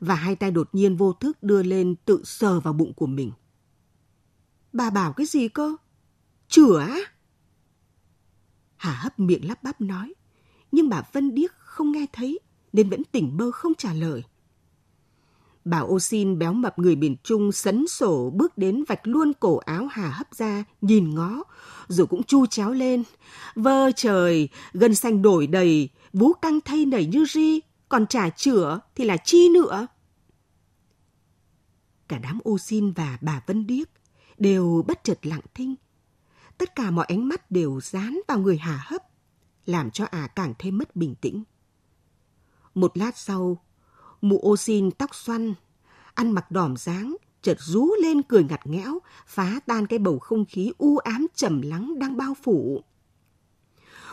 và hai tay đột nhiên vô thức đưa lên tự sờ vào bụng của mình. Bà bảo cái gì cơ? Chửa á? Hà hấp miệng lắp bắp nói, nhưng bà Vân điếc không nghe thấy nên vẫn tỉnh bơ không trả lời. Bà ô xin béo mập người miền Trung sấn sổ bước đến vạch luôn cổ áo Hà hấp ra, nhìn ngó, rồi cũng chu chéo lên. Vơ trời, gần xanh đổi đầy, vú căng thay nảy như ri, còn trả chữa thì là chi nữa. Cả đám ô xin và bà Vân Điếc đều bất chợt lặng thinh, tất cả mọi ánh mắt đều dán vào người Hà Hấp, làm cho ả à càng thêm mất bình tĩnh. Một lát sau, mụ ô xin tóc xoăn, ăn mặc đỏm dáng, chợt rú lên cười ngặt nghẽo, phá tan cái bầu không khí u ám trầm lắng đang bao phủ.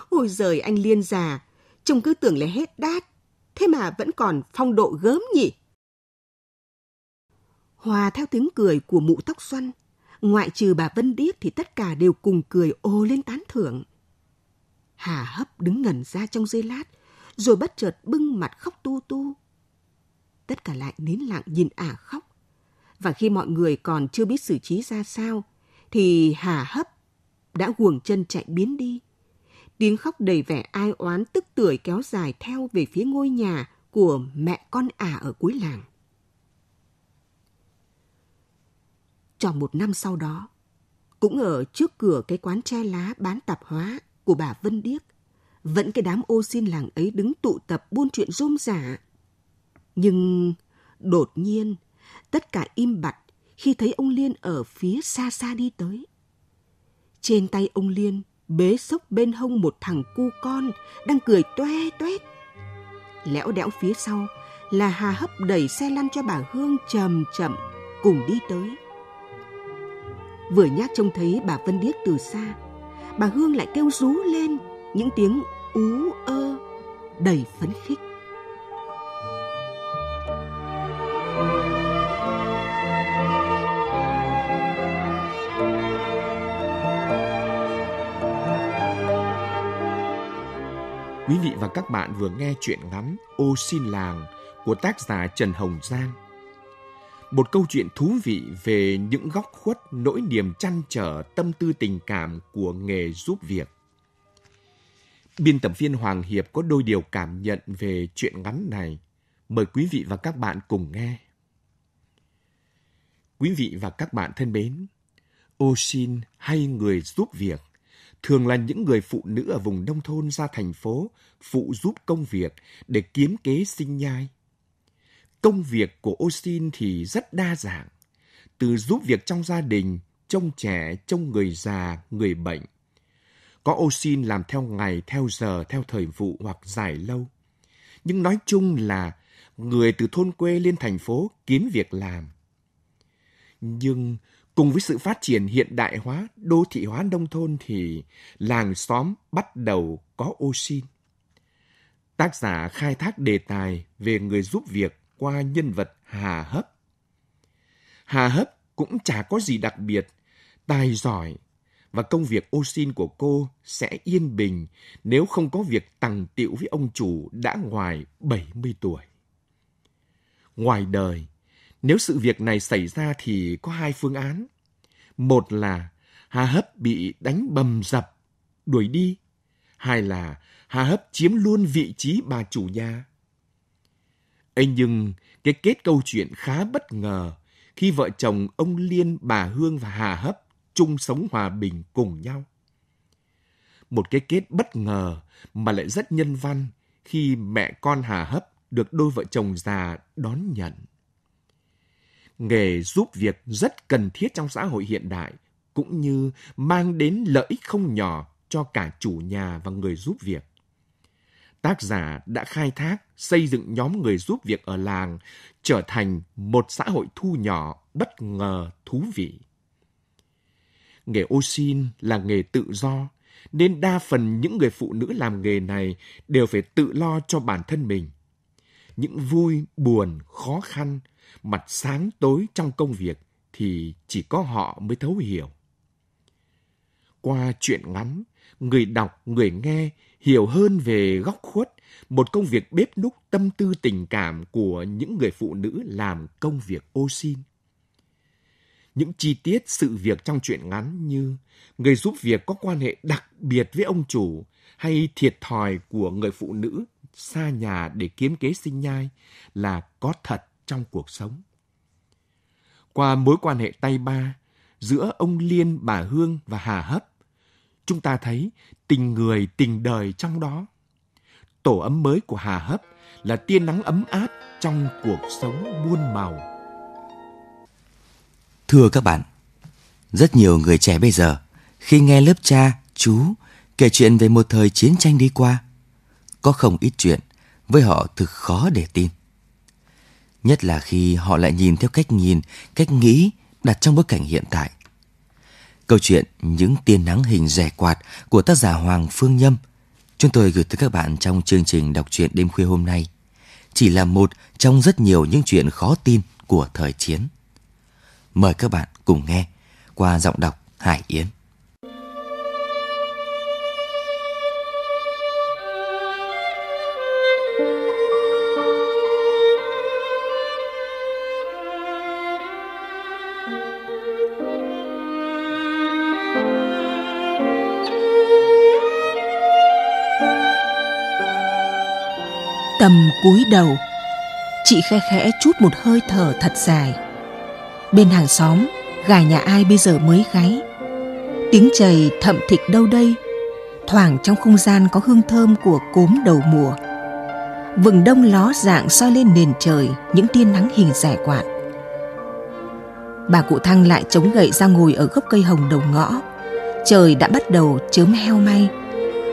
Ôi giời anh Liên già, trông cứ tưởng là hết đát, thế mà vẫn còn phong độ gớm nhỉ. Hòa theo tiếng cười của mụ tóc xoăn, ngoại trừ bà Vân Điếc thì tất cả đều cùng cười ô lên tán thưởng. Hà hấp đứng ngẩn ra trong giây lát, rồi bất chợt bưng mặt khóc tu tu. Tất cả lại nín lặng nhìn ả à khóc. Và khi mọi người còn chưa biết xử trí ra sao, thì Hà hấp đã guồng chân chạy biến đi. Tiếng khóc đầy vẻ ai oán tức tưởi kéo dài theo về phía ngôi nhà của mẹ con ả à ở cuối làng. tròn một năm sau đó, cũng ở trước cửa cái quán tre lá bán tạp hóa của bà Vân Điếc, vẫn cái đám ô xin làng ấy đứng tụ tập buôn chuyện rôm rả Nhưng đột nhiên, tất cả im bặt khi thấy ông Liên ở phía xa xa đi tới. Trên tay ông Liên bế sốc bên hông một thằng cu con đang cười toe toét. Lẽo đẽo phía sau là Hà hấp đẩy xe lăn cho bà Hương chậm chậm cùng đi tới vừa nhát trông thấy bà Vân Điếc từ xa, bà Hương lại kêu rú lên những tiếng ú ơ đầy phấn khích. Quý vị và các bạn vừa nghe chuyện ngắn Ô xin làng của tác giả Trần Hồng Giang một câu chuyện thú vị về những góc khuất nỗi niềm chăn trở tâm tư tình cảm của nghề giúp việc. Biên tập viên Hoàng Hiệp có đôi điều cảm nhận về chuyện ngắn này. Mời quý vị và các bạn cùng nghe. Quý vị và các bạn thân mến, ô xin hay người giúp việc thường là những người phụ nữ ở vùng nông thôn ra thành phố phụ giúp công việc để kiếm kế sinh nhai Công việc của Austin thì rất đa dạng, từ giúp việc trong gia đình, trông trẻ, trông người già, người bệnh. Có Austin làm theo ngày, theo giờ, theo thời vụ hoặc dài lâu. Nhưng nói chung là người từ thôn quê lên thành phố kiếm việc làm. Nhưng cùng với sự phát triển hiện đại hóa, đô thị hóa nông thôn thì làng xóm bắt đầu có ô Tác giả khai thác đề tài về người giúp việc qua nhân vật Hà Hấp. Hà Hấp cũng chả có gì đặc biệt, tài giỏi và công việc ô xin của cô sẽ yên bình nếu không có việc tằng tiệu với ông chủ đã ngoài 70 tuổi. Ngoài đời, nếu sự việc này xảy ra thì có hai phương án. Một là Hà Hấp bị đánh bầm dập, đuổi đi. Hai là Hà Hấp chiếm luôn vị trí bà chủ nhà ấy nhưng cái kết câu chuyện khá bất ngờ khi vợ chồng ông Liên, bà Hương và Hà Hấp chung sống hòa bình cùng nhau. Một cái kết bất ngờ mà lại rất nhân văn khi mẹ con Hà Hấp được đôi vợ chồng già đón nhận. Nghề giúp việc rất cần thiết trong xã hội hiện đại, cũng như mang đến lợi ích không nhỏ cho cả chủ nhà và người giúp việc tác giả đã khai thác xây dựng nhóm người giúp việc ở làng trở thành một xã hội thu nhỏ bất ngờ thú vị nghề ô xin là nghề tự do nên đa phần những người phụ nữ làm nghề này đều phải tự lo cho bản thân mình những vui buồn khó khăn mặt sáng tối trong công việc thì chỉ có họ mới thấu hiểu qua chuyện ngắn người đọc người nghe hiểu hơn về góc khuất, một công việc bếp núc tâm tư tình cảm của những người phụ nữ làm công việc ô xin. Những chi tiết sự việc trong chuyện ngắn như người giúp việc có quan hệ đặc biệt với ông chủ hay thiệt thòi của người phụ nữ xa nhà để kiếm kế sinh nhai là có thật trong cuộc sống. Qua mối quan hệ tay ba giữa ông Liên, bà Hương và Hà Hấp, chúng ta thấy tình người tình đời trong đó. Tổ ấm mới của Hà Hấp là tia nắng ấm áp trong cuộc sống muôn màu. Thưa các bạn, rất nhiều người trẻ bây giờ khi nghe lớp cha, chú kể chuyện về một thời chiến tranh đi qua, có không ít chuyện với họ thực khó để tin. Nhất là khi họ lại nhìn theo cách nhìn, cách nghĩ đặt trong bối cảnh hiện tại. Câu chuyện Những tia nắng hình rẻ quạt của tác giả Hoàng Phương Nhâm chúng tôi gửi tới các bạn trong chương trình đọc truyện đêm khuya hôm nay chỉ là một trong rất nhiều những chuyện khó tin của thời chiến. Mời các bạn cùng nghe qua giọng đọc Hải Yến. tầm cúi đầu chị khe khẽ chút một hơi thở thật dài bên hàng xóm gà nhà ai bây giờ mới gáy tiếng chày thậm thịch đâu đây thoảng trong không gian có hương thơm của cốm đầu mùa vừng đông ló dạng soi lên nền trời những tia nắng hình rẻ quạt bà cụ thăng lại chống gậy ra ngồi ở gốc cây hồng đầu ngõ trời đã bắt đầu chớm heo may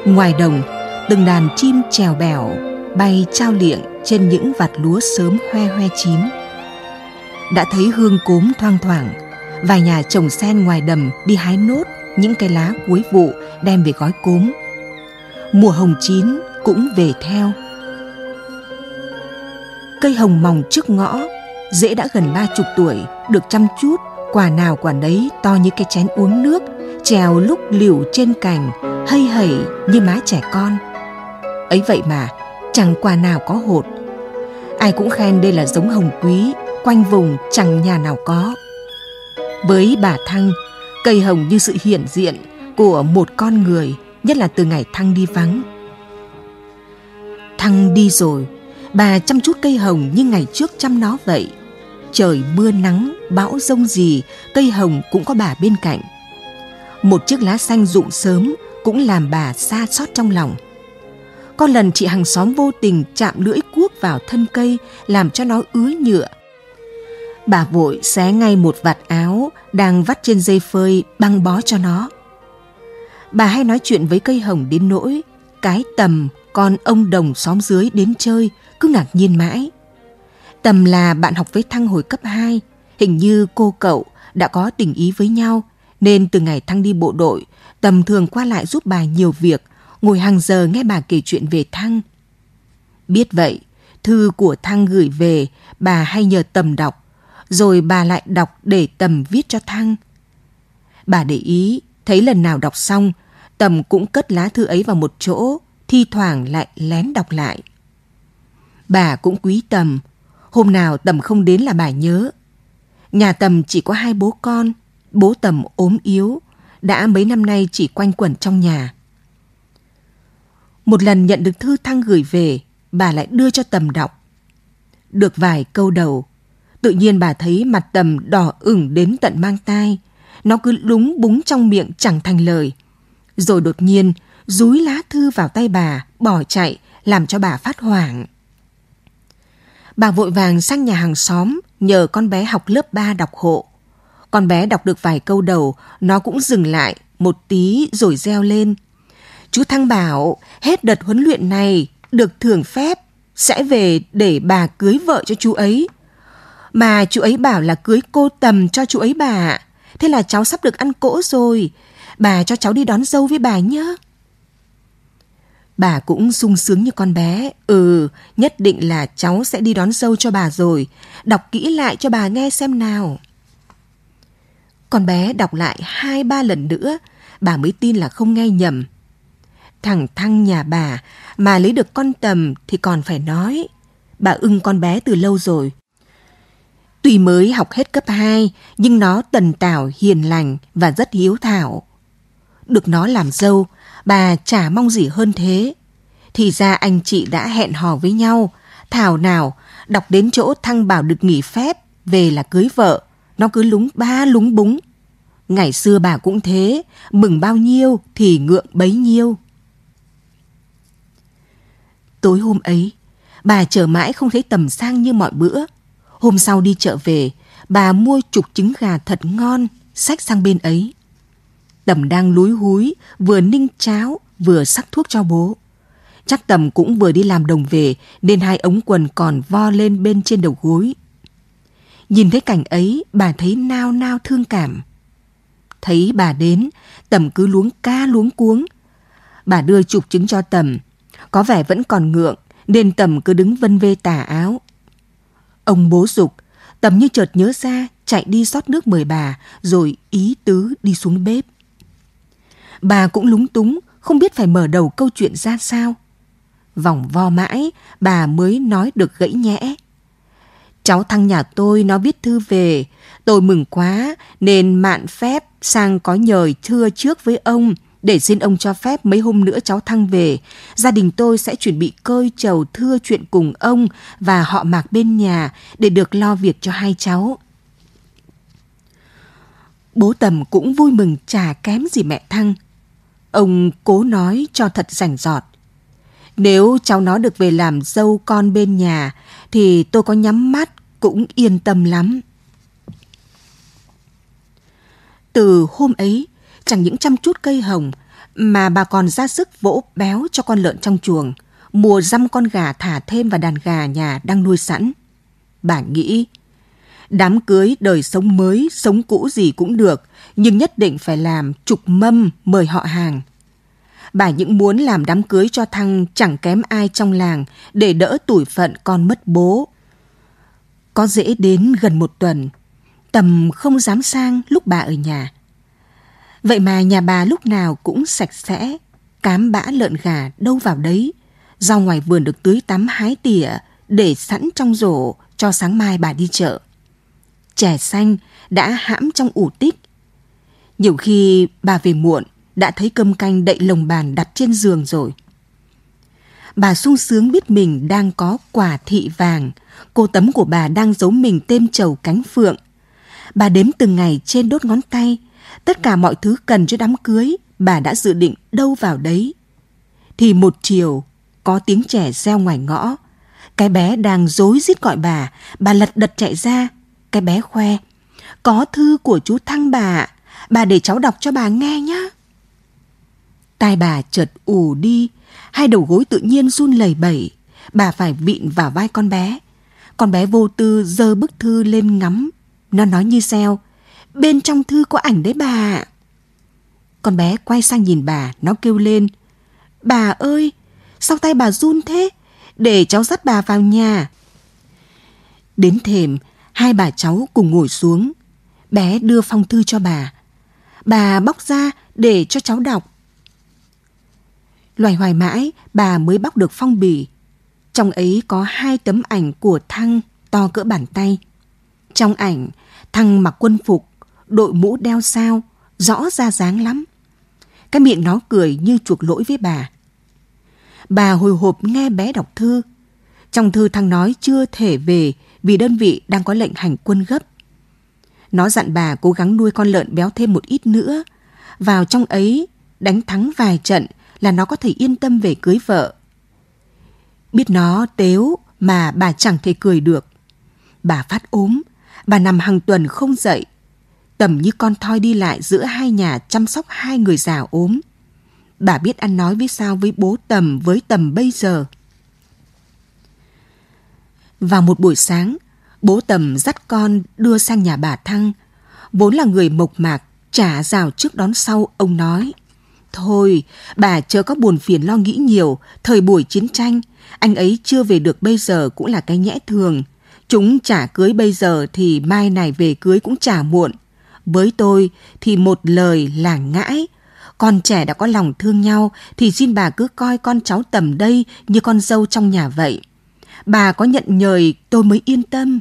ngoài đồng từng đàn chim trèo bèo bay trao liệng trên những vạt lúa sớm hoe hoe chín. Đã thấy hương cốm thoang thoảng, vài nhà trồng sen ngoài đầm đi hái nốt những cái lá cuối vụ đem về gói cốm. Mùa hồng chín cũng về theo. Cây hồng mỏng trước ngõ, dễ đã gần ba chục tuổi, được chăm chút, quả nào quả nấy to như cái chén uống nước, trèo lúc liều trên cành, hây hẩy như má trẻ con. Ấy vậy mà, chẳng quả nào có hột. Ai cũng khen đây là giống hồng quý, quanh vùng chẳng nhà nào có. Với bà Thăng, cây hồng như sự hiện diện của một con người, nhất là từ ngày Thăng đi vắng. Thăng đi rồi, bà chăm chút cây hồng như ngày trước chăm nó vậy. Trời mưa nắng, bão rông gì, cây hồng cũng có bà bên cạnh. Một chiếc lá xanh rụng sớm cũng làm bà xa xót trong lòng. Có lần chị hàng xóm vô tình chạm lưỡi cuốc vào thân cây làm cho nó ứa nhựa. Bà vội xé ngay một vạt áo đang vắt trên dây phơi băng bó cho nó. Bà hay nói chuyện với cây hồng đến nỗi cái tầm con ông đồng xóm dưới đến chơi cứ ngạc nhiên mãi. Tầm là bạn học với Thăng hồi cấp 2, hình như cô cậu đã có tình ý với nhau nên từ ngày Thăng đi bộ đội, Tầm thường qua lại giúp bà nhiều việc ngồi hàng giờ nghe bà kể chuyện về Thăng. Biết vậy, thư của Thăng gửi về, bà hay nhờ Tầm đọc, rồi bà lại đọc để Tầm viết cho Thăng. Bà để ý, thấy lần nào đọc xong, Tầm cũng cất lá thư ấy vào một chỗ, thi thoảng lại lén đọc lại. Bà cũng quý Tầm, hôm nào Tầm không đến là bà nhớ. Nhà Tầm chỉ có hai bố con, bố Tầm ốm yếu, đã mấy năm nay chỉ quanh quẩn trong nhà. Một lần nhận được thư Thăng gửi về, bà lại đưa cho Tầm đọc. Được vài câu đầu, tự nhiên bà thấy mặt Tầm đỏ ửng đến tận mang tai. Nó cứ lúng búng trong miệng chẳng thành lời. Rồi đột nhiên, rúi lá thư vào tay bà, bỏ chạy, làm cho bà phát hoảng. Bà vội vàng sang nhà hàng xóm nhờ con bé học lớp 3 đọc hộ. Con bé đọc được vài câu đầu, nó cũng dừng lại một tí rồi reo lên Chú Thăng bảo hết đợt huấn luyện này được thưởng phép sẽ về để bà cưới vợ cho chú ấy. Mà chú ấy bảo là cưới cô tầm cho chú ấy bà. Thế là cháu sắp được ăn cỗ rồi. Bà cho cháu đi đón dâu với bà nhé. Bà cũng sung sướng như con bé. Ừ, nhất định là cháu sẽ đi đón dâu cho bà rồi. Đọc kỹ lại cho bà nghe xem nào. Con bé đọc lại hai ba lần nữa, bà mới tin là không nghe nhầm thẳng thăng nhà bà mà lấy được con tầm thì còn phải nói. Bà ưng con bé từ lâu rồi. Tuy mới học hết cấp 2, nhưng nó tần tảo hiền lành và rất hiếu thảo. Được nó làm dâu, bà chả mong gì hơn thế. Thì ra anh chị đã hẹn hò với nhau, thảo nào, đọc đến chỗ thăng bảo được nghỉ phép, về là cưới vợ, nó cứ lúng ba lúng búng. Ngày xưa bà cũng thế, mừng bao nhiêu thì ngượng bấy nhiêu. Tối hôm ấy, bà chờ mãi không thấy tầm sang như mọi bữa. Hôm sau đi chợ về, bà mua chục trứng gà thật ngon, sách sang bên ấy. Tầm đang lúi húi, vừa ninh cháo, vừa sắc thuốc cho bố. Chắc Tầm cũng vừa đi làm đồng về nên hai ống quần còn vo lên bên trên đầu gối. Nhìn thấy cảnh ấy, bà thấy nao nao thương cảm. Thấy bà đến, Tầm cứ luống ca luống cuống. Bà đưa chục trứng cho Tầm, có vẻ vẫn còn ngượng, nên Tầm cứ đứng vân vê tà áo. Ông bố dục, Tầm như chợt nhớ ra, chạy đi xót nước mời bà, rồi ý tứ đi xuống bếp. Bà cũng lúng túng, không biết phải mở đầu câu chuyện ra sao. Vòng vo mãi, bà mới nói được gãy nhẽ. Cháu thăng nhà tôi nó viết thư về, tôi mừng quá nên mạn phép sang có nhờ thưa trước với ông – để xin ông cho phép mấy hôm nữa cháu thăng về, gia đình tôi sẽ chuẩn bị cơi trầu thưa chuyện cùng ông và họ mạc bên nhà để được lo việc cho hai cháu. Bố Tầm cũng vui mừng chả kém gì mẹ Thăng. Ông cố nói cho thật rành rọt. Nếu cháu nó được về làm dâu con bên nhà thì tôi có nhắm mắt cũng yên tâm lắm. Từ hôm ấy, chẳng những chăm chút cây hồng mà bà còn ra sức vỗ béo cho con lợn trong chuồng, mùa dăm con gà thả thêm vào đàn gà nhà đang nuôi sẵn. Bà nghĩ, đám cưới đời sống mới, sống cũ gì cũng được, nhưng nhất định phải làm trục mâm mời họ hàng. Bà những muốn làm đám cưới cho thăng chẳng kém ai trong làng để đỡ tủi phận con mất bố. Có dễ đến gần một tuần, tầm không dám sang lúc bà ở nhà Vậy mà nhà bà lúc nào cũng sạch sẽ, cám bã lợn gà đâu vào đấy. Rau ngoài vườn được tưới tắm hái tỉa, để sẵn trong rổ cho sáng mai bà đi chợ. Chè xanh đã hãm trong ủ tích. Nhiều khi bà về muộn, đã thấy cơm canh đậy lồng bàn đặt trên giường rồi. Bà sung sướng biết mình đang có quả thị vàng, cô tấm của bà đang giấu mình têm trầu cánh phượng. Bà đếm từng ngày trên đốt ngón tay – Tất cả mọi thứ cần cho đám cưới, bà đã dự định đâu vào đấy. Thì một chiều, có tiếng trẻ reo ngoài ngõ. Cái bé đang dối rít gọi bà, bà lật đật chạy ra. Cái bé khoe, có thư của chú Thăng bà, bà để cháu đọc cho bà nghe nhé. Tai bà chợt ù đi, hai đầu gối tự nhiên run lẩy bẩy, bà phải vịn vào vai con bé. Con bé vô tư dơ bức thư lên ngắm, nó nói như xeo, bên trong thư có ảnh đấy bà Con bé quay sang nhìn bà, nó kêu lên. Bà ơi, sao tay bà run thế? Để cháu dắt bà vào nhà. Đến thềm, hai bà cháu cùng ngồi xuống. Bé đưa phong thư cho bà. Bà bóc ra để cho cháu đọc. Loài hoài mãi, bà mới bóc được phong bì. Trong ấy có hai tấm ảnh của Thăng to cỡ bàn tay. Trong ảnh, Thăng mặc quân phục, đội mũ đeo sao, rõ ra dáng lắm. Cái miệng nó cười như chuộc lỗi với bà. Bà hồi hộp nghe bé đọc thư. Trong thư thằng nói chưa thể về vì đơn vị đang có lệnh hành quân gấp. Nó dặn bà cố gắng nuôi con lợn béo thêm một ít nữa. Vào trong ấy, đánh thắng vài trận là nó có thể yên tâm về cưới vợ. Biết nó tếu mà bà chẳng thể cười được. Bà phát ốm, bà nằm hàng tuần không dậy, Tầm như con thoi đi lại giữa hai nhà chăm sóc hai người già ốm. Bà biết ăn nói với sao với bố Tầm với Tầm bây giờ. Vào một buổi sáng, bố Tầm dắt con đưa sang nhà bà Thăng. Vốn là người mộc mạc, trả rào trước đón sau, ông nói. Thôi, bà chớ có buồn phiền lo nghĩ nhiều, thời buổi chiến tranh, anh ấy chưa về được bây giờ cũng là cái nhẽ thường. Chúng trả cưới bây giờ thì mai này về cưới cũng trả muộn. Với tôi thì một lời là ngãi. Con trẻ đã có lòng thương nhau thì xin bà cứ coi con cháu tầm đây như con dâu trong nhà vậy. Bà có nhận nhời tôi mới yên tâm.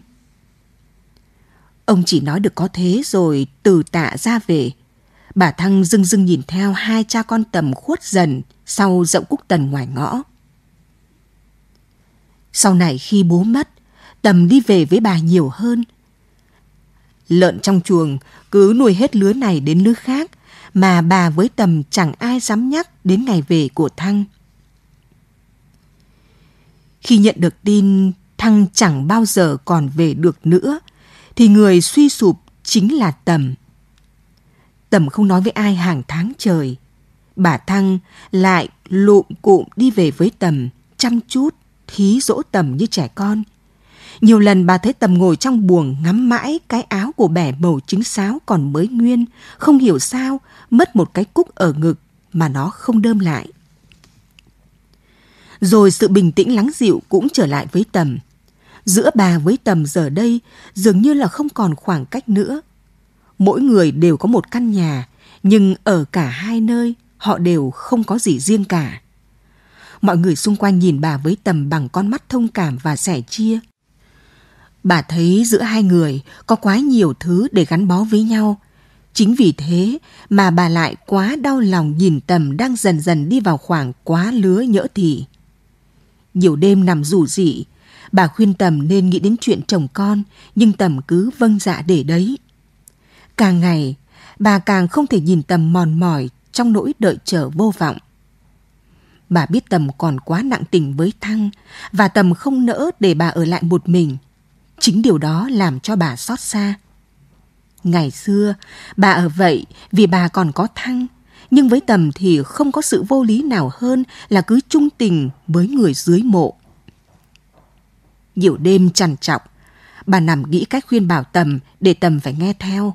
Ông chỉ nói được có thế rồi từ tạ ra về. Bà Thăng dưng dưng nhìn theo hai cha con tầm khuất dần sau rộng cúc tần ngoài ngõ. Sau này khi bố mất, Tầm đi về với bà nhiều hơn – lợn trong chuồng cứ nuôi hết lứa này đến lứa khác, mà bà với tầm chẳng ai dám nhắc đến ngày về của Thăng. Khi nhận được tin Thăng chẳng bao giờ còn về được nữa, thì người suy sụp chính là Tầm. Tầm không nói với ai hàng tháng trời. Bà Thăng lại lụm cụm đi về với Tầm, chăm chút, thí dỗ Tầm như trẻ con, nhiều lần bà thấy Tầm ngồi trong buồng ngắm mãi cái áo của bẻ màu trứng sáo còn mới nguyên, không hiểu sao mất một cái cúc ở ngực mà nó không đơm lại. Rồi sự bình tĩnh lắng dịu cũng trở lại với Tầm. Giữa bà với Tầm giờ đây dường như là không còn khoảng cách nữa. Mỗi người đều có một căn nhà, nhưng ở cả hai nơi họ đều không có gì riêng cả mọi người xung quanh nhìn bà với tầm bằng con mắt thông cảm và sẻ chia Bà thấy giữa hai người có quá nhiều thứ để gắn bó với nhau. Chính vì thế mà bà lại quá đau lòng nhìn tầm đang dần dần đi vào khoảng quá lứa nhỡ thì. Nhiều đêm nằm rủ rỉ, bà khuyên tầm nên nghĩ đến chuyện chồng con, nhưng tầm cứ vâng dạ để đấy. Càng ngày, bà càng không thể nhìn tầm mòn mỏi trong nỗi đợi chờ vô vọng. Bà biết tầm còn quá nặng tình với Thăng và tầm không nỡ để bà ở lại một mình – Chính điều đó làm cho bà xót xa. Ngày xưa, bà ở vậy vì bà còn có thăng, nhưng với tầm thì không có sự vô lý nào hơn là cứ trung tình với người dưới mộ. Nhiều đêm trằn trọc, bà nằm nghĩ cách khuyên bảo tầm để tầm phải nghe theo.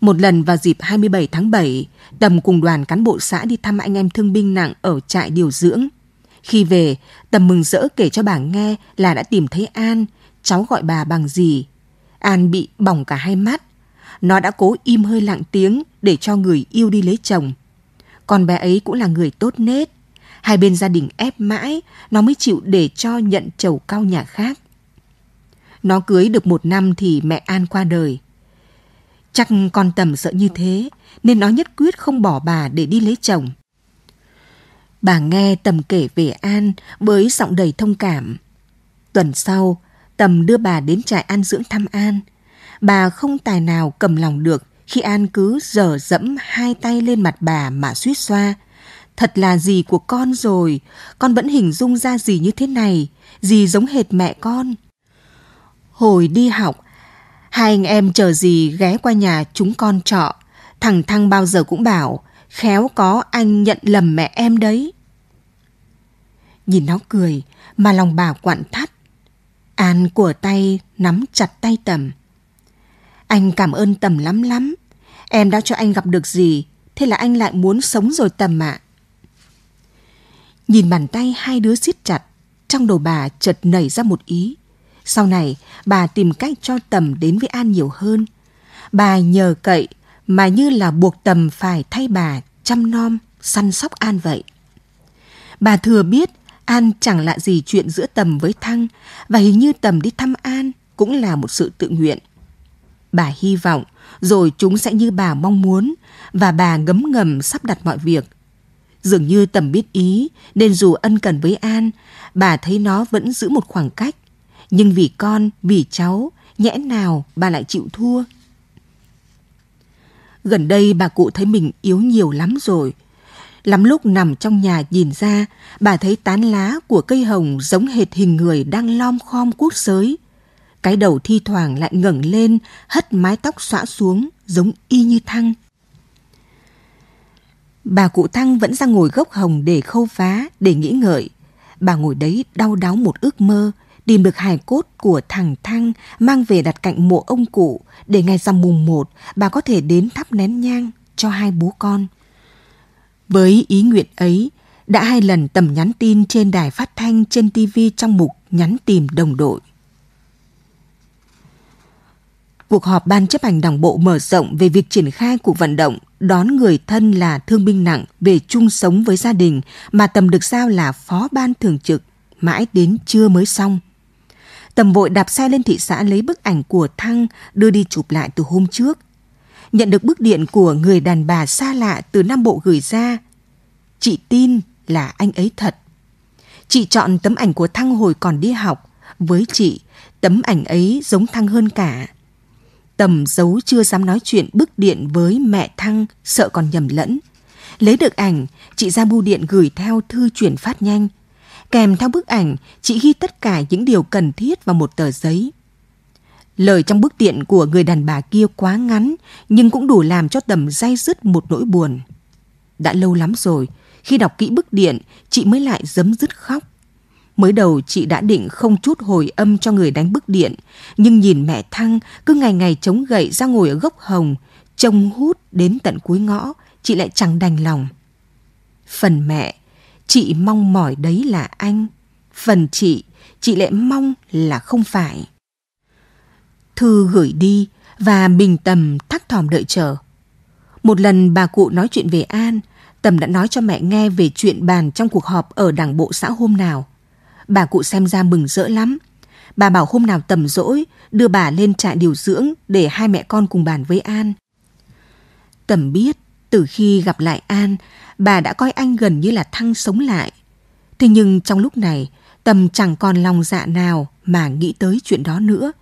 Một lần vào dịp 27 tháng 7, Tầm cùng đoàn cán bộ xã đi thăm anh em thương binh nặng ở trại điều dưỡng. Khi về, Tầm mừng rỡ kể cho bà nghe là đã tìm thấy An, cháu gọi bà bằng gì. An bị bỏng cả hai mắt. Nó đã cố im hơi lặng tiếng để cho người yêu đi lấy chồng. Còn bé ấy cũng là người tốt nết. Hai bên gia đình ép mãi, nó mới chịu để cho nhận chầu cao nhà khác. Nó cưới được một năm thì mẹ An qua đời. Chắc con tầm sợ như thế, nên nó nhất quyết không bỏ bà để đi lấy chồng. Bà nghe tầm kể về An với giọng đầy thông cảm. Tuần sau, Tầm đưa bà đến trại an dưỡng thăm An. Bà không tài nào cầm lòng được khi An cứ dở dẫm hai tay lên mặt bà mà suýt xoa. Thật là gì của con rồi, con vẫn hình dung ra gì như thế này, gì giống hệt mẹ con. Hồi đi học, hai anh em chờ gì ghé qua nhà chúng con trọ. Thằng Thăng bao giờ cũng bảo, khéo có anh nhận lầm mẹ em đấy. Nhìn nó cười, mà lòng bà quặn thắt. An của tay nắm chặt tay Tầm. Anh cảm ơn Tầm lắm lắm. Em đã cho anh gặp được gì, thế là anh lại muốn sống rồi Tầm ạ. À. Nhìn bàn tay hai đứa siết chặt, trong đầu bà chợt nảy ra một ý. Sau này, bà tìm cách cho Tầm đến với An nhiều hơn. Bà nhờ cậy mà như là buộc Tầm phải thay bà chăm nom, săn sóc An vậy. Bà thừa biết An chẳng lạ gì chuyện giữa Tầm với Thăng và hình như Tầm đi thăm An cũng là một sự tự nguyện. Bà hy vọng rồi chúng sẽ như bà mong muốn và bà ngấm ngầm sắp đặt mọi việc. Dường như Tầm biết ý nên dù ân cần với An, bà thấy nó vẫn giữ một khoảng cách. Nhưng vì con, vì cháu, nhẽ nào bà lại chịu thua? Gần đây bà cụ thấy mình yếu nhiều lắm rồi, Lắm lúc nằm trong nhà nhìn ra, bà thấy tán lá của cây hồng giống hệt hình người đang lom khom cuốc sới. Cái đầu thi thoảng lại ngẩng lên, hất mái tóc xõa xuống, giống y như thăng. Bà cụ Thăng vẫn ra ngồi gốc hồng để khâu vá, để nghĩ ngợi. Bà ngồi đấy đau đáu một ước mơ, tìm được hài cốt của thằng Thăng mang về đặt cạnh mộ ông cụ để ngày rằm mùng một bà có thể đến thắp nén nhang cho hai bố con. Với ý nguyện ấy, đã hai lần tầm nhắn tin trên đài phát thanh trên TV trong mục nhắn tìm đồng đội. Cuộc họp Ban chấp hành Đảng bộ mở rộng về việc triển khai cuộc vận động đón người thân là thương binh nặng về chung sống với gia đình mà Tầm được giao là phó ban thường trực, mãi đến trưa mới xong. Tầm vội đạp xe lên thị xã lấy bức ảnh của Thăng đưa đi chụp lại từ hôm trước nhận được bức điện của người đàn bà xa lạ từ Nam Bộ gửi ra. Chị tin là anh ấy thật. Chị chọn tấm ảnh của Thăng hồi còn đi học. Với chị, tấm ảnh ấy giống Thăng hơn cả. Tầm giấu chưa dám nói chuyện bức điện với mẹ Thăng, sợ còn nhầm lẫn. Lấy được ảnh, chị ra bưu điện gửi theo thư chuyển phát nhanh. Kèm theo bức ảnh, chị ghi tất cả những điều cần thiết vào một tờ giấy. Lời trong bức điện của người đàn bà kia quá ngắn, nhưng cũng đủ làm cho tầm day dứt một nỗi buồn. Đã lâu lắm rồi, khi đọc kỹ bức điện, chị mới lại giấm dứt khóc. Mới đầu chị đã định không chút hồi âm cho người đánh bức điện, nhưng nhìn mẹ Thăng cứ ngày ngày chống gậy ra ngồi ở gốc hồng, trông hút đến tận cuối ngõ, chị lại chẳng đành lòng. Phần mẹ, chị mong mỏi đấy là anh. Phần chị, chị lại mong là không phải thư gửi đi và bình tầm thắc thòm đợi chờ. Một lần bà cụ nói chuyện về An, Tầm đã nói cho mẹ nghe về chuyện bàn trong cuộc họp ở đảng bộ xã hôm nào. Bà cụ xem ra mừng rỡ lắm. Bà bảo hôm nào Tầm rỗi, đưa bà lên trại điều dưỡng để hai mẹ con cùng bàn với An. Tầm biết, từ khi gặp lại An, bà đã coi anh gần như là thăng sống lại. Thế nhưng trong lúc này, Tầm chẳng còn lòng dạ nào mà nghĩ tới chuyện đó nữa.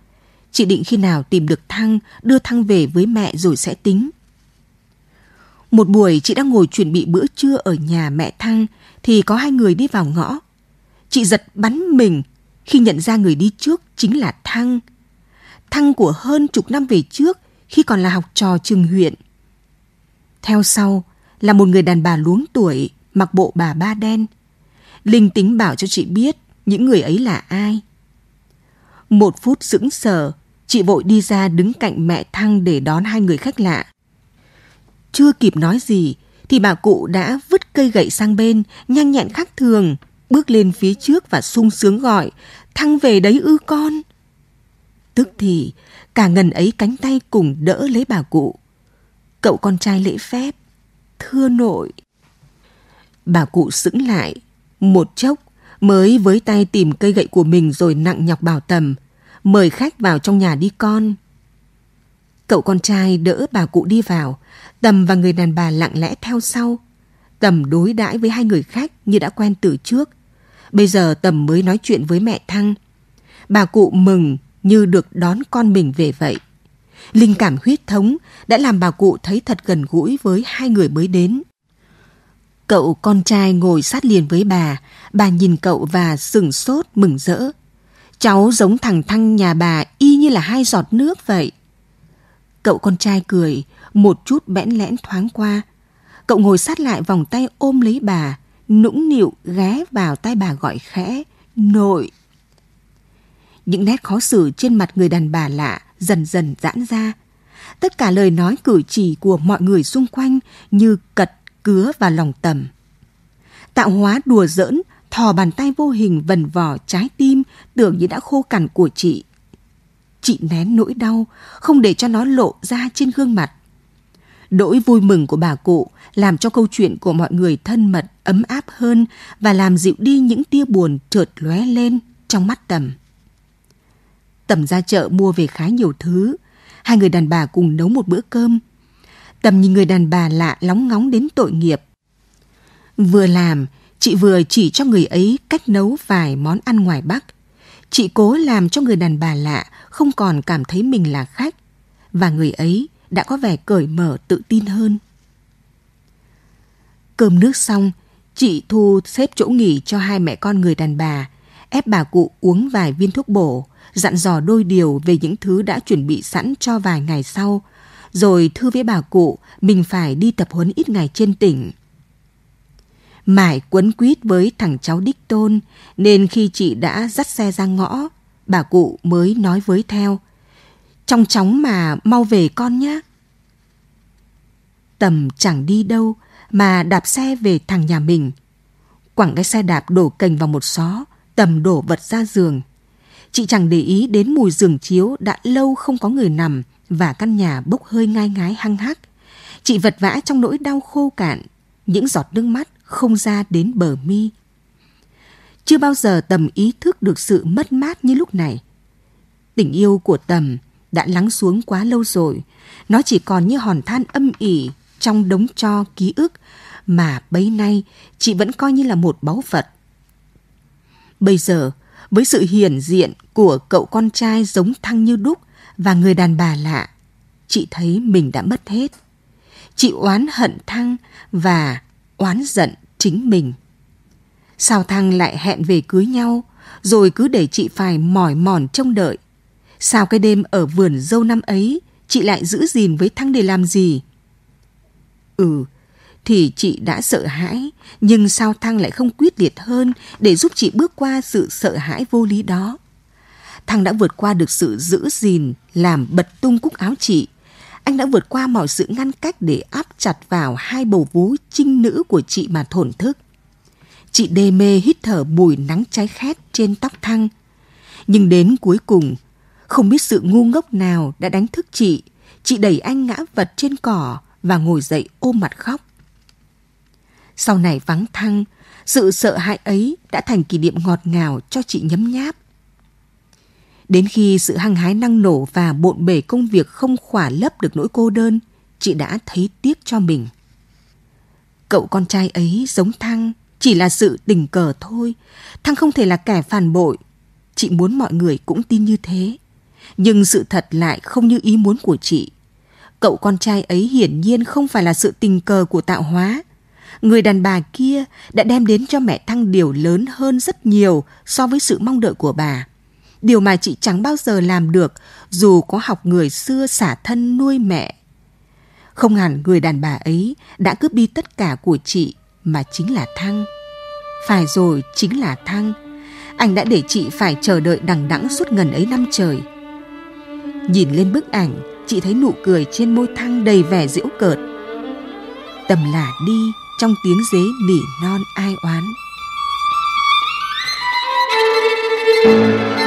Chị định khi nào tìm được Thăng, đưa Thăng về với mẹ rồi sẽ tính. Một buổi chị đang ngồi chuẩn bị bữa trưa ở nhà mẹ Thăng thì có hai người đi vào ngõ. Chị giật bắn mình khi nhận ra người đi trước chính là Thăng. Thăng của hơn chục năm về trước khi còn là học trò trường huyện. Theo sau là một người đàn bà luống tuổi mặc bộ bà ba đen. Linh tính bảo cho chị biết những người ấy là ai. Một phút sững sờ, Chị vội đi ra đứng cạnh mẹ Thăng để đón hai người khách lạ. Chưa kịp nói gì thì bà cụ đã vứt cây gậy sang bên, nhanh nhẹn khác thường, bước lên phía trước và sung sướng gọi, Thăng về đấy ư con. Tức thì, cả ngần ấy cánh tay cùng đỡ lấy bà cụ. Cậu con trai lễ phép, thưa nội. Bà cụ sững lại, một chốc mới với tay tìm cây gậy của mình rồi nặng nhọc bảo tầm – mời khách vào trong nhà đi con. Cậu con trai đỡ bà cụ đi vào, Tầm và người đàn bà lặng lẽ theo sau. Tầm đối đãi với hai người khách như đã quen từ trước. Bây giờ Tầm mới nói chuyện với mẹ Thăng. Bà cụ mừng như được đón con mình về vậy. Linh cảm huyết thống đã làm bà cụ thấy thật gần gũi với hai người mới đến. Cậu con trai ngồi sát liền với bà, bà nhìn cậu và sừng sốt mừng rỡ. Cháu giống thằng Thăng nhà bà y như là hai giọt nước vậy. Cậu con trai cười, một chút bẽn lẽn thoáng qua. Cậu ngồi sát lại vòng tay ôm lấy bà, nũng nịu ghé vào tay bà gọi khẽ, nội. Những nét khó xử trên mặt người đàn bà lạ dần dần giãn ra. Tất cả lời nói cử chỉ của mọi người xung quanh như cật cứa vào lòng tầm. Tạo hóa đùa giỡn thò bàn tay vô hình vần vò trái tim tưởng như đã khô cằn của chị. Chị nén nỗi đau, không để cho nó lộ ra trên gương mặt. Đỗi vui mừng của bà cụ làm cho câu chuyện của mọi người thân mật, ấm áp hơn và làm dịu đi những tia buồn trượt lóe lên trong mắt Tầm. Tầm ra chợ mua về khá nhiều thứ. Hai người đàn bà cùng nấu một bữa cơm. Tầm nhìn người đàn bà lạ lóng ngóng đến tội nghiệp. Vừa làm, Chị vừa chỉ cho người ấy cách nấu vài món ăn ngoài Bắc. Chị cố làm cho người đàn bà lạ không còn cảm thấy mình là khách. Và người ấy đã có vẻ cởi mở tự tin hơn. Cơm nước xong, chị Thu xếp chỗ nghỉ cho hai mẹ con người đàn bà, ép bà cụ uống vài viên thuốc bổ, dặn dò đôi điều về những thứ đã chuẩn bị sẵn cho vài ngày sau, rồi thư với bà cụ mình phải đi tập huấn ít ngày trên tỉnh mải quấn quýt với thằng cháu đích tôn, nên khi chị đã dắt xe ra ngõ, bà cụ mới nói với theo. Trong chóng mà mau về con nhé. Tầm chẳng đi đâu mà đạp xe về thằng nhà mình. Quẳng cái xe đạp đổ cành vào một xó, tầm đổ vật ra giường. Chị chẳng để ý đến mùi giường chiếu đã lâu không có người nằm và căn nhà bốc hơi ngai ngái hăng hắc. Chị vật vã trong nỗi đau khô cạn, những giọt nước mắt không ra đến bờ mi. Chưa bao giờ Tầm ý thức được sự mất mát như lúc này. Tình yêu của Tầm đã lắng xuống quá lâu rồi, nó chỉ còn như hòn than âm ỉ trong đống cho ký ức mà bấy nay chị vẫn coi như là một báu vật. Bây giờ, với sự hiển diện của cậu con trai giống thăng như đúc và người đàn bà lạ, chị thấy mình đã mất hết. Chị oán hận thăng và oán giận chính mình. Sao Thăng lại hẹn về cưới nhau, rồi cứ để chị phải mỏi mòn trông đợi. Sao cái đêm ở vườn dâu năm ấy, chị lại giữ gìn với Thăng để làm gì? Ừ, thì chị đã sợ hãi, nhưng sao Thăng lại không quyết liệt hơn để giúp chị bước qua sự sợ hãi vô lý đó. Thăng đã vượt qua được sự giữ gìn, làm bật tung cúc áo chị, anh đã vượt qua mọi sự ngăn cách để áp chặt vào hai bầu vú trinh nữ của chị mà thổn thức. Chị đê mê hít thở mùi nắng cháy khét trên tóc thăng. Nhưng đến cuối cùng, không biết sự ngu ngốc nào đã đánh thức chị. Chị đẩy anh ngã vật trên cỏ và ngồi dậy ôm mặt khóc. Sau này vắng thăng, sự sợ hãi ấy đã thành kỷ niệm ngọt ngào cho chị nhấm nháp Đến khi sự hăng hái năng nổ và bộn bể công việc không khỏa lấp được nỗi cô đơn, chị đã thấy tiếc cho mình. Cậu con trai ấy giống Thăng, chỉ là sự tình cờ thôi. Thăng không thể là kẻ phản bội. Chị muốn mọi người cũng tin như thế. Nhưng sự thật lại không như ý muốn của chị. Cậu con trai ấy hiển nhiên không phải là sự tình cờ của tạo hóa. Người đàn bà kia đã đem đến cho mẹ Thăng điều lớn hơn rất nhiều so với sự mong đợi của bà điều mà chị chẳng bao giờ làm được dù có học người xưa xả thân nuôi mẹ. Không hẳn người đàn bà ấy đã cướp đi tất cả của chị mà chính là Thăng. Phải rồi, chính là Thăng. Anh đã để chị phải chờ đợi đằng đẵng suốt gần ấy năm trời. Nhìn lên bức ảnh, chị thấy nụ cười trên môi Thăng đầy vẻ giễu cợt. Tầm lả đi trong tiếng dế nỉ non ai oán. thank you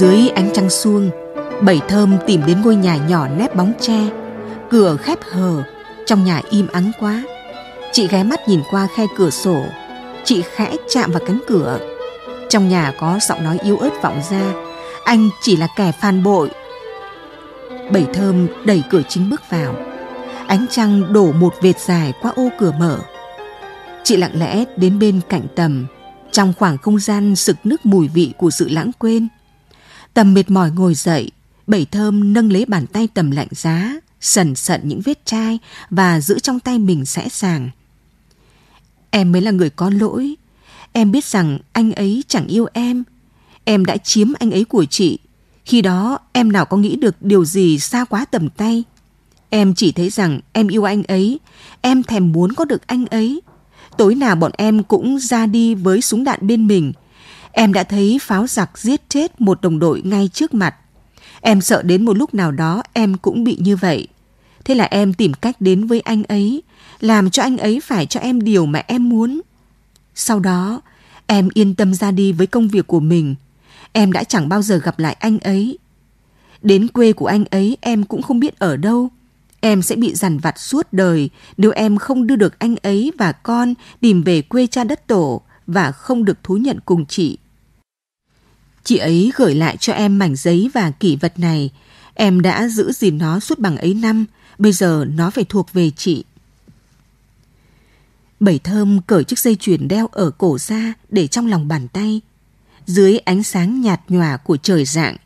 Dưới ánh trăng suông, bảy thơm tìm đến ngôi nhà nhỏ nép bóng tre. Cửa khép hờ, trong nhà im ắng quá. Chị ghé mắt nhìn qua khe cửa sổ, chị khẽ chạm vào cánh cửa. Trong nhà có giọng nói yếu ớt vọng ra, anh chỉ là kẻ phản bội. Bảy thơm đẩy cửa chính bước vào. Ánh trăng đổ một vệt dài qua ô cửa mở. Chị lặng lẽ đến bên cạnh tầm, trong khoảng không gian sực nước mùi vị của sự lãng quên Tầm mệt mỏi ngồi dậy, Bảy Thơm nâng lấy bàn tay tầm lạnh giá, sần sận những vết chai và giữ trong tay mình sẽ sàng. Em mới là người có lỗi. Em biết rằng anh ấy chẳng yêu em. Em đã chiếm anh ấy của chị. Khi đó em nào có nghĩ được điều gì xa quá tầm tay. Em chỉ thấy rằng em yêu anh ấy, em thèm muốn có được anh ấy. Tối nào bọn em cũng ra đi với súng đạn bên mình – Em đã thấy pháo giặc giết chết một đồng đội ngay trước mặt. Em sợ đến một lúc nào đó em cũng bị như vậy. Thế là em tìm cách đến với anh ấy, làm cho anh ấy phải cho em điều mà em muốn. Sau đó, em yên tâm ra đi với công việc của mình. Em đã chẳng bao giờ gặp lại anh ấy. Đến quê của anh ấy em cũng không biết ở đâu. Em sẽ bị dằn vặt suốt đời nếu em không đưa được anh ấy và con tìm về quê cha đất tổ và không được thú nhận cùng chị Chị ấy gửi lại cho em mảnh giấy và kỷ vật này. Em đã giữ gìn nó suốt bằng ấy năm, bây giờ nó phải thuộc về chị. Bảy thơm cởi chiếc dây chuyền đeo ở cổ ra để trong lòng bàn tay. Dưới ánh sáng nhạt nhòa của trời dạng,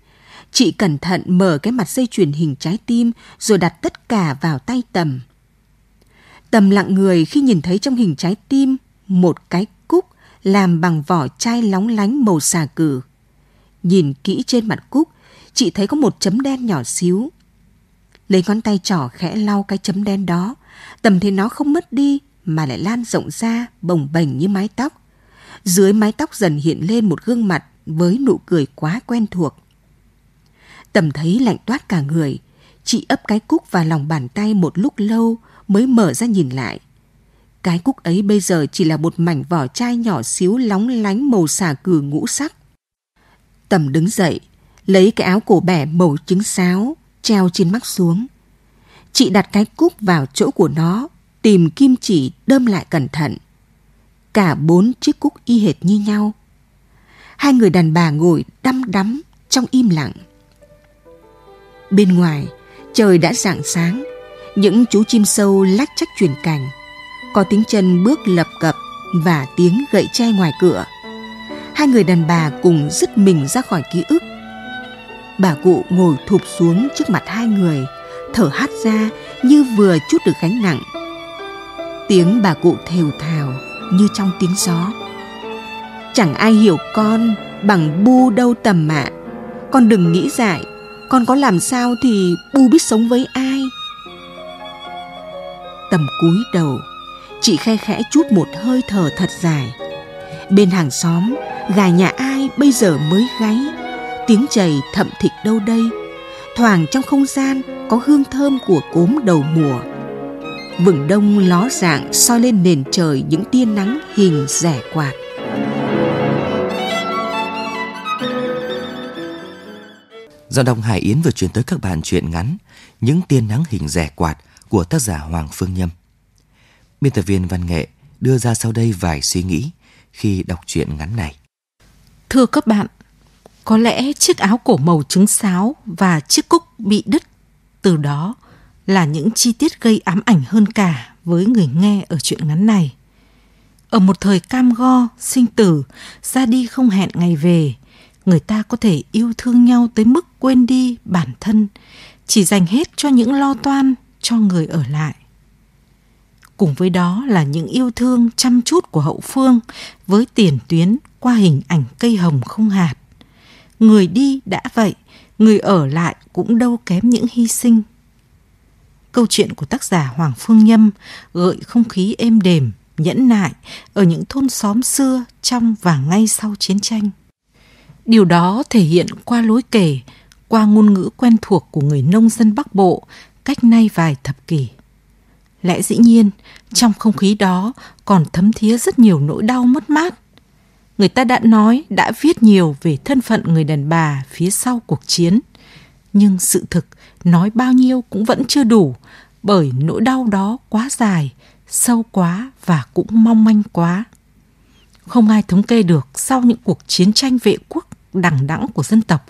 chị cẩn thận mở cái mặt dây chuyền hình trái tim rồi đặt tất cả vào tay tầm. Tầm lặng người khi nhìn thấy trong hình trái tim một cái cúc làm bằng vỏ chai lóng lánh màu xà cừ Nhìn kỹ trên mặt Cúc, chị thấy có một chấm đen nhỏ xíu. Lấy ngón tay trỏ khẽ lau cái chấm đen đó, tầm thấy nó không mất đi mà lại lan rộng ra bồng bềnh như mái tóc. Dưới mái tóc dần hiện lên một gương mặt với nụ cười quá quen thuộc. Tầm thấy lạnh toát cả người, chị ấp cái cúc vào lòng bàn tay một lúc lâu mới mở ra nhìn lại. Cái cúc ấy bây giờ chỉ là một mảnh vỏ chai nhỏ xíu lóng lánh màu xà cừ ngũ sắc. Tầm đứng dậy, lấy cái áo cổ bẻ màu trứng sáo, treo trên mắc xuống. Chị đặt cái cúc vào chỗ của nó, tìm kim chỉ đâm lại cẩn thận. Cả bốn chiếc cúc y hệt như nhau. Hai người đàn bà ngồi đăm đắm trong im lặng. Bên ngoài, trời đã rạng sáng, những chú chim sâu lách chắc chuyển cành. Có tiếng chân bước lập cập và tiếng gậy tre ngoài cửa hai người đàn bà cùng dứt mình ra khỏi ký ức. Bà cụ ngồi thụp xuống trước mặt hai người, thở hắt ra như vừa chút được gánh nặng. Tiếng bà cụ thều thào như trong tiếng gió. Chẳng ai hiểu con bằng bu đâu tầm mạ. Con đừng nghĩ dại, con có làm sao thì bu biết sống với ai. Tầm cúi đầu, chị khe khẽ chút một hơi thở thật dài Bên hàng xóm, gà nhà ai bây giờ mới gáy, tiếng chày thậm thịt đâu đây. Thoảng trong không gian có hương thơm của cốm đầu mùa. Vừng đông ló dạng soi lên nền trời những tia nắng hình rẻ quạt. do đồng Hải Yến vừa chuyển tới các bạn chuyện ngắn Những tiên nắng hình rẻ quạt của tác giả Hoàng Phương Nhâm. Biên tập viên văn nghệ đưa ra sau đây vài suy nghĩ khi đọc truyện ngắn này. Thưa các bạn, có lẽ chiếc áo cổ màu trứng sáo và chiếc cúc bị đứt từ đó là những chi tiết gây ám ảnh hơn cả với người nghe ở truyện ngắn này. Ở một thời cam go, sinh tử, ra đi không hẹn ngày về, người ta có thể yêu thương nhau tới mức quên đi bản thân, chỉ dành hết cho những lo toan cho người ở lại cùng với đó là những yêu thương chăm chút của hậu phương với tiền tuyến qua hình ảnh cây hồng không hạt. Người đi đã vậy, người ở lại cũng đâu kém những hy sinh. Câu chuyện của tác giả Hoàng Phương Nhâm gợi không khí êm đềm, nhẫn nại ở những thôn xóm xưa trong và ngay sau chiến tranh. Điều đó thể hiện qua lối kể, qua ngôn ngữ quen thuộc của người nông dân Bắc Bộ cách nay vài thập kỷ. Lẽ dĩ nhiên, trong không khí đó còn thấm thía rất nhiều nỗi đau mất mát. Người ta đã nói, đã viết nhiều về thân phận người đàn bà phía sau cuộc chiến. Nhưng sự thực, nói bao nhiêu cũng vẫn chưa đủ, bởi nỗi đau đó quá dài, sâu quá và cũng mong manh quá. Không ai thống kê được sau những cuộc chiến tranh vệ quốc đằng đẵng của dân tộc,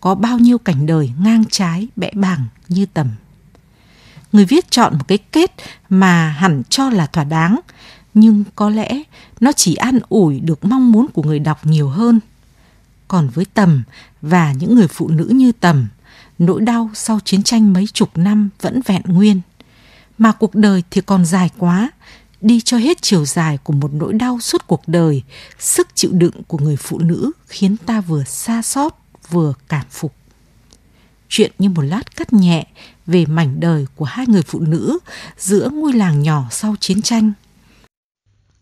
có bao nhiêu cảnh đời ngang trái bẽ bàng như tầm người viết chọn một cái kết mà hẳn cho là thỏa đáng nhưng có lẽ nó chỉ an ủi được mong muốn của người đọc nhiều hơn còn với tầm và những người phụ nữ như tầm nỗi đau sau chiến tranh mấy chục năm vẫn vẹn nguyên mà cuộc đời thì còn dài quá đi cho hết chiều dài của một nỗi đau suốt cuộc đời sức chịu đựng của người phụ nữ khiến ta vừa xa xót vừa cảm phục chuyện như một lát cắt nhẹ về mảnh đời của hai người phụ nữ giữa ngôi làng nhỏ sau chiến tranh.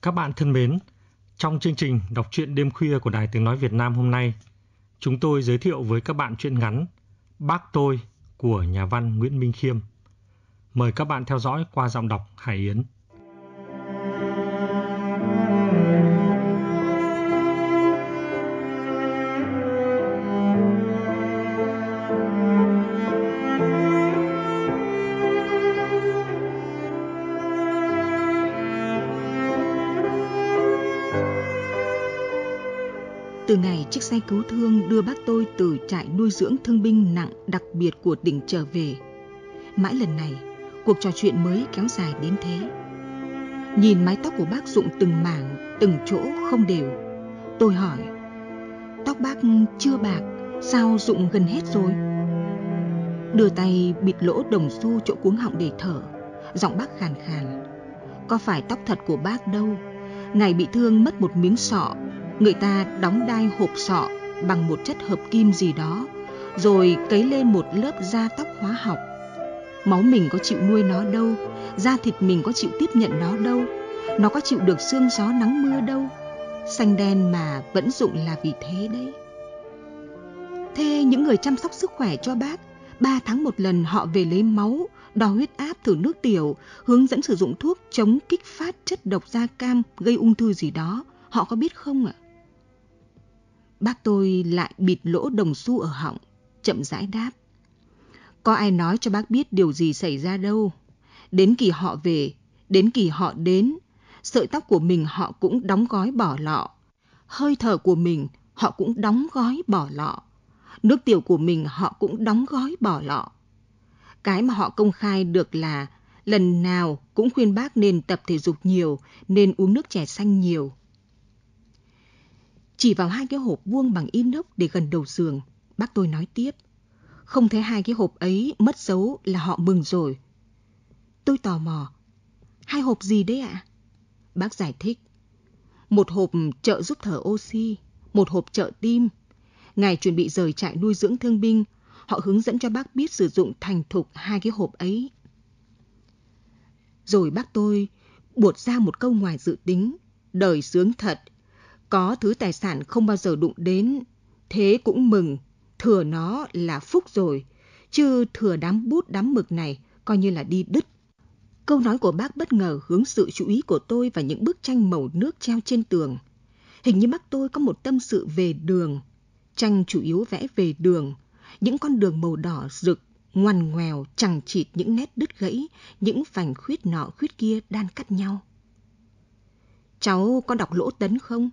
Các bạn thân mến, trong chương trình đọc truyện đêm khuya của Đài Tiếng Nói Việt Nam hôm nay, chúng tôi giới thiệu với các bạn truyện ngắn Bác Tôi của nhà văn Nguyễn Minh Khiêm. Mời các bạn theo dõi qua giọng đọc Hải Yến. xe cứu thương đưa bác tôi từ trại nuôi dưỡng thương binh nặng đặc biệt của tỉnh trở về. Mãi lần này, cuộc trò chuyện mới kéo dài đến thế. Nhìn mái tóc của bác rụng từng mảng, từng chỗ không đều. Tôi hỏi, tóc bác chưa bạc, sao rụng gần hết rồi? Đưa tay bịt lỗ đồng xu chỗ cuống họng để thở, giọng bác khàn khàn. Có phải tóc thật của bác đâu? Ngày bị thương mất một miếng sọ người ta đóng đai hộp sọ bằng một chất hợp kim gì đó, rồi cấy lên một lớp da tóc hóa học. Máu mình có chịu nuôi nó đâu, da thịt mình có chịu tiếp nhận nó đâu, nó có chịu được sương gió nắng mưa đâu. Xanh đen mà vẫn dụng là vì thế đấy. Thế những người chăm sóc sức khỏe cho bác, ba tháng một lần họ về lấy máu, đo huyết áp thử nước tiểu, hướng dẫn sử dụng thuốc chống kích phát chất độc da cam gây ung thư gì đó, họ có biết không ạ? À? Bác tôi lại bịt lỗ đồng xu ở họng, chậm rãi đáp. Có ai nói cho bác biết điều gì xảy ra đâu. Đến kỳ họ về, đến kỳ họ đến, sợi tóc của mình họ cũng đóng gói bỏ lọ. Hơi thở của mình họ cũng đóng gói bỏ lọ. Nước tiểu của mình họ cũng đóng gói bỏ lọ. Cái mà họ công khai được là lần nào cũng khuyên bác nên tập thể dục nhiều, nên uống nước chè xanh nhiều. Chỉ vào hai cái hộp vuông bằng inox để gần đầu giường, bác tôi nói tiếp. Không thấy hai cái hộp ấy mất dấu là họ mừng rồi. Tôi tò mò. Hai hộp gì đấy ạ? Bác giải thích. Một hộp trợ giúp thở oxy, một hộp trợ tim. Ngài chuẩn bị rời trại nuôi dưỡng thương binh, họ hướng dẫn cho bác biết sử dụng thành thục hai cái hộp ấy. Rồi bác tôi buột ra một câu ngoài dự tính, đời sướng thật, có thứ tài sản không bao giờ đụng đến, thế cũng mừng, thừa nó là phúc rồi, chứ thừa đám bút đám mực này coi như là đi đứt. Câu nói của bác bất ngờ hướng sự chú ý của tôi vào những bức tranh màu nước treo trên tường. Hình như bác tôi có một tâm sự về đường. Tranh chủ yếu vẽ về đường, những con đường màu đỏ rực, ngoằn ngoèo, chẳng chịt những nét đứt gãy, những vành khuyết nọ khuyết kia đan cắt nhau. Cháu có đọc Lỗ Tấn không?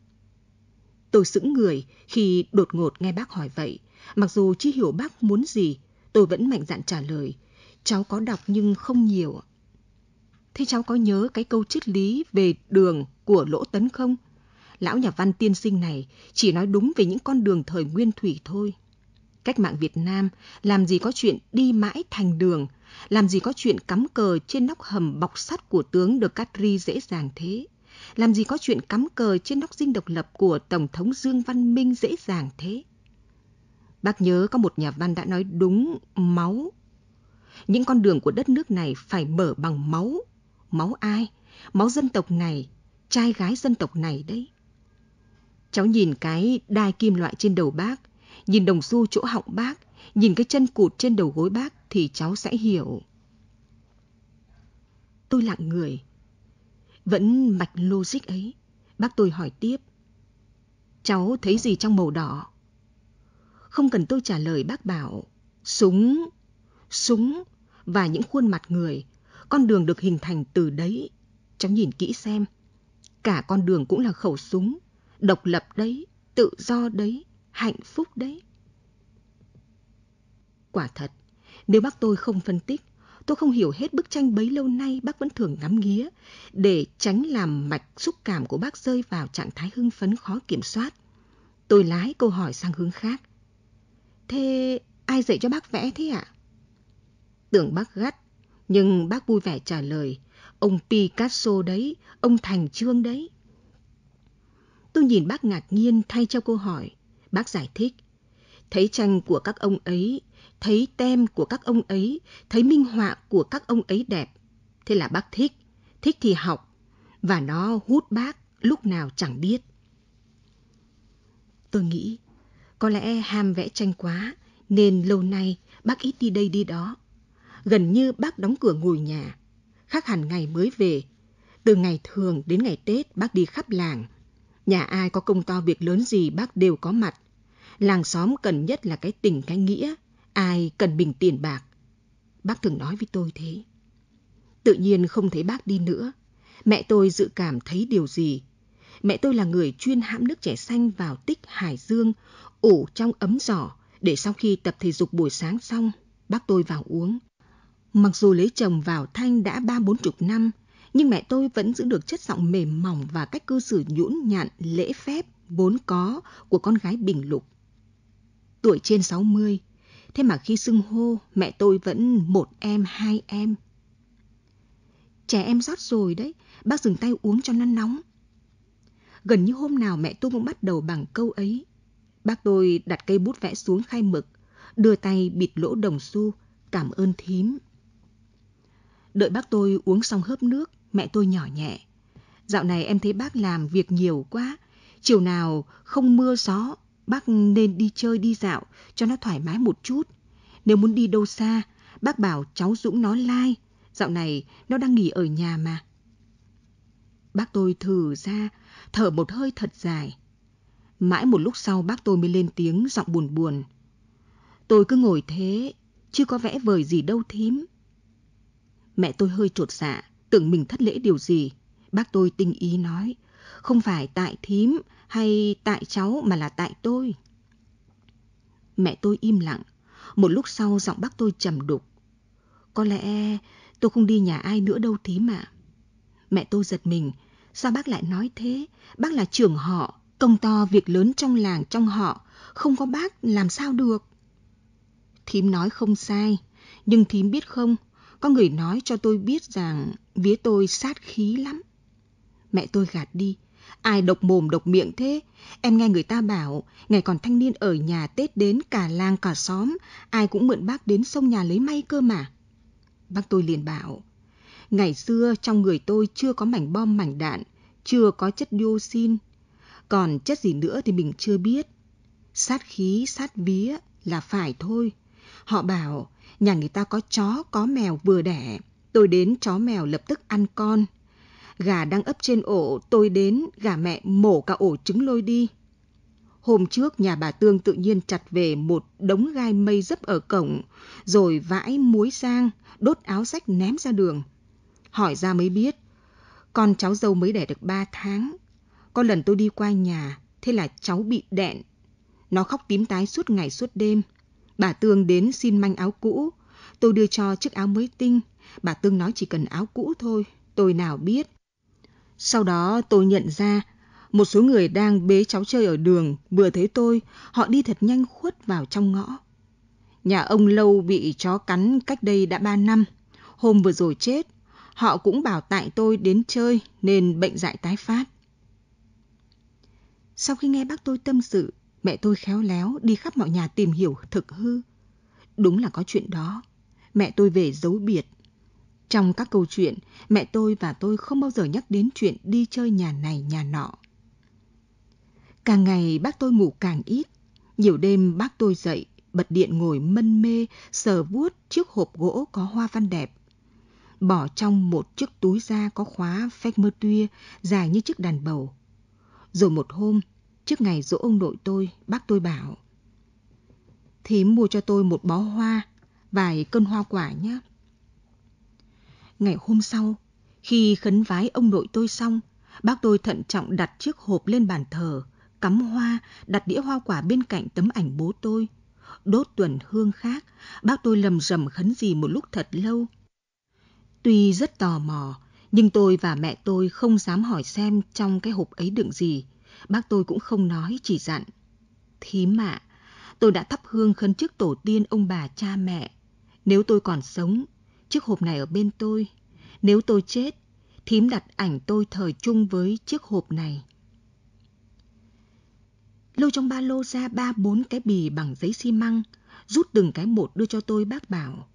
Tôi sững người khi đột ngột nghe bác hỏi vậy. Mặc dù chưa hiểu bác muốn gì, tôi vẫn mạnh dạn trả lời. Cháu có đọc nhưng không nhiều. Thế cháu có nhớ cái câu triết lý về đường của Lỗ Tấn không? Lão nhà văn tiên sinh này chỉ nói đúng về những con đường thời nguyên thủy thôi. Cách mạng Việt Nam làm gì có chuyện đi mãi thành đường, làm gì có chuyện cắm cờ trên nóc hầm bọc sắt của tướng được Catri dễ dàng thế. Làm gì có chuyện cắm cờ trên nóc dinh độc lập của Tổng thống Dương Văn Minh dễ dàng thế? Bác nhớ có một nhà văn đã nói đúng máu. Những con đường của đất nước này phải mở bằng máu. Máu ai? Máu dân tộc này, trai gái dân tộc này đấy. Cháu nhìn cái đai kim loại trên đầu bác, nhìn đồng xu chỗ họng bác, nhìn cái chân cụt trên đầu gối bác thì cháu sẽ hiểu. Tôi lặng người, vẫn mạch logic ấy. Bác tôi hỏi tiếp. Cháu thấy gì trong màu đỏ? Không cần tôi trả lời bác bảo. Súng, súng và những khuôn mặt người. Con đường được hình thành từ đấy. Cháu nhìn kỹ xem. Cả con đường cũng là khẩu súng. Độc lập đấy, tự do đấy, hạnh phúc đấy. Quả thật, nếu bác tôi không phân tích Tôi không hiểu hết bức tranh bấy lâu nay bác vẫn thường ngắm nghía, để tránh làm mạch xúc cảm của bác rơi vào trạng thái hưng phấn khó kiểm soát. Tôi lái câu hỏi sang hướng khác. Thế ai dạy cho bác vẽ thế ạ? Tưởng bác gắt, nhưng bác vui vẻ trả lời, ông Picasso đấy, ông Thành Trương đấy. Tôi nhìn bác ngạc nhiên thay cho câu hỏi, bác giải thích. Thấy tranh của các ông ấy thấy tem của các ông ấy, thấy minh họa của các ông ấy đẹp. Thế là bác thích, thích thì học, và nó hút bác lúc nào chẳng biết. Tôi nghĩ, có lẽ ham vẽ tranh quá, nên lâu nay bác ít đi đây đi đó. Gần như bác đóng cửa ngồi nhà, khác hẳn ngày mới về. Từ ngày thường đến ngày Tết bác đi khắp làng. Nhà ai có công to việc lớn gì bác đều có mặt. Làng xóm cần nhất là cái tình cái nghĩa, ai cần mình tiền bạc. Bác thường nói với tôi thế. Tự nhiên không thấy bác đi nữa, mẹ tôi dự cảm thấy điều gì. Mẹ tôi là người chuyên hãm nước trẻ xanh vào tích hải dương, ủ trong ấm giỏ để sau khi tập thể dục buổi sáng xong, bác tôi vào uống. Mặc dù lấy chồng vào Thanh đã ba bốn chục năm, nhưng mẹ tôi vẫn giữ được chất giọng mềm mỏng và cách cư xử nhũn nhặn, lễ phép, vốn có của con gái bình lục. Tuổi trên 60, Thế mà khi xưng hô, mẹ tôi vẫn một em, hai em. Trẻ em rót rồi đấy, bác dừng tay uống cho nó nóng. Gần như hôm nào mẹ tôi cũng bắt đầu bằng câu ấy. Bác tôi đặt cây bút vẽ xuống khai mực, đưa tay bịt lỗ đồng xu, cảm ơn thím. Đợi bác tôi uống xong hớp nước, mẹ tôi nhỏ nhẹ. Dạo này em thấy bác làm việc nhiều quá, chiều nào không mưa gió bác nên đi chơi đi dạo cho nó thoải mái một chút. Nếu muốn đi đâu xa, bác bảo cháu Dũng nó lai, like. dạo này nó đang nghỉ ở nhà mà. Bác tôi thử ra, thở một hơi thật dài. Mãi một lúc sau bác tôi mới lên tiếng giọng buồn buồn. Tôi cứ ngồi thế, chưa có vẽ vời gì đâu thím. Mẹ tôi hơi trột dạ, tưởng mình thất lễ điều gì. Bác tôi tinh ý nói, không phải tại thím, hay tại cháu mà là tại tôi? Mẹ tôi im lặng, một lúc sau giọng bác tôi trầm đục. Có lẽ tôi không đi nhà ai nữa đâu thím mà. Mẹ tôi giật mình, sao bác lại nói thế? Bác là trưởng họ, công to việc lớn trong làng trong họ, không có bác làm sao được? Thím nói không sai, nhưng thím biết không, có người nói cho tôi biết rằng vía tôi sát khí lắm. Mẹ tôi gạt đi, Ai độc mồm độc miệng thế? Em nghe người ta bảo, ngày còn thanh niên ở nhà Tết đến cả làng cả xóm, ai cũng mượn bác đến sông nhà lấy may cơ mà. Bác tôi liền bảo, ngày xưa trong người tôi chưa có mảnh bom mảnh đạn, chưa có chất dioxin, còn chất gì nữa thì mình chưa biết. Sát khí, sát vía là phải thôi. Họ bảo, nhà người ta có chó, có mèo vừa đẻ, tôi đến chó mèo lập tức ăn con, Gà đang ấp trên ổ, tôi đến, gà mẹ mổ cả ổ trứng lôi đi. Hôm trước nhà bà Tương tự nhiên chặt về một đống gai mây dấp ở cổng, rồi vãi muối sang, đốt áo sách ném ra đường. Hỏi ra mới biết, con cháu dâu mới đẻ được ba tháng. Có lần tôi đi qua nhà, thế là cháu bị đẹn. Nó khóc tím tái suốt ngày suốt đêm. Bà Tương đến xin manh áo cũ, tôi đưa cho chiếc áo mới tinh. Bà Tương nói chỉ cần áo cũ thôi, tôi nào biết. Sau đó tôi nhận ra một số người đang bế cháu chơi ở đường vừa thấy tôi, họ đi thật nhanh khuất vào trong ngõ. Nhà ông Lâu bị chó cắn cách đây đã 3 năm, hôm vừa rồi chết, họ cũng bảo tại tôi đến chơi nên bệnh dại tái phát. Sau khi nghe bác tôi tâm sự, mẹ tôi khéo léo đi khắp mọi nhà tìm hiểu thực hư. Đúng là có chuyện đó. Mẹ tôi về giấu biệt trong các câu chuyện, mẹ tôi và tôi không bao giờ nhắc đến chuyện đi chơi nhà này nhà nọ. Càng ngày bác tôi ngủ càng ít. Nhiều đêm bác tôi dậy, bật điện ngồi mân mê, sờ vuốt chiếc hộp gỗ có hoa văn đẹp. Bỏ trong một chiếc túi da có khóa phách mơ tuya, dài như chiếc đàn bầu. Rồi một hôm, trước ngày dỗ ông nội tôi, bác tôi bảo. Thím mua cho tôi một bó hoa, vài cân hoa quả nhé. Ngày hôm sau, khi khấn vái ông nội tôi xong, bác tôi thận trọng đặt chiếc hộp lên bàn thờ, cắm hoa, đặt đĩa hoa quả bên cạnh tấm ảnh bố tôi. Đốt tuần hương khác, bác tôi lầm rầm khấn gì một lúc thật lâu. Tuy rất tò mò, nhưng tôi và mẹ tôi không dám hỏi xem trong cái hộp ấy đựng gì. Bác tôi cũng không nói, chỉ dặn. Thím ạ, tôi đã thắp hương khấn trước tổ tiên ông bà cha mẹ. Nếu tôi còn sống, chiếc hộp này ở bên tôi. Nếu tôi chết, thím đặt ảnh tôi thời chung với chiếc hộp này. Lôi trong ba lô ra ba bốn cái bì bằng giấy xi măng, rút từng cái một đưa cho tôi bác bảo.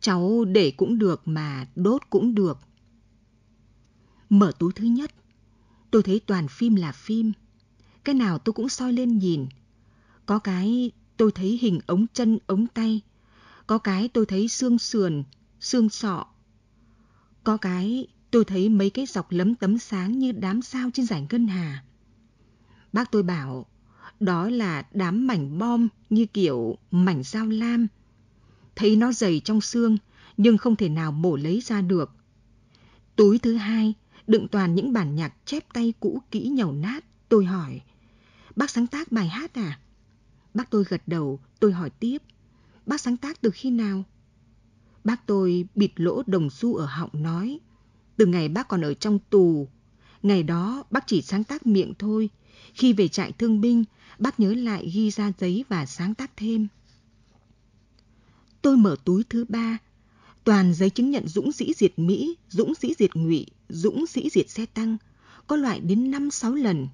Cháu để cũng được mà đốt cũng được. Mở túi thứ nhất, tôi thấy toàn phim là phim. Cái nào tôi cũng soi lên nhìn. Có cái tôi thấy hình ống chân, ống tay. Có cái tôi thấy xương sườn, xương sọ. Có cái tôi thấy mấy cái dọc lấm tấm sáng như đám sao trên rảnh ngân hà. Bác tôi bảo, đó là đám mảnh bom như kiểu mảnh dao lam. Thấy nó dày trong xương, nhưng không thể nào mổ lấy ra được. Túi thứ hai, đựng toàn những bản nhạc chép tay cũ kỹ nhầu nát, tôi hỏi. Bác sáng tác bài hát à? Bác tôi gật đầu, tôi hỏi tiếp. Bác sáng tác từ khi nào? Bác tôi bịt lỗ đồng xu ở họng nói. Từ ngày bác còn ở trong tù, ngày đó bác chỉ sáng tác miệng thôi. Khi về trại thương binh, bác nhớ lại ghi ra giấy và sáng tác thêm. Tôi mở túi thứ ba, toàn giấy chứng nhận dũng sĩ diệt Mỹ, dũng sĩ diệt Ngụy, dũng sĩ diệt xe tăng, có loại đến 5-6 lần.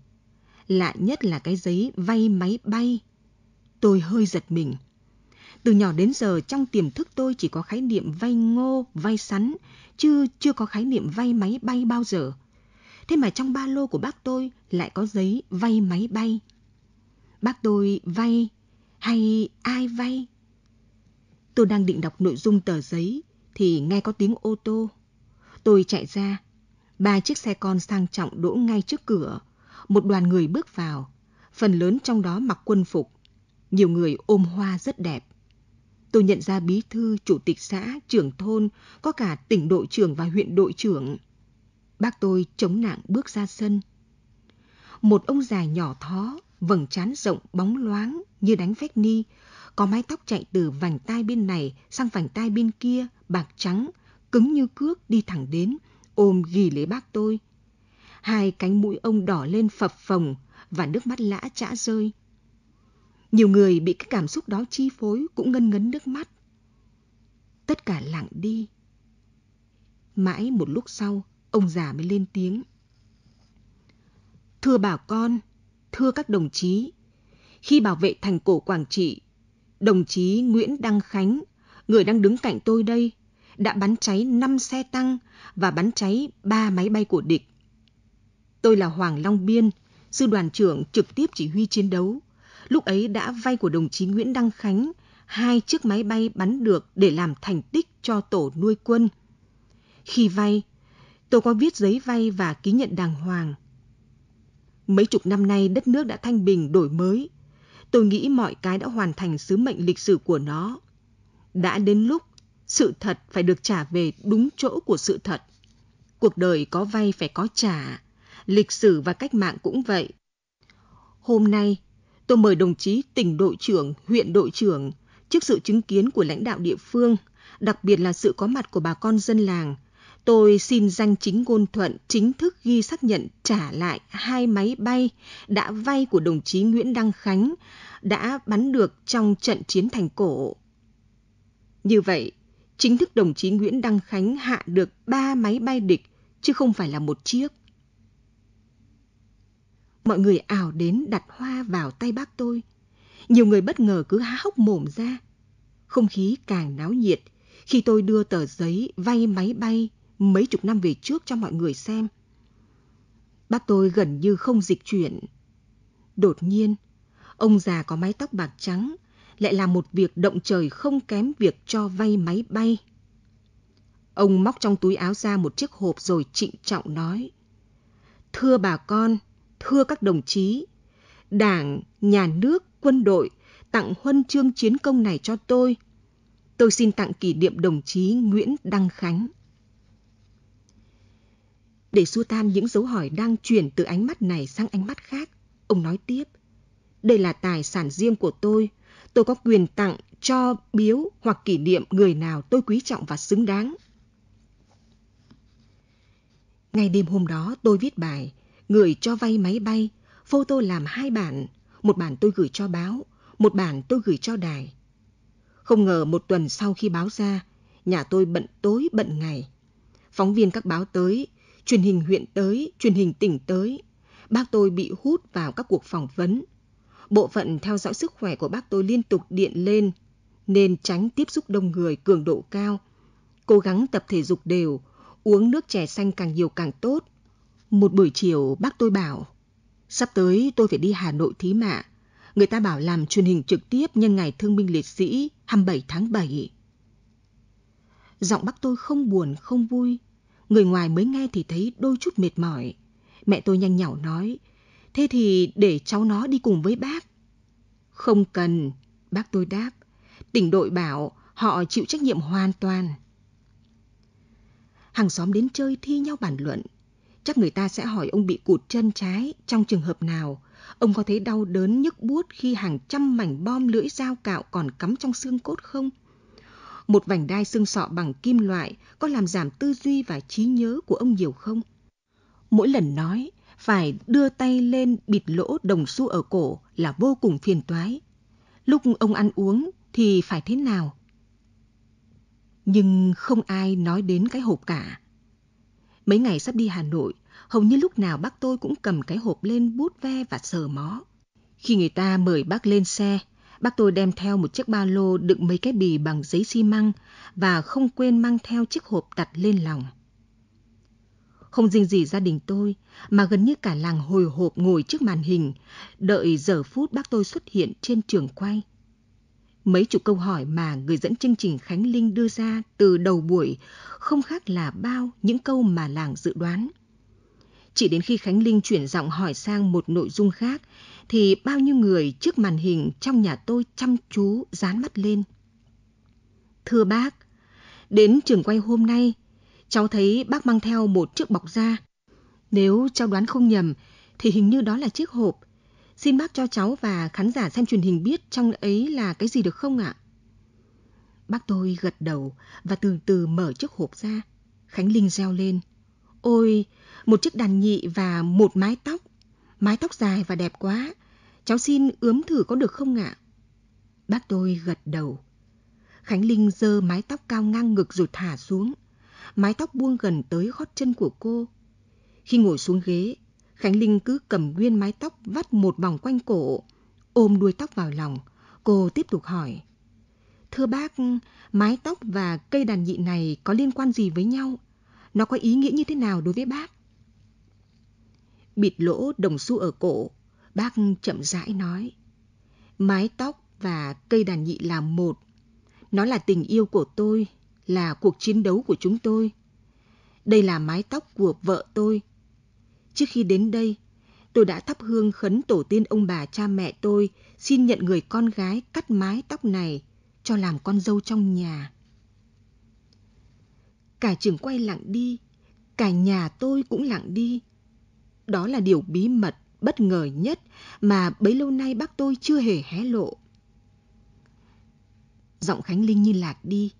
Lạ nhất là cái giấy vay máy bay. Tôi hơi giật mình, từ nhỏ đến giờ trong tiềm thức tôi chỉ có khái niệm vay ngô, vay sắn, chứ chưa có khái niệm vay máy bay bao giờ. Thế mà trong ba lô của bác tôi lại có giấy vay máy bay. Bác tôi vay hay ai vay? Tôi đang định đọc nội dung tờ giấy thì nghe có tiếng ô tô. Tôi chạy ra, ba chiếc xe con sang trọng đỗ ngay trước cửa. Một đoàn người bước vào, phần lớn trong đó mặc quân phục. Nhiều người ôm hoa rất đẹp tôi nhận ra bí thư, chủ tịch xã, trưởng thôn, có cả tỉnh đội trưởng và huyện đội trưởng. Bác tôi chống nạng bước ra sân. Một ông già nhỏ thó, vầng trán rộng bóng loáng như đánh phét ni, có mái tóc chạy từ vành tai bên này sang vành tai bên kia, bạc trắng, cứng như cước đi thẳng đến, ôm ghì lấy bác tôi. Hai cánh mũi ông đỏ lên phập phồng và nước mắt lã chã rơi. Nhiều người bị cái cảm xúc đó chi phối cũng ngân ngấn nước mắt. Tất cả lặng đi. Mãi một lúc sau, ông già mới lên tiếng. Thưa bà con, thưa các đồng chí, khi bảo vệ thành cổ Quảng Trị, đồng chí Nguyễn Đăng Khánh, người đang đứng cạnh tôi đây, đã bắn cháy 5 xe tăng và bắn cháy 3 máy bay của địch. Tôi là Hoàng Long Biên, sư đoàn trưởng trực tiếp chỉ huy chiến đấu lúc ấy đã vay của đồng chí Nguyễn Đăng Khánh hai chiếc máy bay bắn được để làm thành tích cho tổ nuôi quân. Khi vay, tôi có viết giấy vay và ký nhận đàng hoàng. Mấy chục năm nay đất nước đã thanh bình đổi mới. Tôi nghĩ mọi cái đã hoàn thành sứ mệnh lịch sử của nó. Đã đến lúc sự thật phải được trả về đúng chỗ của sự thật. Cuộc đời có vay phải có trả, lịch sử và cách mạng cũng vậy. Hôm nay, tôi mời đồng chí tỉnh đội trưởng, huyện đội trưởng trước sự chứng kiến của lãnh đạo địa phương, đặc biệt là sự có mặt của bà con dân làng. Tôi xin danh chính ngôn thuận chính thức ghi xác nhận trả lại hai máy bay đã vay của đồng chí Nguyễn Đăng Khánh đã bắn được trong trận chiến thành cổ. Như vậy, chính thức đồng chí Nguyễn Đăng Khánh hạ được ba máy bay địch chứ không phải là một chiếc. Mọi người ảo đến đặt hoa vào tay bác tôi. Nhiều người bất ngờ cứ há hốc mồm ra. Không khí càng náo nhiệt khi tôi đưa tờ giấy vay máy bay mấy chục năm về trước cho mọi người xem. Bác tôi gần như không dịch chuyển. Đột nhiên, ông già có mái tóc bạc trắng lại làm một việc động trời không kém việc cho vay máy bay. Ông móc trong túi áo ra một chiếc hộp rồi trịnh trọng nói. Thưa bà con, thưa các đồng chí, Đảng, Nhà nước, quân đội tặng huân chương chiến công này cho tôi. Tôi xin tặng kỷ niệm đồng chí Nguyễn Đăng Khánh. Để xua tan những dấu hỏi đang chuyển từ ánh mắt này sang ánh mắt khác, ông nói tiếp. Đây là tài sản riêng của tôi. Tôi có quyền tặng, cho, biếu hoặc kỷ niệm người nào tôi quý trọng và xứng đáng. Ngay đêm hôm đó tôi viết bài người cho vay máy bay, photo làm hai bản, một bản tôi gửi cho báo, một bản tôi gửi cho đài. Không ngờ một tuần sau khi báo ra, nhà tôi bận tối bận ngày. Phóng viên các báo tới, truyền hình huyện tới, truyền hình tỉnh tới. Bác tôi bị hút vào các cuộc phỏng vấn. Bộ phận theo dõi sức khỏe của bác tôi liên tục điện lên, nên tránh tiếp xúc đông người cường độ cao. Cố gắng tập thể dục đều, uống nước chè xanh càng nhiều càng tốt, một buổi chiều bác tôi bảo, sắp tới tôi phải đi Hà Nội thí mạ. Người ta bảo làm truyền hình trực tiếp nhân ngày thương binh liệt sĩ 27 tháng 7. Giọng bác tôi không buồn, không vui. Người ngoài mới nghe thì thấy đôi chút mệt mỏi. Mẹ tôi nhanh nhảu nói, thế thì để cháu nó đi cùng với bác. Không cần, bác tôi đáp. Tỉnh đội bảo họ chịu trách nhiệm hoàn toàn hàng xóm đến chơi thi nhau bàn luận chắc người ta sẽ hỏi ông bị cụt chân trái trong trường hợp nào. Ông có thấy đau đớn nhức buốt khi hàng trăm mảnh bom lưỡi dao cạo còn cắm trong xương cốt không? Một vành đai xương sọ bằng kim loại có làm giảm tư duy và trí nhớ của ông nhiều không? Mỗi lần nói, phải đưa tay lên bịt lỗ đồng xu ở cổ là vô cùng phiền toái. Lúc ông ăn uống thì phải thế nào? Nhưng không ai nói đến cái hộp cả Mấy ngày sắp đi Hà Nội, hầu như lúc nào bác tôi cũng cầm cái hộp lên bút ve và sờ mó. Khi người ta mời bác lên xe, bác tôi đem theo một chiếc ba lô đựng mấy cái bì bằng giấy xi măng và không quên mang theo chiếc hộp đặt lên lòng. Không riêng gì gia đình tôi, mà gần như cả làng hồi hộp ngồi trước màn hình, đợi giờ phút bác tôi xuất hiện trên trường quay. Mấy chục câu hỏi mà người dẫn chương trình Khánh Linh đưa ra từ đầu buổi không khác là bao những câu mà làng dự đoán. Chỉ đến khi Khánh Linh chuyển giọng hỏi sang một nội dung khác, thì bao nhiêu người trước màn hình trong nhà tôi chăm chú dán mắt lên. Thưa bác, đến trường quay hôm nay, cháu thấy bác mang theo một chiếc bọc da. Nếu cháu đoán không nhầm, thì hình như đó là chiếc hộp Xin bác cho cháu và khán giả xem truyền hình biết trong ấy là cái gì được không ạ? Bác tôi gật đầu và từ từ mở chiếc hộp ra. Khánh Linh reo lên. Ôi, một chiếc đàn nhị và một mái tóc. Mái tóc dài và đẹp quá. Cháu xin ướm thử có được không ạ? Bác tôi gật đầu. Khánh Linh dơ mái tóc cao ngang ngực rồi thả xuống. Mái tóc buông gần tới gót chân của cô. Khi ngồi xuống ghế, Khánh Linh cứ cầm nguyên mái tóc vắt một vòng quanh cổ, ôm đuôi tóc vào lòng. Cô tiếp tục hỏi. Thưa bác, mái tóc và cây đàn nhị này có liên quan gì với nhau? Nó có ý nghĩa như thế nào đối với bác? Bịt lỗ đồng xu ở cổ, bác chậm rãi nói. Mái tóc và cây đàn nhị là một. Nó là tình yêu của tôi, là cuộc chiến đấu của chúng tôi. Đây là mái tóc của vợ tôi, Trước khi đến đây, tôi đã thắp hương khấn tổ tiên ông bà cha mẹ tôi xin nhận người con gái cắt mái tóc này cho làm con dâu trong nhà. Cả trường quay lặng đi, cả nhà tôi cũng lặng đi. Đó là điều bí mật, bất ngờ nhất mà bấy lâu nay bác tôi chưa hề hé lộ. Giọng Khánh Linh như lạc đi.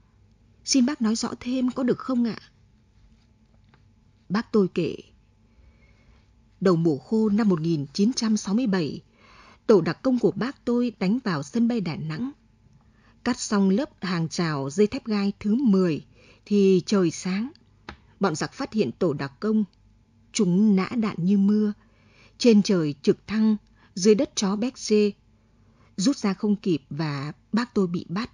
Xin bác nói rõ thêm có được không ạ? Bác tôi kể đầu mùa khô năm 1967, tổ đặc công của bác tôi đánh vào sân bay Đà Nẵng. Cắt xong lớp hàng rào dây thép gai thứ 10 thì trời sáng. Bọn giặc phát hiện tổ đặc công. Chúng nã đạn như mưa. Trên trời trực thăng, dưới đất chó béc xê. Rút ra không kịp và bác tôi bị bắt.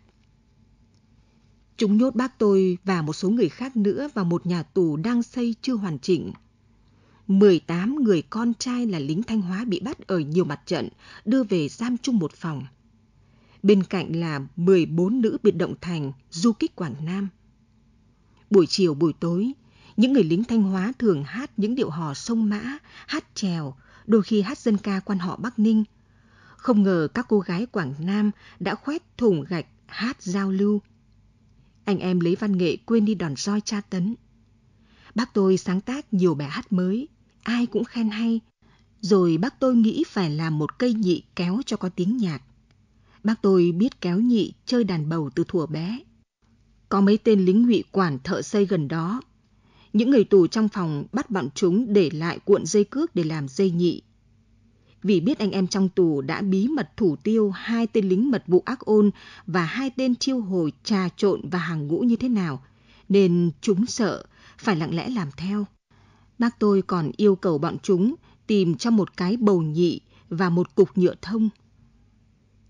Chúng nhốt bác tôi và một số người khác nữa vào một nhà tù đang xây chưa hoàn chỉnh. 18 người con trai là lính Thanh Hóa bị bắt ở nhiều mặt trận, đưa về giam chung một phòng. Bên cạnh là 14 nữ biệt động thành du kích Quảng Nam. Buổi chiều buổi tối, những người lính Thanh Hóa thường hát những điệu hò sông mã, hát trèo, đôi khi hát dân ca quan họ Bắc Ninh. Không ngờ các cô gái Quảng Nam đã khoét thùng gạch hát giao lưu. Anh em lấy văn nghệ quên đi đòn roi tra tấn. Bác tôi sáng tác nhiều bài hát mới, ai cũng khen hay. Rồi bác tôi nghĩ phải làm một cây nhị kéo cho có tiếng nhạc. Bác tôi biết kéo nhị chơi đàn bầu từ thuở bé. Có mấy tên lính ngụy quản thợ xây gần đó. Những người tù trong phòng bắt bọn chúng để lại cuộn dây cước để làm dây nhị. Vì biết anh em trong tù đã bí mật thủ tiêu hai tên lính mật vụ ác ôn và hai tên chiêu hồi trà trộn và hàng ngũ như thế nào, nên chúng sợ phải lặng lẽ làm theo. Bác tôi còn yêu cầu bọn chúng tìm cho một cái bầu nhị và một cục nhựa thông.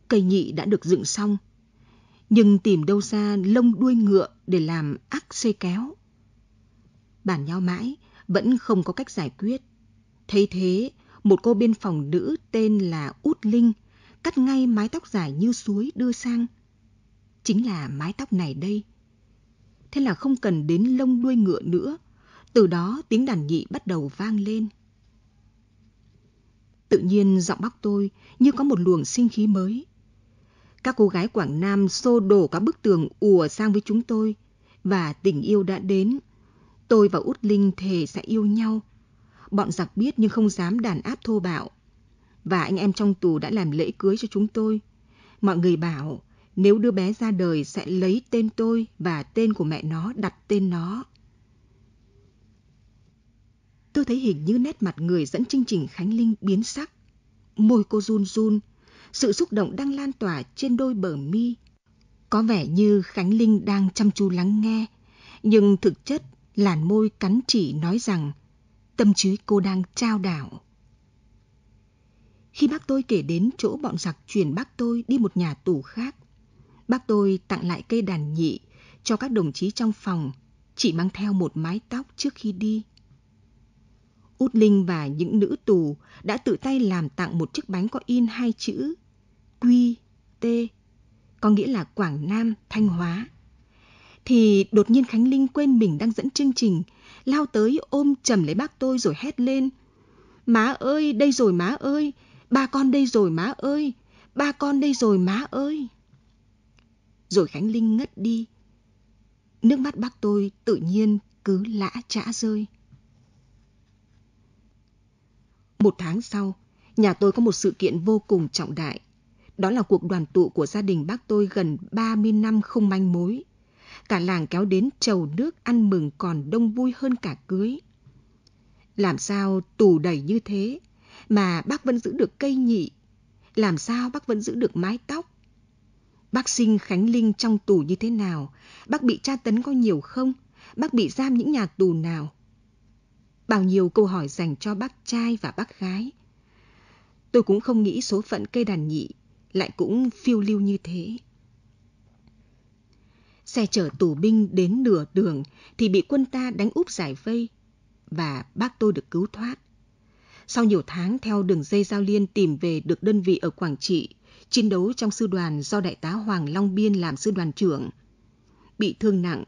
Cây nhị đã được dựng xong, nhưng tìm đâu ra lông đuôi ngựa để làm ác xây kéo. Bàn nhau mãi, vẫn không có cách giải quyết. Thấy thế, một cô biên phòng nữ tên là Út Linh cắt ngay mái tóc dài như suối đưa sang. Chính là mái tóc này đây. Thế là không cần đến lông đuôi ngựa nữa, từ đó tiếng đàn nhị bắt đầu vang lên. Tự nhiên giọng bác tôi như có một luồng sinh khí mới. Các cô gái Quảng Nam xô đổ các bức tường ùa sang với chúng tôi và tình yêu đã đến. Tôi và Út Linh thề sẽ yêu nhau. Bọn giặc biết nhưng không dám đàn áp thô bạo. Và anh em trong tù đã làm lễ cưới cho chúng tôi. Mọi người bảo nếu đứa bé ra đời sẽ lấy tên tôi và tên của mẹ nó đặt tên nó tôi thấy hình như nét mặt người dẫn chương trình Khánh Linh biến sắc. Môi cô run run, sự xúc động đang lan tỏa trên đôi bờ mi. Có vẻ như Khánh Linh đang chăm chú lắng nghe, nhưng thực chất làn môi cắn chỉ nói rằng tâm trí cô đang trao đảo. Khi bác tôi kể đến chỗ bọn giặc chuyển bác tôi đi một nhà tù khác, bác tôi tặng lại cây đàn nhị cho các đồng chí trong phòng, chỉ mang theo một mái tóc trước khi đi. Út Linh và những nữ tù đã tự tay làm tặng một chiếc bánh có in hai chữ Quy T, có nghĩa là Quảng Nam Thanh Hóa. Thì đột nhiên Khánh Linh quên mình đang dẫn chương trình, lao tới ôm chầm lấy bác tôi rồi hét lên. Má ơi, đây rồi má ơi, ba con đây rồi má ơi, ba con đây rồi má ơi. Rồi Khánh Linh ngất đi. Nước mắt bác tôi tự nhiên cứ lã trã rơi. Một tháng sau, nhà tôi có một sự kiện vô cùng trọng đại. Đó là cuộc đoàn tụ của gia đình bác tôi gần 30 năm không manh mối. Cả làng kéo đến chầu nước ăn mừng còn đông vui hơn cả cưới. Làm sao tù đầy như thế mà bác vẫn giữ được cây nhị? Làm sao bác vẫn giữ được mái tóc? Bác sinh Khánh Linh trong tù như thế nào? Bác bị tra tấn có nhiều không? Bác bị giam những nhà tù nào? bao nhiêu câu hỏi dành cho bác trai và bác gái. Tôi cũng không nghĩ số phận cây đàn nhị lại cũng phiêu lưu như thế. Xe chở tù binh đến nửa đường thì bị quân ta đánh úp giải vây và bác tôi được cứu thoát. Sau nhiều tháng theo đường dây giao liên tìm về được đơn vị ở Quảng Trị, chiến đấu trong sư đoàn do đại tá Hoàng Long Biên làm sư đoàn trưởng. Bị thương nặng,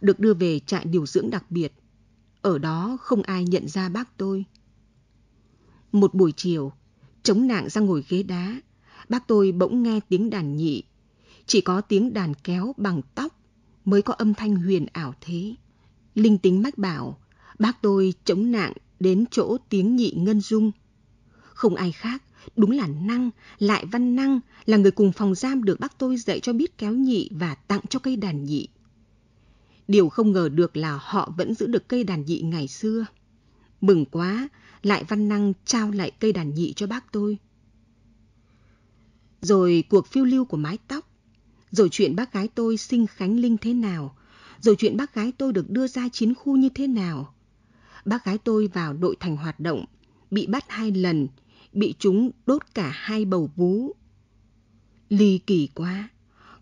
được đưa về trại điều dưỡng đặc biệt ở đó không ai nhận ra bác tôi. Một buổi chiều, chống nạng ra ngồi ghế đá, bác tôi bỗng nghe tiếng đàn nhị. Chỉ có tiếng đàn kéo bằng tóc mới có âm thanh huyền ảo thế. Linh tính mách bảo, bác tôi chống nạng đến chỗ tiếng nhị ngân dung. Không ai khác, đúng là Năng, lại văn Năng, là người cùng phòng giam được bác tôi dạy cho biết kéo nhị và tặng cho cây đàn nhị. Điều không ngờ được là họ vẫn giữ được cây đàn nhị ngày xưa. Mừng quá, lại văn năng trao lại cây đàn nhị cho bác tôi. Rồi cuộc phiêu lưu của mái tóc, rồi chuyện bác gái tôi sinh Khánh Linh thế nào, rồi chuyện bác gái tôi được đưa ra chiến khu như thế nào. Bác gái tôi vào đội thành hoạt động, bị bắt hai lần, bị chúng đốt cả hai bầu vú. Ly kỳ quá,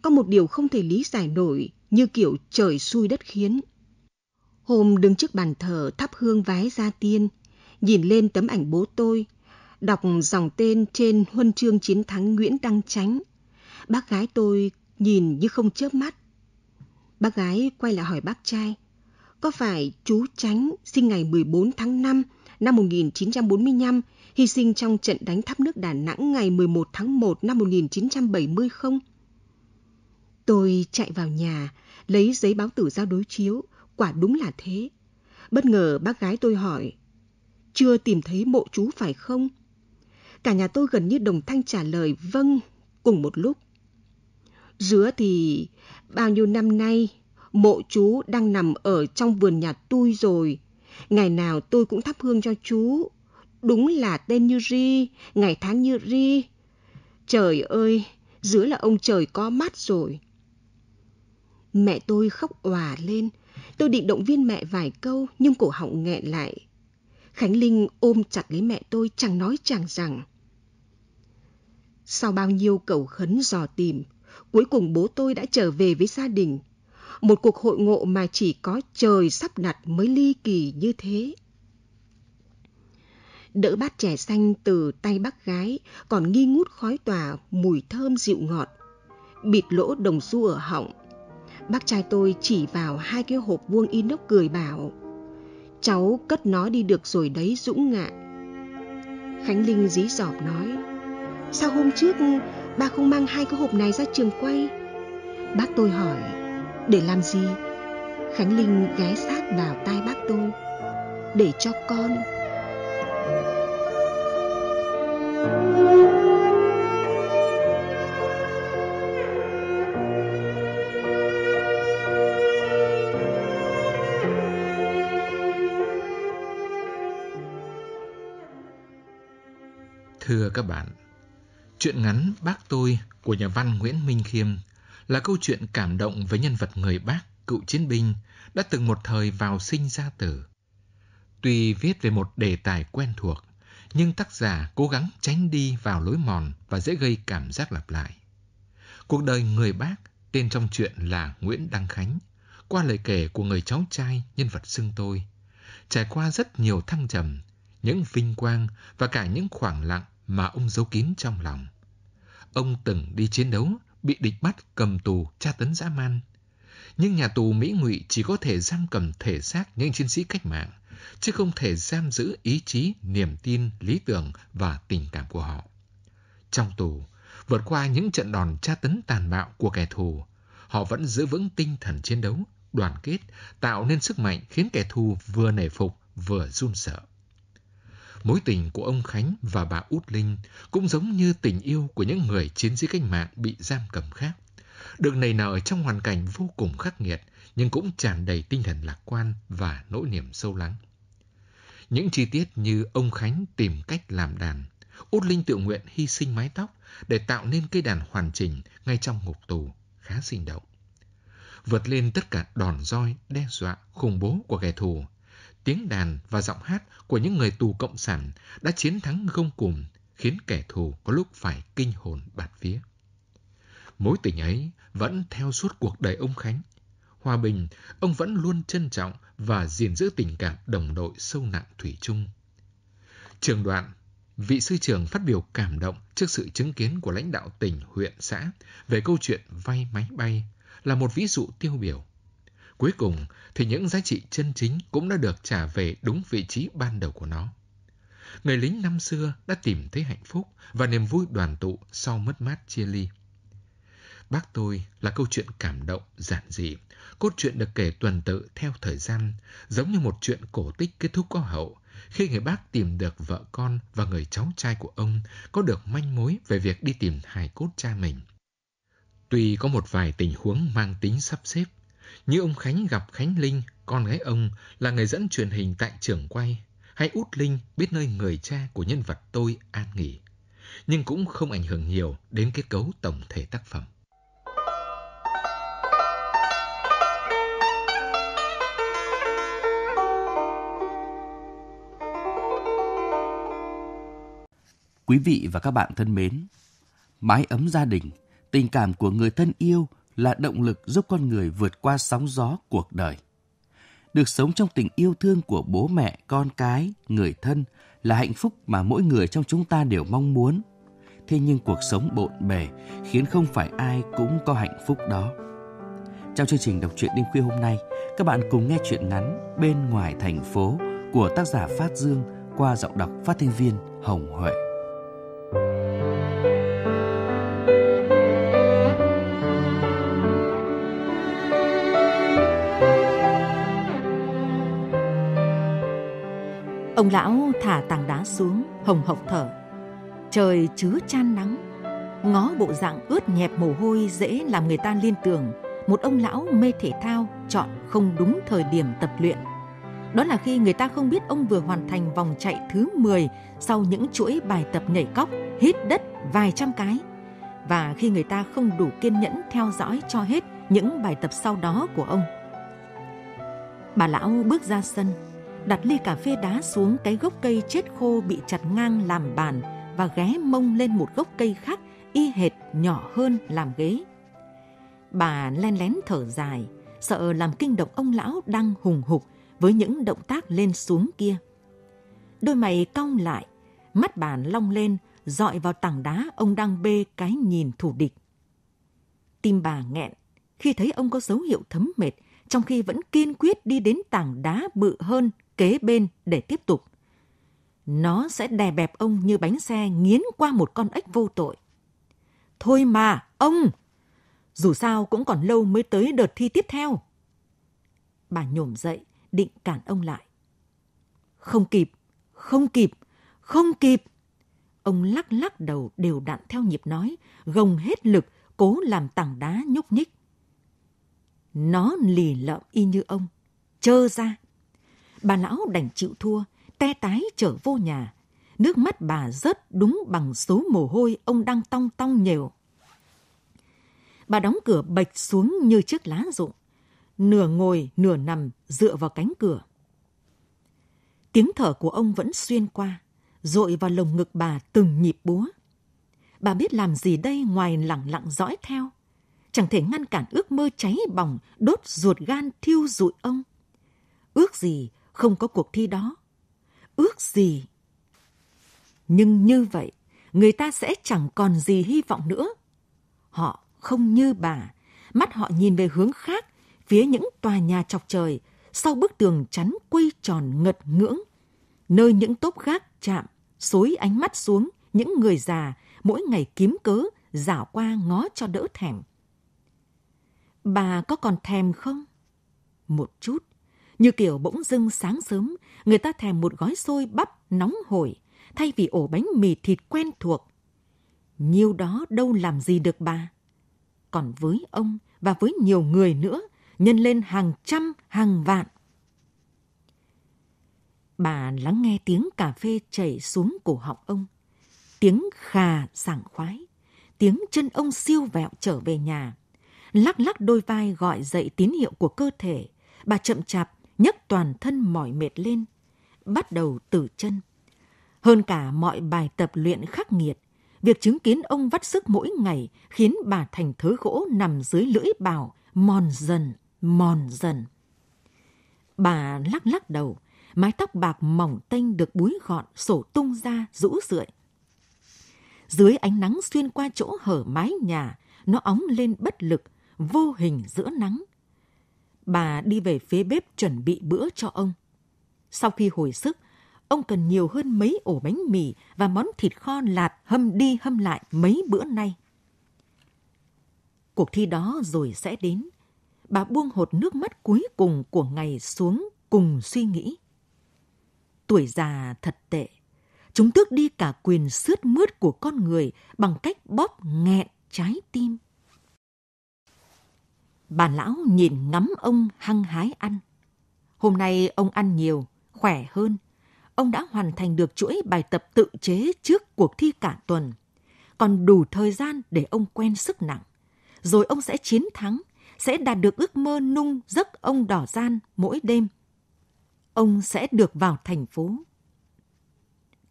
có một điều không thể lý giải nổi như kiểu trời xui đất khiến. Hôm đứng trước bàn thờ thắp hương vái gia tiên, nhìn lên tấm ảnh bố tôi, đọc dòng tên trên huân chương chiến thắng Nguyễn Đăng Chánh. Bác gái tôi nhìn như không chớp mắt. Bác gái quay lại hỏi bác trai, có phải chú Chánh sinh ngày 14 tháng 5 năm 1945 hy sinh trong trận đánh tháp nước Đà Nẵng ngày 11 tháng 1 năm 1970 không? Tôi chạy vào nhà, lấy giấy báo tử ra đối chiếu, quả đúng là thế. Bất ngờ bác gái tôi hỏi, chưa tìm thấy mộ chú phải không? Cả nhà tôi gần như đồng thanh trả lời vâng cùng một lúc. Dứa thì bao nhiêu năm nay, mộ chú đang nằm ở trong vườn nhà tôi rồi. Ngày nào tôi cũng thắp hương cho chú. Đúng là tên như ri, ngày tháng như ri. Trời ơi, dứa là ông trời có mắt rồi. Mẹ tôi khóc òa lên. Tôi định động viên mẹ vài câu nhưng cổ họng nghẹn lại. Khánh Linh ôm chặt lấy mẹ tôi chẳng nói chẳng rằng. Sau bao nhiêu cầu khấn dò tìm, cuối cùng bố tôi đã trở về với gia đình. Một cuộc hội ngộ mà chỉ có trời sắp đặt mới ly kỳ như thế. Đỡ bát chè xanh từ tay bác gái, còn nghi ngút khói tỏa mùi thơm dịu ngọt. Bịt lỗ đồng xu ở họng, bác trai tôi chỉ vào hai cái hộp vuông inox cười bảo cháu cất nó đi được rồi đấy dũng ngạ khánh linh dí dỏm nói sao hôm trước bà không mang hai cái hộp này ra trường quay bác tôi hỏi để làm gì khánh linh ghé sát vào tai bác tôi để cho con Thưa các bạn, chuyện ngắn Bác tôi của nhà văn Nguyễn Minh Khiêm là câu chuyện cảm động với nhân vật người Bác, cựu chiến binh, đã từng một thời vào sinh ra tử. Tuy viết về một đề tài quen thuộc, nhưng tác giả cố gắng tránh đi vào lối mòn và dễ gây cảm giác lặp lại. Cuộc đời người Bác, tên trong chuyện là Nguyễn Đăng Khánh, qua lời kể của người cháu trai nhân vật xưng tôi, trải qua rất nhiều thăng trầm, những vinh quang và cả những khoảng lặng mà ông giấu kín trong lòng. Ông từng đi chiến đấu, bị địch bắt cầm tù tra tấn dã man. Nhưng nhà tù Mỹ ngụy chỉ có thể giam cầm thể xác những chiến sĩ cách mạng, chứ không thể giam giữ ý chí, niềm tin, lý tưởng và tình cảm của họ. Trong tù, vượt qua những trận đòn tra tấn tàn bạo của kẻ thù, họ vẫn giữ vững tinh thần chiến đấu, đoàn kết, tạo nên sức mạnh khiến kẻ thù vừa nể phục vừa run sợ. Mối tình của ông Khánh và bà Út Linh cũng giống như tình yêu của những người chiến sĩ cách mạng bị giam cầm khác. Được nảy nở trong hoàn cảnh vô cùng khắc nghiệt, nhưng cũng tràn đầy tinh thần lạc quan và nỗi niềm sâu lắng. Những chi tiết như ông Khánh tìm cách làm đàn, Út Linh tự nguyện hy sinh mái tóc để tạo nên cây đàn hoàn chỉnh ngay trong ngục tù, khá sinh động. Vượt lên tất cả đòn roi, đe dọa, khủng bố của kẻ thù, tiếng đàn và giọng hát của những người tù cộng sản đã chiến thắng gông cùm, khiến kẻ thù có lúc phải kinh hồn bạt vía. Mối tình ấy vẫn theo suốt cuộc đời ông Khánh. Hòa bình, ông vẫn luôn trân trọng và gìn giữ tình cảm đồng đội sâu nặng thủy chung. Trường đoạn, vị sư trưởng phát biểu cảm động trước sự chứng kiến của lãnh đạo tỉnh, huyện, xã về câu chuyện vay máy bay là một ví dụ tiêu biểu Cuối cùng thì những giá trị chân chính cũng đã được trả về đúng vị trí ban đầu của nó. Người lính năm xưa đã tìm thấy hạnh phúc và niềm vui đoàn tụ sau mất mát chia ly. Bác tôi là câu chuyện cảm động, giản dị. Cốt truyện được kể tuần tự theo thời gian, giống như một chuyện cổ tích kết thúc có hậu. Khi người bác tìm được vợ con và người cháu trai của ông có được manh mối về việc đi tìm hài cốt cha mình. Tuy có một vài tình huống mang tính sắp xếp, như ông Khánh gặp Khánh Linh, con gái ông là người dẫn truyền hình tại trường quay, hay Út Linh biết nơi người cha của nhân vật tôi an nghỉ. Nhưng cũng không ảnh hưởng nhiều đến kết cấu tổng thể tác phẩm. Quý vị và các bạn thân mến, mái ấm gia đình, tình cảm của người thân yêu – là động lực giúp con người vượt qua sóng gió cuộc đời. Được sống trong tình yêu thương của bố mẹ, con cái, người thân là hạnh phúc mà mỗi người trong chúng ta đều mong muốn. Thế nhưng cuộc sống bộn bề khiến không phải ai cũng có hạnh phúc đó. Trong chương trình đọc truyện đêm khuya hôm nay, các bạn cùng nghe truyện ngắn Bên ngoài thành phố của tác giả Phát Dương qua giọng đọc phát thanh viên Hồng Huệ. Ông lão thả tảng đá xuống, hồng hộc thở. Trời chứa chan nắng, ngó bộ dạng ướt nhẹp mồ hôi dễ làm người ta liên tưởng một ông lão mê thể thao chọn không đúng thời điểm tập luyện. Đó là khi người ta không biết ông vừa hoàn thành vòng chạy thứ 10 sau những chuỗi bài tập nhảy cóc, hít đất vài trăm cái. Và khi người ta không đủ kiên nhẫn theo dõi cho hết những bài tập sau đó của ông. Bà lão bước ra sân, đặt ly cà phê đá xuống cái gốc cây chết khô bị chặt ngang làm bàn và ghé mông lên một gốc cây khác y hệt nhỏ hơn làm ghế. Bà len lén thở dài, sợ làm kinh động ông lão đang hùng hục với những động tác lên xuống kia. Đôi mày cong lại, mắt bàn long lên, dọi vào tảng đá ông đang bê cái nhìn thủ địch. Tim bà nghẹn khi thấy ông có dấu hiệu thấm mệt trong khi vẫn kiên quyết đi đến tảng đá bự hơn kế bên để tiếp tục. Nó sẽ đè bẹp ông như bánh xe nghiến qua một con ếch vô tội. Thôi mà, ông! Dù sao cũng còn lâu mới tới đợt thi tiếp theo. Bà nhổm dậy, định cản ông lại. Không kịp, không kịp, không kịp. Ông lắc lắc đầu đều đặn theo nhịp nói, gồng hết lực, cố làm tảng đá nhúc nhích. Nó lì lợm y như ông, trơ ra. Bà lão đành chịu thua, te tái trở vô nhà. Nước mắt bà rớt đúng bằng số mồ hôi ông đang tong tong nhều. Bà đóng cửa bạch xuống như chiếc lá rụng. Nửa ngồi, nửa nằm, dựa vào cánh cửa. Tiếng thở của ông vẫn xuyên qua, dội vào lồng ngực bà từng nhịp búa. Bà biết làm gì đây ngoài lặng lặng dõi theo. Chẳng thể ngăn cản ước mơ cháy bỏng, đốt ruột gan thiêu rụi ông. Ước gì không có cuộc thi đó. Ước gì? Nhưng như vậy, người ta sẽ chẳng còn gì hy vọng nữa. Họ không như bà, mắt họ nhìn về hướng khác, phía những tòa nhà chọc trời, sau bức tường chắn quay tròn ngật ngưỡng, nơi những tốp gác chạm, xối ánh mắt xuống những người già mỗi ngày kiếm cớ dạo qua ngó cho đỡ thèm. Bà có còn thèm không? Một chút, như kiểu bỗng dưng sáng sớm, người ta thèm một gói xôi bắp nóng hổi, thay vì ổ bánh mì thịt quen thuộc. Nhiêu đó đâu làm gì được bà. Còn với ông và với nhiều người nữa, nhân lên hàng trăm, hàng vạn. Bà lắng nghe tiếng cà phê chảy xuống cổ họng ông. Tiếng khà sảng khoái, tiếng chân ông siêu vẹo trở về nhà. Lắc lắc đôi vai gọi dậy tín hiệu của cơ thể, bà chậm chạp nhấc toàn thân mỏi mệt lên, bắt đầu từ chân. Hơn cả mọi bài tập luyện khắc nghiệt, việc chứng kiến ông vắt sức mỗi ngày khiến bà thành thớ gỗ nằm dưới lưỡi bào, mòn dần, mòn dần. Bà lắc lắc đầu, mái tóc bạc mỏng tanh được búi gọn sổ tung ra rũ rượi. Dưới ánh nắng xuyên qua chỗ hở mái nhà, nó óng lên bất lực, vô hình giữa nắng bà đi về phía bếp chuẩn bị bữa cho ông. Sau khi hồi sức, ông cần nhiều hơn mấy ổ bánh mì và món thịt kho lạt hâm đi hâm lại mấy bữa nay. Cuộc thi đó rồi sẽ đến. Bà buông hột nước mắt cuối cùng của ngày xuống cùng suy nghĩ. Tuổi già thật tệ. Chúng tước đi cả quyền sướt mướt của con người bằng cách bóp nghẹn trái tim bà lão nhìn ngắm ông hăng hái ăn. Hôm nay ông ăn nhiều, khỏe hơn. Ông đã hoàn thành được chuỗi bài tập tự chế trước cuộc thi cả tuần. Còn đủ thời gian để ông quen sức nặng. Rồi ông sẽ chiến thắng, sẽ đạt được ước mơ nung giấc ông đỏ gian mỗi đêm. Ông sẽ được vào thành phố.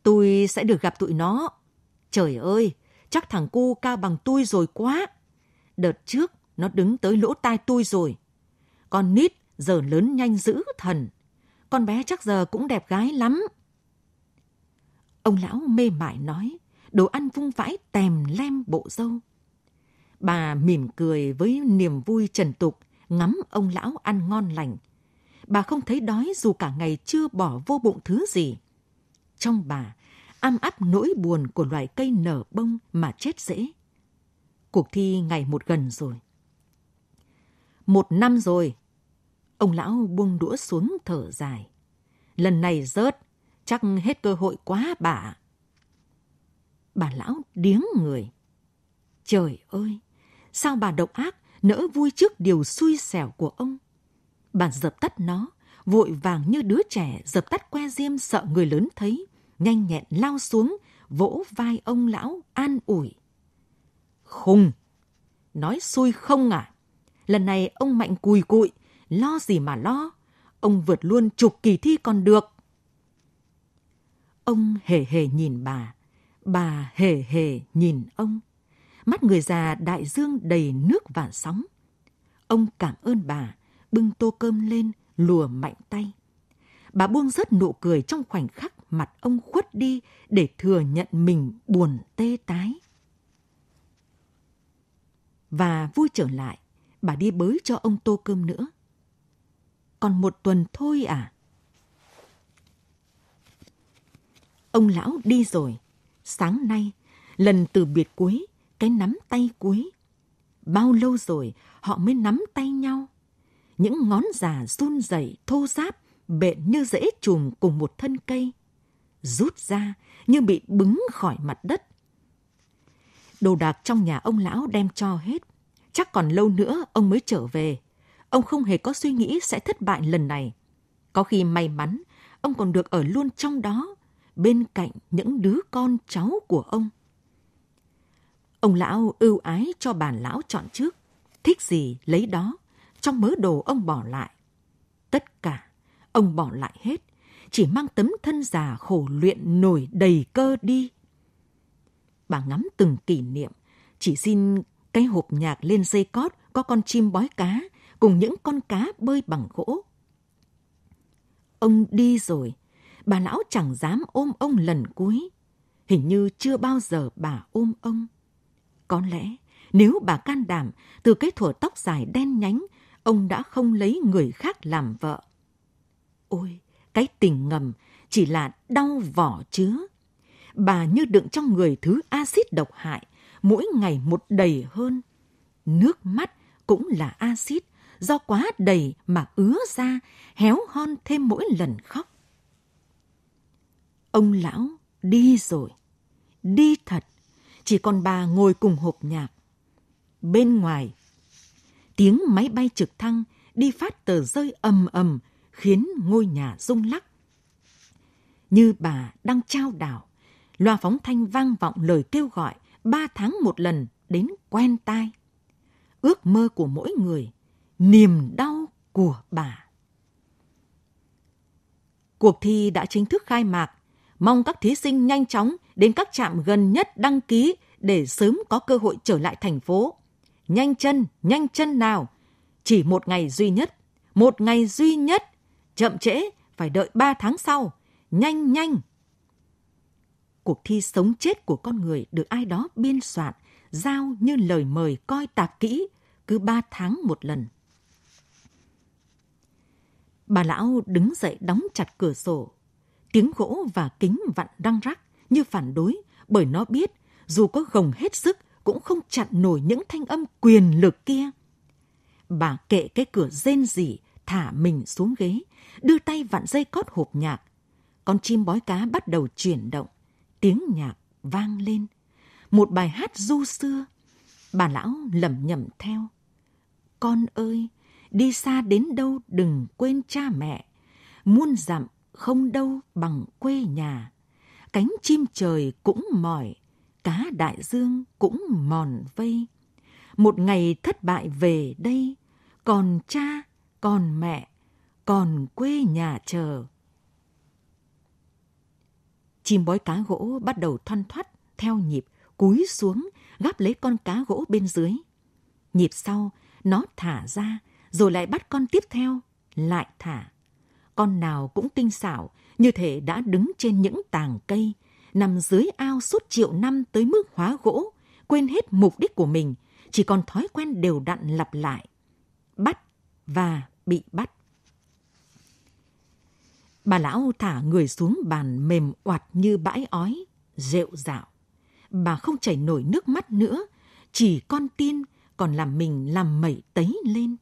Tôi sẽ được gặp tụi nó. Trời ơi, chắc thằng cu cao bằng tôi rồi quá. Đợt trước, nó đứng tới lỗ tai tôi rồi. Con nít giờ lớn nhanh dữ thần. Con bé chắc giờ cũng đẹp gái lắm. Ông lão mê mải nói, đồ ăn vung vãi tèm lem bộ dâu. Bà mỉm cười với niềm vui trần tục, ngắm ông lão ăn ngon lành. Bà không thấy đói dù cả ngày chưa bỏ vô bụng thứ gì. Trong bà, am áp nỗi buồn của loài cây nở bông mà chết dễ. Cuộc thi ngày một gần rồi một năm rồi. Ông lão buông đũa xuống thở dài. Lần này rớt, chắc hết cơ hội quá bà. Bà lão điếng người. Trời ơi, sao bà độc ác nỡ vui trước điều xui xẻo của ông. Bà dập tắt nó, vội vàng như đứa trẻ dập tắt que diêm sợ người lớn thấy, nhanh nhẹn lao xuống, vỗ vai ông lão an ủi. Khùng! Nói xui không à? Lần này ông Mạnh cùi cụi, lo gì mà lo, ông vượt luôn chục kỳ thi còn được. Ông hề hề nhìn bà, bà hề hề nhìn ông. Mắt người già đại dương đầy nước và sóng. Ông cảm ơn bà, bưng tô cơm lên, lùa mạnh tay. Bà buông rớt nụ cười trong khoảnh khắc mặt ông khuất đi để thừa nhận mình buồn tê tái. Và vui trở lại, bà đi bới cho ông tô cơm nữa. Còn một tuần thôi à? Ông lão đi rồi. Sáng nay, lần từ biệt cuối, cái nắm tay cuối. Bao lâu rồi họ mới nắm tay nhau? Những ngón già run rẩy thô ráp, bện như rễ chùm cùng một thân cây. Rút ra như bị bứng khỏi mặt đất. Đồ đạc trong nhà ông lão đem cho hết chắc còn lâu nữa ông mới trở về. Ông không hề có suy nghĩ sẽ thất bại lần này. Có khi may mắn, ông còn được ở luôn trong đó, bên cạnh những đứa con cháu của ông. Ông lão ưu ái cho bà lão chọn trước, thích gì lấy đó, trong mớ đồ ông bỏ lại. Tất cả, ông bỏ lại hết, chỉ mang tấm thân già khổ luyện nổi đầy cơ đi. Bà ngắm từng kỷ niệm, chỉ xin cái hộp nhạc lên dây cót có con chim bói cá cùng những con cá bơi bằng gỗ. Ông đi rồi, bà lão chẳng dám ôm ông lần cuối. Hình như chưa bao giờ bà ôm ông. Có lẽ nếu bà can đảm từ cái thủa tóc dài đen nhánh, ông đã không lấy người khác làm vợ. Ôi, cái tình ngầm chỉ là đau vỏ chứa. Bà như đựng trong người thứ axit độc hại, mỗi ngày một đầy hơn. Nước mắt cũng là axit do quá đầy mà ứa ra, héo hon thêm mỗi lần khóc. Ông lão đi rồi, đi thật, chỉ còn bà ngồi cùng hộp nhạc. Bên ngoài, tiếng máy bay trực thăng đi phát tờ rơi ầm ầm khiến ngôi nhà rung lắc. Như bà đang trao đảo, loa phóng thanh vang vọng lời kêu gọi ba tháng một lần đến quen tai. Ước mơ của mỗi người, niềm đau của bà. Cuộc thi đã chính thức khai mạc, mong các thí sinh nhanh chóng đến các trạm gần nhất đăng ký để sớm có cơ hội trở lại thành phố. Nhanh chân, nhanh chân nào. Chỉ một ngày duy nhất, một ngày duy nhất. Chậm trễ, phải đợi ba tháng sau. Nhanh nhanh, cuộc thi sống chết của con người được ai đó biên soạn, giao như lời mời coi tạp kỹ cứ ba tháng một lần. Bà lão đứng dậy đóng chặt cửa sổ. Tiếng gỗ và kính vặn răng rắc như phản đối bởi nó biết dù có gồng hết sức cũng không chặn nổi những thanh âm quyền lực kia. Bà kệ cái cửa rên rỉ, thả mình xuống ghế, đưa tay vặn dây cót hộp nhạc. Con chim bói cá bắt đầu chuyển động tiếng nhạc vang lên, một bài hát du xưa. Bà lão lẩm nhẩm theo. Con ơi, đi xa đến đâu đừng quên cha mẹ. Muôn dặm không đâu bằng quê nhà. Cánh chim trời cũng mỏi, cá đại dương cũng mòn vây. Một ngày thất bại về đây, còn cha, còn mẹ, còn quê nhà chờ chim bói cá gỗ bắt đầu thoăn thoắt theo nhịp, cúi xuống, gắp lấy con cá gỗ bên dưới. Nhịp sau, nó thả ra, rồi lại bắt con tiếp theo, lại thả. Con nào cũng tinh xảo, như thể đã đứng trên những tàng cây, nằm dưới ao suốt triệu năm tới mức hóa gỗ, quên hết mục đích của mình, chỉ còn thói quen đều đặn lặp lại. Bắt và bị bắt. Bà lão thả người xuống bàn mềm oặt như bãi ói, rệu dạo Bà không chảy nổi nước mắt nữa, chỉ con tin còn làm mình làm mẩy tấy lên.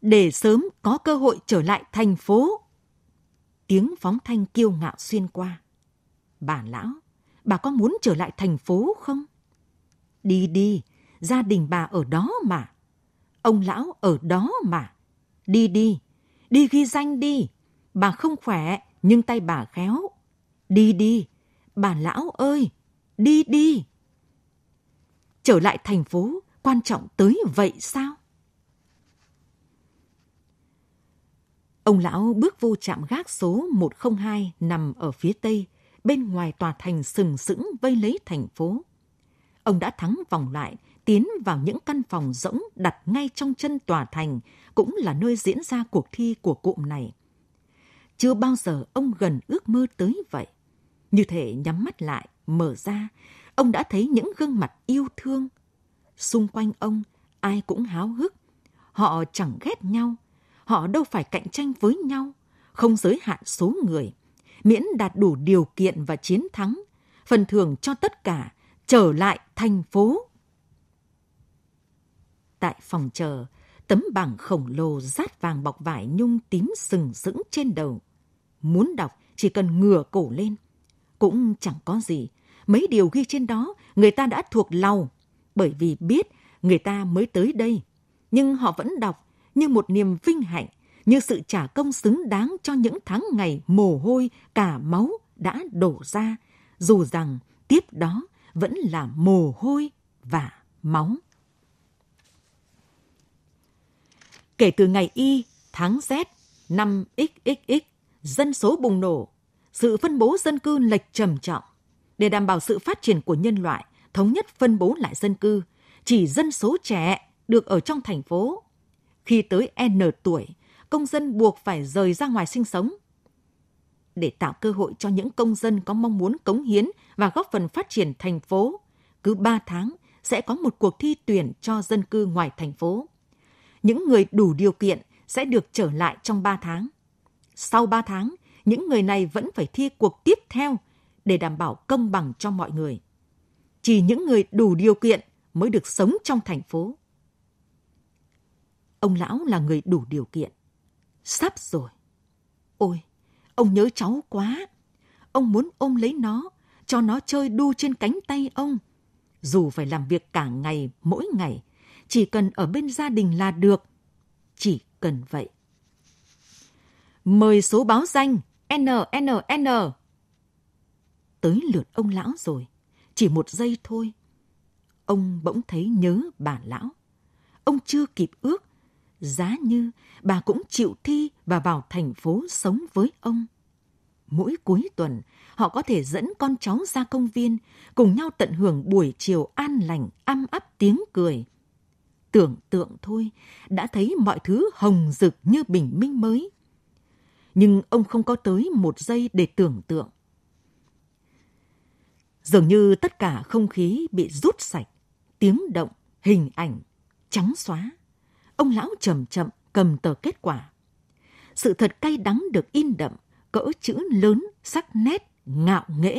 Để sớm có cơ hội trở lại thành phố. Tiếng phóng thanh kiêu ngạo xuyên qua. Bà lão, bà có muốn trở lại thành phố không? Đi đi, gia đình bà ở đó mà. Ông lão ở đó mà. Đi đi, đi ghi danh đi. Bà không khỏe, nhưng tay bà khéo. Đi đi, bà lão ơi, đi đi. Trở lại thành phố, quan trọng tới vậy sao? Ông lão bước vô trạm gác số 102 nằm ở phía tây, bên ngoài tòa thành sừng sững vây lấy thành phố. Ông đã thắng vòng lại, tiến vào những căn phòng rỗng đặt ngay trong chân tòa thành, cũng là nơi diễn ra cuộc thi của cụm này. Chưa bao giờ ông gần ước mơ tới vậy. Như thể nhắm mắt lại, mở ra, ông đã thấy những gương mặt yêu thương. Xung quanh ông, ai cũng háo hức. Họ chẳng ghét nhau. Họ đâu phải cạnh tranh với nhau, không giới hạn số người. Miễn đạt đủ điều kiện và chiến thắng, phần thưởng cho tất cả trở lại thành phố. Tại phòng chờ, tấm bảng khổng lồ rát vàng bọc vải nhung tím sừng sững trên đầu muốn đọc chỉ cần ngửa cổ lên. Cũng chẳng có gì, mấy điều ghi trên đó người ta đã thuộc lòng, bởi vì biết người ta mới tới đây. Nhưng họ vẫn đọc như một niềm vinh hạnh, như sự trả công xứng đáng cho những tháng ngày mồ hôi cả máu đã đổ ra, dù rằng tiếp đó vẫn là mồ hôi và máu. Kể từ ngày Y, tháng Z, năm XXX, dân số bùng nổ, sự phân bố dân cư lệch trầm trọng. Để đảm bảo sự phát triển của nhân loại, thống nhất phân bố lại dân cư, chỉ dân số trẻ được ở trong thành phố. Khi tới N tuổi, công dân buộc phải rời ra ngoài sinh sống. Để tạo cơ hội cho những công dân có mong muốn cống hiến và góp phần phát triển thành phố, cứ 3 tháng sẽ có một cuộc thi tuyển cho dân cư ngoài thành phố. Những người đủ điều kiện sẽ được trở lại trong 3 tháng sau 3 tháng, những người này vẫn phải thi cuộc tiếp theo để đảm bảo công bằng cho mọi người. Chỉ những người đủ điều kiện mới được sống trong thành phố. Ông lão là người đủ điều kiện. Sắp rồi. Ôi, ông nhớ cháu quá. Ông muốn ôm lấy nó, cho nó chơi đu trên cánh tay ông. Dù phải làm việc cả ngày, mỗi ngày, chỉ cần ở bên gia đình là được. Chỉ cần vậy mời số báo danh NNN. Tới lượt ông lão rồi, chỉ một giây thôi. Ông bỗng thấy nhớ bà lão. Ông chưa kịp ước, giá như bà cũng chịu thi và vào thành phố sống với ông. Mỗi cuối tuần, họ có thể dẫn con cháu ra công viên, cùng nhau tận hưởng buổi chiều an lành, âm ấp tiếng cười. Tưởng tượng thôi, đã thấy mọi thứ hồng rực như bình minh mới nhưng ông không có tới một giây để tưởng tượng. Dường như tất cả không khí bị rút sạch, tiếng động, hình ảnh, trắng xóa. Ông lão chậm chậm cầm tờ kết quả. Sự thật cay đắng được in đậm, cỡ chữ lớn, sắc nét, ngạo nghễ.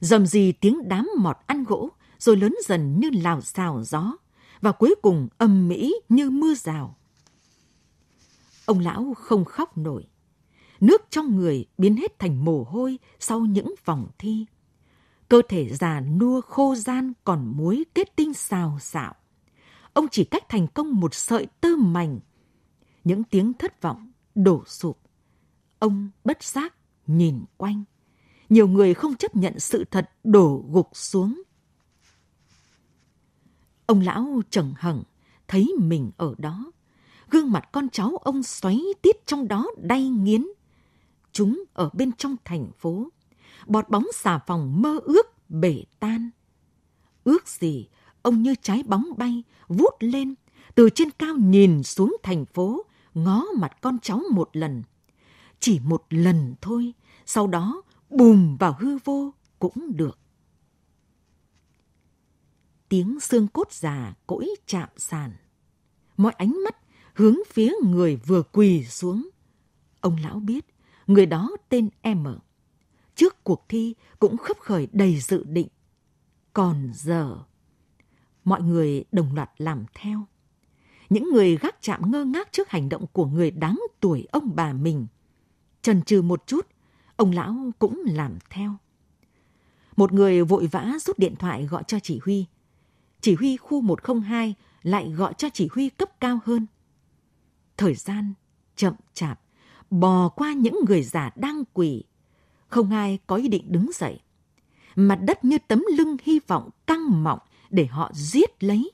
Dầm gì tiếng đám mọt ăn gỗ, rồi lớn dần như lào xào gió, và cuối cùng âm mỹ như mưa rào. Ông lão không khóc nổi, nước trong người biến hết thành mồ hôi sau những vòng thi. Cơ thể già nua khô gian còn muối kết tinh xào xạo. Ông chỉ cách thành công một sợi tơ mảnh. Những tiếng thất vọng đổ sụp. Ông bất giác nhìn quanh. Nhiều người không chấp nhận sự thật đổ gục xuống. Ông lão chầng hẳng thấy mình ở đó. Gương mặt con cháu ông xoáy tiết trong đó đay nghiến chúng ở bên trong thành phố. Bọt bóng xà phòng mơ ước bể tan. Ước gì ông như trái bóng bay vút lên từ trên cao nhìn xuống thành phố ngó mặt con cháu một lần chỉ một lần thôi sau đó bùm vào hư vô cũng được tiếng xương cốt già cỗi chạm sàn mọi ánh mắt hướng phía người vừa quỳ xuống ông lão biết người đó tên M. Trước cuộc thi cũng khấp khởi đầy dự định. Còn giờ, mọi người đồng loạt làm theo. Những người gác chạm ngơ ngác trước hành động của người đáng tuổi ông bà mình. Chần chừ một chút, ông lão cũng làm theo. Một người vội vã rút điện thoại gọi cho chỉ huy. Chỉ huy khu 102 lại gọi cho chỉ huy cấp cao hơn. Thời gian chậm chạp bò qua những người già đang quỳ. Không ai có ý định đứng dậy. Mặt đất như tấm lưng hy vọng căng mọng để họ giết lấy.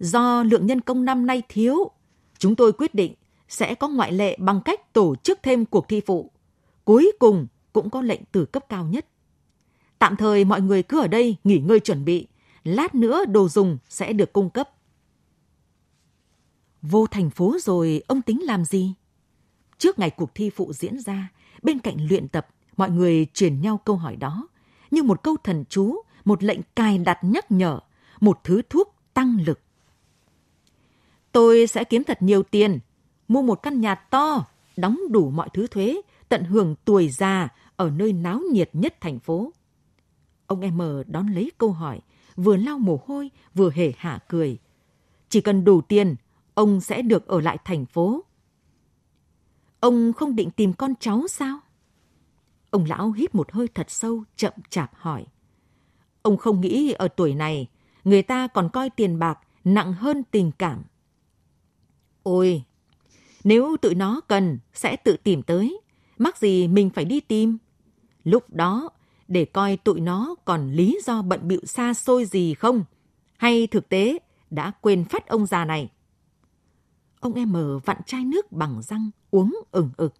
Do lượng nhân công năm nay thiếu, chúng tôi quyết định sẽ có ngoại lệ bằng cách tổ chức thêm cuộc thi phụ. Cuối cùng cũng có lệnh từ cấp cao nhất. Tạm thời mọi người cứ ở đây nghỉ ngơi chuẩn bị, lát nữa đồ dùng sẽ được cung cấp. Vô thành phố rồi ông tính làm gì? Trước ngày cuộc thi phụ diễn ra, bên cạnh luyện tập, mọi người truyền nhau câu hỏi đó. Như một câu thần chú, một lệnh cài đặt nhắc nhở, một thứ thuốc tăng lực. Tôi sẽ kiếm thật nhiều tiền, mua một căn nhà to, đóng đủ mọi thứ thuế, tận hưởng tuổi già ở nơi náo nhiệt nhất thành phố. Ông em M đón lấy câu hỏi, vừa lau mồ hôi, vừa hề hạ cười. Chỉ cần đủ tiền, ông sẽ được ở lại thành phố. Ông không định tìm con cháu sao? Ông lão hít một hơi thật sâu, chậm chạp hỏi. Ông không nghĩ ở tuổi này, người ta còn coi tiền bạc nặng hơn tình cảm. Ôi, nếu tụi nó cần, sẽ tự tìm tới. Mắc gì mình phải đi tìm. Lúc đó, để coi tụi nó còn lý do bận bịu xa xôi gì không. Hay thực tế, đã quên phát ông già này. Ông em mở vặn chai nước bằng răng, uống ửng ực.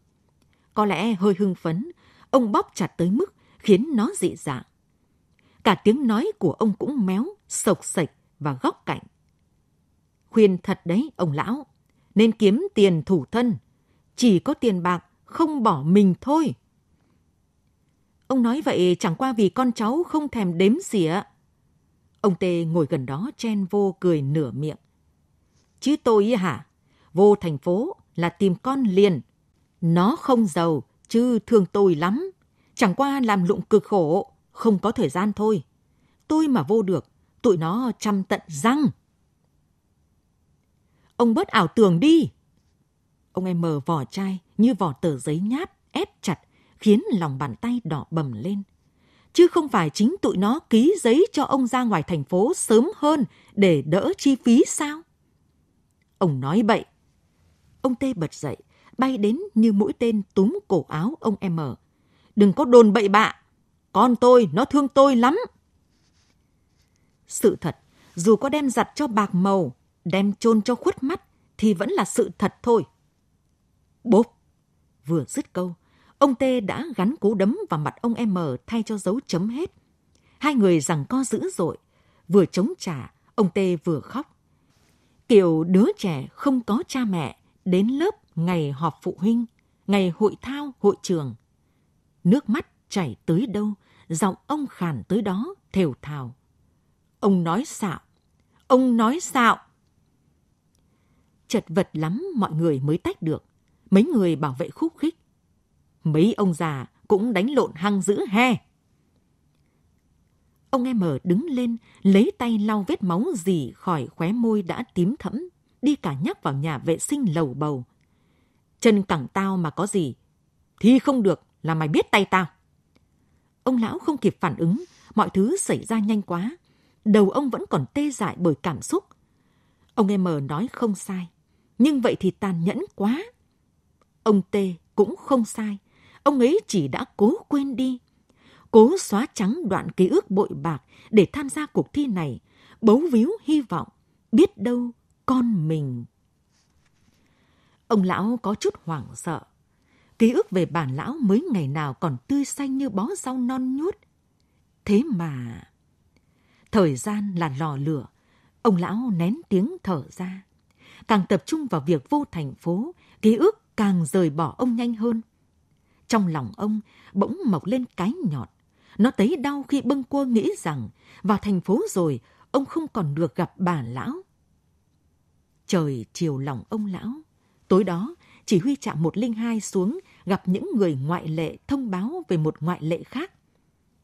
Có lẽ hơi hưng phấn, ông bóp chặt tới mức khiến nó dị dạng. Cả tiếng nói của ông cũng méo, sộc sạch và góc cạnh. Khuyên thật đấy, ông lão, nên kiếm tiền thủ thân. Chỉ có tiền bạc, không bỏ mình thôi. Ông nói vậy chẳng qua vì con cháu không thèm đếm gì ạ. Ông Tê ngồi gần đó chen vô cười nửa miệng. Chứ tôi hả? vô thành phố là tìm con liền. Nó không giàu, chứ thương tôi lắm. Chẳng qua làm lụng cực khổ, không có thời gian thôi. Tôi mà vô được, tụi nó chăm tận răng. Ông bớt ảo tưởng đi. Ông em mở vỏ chai như vỏ tờ giấy nháp ép chặt khiến lòng bàn tay đỏ bầm lên. Chứ không phải chính tụi nó ký giấy cho ông ra ngoài thành phố sớm hơn để đỡ chi phí sao? Ông nói bậy, Ông Tê bật dậy, bay đến như mũi tên túm cổ áo ông M. Đừng có đồn bậy bạ, con tôi nó thương tôi lắm. Sự thật, dù có đem giặt cho bạc màu, đem chôn cho khuất mắt, thì vẫn là sự thật thôi. Bốp! Vừa dứt câu, ông Tê đã gắn cú đấm vào mặt ông M thay cho dấu chấm hết. Hai người rằng co dữ dội, vừa chống trả, ông Tê vừa khóc. Kiểu đứa trẻ không có cha mẹ, đến lớp ngày họp phụ huynh, ngày hội thao, hội trường. Nước mắt chảy tới đâu, giọng ông khàn tới đó, thều thào. Ông nói xạo, ông nói xạo. Chật vật lắm mọi người mới tách được, mấy người bảo vệ khúc khích. Mấy ông già cũng đánh lộn hăng dữ he. Ông em mở đứng lên, lấy tay lau vết máu dì khỏi khóe môi đã tím thẫm đi cả nhắc vào nhà vệ sinh lầu bầu. Chân cẳng tao mà có gì, thì không được là mày biết tay tao. Ông lão không kịp phản ứng, mọi thứ xảy ra nhanh quá. Đầu ông vẫn còn tê dại bởi cảm xúc. Ông M nói không sai, nhưng vậy thì tàn nhẫn quá. Ông T cũng không sai, ông ấy chỉ đã cố quên đi. Cố xóa trắng đoạn ký ức bội bạc để tham gia cuộc thi này, bấu víu hy vọng, biết đâu con mình. Ông lão có chút hoảng sợ. Ký ức về bản lão mới ngày nào còn tươi xanh như bó rau non nhút. Thế mà... Thời gian là lò lửa. Ông lão nén tiếng thở ra. Càng tập trung vào việc vô thành phố, ký ức càng rời bỏ ông nhanh hơn. Trong lòng ông bỗng mọc lên cái nhọt. Nó tấy đau khi bâng cua nghĩ rằng vào thành phố rồi ông không còn được gặp bà lão Trời chiều lòng ông lão. Tối đó, chỉ huy trạm 102 xuống gặp những người ngoại lệ thông báo về một ngoại lệ khác.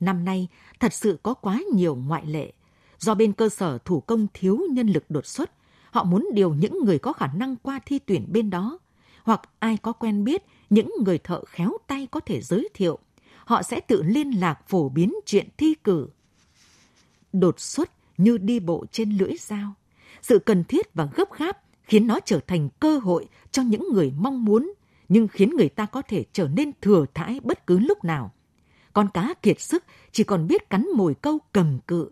Năm nay, thật sự có quá nhiều ngoại lệ. Do bên cơ sở thủ công thiếu nhân lực đột xuất, họ muốn điều những người có khả năng qua thi tuyển bên đó, hoặc ai có quen biết những người thợ khéo tay có thể giới thiệu. Họ sẽ tự liên lạc phổ biến chuyện thi cử. Đột xuất như đi bộ trên lưỡi dao sự cần thiết và gấp gáp khiến nó trở thành cơ hội cho những người mong muốn, nhưng khiến người ta có thể trở nên thừa thãi bất cứ lúc nào. Con cá kiệt sức chỉ còn biết cắn mồi câu cầm cự.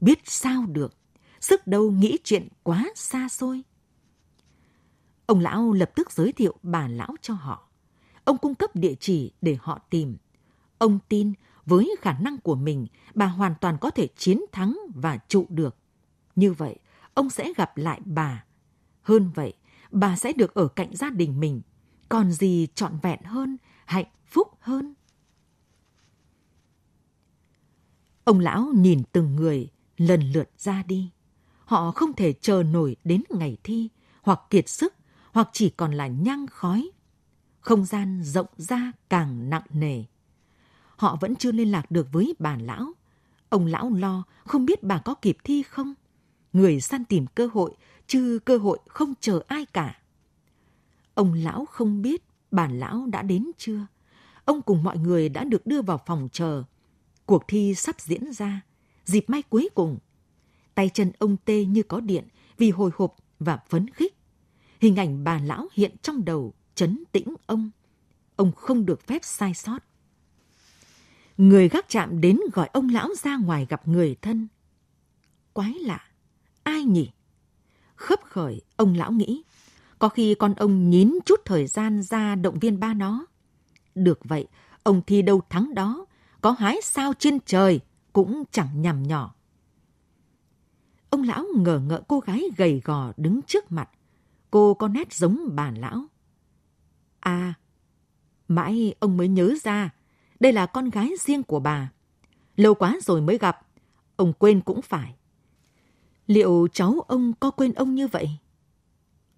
Biết sao được, sức đâu nghĩ chuyện quá xa xôi. Ông lão lập tức giới thiệu bà lão cho họ. Ông cung cấp địa chỉ để họ tìm. Ông tin với khả năng của mình, bà hoàn toàn có thể chiến thắng và trụ được. Như vậy, ông sẽ gặp lại bà. Hơn vậy, bà sẽ được ở cạnh gia đình mình. Còn gì trọn vẹn hơn, hạnh phúc hơn. Ông lão nhìn từng người lần lượt ra đi. Họ không thể chờ nổi đến ngày thi, hoặc kiệt sức, hoặc chỉ còn là nhang khói. Không gian rộng ra càng nặng nề. Họ vẫn chưa liên lạc được với bà lão. Ông lão lo không biết bà có kịp thi không người săn tìm cơ hội, chứ cơ hội không chờ ai cả. Ông lão không biết bà lão đã đến chưa. Ông cùng mọi người đã được đưa vào phòng chờ. Cuộc thi sắp diễn ra, dịp may cuối cùng. Tay chân ông tê như có điện vì hồi hộp và phấn khích. Hình ảnh bà lão hiện trong đầu, chấn tĩnh ông. Ông không được phép sai sót. Người gác chạm đến gọi ông lão ra ngoài gặp người thân. Quái lạ, ai nhỉ? Khấp khởi, ông lão nghĩ, có khi con ông nhín chút thời gian ra động viên ba nó. Được vậy, ông thi đâu thắng đó, có hái sao trên trời cũng chẳng nhằm nhỏ. Ông lão ngờ ngợ cô gái gầy gò đứng trước mặt. Cô có nét giống bà lão. À, mãi ông mới nhớ ra, đây là con gái riêng của bà. Lâu quá rồi mới gặp, ông quên cũng phải. Liệu cháu ông có quên ông như vậy?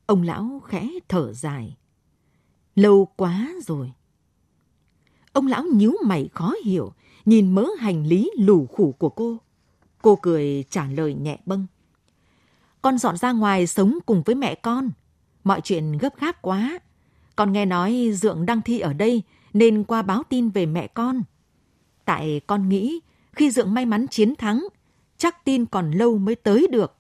Ông lão khẽ thở dài. Lâu quá rồi. Ông lão nhíu mày khó hiểu, nhìn mớ hành lý lù khủ của cô. Cô cười trả lời nhẹ bâng. Con dọn ra ngoài sống cùng với mẹ con. Mọi chuyện gấp gáp quá. Con nghe nói Dượng đang thi ở đây nên qua báo tin về mẹ con. Tại con nghĩ khi Dượng may mắn chiến thắng chắc tin còn lâu mới tới được.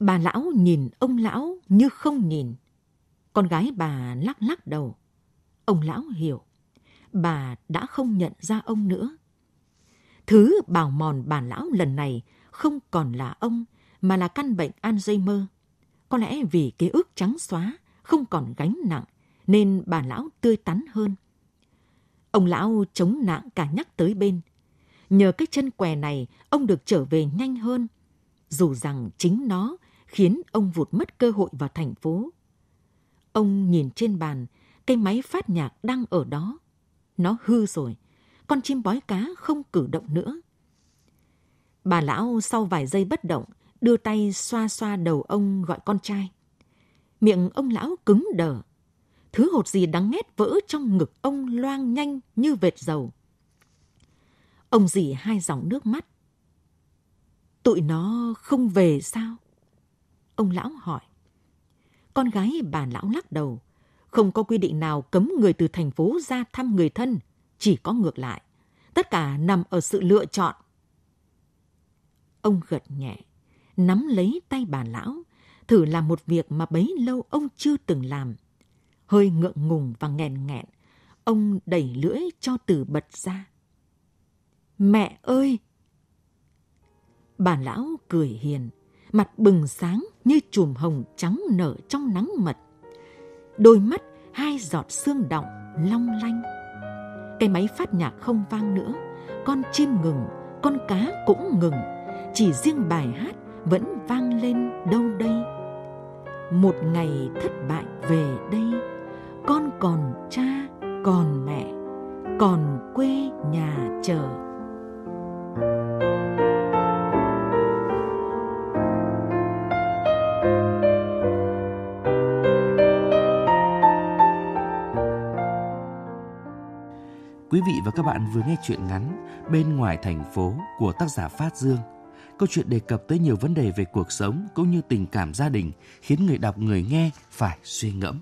Bà lão nhìn ông lão như không nhìn. Con gái bà lắc lắc đầu. Ông lão hiểu. Bà đã không nhận ra ông nữa. Thứ bào mòn bà lão lần này không còn là ông mà là căn bệnh Alzheimer. Có lẽ vì ký ức trắng xóa, không còn gánh nặng, nên bà lão tươi tắn hơn. Ông lão chống nặng cả nhắc tới bên, Nhờ cái chân què này, ông được trở về nhanh hơn. Dù rằng chính nó khiến ông vụt mất cơ hội vào thành phố. Ông nhìn trên bàn, cây máy phát nhạc đang ở đó. Nó hư rồi, con chim bói cá không cử động nữa. Bà lão sau vài giây bất động, đưa tay xoa xoa đầu ông gọi con trai. Miệng ông lão cứng đờ. Thứ hột gì đắng ghét vỡ trong ngực ông loang nhanh như vệt dầu. Ông dì hai dòng nước mắt. Tụi nó không về sao? Ông lão hỏi. Con gái bà lão lắc đầu. Không có quy định nào cấm người từ thành phố ra thăm người thân, chỉ có ngược lại. Tất cả nằm ở sự lựa chọn. Ông gật nhẹ, nắm lấy tay bà lão, thử làm một việc mà bấy lâu ông chưa từng làm. Hơi ngượng ngùng và nghẹn nghẹn, ông đẩy lưỡi cho từ bật ra. Mẹ ơi! Bà lão cười hiền, mặt bừng sáng như chùm hồng trắng nở trong nắng mật. Đôi mắt hai giọt sương đọng long lanh. Cái máy phát nhạc không vang nữa, con chim ngừng, con cá cũng ngừng, chỉ riêng bài hát vẫn vang lên đâu đây. Một ngày thất bại về đây, con còn cha, còn mẹ, còn quê nhà chờ. Quý vị và các bạn vừa nghe chuyện ngắn Bên ngoài thành phố của tác giả Phát Dương. Câu chuyện đề cập tới nhiều vấn đề về cuộc sống cũng như tình cảm gia đình khiến người đọc người nghe phải suy ngẫm.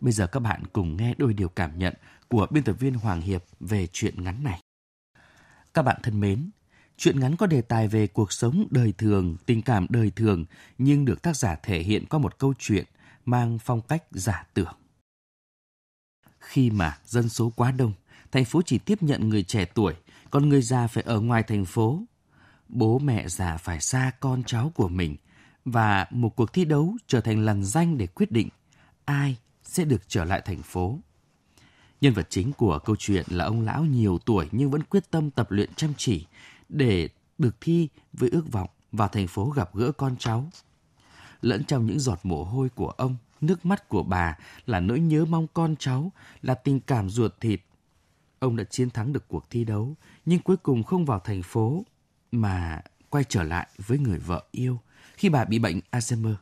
Bây giờ các bạn cùng nghe đôi điều cảm nhận của biên tập viên Hoàng Hiệp về chuyện ngắn này. Các bạn thân mến, Chuyện ngắn có đề tài về cuộc sống đời thường, tình cảm đời thường nhưng được tác giả thể hiện qua một câu chuyện mang phong cách giả tưởng. Khi mà dân số quá đông, thành phố chỉ tiếp nhận người trẻ tuổi, còn người già phải ở ngoài thành phố. Bố mẹ già phải xa con cháu của mình và một cuộc thi đấu trở thành lần danh để quyết định ai sẽ được trở lại thành phố. Nhân vật chính của câu chuyện là ông lão nhiều tuổi nhưng vẫn quyết tâm tập luyện chăm chỉ để được thi với ước vọng vào thành phố gặp gỡ con cháu. Lẫn trong những giọt mồ hôi của ông, nước mắt của bà là nỗi nhớ mong con cháu, là tình cảm ruột thịt. Ông đã chiến thắng được cuộc thi đấu, nhưng cuối cùng không vào thành phố mà quay trở lại với người vợ yêu khi bà bị bệnh Alzheimer.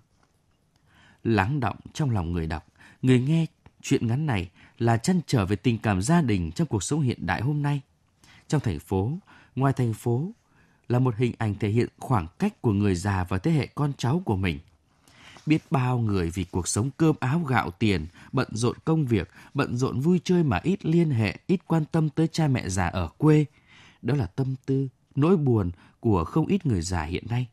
Lắng động trong lòng người đọc, người nghe chuyện ngắn này là chăn trở về tình cảm gia đình trong cuộc sống hiện đại hôm nay. Trong thành phố, ngoài thành phố là một hình ảnh thể hiện khoảng cách của người già và thế hệ con cháu của mình. Biết bao người vì cuộc sống cơm áo gạo tiền, bận rộn công việc, bận rộn vui chơi mà ít liên hệ, ít quan tâm tới cha mẹ già ở quê. Đó là tâm tư, nỗi buồn của không ít người già hiện nay.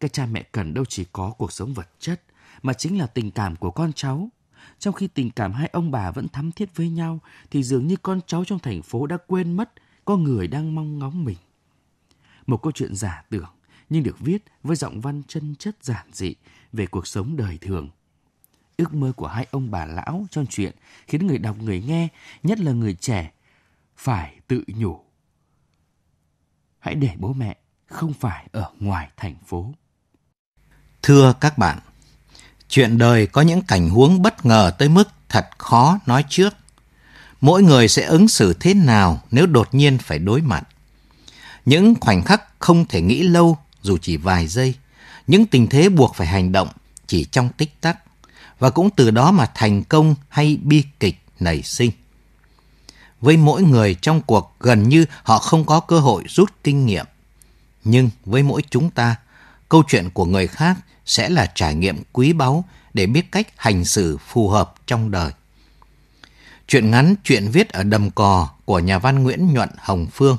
Các cha mẹ cần đâu chỉ có cuộc sống vật chất, mà chính là tình cảm của con cháu. Trong khi tình cảm hai ông bà vẫn thắm thiết với nhau, thì dường như con cháu trong thành phố đã quên mất – có người đang mong ngóng mình. Một câu chuyện giả tưởng nhưng được viết với giọng văn chân chất giản dị về cuộc sống đời thường. Ước mơ của hai ông bà lão trong chuyện khiến người đọc người nghe, nhất là người trẻ, phải tự nhủ. Hãy để bố mẹ không phải ở ngoài thành phố. Thưa các bạn, chuyện đời có những cảnh huống bất ngờ tới mức thật khó nói trước mỗi người sẽ ứng xử thế nào nếu đột nhiên phải đối mặt. Những khoảnh khắc không thể nghĩ lâu dù chỉ vài giây, những tình thế buộc phải hành động chỉ trong tích tắc và cũng từ đó mà thành công hay bi kịch nảy sinh. Với mỗi người trong cuộc gần như họ không có cơ hội rút kinh nghiệm. Nhưng với mỗi chúng ta, câu chuyện của người khác sẽ là trải nghiệm quý báu để biết cách hành xử phù hợp trong đời. Chuyện ngắn chuyện viết ở đầm cò của nhà văn Nguyễn Nhuận Hồng Phương.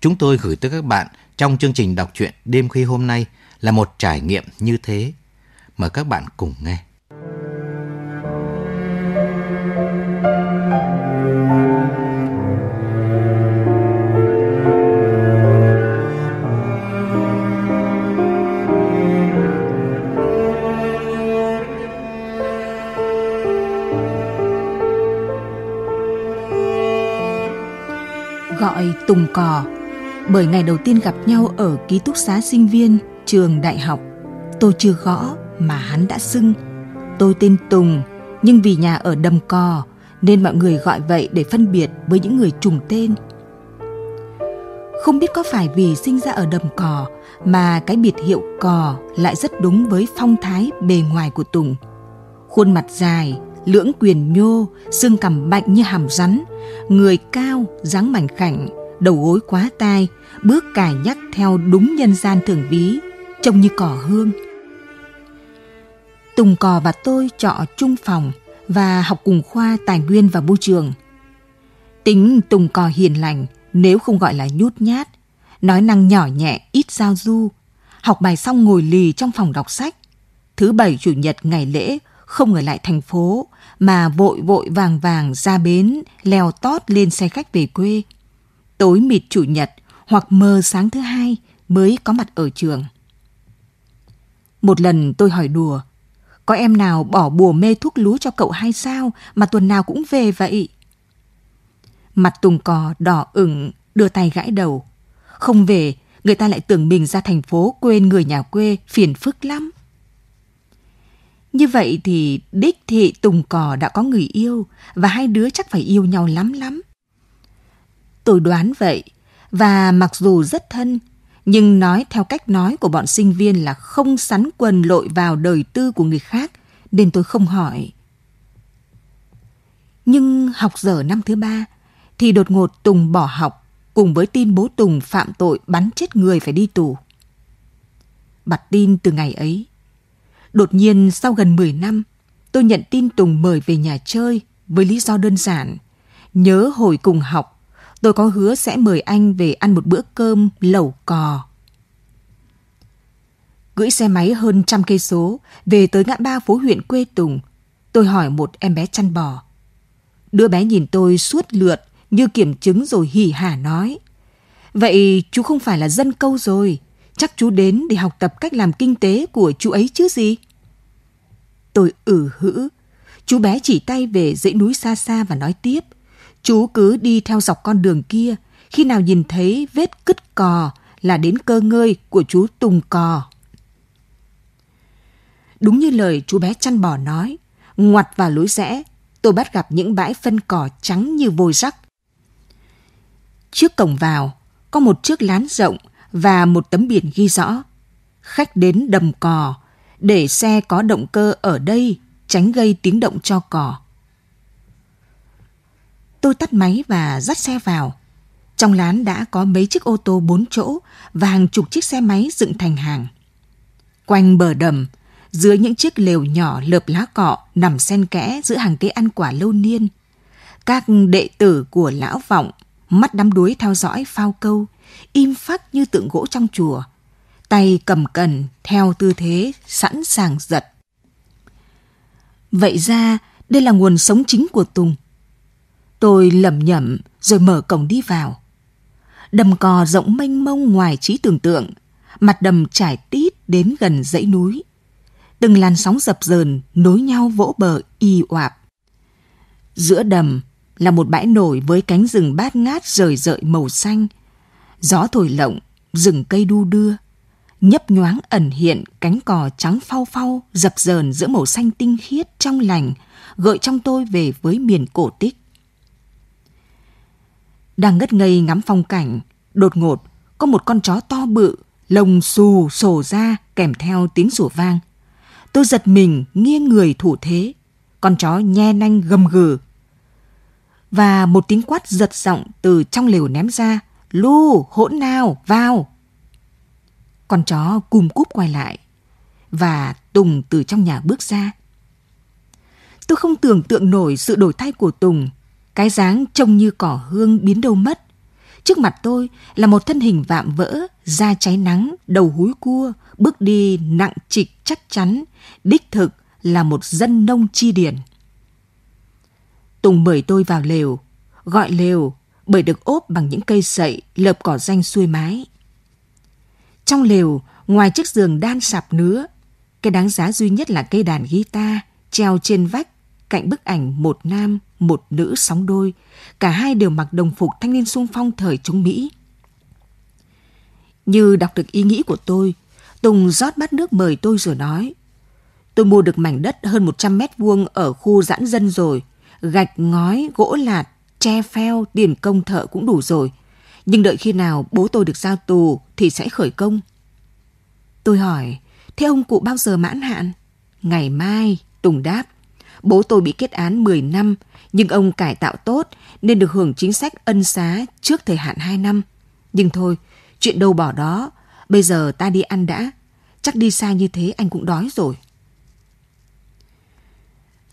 Chúng tôi gửi tới các bạn trong chương trình đọc truyện đêm khuya hôm nay là một trải nghiệm như thế. Mời các bạn cùng nghe. Tùng Cò. Bởi ngày đầu tiên gặp nhau ở ký túc xá sinh viên trường đại học, tôi chưa gõ mà hắn đã xưng. Tôi tên Tùng, nhưng vì nhà ở Đầm Cò nên mọi người gọi vậy để phân biệt với những người trùng tên. Không biết có phải vì sinh ra ở Đầm Cò mà cái biệt hiệu Cò lại rất đúng với phong thái bề ngoài của Tùng. Khuôn mặt dài, lưỡng quyền nhô, xương cằm bạnh như hàm rắn, người cao, dáng mảnh khảnh, đầu gối quá tai, bước cài nhắc theo đúng nhân gian thường ví, trông như cỏ hương. Tùng Cò và tôi trọ chung phòng và học cùng khoa tài nguyên và môi trường. Tính Tùng Cò hiền lành, nếu không gọi là nhút nhát, nói năng nhỏ nhẹ, ít giao du, học bài xong ngồi lì trong phòng đọc sách. Thứ bảy chủ nhật ngày lễ không ở lại thành phố mà vội vội vàng vàng ra bến, leo tót lên xe khách về quê tối mịt chủ nhật hoặc mờ sáng thứ hai mới có mặt ở trường. Một lần tôi hỏi đùa, có em nào bỏ bùa mê thuốc lú cho cậu hay sao mà tuần nào cũng về vậy? Mặt Tùng Cò đỏ ửng, đưa tay gãi đầu. Không về, người ta lại tưởng mình ra thành phố quên người nhà quê phiền phức lắm. Như vậy thì đích thị Tùng Cò đã có người yêu và hai đứa chắc phải yêu nhau lắm lắm. Tôi đoán vậy. Và mặc dù rất thân, nhưng nói theo cách nói của bọn sinh viên là không sắn quần lội vào đời tư của người khác, nên tôi không hỏi. Nhưng học dở năm thứ ba, thì đột ngột Tùng bỏ học, cùng với tin bố Tùng phạm tội bắn chết người phải đi tù. Bặt tin từ ngày ấy. Đột nhiên sau gần 10 năm, tôi nhận tin Tùng mời về nhà chơi với lý do đơn giản. Nhớ hồi cùng học Tôi có hứa sẽ mời anh về ăn một bữa cơm lẩu cò. gửi xe máy hơn trăm cây số về tới ngã ba phố huyện quê Tùng, tôi hỏi một em bé chăn bò. Đứa bé nhìn tôi suốt lượt như kiểm chứng rồi hỉ hả nói. Vậy chú không phải là dân câu rồi, chắc chú đến để học tập cách làm kinh tế của chú ấy chứ gì? Tôi ử hữ, chú bé chỉ tay về dãy núi xa xa và nói tiếp – Chú cứ đi theo dọc con đường kia, khi nào nhìn thấy vết cứt cò là đến cơ ngơi của chú Tùng Cò. Đúng như lời chú bé chăn bò nói, ngoặt vào lối rẽ, tôi bắt gặp những bãi phân cỏ trắng như vôi rắc. Trước cổng vào, có một chiếc lán rộng và một tấm biển ghi rõ. Khách đến đầm cò, để xe có động cơ ở đây tránh gây tiếng động cho cỏ. Tôi tắt máy và dắt xe vào. Trong lán đã có mấy chiếc ô tô bốn chỗ và hàng chục chiếc xe máy dựng thành hàng. Quanh bờ đầm, dưới những chiếc lều nhỏ lợp lá cọ nằm xen kẽ giữa hàng cây ăn quả lâu niên. Các đệ tử của lão vọng, mắt đắm đuối theo dõi phao câu, im phắc như tượng gỗ trong chùa, tay cầm cần theo tư thế sẵn sàng giật. Vậy ra, đây là nguồn sống chính của Tùng. Tôi lẩm nhẩm rồi mở cổng đi vào. Đầm cò rộng mênh mông ngoài trí tưởng tượng, mặt đầm trải tít đến gần dãy núi. Từng làn sóng dập dờn nối nhau vỗ bờ y oạp. Giữa đầm là một bãi nổi với cánh rừng bát ngát rời rợi màu xanh. Gió thổi lộng, rừng cây đu đưa, nhấp nhoáng ẩn hiện cánh cò trắng phau phau dập dờn giữa màu xanh tinh khiết trong lành, gợi trong tôi về với miền cổ tích đang ngất ngây ngắm phong cảnh, đột ngột có một con chó to bự, lồng xù sổ ra kèm theo tiếng sủa vang. Tôi giật mình nghiêng người thủ thế, con chó nhe nanh gầm gừ. Và một tiếng quát giật giọng từ trong lều ném ra, lu hỗn nào, vào. Con chó cùm cúp quay lại, và Tùng từ trong nhà bước ra. Tôi không tưởng tượng nổi sự đổi thay của Tùng cái dáng trông như cỏ hương biến đâu mất. Trước mặt tôi là một thân hình vạm vỡ, da cháy nắng, đầu húi cua, bước đi nặng trịch chắc chắn, đích thực là một dân nông chi điển. Tùng mời tôi vào lều, gọi lều bởi được ốp bằng những cây sậy lợp cỏ danh xuôi mái. Trong lều, ngoài chiếc giường đan sạp nứa, cái đáng giá duy nhất là cây đàn guitar treo trên vách cạnh bức ảnh một nam, một nữ sóng đôi, cả hai đều mặc đồng phục thanh niên sung phong thời chống Mỹ. Như đọc được ý nghĩ của tôi, Tùng rót bát nước mời tôi rồi nói. Tôi mua được mảnh đất hơn 100 mét vuông ở khu giãn dân rồi, gạch ngói, gỗ lạt, tre pheo, tiền công thợ cũng đủ rồi. Nhưng đợi khi nào bố tôi được giao tù thì sẽ khởi công. Tôi hỏi, thế ông cụ bao giờ mãn hạn? Ngày mai, Tùng đáp. Bố tôi bị kết án 10 năm, nhưng ông cải tạo tốt nên được hưởng chính sách ân xá trước thời hạn 2 năm. Nhưng thôi, chuyện đâu bỏ đó, bây giờ ta đi ăn đã. Chắc đi xa như thế anh cũng đói rồi.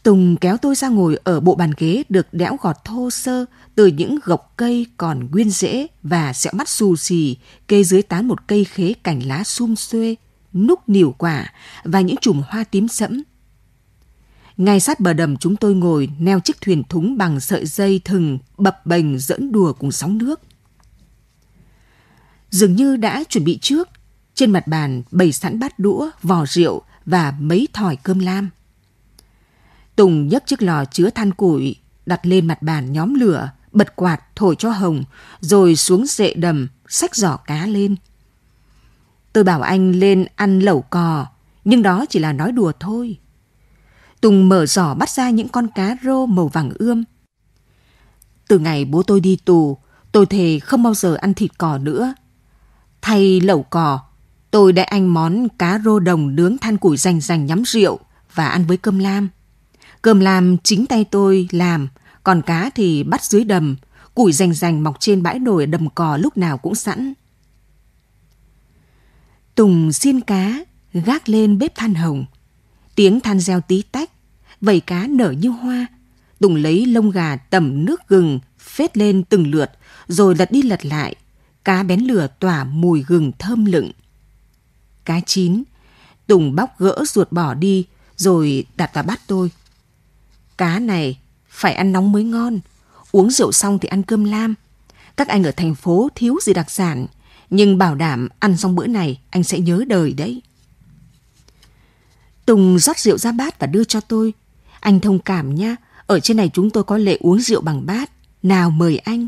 Tùng kéo tôi ra ngồi ở bộ bàn ghế được đẽo gọt thô sơ từ những gọc cây còn nguyên rễ và sẹo mắt xù xì kê dưới tán một cây khế cành lá sum xuê, núc nỉu quả và những chùm hoa tím sẫm ngay sát bờ đầm chúng tôi ngồi neo chiếc thuyền thúng bằng sợi dây thừng bập bềnh dẫn đùa cùng sóng nước. Dường như đã chuẩn bị trước, trên mặt bàn bày sẵn bát đũa, vò rượu và mấy thỏi cơm lam. Tùng nhấc chiếc lò chứa than củi, đặt lên mặt bàn nhóm lửa, bật quạt thổi cho hồng, rồi xuống rệ đầm, xách giỏ cá lên. Tôi bảo anh lên ăn lẩu cò, nhưng đó chỉ là nói đùa thôi. Tùng mở giỏ bắt ra những con cá rô màu vàng ươm. Từ ngày bố tôi đi tù, tôi thề không bao giờ ăn thịt cỏ nữa. Thay lẩu cỏ, tôi đã ăn món cá rô đồng nướng than củi rành rành nhắm rượu và ăn với cơm lam. Cơm lam chính tay tôi làm, còn cá thì bắt dưới đầm, củi rành rành mọc trên bãi đồi đầm cỏ lúc nào cũng sẵn. Tùng xiên cá, gác lên bếp than hồng – Tiếng than reo tí tách, vầy cá nở như hoa. Tùng lấy lông gà tẩm nước gừng, phết lên từng lượt, rồi lật đi lật lại. Cá bén lửa tỏa mùi gừng thơm lựng. Cá chín, Tùng bóc gỡ ruột bỏ đi, rồi đặt vào bát tôi. Cá này phải ăn nóng mới ngon, uống rượu xong thì ăn cơm lam. Các anh ở thành phố thiếu gì đặc sản, nhưng bảo đảm ăn xong bữa này anh sẽ nhớ đời đấy. Tùng rót rượu ra bát và đưa cho tôi. Anh thông cảm nhá, ở trên này chúng tôi có lệ uống rượu bằng bát. Nào mời anh.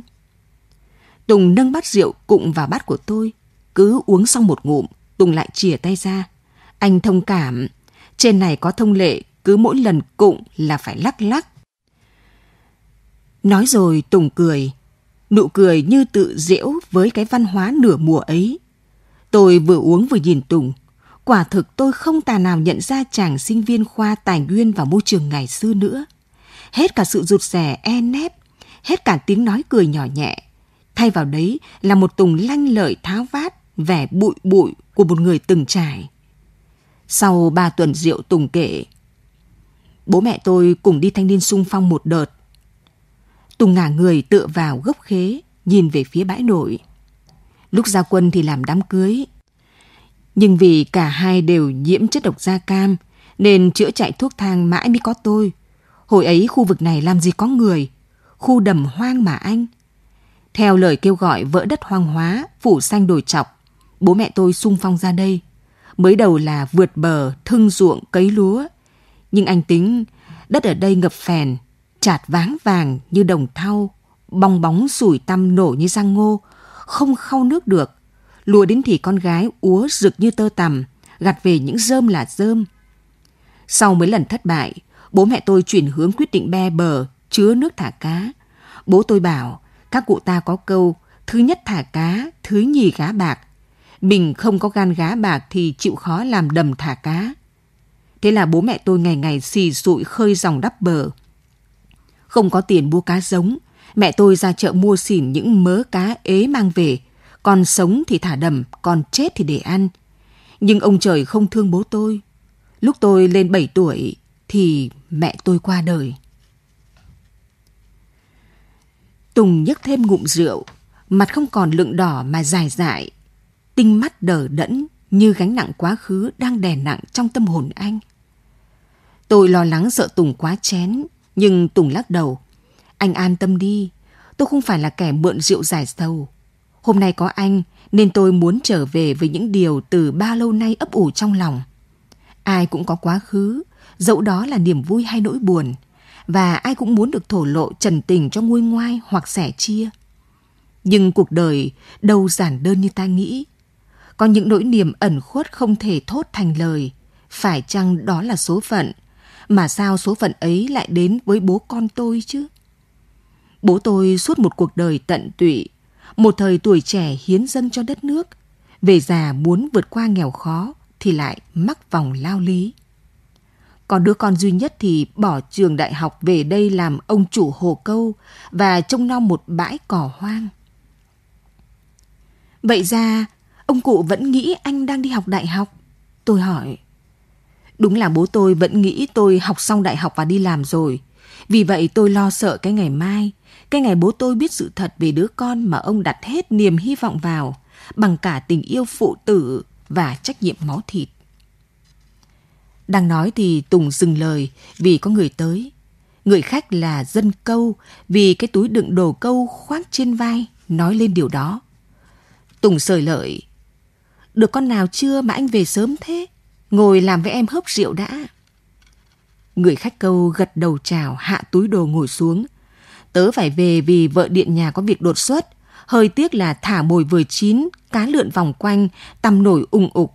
Tùng nâng bát rượu cụng vào bát của tôi. Cứ uống xong một ngụm, Tùng lại chìa tay ra. Anh thông cảm, trên này có thông lệ, cứ mỗi lần cụng là phải lắc lắc. Nói rồi Tùng cười, nụ cười như tự diễu với cái văn hóa nửa mùa ấy. Tôi vừa uống vừa nhìn Tùng, quả thực tôi không tà nào nhận ra chàng sinh viên khoa tài nguyên và môi trường ngày xưa nữa. Hết cả sự rụt rè e nép, hết cả tiếng nói cười nhỏ nhẹ. Thay vào đấy là một tùng lanh lợi tháo vát, vẻ bụi bụi của một người từng trải. Sau ba tuần rượu Tùng kể, bố mẹ tôi cùng đi thanh niên sung phong một đợt. Tùng ngả người tựa vào gốc khế, nhìn về phía bãi nổi. Lúc ra quân thì làm đám cưới, nhưng vì cả hai đều nhiễm chất độc da cam, nên chữa chạy thuốc thang mãi mới có tôi. Hồi ấy khu vực này làm gì có người, khu đầm hoang mà anh. Theo lời kêu gọi vỡ đất hoang hóa, phủ xanh đồi chọc, bố mẹ tôi sung phong ra đây. Mới đầu là vượt bờ, thương ruộng, cấy lúa. Nhưng anh tính đất ở đây ngập phèn, chạt váng vàng như đồng thau, bong bóng sủi tăm nổ như răng ngô, không khâu nước được, lùa đến thì con gái úa rực như tơ tằm, gặt về những rơm là rơm. Sau mấy lần thất bại, bố mẹ tôi chuyển hướng quyết định be bờ, chứa nước thả cá. Bố tôi bảo, các cụ ta có câu, thứ nhất thả cá, thứ nhì gá bạc. Mình không có gan gá bạc thì chịu khó làm đầm thả cá. Thế là bố mẹ tôi ngày ngày xì sụi khơi dòng đắp bờ. Không có tiền mua cá giống, mẹ tôi ra chợ mua xỉn những mớ cá ế mang về – con sống thì thả đầm, còn chết thì để ăn. Nhưng ông trời không thương bố tôi. Lúc tôi lên 7 tuổi thì mẹ tôi qua đời. Tùng nhấc thêm ngụm rượu, mặt không còn lượng đỏ mà dài dại. Tinh mắt đờ đẫn như gánh nặng quá khứ đang đè nặng trong tâm hồn anh. Tôi lo lắng sợ Tùng quá chén, nhưng Tùng lắc đầu. Anh an tâm đi, tôi không phải là kẻ mượn rượu giải sầu. Hôm nay có anh nên tôi muốn trở về với những điều từ ba lâu nay ấp ủ trong lòng. Ai cũng có quá khứ, dẫu đó là niềm vui hay nỗi buồn, và ai cũng muốn được thổ lộ trần tình cho nguôi ngoai hoặc sẻ chia. Nhưng cuộc đời đâu giản đơn như ta nghĩ. Có những nỗi niềm ẩn khuất không thể thốt thành lời. Phải chăng đó là số phận? Mà sao số phận ấy lại đến với bố con tôi chứ? Bố tôi suốt một cuộc đời tận tụy một thời tuổi trẻ hiến dâng cho đất nước, về già muốn vượt qua nghèo khó thì lại mắc vòng lao lý. Còn đứa con duy nhất thì bỏ trường đại học về đây làm ông chủ hồ câu và trông nom một bãi cỏ hoang. Vậy ra, ông cụ vẫn nghĩ anh đang đi học đại học. Tôi hỏi, đúng là bố tôi vẫn nghĩ tôi học xong đại học và đi làm rồi. Vì vậy tôi lo sợ cái ngày mai cái ngày bố tôi biết sự thật về đứa con mà ông đặt hết niềm hy vọng vào, bằng cả tình yêu phụ tử và trách nhiệm máu thịt. Đang nói thì Tùng dừng lời vì có người tới. Người khách là dân câu vì cái túi đựng đồ câu khoác trên vai nói lên điều đó. Tùng sời lợi. Được con nào chưa mà anh về sớm thế? Ngồi làm với em hớp rượu đã. Người khách câu gật đầu chào hạ túi đồ ngồi xuống. Tớ phải về vì vợ điện nhà có việc đột xuất. Hơi tiếc là thả mồi vừa chín, cá lượn vòng quanh, tầm nổi ùng ục.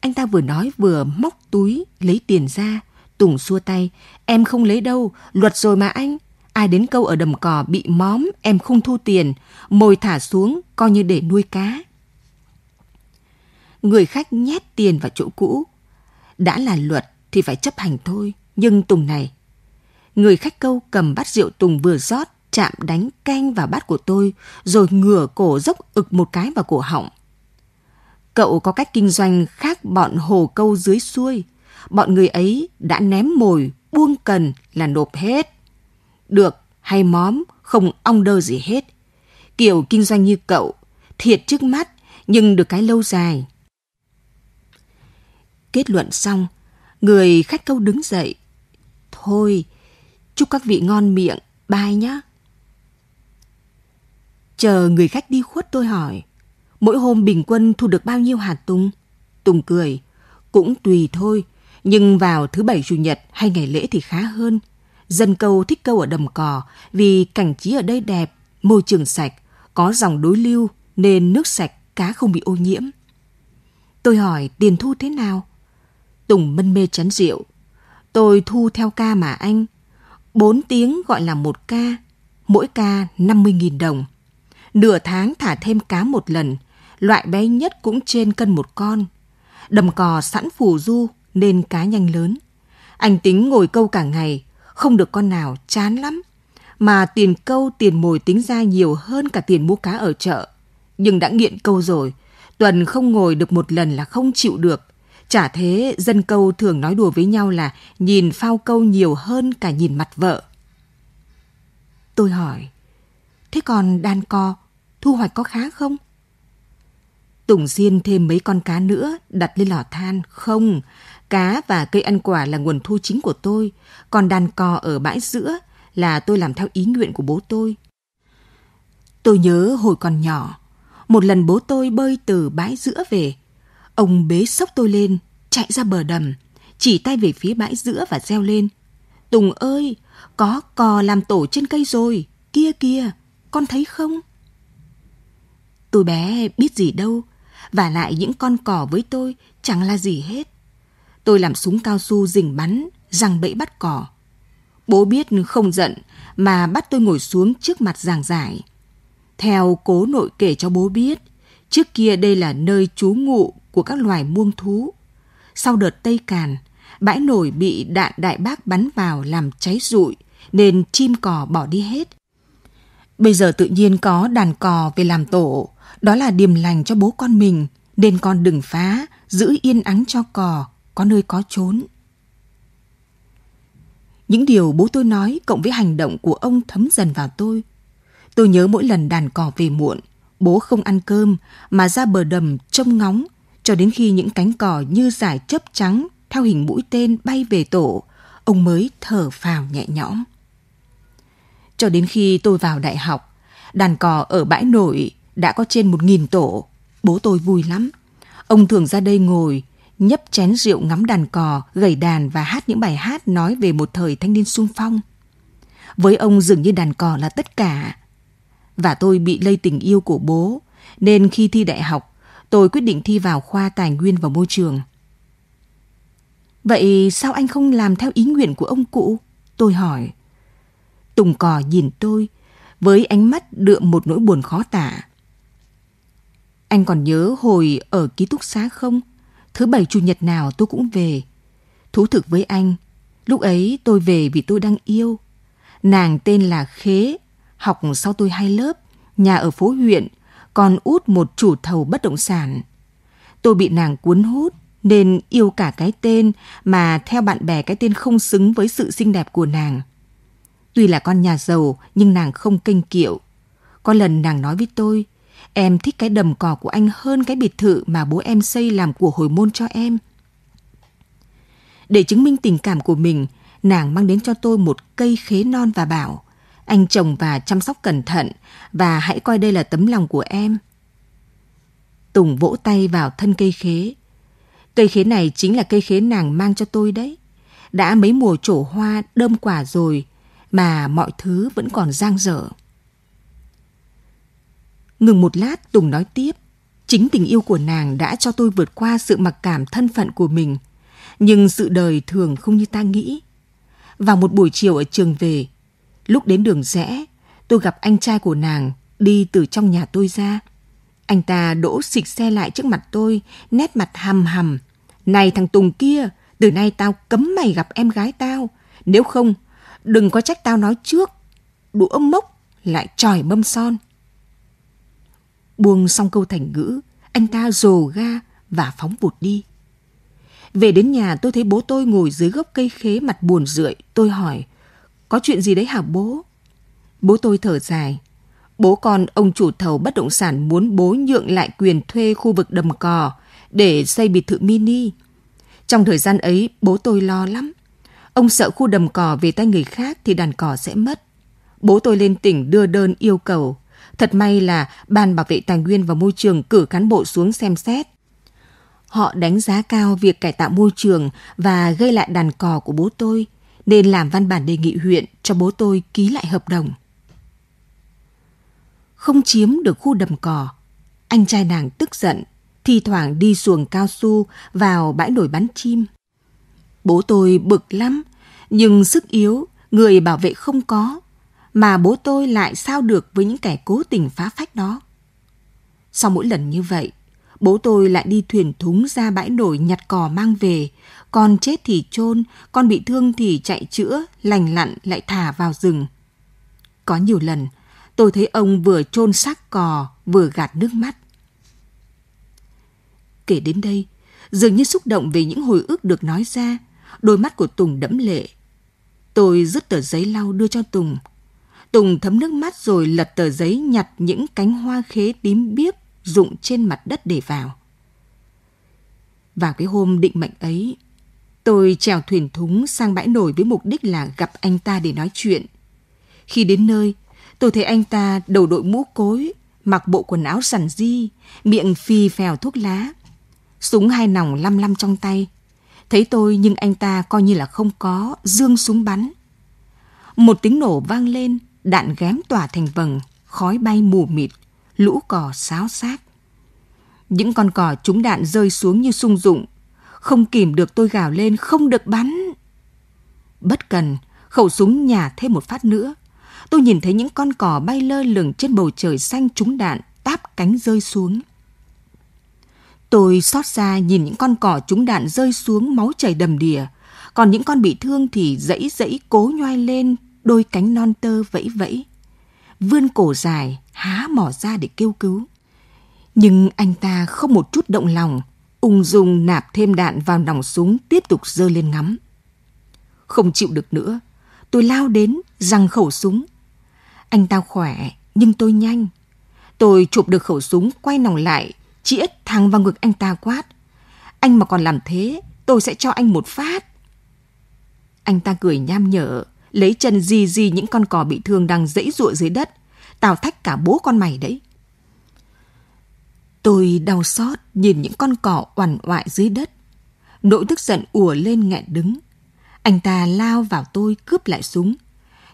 Anh ta vừa nói vừa móc túi, lấy tiền ra. Tùng xua tay, em không lấy đâu, luật rồi mà anh. Ai đến câu ở đầm cỏ bị móm, em không thu tiền, mồi thả xuống coi như để nuôi cá. Người khách nhét tiền vào chỗ cũ. Đã là luật thì phải chấp hành thôi, nhưng Tùng này người khách câu cầm bát rượu Tùng vừa rót, chạm đánh canh vào bát của tôi, rồi ngửa cổ dốc ực một cái vào cổ họng. Cậu có cách kinh doanh khác bọn hồ câu dưới xuôi. Bọn người ấy đã ném mồi, buông cần là nộp hết. Được hay móm, không ong đơ gì hết. Kiểu kinh doanh như cậu, thiệt trước mắt, nhưng được cái lâu dài. Kết luận xong, người khách câu đứng dậy. Thôi, Chúc các vị ngon miệng, bye nhé. Chờ người khách đi khuất tôi hỏi, mỗi hôm bình quân thu được bao nhiêu hạt tung? Tùng cười, cũng tùy thôi, nhưng vào thứ bảy chủ nhật hay ngày lễ thì khá hơn. Dân câu thích câu ở đầm cò vì cảnh trí ở đây đẹp, môi trường sạch, có dòng đối lưu nên nước sạch cá không bị ô nhiễm. Tôi hỏi tiền thu thế nào? Tùng mân mê chén rượu. Tôi thu theo ca mà anh, 4 tiếng gọi là một ca, mỗi ca 50.000 đồng. Nửa tháng thả thêm cá một lần, loại bé nhất cũng trên cân một con. Đầm cò sẵn phù du nên cá nhanh lớn. Anh tính ngồi câu cả ngày, không được con nào chán lắm. Mà tiền câu tiền mồi tính ra nhiều hơn cả tiền mua cá ở chợ. Nhưng đã nghiện câu rồi, tuần không ngồi được một lần là không chịu được, Chả thế dân câu thường nói đùa với nhau là nhìn phao câu nhiều hơn cả nhìn mặt vợ. Tôi hỏi, thế còn đàn co, thu hoạch có khá không? Tùng Diên thêm mấy con cá nữa, đặt lên lò than. Không, cá và cây ăn quả là nguồn thu chính của tôi, còn đàn cò ở bãi giữa là tôi làm theo ý nguyện của bố tôi. Tôi nhớ hồi còn nhỏ, một lần bố tôi bơi từ bãi giữa về, Ông bế sốc tôi lên, chạy ra bờ đầm, chỉ tay về phía bãi giữa và reo lên. Tùng ơi, có cò làm tổ trên cây rồi, kia kia, con thấy không? Tôi bé biết gì đâu, và lại những con cò với tôi chẳng là gì hết. Tôi làm súng cao su rình bắn, rằng bẫy bắt cỏ. Bố biết không giận mà bắt tôi ngồi xuống trước mặt giảng giải. Theo cố nội kể cho bố biết, trước kia đây là nơi chú ngụ của các loài muông thú. Sau đợt Tây Càn, bãi nổi bị đạn đại bác bắn vào làm cháy rụi, nên chim cò bỏ đi hết. Bây giờ tự nhiên có đàn cò về làm tổ, đó là điềm lành cho bố con mình, nên con đừng phá, giữ yên ắng cho cò, có nơi có trốn. Những điều bố tôi nói cộng với hành động của ông thấm dần vào tôi. Tôi nhớ mỗi lần đàn cò về muộn, bố không ăn cơm mà ra bờ đầm trông ngóng cho đến khi những cánh cỏ như giải chớp trắng theo hình mũi tên bay về tổ, ông mới thở phào nhẹ nhõm. Cho đến khi tôi vào đại học, đàn cò ở bãi nổi đã có trên một nghìn tổ. Bố tôi vui lắm. Ông thường ra đây ngồi, nhấp chén rượu ngắm đàn cò, gầy đàn và hát những bài hát nói về một thời thanh niên sung phong. Với ông dường như đàn cò là tất cả. Và tôi bị lây tình yêu của bố, nên khi thi đại học, tôi quyết định thi vào khoa tài nguyên và môi trường. Vậy sao anh không làm theo ý nguyện của ông cụ? Tôi hỏi. Tùng cò nhìn tôi với ánh mắt đượm một nỗi buồn khó tả. Anh còn nhớ hồi ở ký túc xá không? Thứ bảy chủ nhật nào tôi cũng về. Thú thực với anh, lúc ấy tôi về vì tôi đang yêu. Nàng tên là Khế, học sau tôi hai lớp, nhà ở phố huyện, con út một chủ thầu bất động sản. Tôi bị nàng cuốn hút nên yêu cả cái tên mà theo bạn bè cái tên không xứng với sự xinh đẹp của nàng. Tuy là con nhà giàu nhưng nàng không kênh kiệu. Có lần nàng nói với tôi, em thích cái đầm cỏ của anh hơn cái biệt thự mà bố em xây làm của hồi môn cho em. Để chứng minh tình cảm của mình, nàng mang đến cho tôi một cây khế non và bảo – anh chồng và chăm sóc cẩn thận và hãy coi đây là tấm lòng của em. Tùng vỗ tay vào thân cây khế. Cây khế này chính là cây khế nàng mang cho tôi đấy. Đã mấy mùa trổ hoa đơm quả rồi mà mọi thứ vẫn còn giang dở. Ngừng một lát Tùng nói tiếp. Chính tình yêu của nàng đã cho tôi vượt qua sự mặc cảm thân phận của mình. Nhưng sự đời thường không như ta nghĩ. Vào một buổi chiều ở trường về, Lúc đến đường rẽ, tôi gặp anh trai của nàng đi từ trong nhà tôi ra. Anh ta đỗ xịt xe lại trước mặt tôi, nét mặt hầm hầm. Này thằng Tùng kia, từ nay tao cấm mày gặp em gái tao. Nếu không, đừng có trách tao nói trước. Đũa mốc lại tròi mâm son. Buông xong câu thành ngữ, anh ta rồ ga và phóng vụt đi. Về đến nhà tôi thấy bố tôi ngồi dưới gốc cây khế mặt buồn rượi. Tôi hỏi, có chuyện gì đấy hả bố? Bố tôi thở dài. Bố con ông chủ thầu bất động sản muốn bố nhượng lại quyền thuê khu vực đầm cò để xây biệt thự mini. Trong thời gian ấy, bố tôi lo lắm. Ông sợ khu đầm cò về tay người khác thì đàn cò sẽ mất. Bố tôi lên tỉnh đưa đơn yêu cầu. Thật may là Ban Bảo vệ Tài nguyên và Môi trường cử cán bộ xuống xem xét. Họ đánh giá cao việc cải tạo môi trường và gây lại đàn cò của bố tôi – nên làm văn bản đề nghị huyện cho bố tôi ký lại hợp đồng. Không chiếm được khu đầm cỏ, anh trai nàng tức giận, thi thoảng đi xuồng cao su vào bãi nổi bắn chim. Bố tôi bực lắm, nhưng sức yếu, người bảo vệ không có, mà bố tôi lại sao được với những kẻ cố tình phá phách đó. Sau mỗi lần như vậy, bố tôi lại đi thuyền thúng ra bãi nổi nhặt cò mang về con chết thì chôn, con bị thương thì chạy chữa, lành lặn lại thả vào rừng. Có nhiều lần, tôi thấy ông vừa chôn xác cò, vừa gạt nước mắt. Kể đến đây, dường như xúc động về những hồi ức được nói ra, đôi mắt của Tùng đẫm lệ. Tôi rứt tờ giấy lau đưa cho Tùng. Tùng thấm nước mắt rồi lật tờ giấy nhặt những cánh hoa khế tím biếc rụng trên mặt đất để vào. Vào cái hôm định mệnh ấy, Tôi chèo thuyền thúng sang bãi nổi với mục đích là gặp anh ta để nói chuyện. Khi đến nơi, tôi thấy anh ta đầu đội mũ cối, mặc bộ quần áo sẵn di, miệng phi phèo thuốc lá. Súng hai nòng lăm lăm trong tay. Thấy tôi nhưng anh ta coi như là không có, dương súng bắn. Một tiếng nổ vang lên, đạn ghém tỏa thành vầng, khói bay mù mịt, lũ cò xáo xác. Những con cò trúng đạn rơi xuống như sung dụng, không kìm được tôi gào lên không được bắn. Bất cần, khẩu súng nhả thêm một phát nữa. Tôi nhìn thấy những con cỏ bay lơ lửng trên bầu trời xanh trúng đạn, táp cánh rơi xuống. Tôi xót xa nhìn những con cỏ trúng đạn rơi xuống máu chảy đầm đìa, còn những con bị thương thì dẫy dẫy cố nhoai lên, đôi cánh non tơ vẫy vẫy. Vươn cổ dài, há mỏ ra để kêu cứu. Nhưng anh ta không một chút động lòng, ung dung nạp thêm đạn vào nòng súng tiếp tục dơ lên ngắm. Không chịu được nữa, tôi lao đến giằng khẩu súng. Anh ta khỏe, nhưng tôi nhanh. Tôi chụp được khẩu súng, quay nòng lại, chĩa thẳng vào ngực anh ta quát. Anh mà còn làm thế, tôi sẽ cho anh một phát. Anh ta cười nham nhở, lấy chân di di những con cò bị thương đang dẫy ruộng dưới đất. Tao thách cả bố con mày đấy. Tôi đau xót nhìn những con cỏ oằn oại dưới đất. Nỗi tức giận ùa lên nghẹn đứng. Anh ta lao vào tôi cướp lại súng.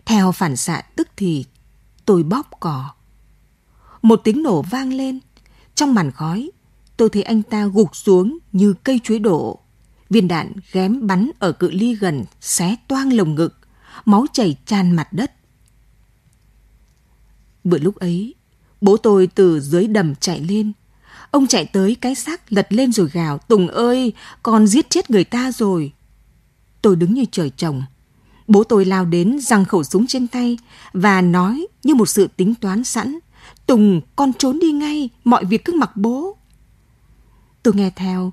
Theo phản xạ tức thì tôi bóp cỏ. Một tiếng nổ vang lên. Trong màn khói, tôi thấy anh ta gục xuống như cây chuối đổ. Viên đạn ghém bắn ở cự ly gần xé toang lồng ngực, máu chảy tràn mặt đất. bữa lúc ấy, bố tôi từ dưới đầm chạy lên, Ông chạy tới cái xác lật lên rồi gào, Tùng ơi, con giết chết người ta rồi. Tôi đứng như trời trồng. Bố tôi lao đến giằng khẩu súng trên tay và nói như một sự tính toán sẵn. Tùng, con trốn đi ngay, mọi việc cứ mặc bố. Tôi nghe theo,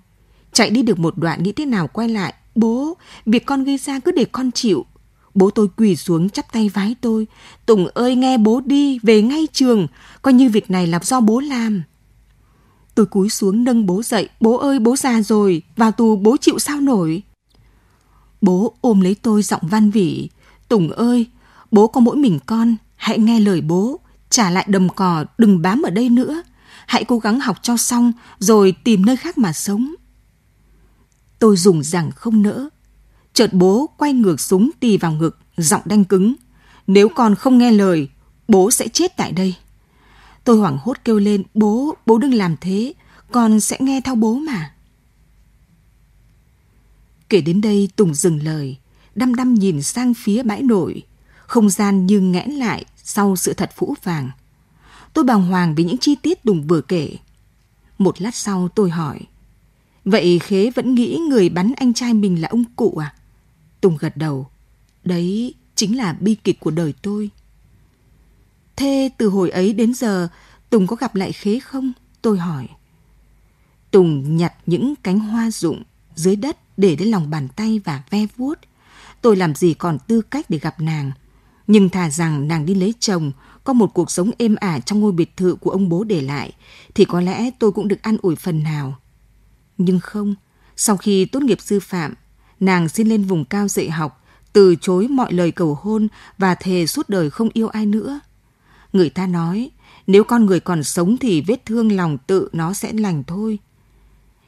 chạy đi được một đoạn nghĩ thế nào quay lại. Bố, việc con gây ra cứ để con chịu, bố tôi quỳ xuống chắp tay vái tôi. Tùng ơi nghe bố đi, về ngay trường, coi như việc này là do bố làm. Tôi cúi xuống nâng bố dậy, bố ơi bố già rồi, vào tù bố chịu sao nổi. Bố ôm lấy tôi giọng van vỉ, Tùng ơi, bố có mỗi mình con, hãy nghe lời bố, trả lại đầm cỏ, đừng bám ở đây nữa. Hãy cố gắng học cho xong, rồi tìm nơi khác mà sống. Tôi dùng rằng không nỡ. Chợt bố quay ngược súng tì vào ngực, giọng đanh cứng. Nếu con không nghe lời, bố sẽ chết tại đây. Tôi hoảng hốt kêu lên, bố, bố đừng làm thế, con sẽ nghe theo bố mà. Kể đến đây Tùng dừng lời, đăm đăm nhìn sang phía bãi nổi, không gian như nghẽn lại sau sự thật phũ vàng Tôi bàng hoàng vì những chi tiết Tùng vừa kể. Một lát sau tôi hỏi, vậy Khế vẫn nghĩ người bắn anh trai mình là ông cụ à? Tùng gật đầu, đấy chính là bi kịch của đời tôi. Thế từ hồi ấy đến giờ, Tùng có gặp lại Khế không? Tôi hỏi. Tùng nhặt những cánh hoa rụng dưới đất để đến lòng bàn tay và ve vuốt. Tôi làm gì còn tư cách để gặp nàng. Nhưng thà rằng nàng đi lấy chồng, có một cuộc sống êm ả trong ngôi biệt thự của ông bố để lại, thì có lẽ tôi cũng được an ủi phần nào. Nhưng không, sau khi tốt nghiệp sư phạm, nàng xin lên vùng cao dạy học, từ chối mọi lời cầu hôn và thề suốt đời không yêu ai nữa. Người ta nói, nếu con người còn sống thì vết thương lòng tự nó sẽ lành thôi.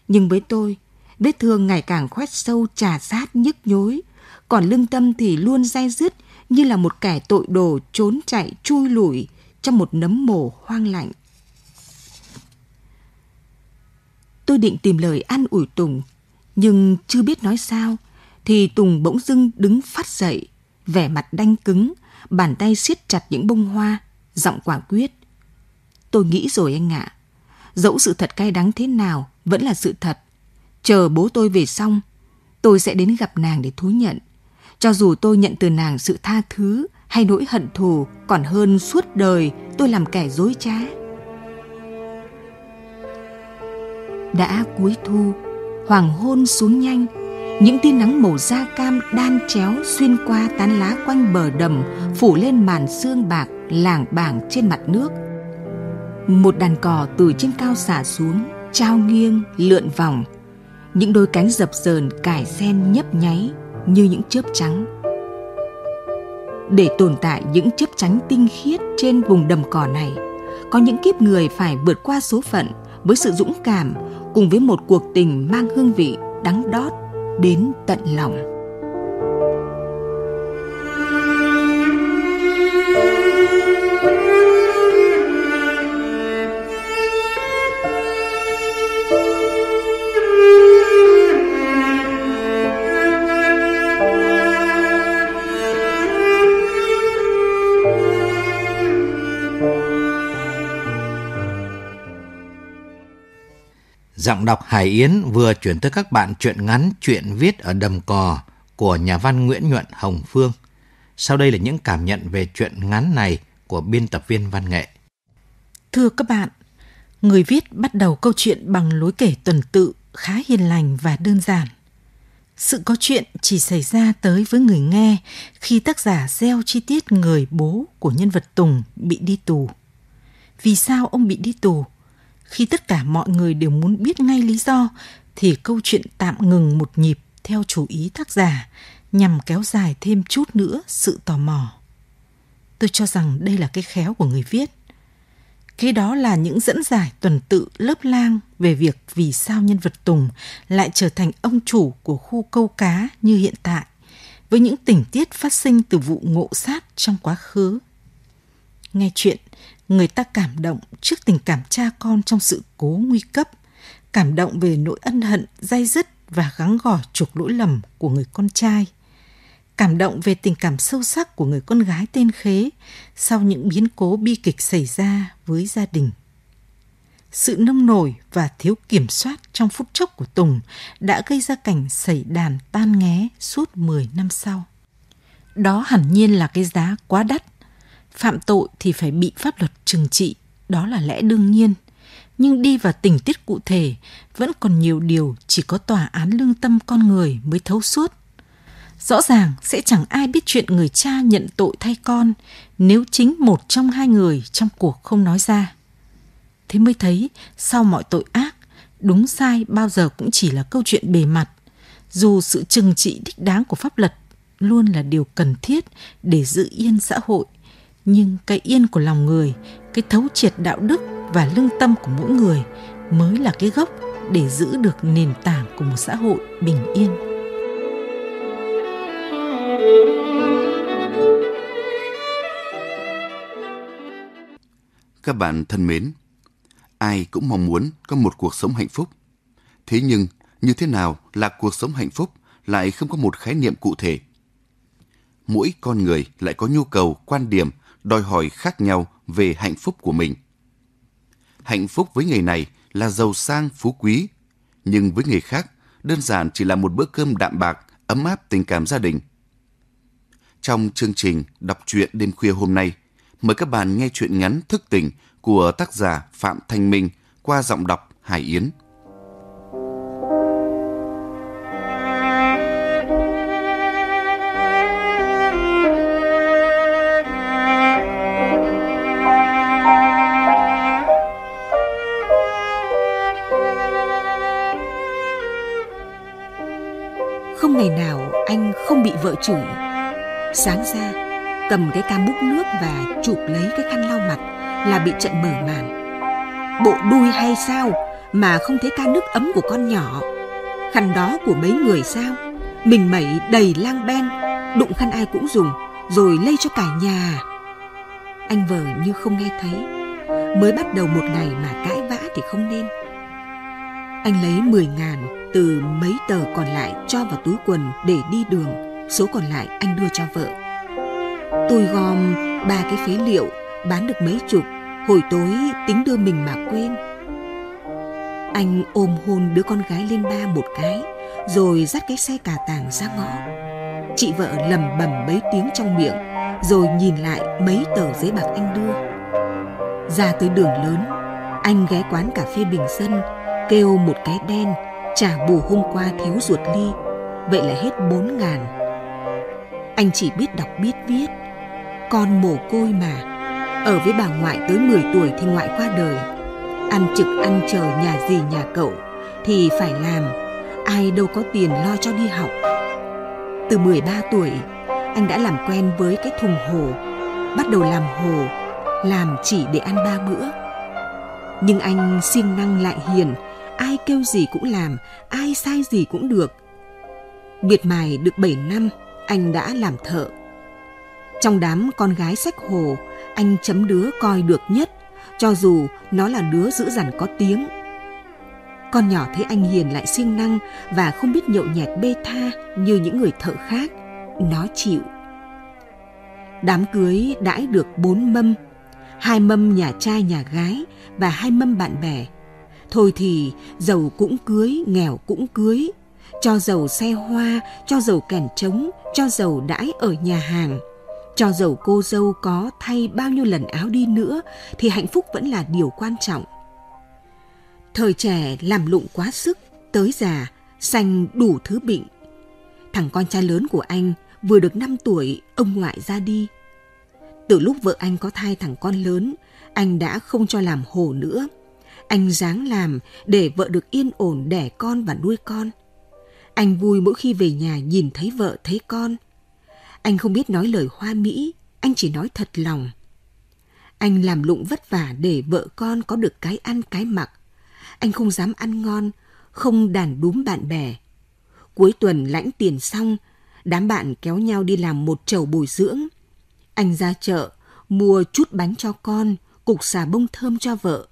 Nhưng với tôi, vết thương ngày càng khoét sâu trà sát nhức nhối, còn lương tâm thì luôn dai dứt như là một kẻ tội đồ trốn chạy chui lủi trong một nấm mồ hoang lạnh. Tôi định tìm lời an ủi Tùng, nhưng chưa biết nói sao, thì Tùng bỗng dưng đứng phát dậy, vẻ mặt đanh cứng, bàn tay siết chặt những bông hoa, giọng quả quyết. Tôi nghĩ rồi anh ạ. Dẫu sự thật cay đắng thế nào, vẫn là sự thật. Chờ bố tôi về xong, tôi sẽ đến gặp nàng để thú nhận. Cho dù tôi nhận từ nàng sự tha thứ hay nỗi hận thù còn hơn suốt đời tôi làm kẻ dối trá. Đã cuối thu, hoàng hôn xuống nhanh, những tia nắng màu da cam đan chéo xuyên qua tán lá quanh bờ đầm phủ lên màn sương bạc làng bảng trên mặt nước một đàn cò từ trên cao xả xuống trao nghiêng lượn vòng những đôi cánh dập dờn cải sen nhấp nháy như những chớp trắng để tồn tại những chớp trắng tinh khiết trên vùng đầm cỏ này có những kiếp người phải vượt qua số phận với sự dũng cảm cùng với một cuộc tình mang hương vị đắng đót đến tận lòng Giọng đọc Hải Yến vừa chuyển tới các bạn truyện ngắn chuyện viết ở đầm cò của nhà văn Nguyễn Nhuận Hồng Phương. Sau đây là những cảm nhận về chuyện ngắn này của biên tập viên Văn Nghệ. Thưa các bạn, người viết bắt đầu câu chuyện bằng lối kể tuần tự khá hiền lành và đơn giản. Sự có chuyện chỉ xảy ra tới với người nghe khi tác giả gieo chi tiết người bố của nhân vật Tùng bị đi tù. Vì sao ông bị đi tù? Khi tất cả mọi người đều muốn biết ngay lý do thì câu chuyện tạm ngừng một nhịp theo chủ ý tác giả nhằm kéo dài thêm chút nữa sự tò mò. Tôi cho rằng đây là cái khéo của người viết. Kế đó là những dẫn giải tuần tự lớp lang về việc vì sao nhân vật Tùng lại trở thành ông chủ của khu câu cá như hiện tại, với những tình tiết phát sinh từ vụ ngộ sát trong quá khứ. Nghe chuyện, người ta cảm động trước tình cảm cha con trong sự cố nguy cấp, cảm động về nỗi ân hận, dai dứt và gắng gỏ chuộc lỗi lầm của người con trai. Cảm động về tình cảm sâu sắc của người con gái tên Khế sau những biến cố bi kịch xảy ra với gia đình. Sự nông nổi và thiếu kiểm soát trong phút chốc của Tùng đã gây ra cảnh xảy đàn tan nghé suốt 10 năm sau. Đó hẳn nhiên là cái giá quá đắt phạm tội thì phải bị pháp luật trừng trị, đó là lẽ đương nhiên. Nhưng đi vào tình tiết cụ thể, vẫn còn nhiều điều chỉ có tòa án lương tâm con người mới thấu suốt. Rõ ràng sẽ chẳng ai biết chuyện người cha nhận tội thay con nếu chính một trong hai người trong cuộc không nói ra. Thế mới thấy sau mọi tội ác, đúng sai bao giờ cũng chỉ là câu chuyện bề mặt, dù sự trừng trị đích đáng của pháp luật luôn là điều cần thiết để giữ yên xã hội nhưng cái yên của lòng người cái thấu triệt đạo đức và lương tâm của mỗi người mới là cái gốc để giữ được nền tảng của một xã hội bình yên các bạn thân mến ai cũng mong muốn có một cuộc sống hạnh phúc thế nhưng như thế nào là cuộc sống hạnh phúc lại không có một khái niệm cụ thể mỗi con người lại có nhu cầu quan điểm đòi hỏi khác nhau về hạnh phúc của mình. Hạnh phúc với người này là giàu sang phú quý, nhưng với người khác đơn giản chỉ là một bữa cơm đạm bạc, ấm áp tình cảm gia đình. Trong chương trình đọc truyện đêm khuya hôm nay, mời các bạn nghe truyện ngắn Thức tỉnh của tác giả Phạm Thanh Minh qua giọng đọc Hải Yến. vợ chửi sáng ra cầm cái ca múc nước và chụp lấy cái khăn lau mặt là bị trận mở màn bộ đuôi hay sao mà không thấy ca nước ấm của con nhỏ khăn đó của mấy người sao mình mẩy đầy lang ben đụng khăn ai cũng dùng rồi lây cho cả nhà anh vờ như không nghe thấy mới bắt đầu một ngày mà cãi vã thì không nên anh lấy mười ngàn từ mấy tờ còn lại cho vào túi quần để đi đường số còn lại anh đưa cho vợ. Tôi gom ba cái phế liệu, bán được mấy chục, hồi tối tính đưa mình mà quên. Anh ôm hôn đứa con gái lên ba một cái, rồi dắt cái xe cà tàng ra ngõ. Chị vợ lầm bầm mấy tiếng trong miệng, rồi nhìn lại mấy tờ giấy bạc anh đưa. Ra tới đường lớn, anh ghé quán cà phê bình dân, kêu một cái đen, trả bù hôm qua thiếu ruột ly, vậy là hết bốn ngàn anh chỉ biết đọc biết viết Con mồ côi mà Ở với bà ngoại tới 10 tuổi thì ngoại qua đời Ăn trực ăn chờ nhà gì nhà cậu Thì phải làm Ai đâu có tiền lo cho đi học Từ 13 tuổi Anh đã làm quen với cái thùng hồ Bắt đầu làm hồ Làm chỉ để ăn ba bữa Nhưng anh siêng năng lại hiền Ai kêu gì cũng làm Ai sai gì cũng được Biệt mài được 7 năm anh đã làm thợ. Trong đám con gái sách hồ, anh chấm đứa coi được nhất, cho dù nó là đứa dữ dằn có tiếng. Con nhỏ thấy anh Hiền lại siêng năng và không biết nhậu nhẹt bê tha như những người thợ khác. Nó chịu. Đám cưới đãi được bốn mâm, hai mâm nhà trai nhà gái và hai mâm bạn bè. Thôi thì giàu cũng cưới, nghèo cũng cưới, cho dầu xe hoa, cho dầu kèn trống, cho dầu đãi ở nhà hàng. Cho dầu cô dâu có thay bao nhiêu lần áo đi nữa thì hạnh phúc vẫn là điều quan trọng. Thời trẻ làm lụng quá sức, tới già, sanh đủ thứ bệnh. Thằng con trai lớn của anh vừa được 5 tuổi, ông ngoại ra đi. Từ lúc vợ anh có thai thằng con lớn, anh đã không cho làm hồ nữa. Anh dáng làm để vợ được yên ổn đẻ con và nuôi con. Anh vui mỗi khi về nhà nhìn thấy vợ thấy con. Anh không biết nói lời hoa mỹ, anh chỉ nói thật lòng. Anh làm lụng vất vả để vợ con có được cái ăn cái mặc. Anh không dám ăn ngon, không đàn đúm bạn bè. Cuối tuần lãnh tiền xong, đám bạn kéo nhau đi làm một chầu bồi dưỡng. Anh ra chợ, mua chút bánh cho con, cục xà bông thơm cho vợ.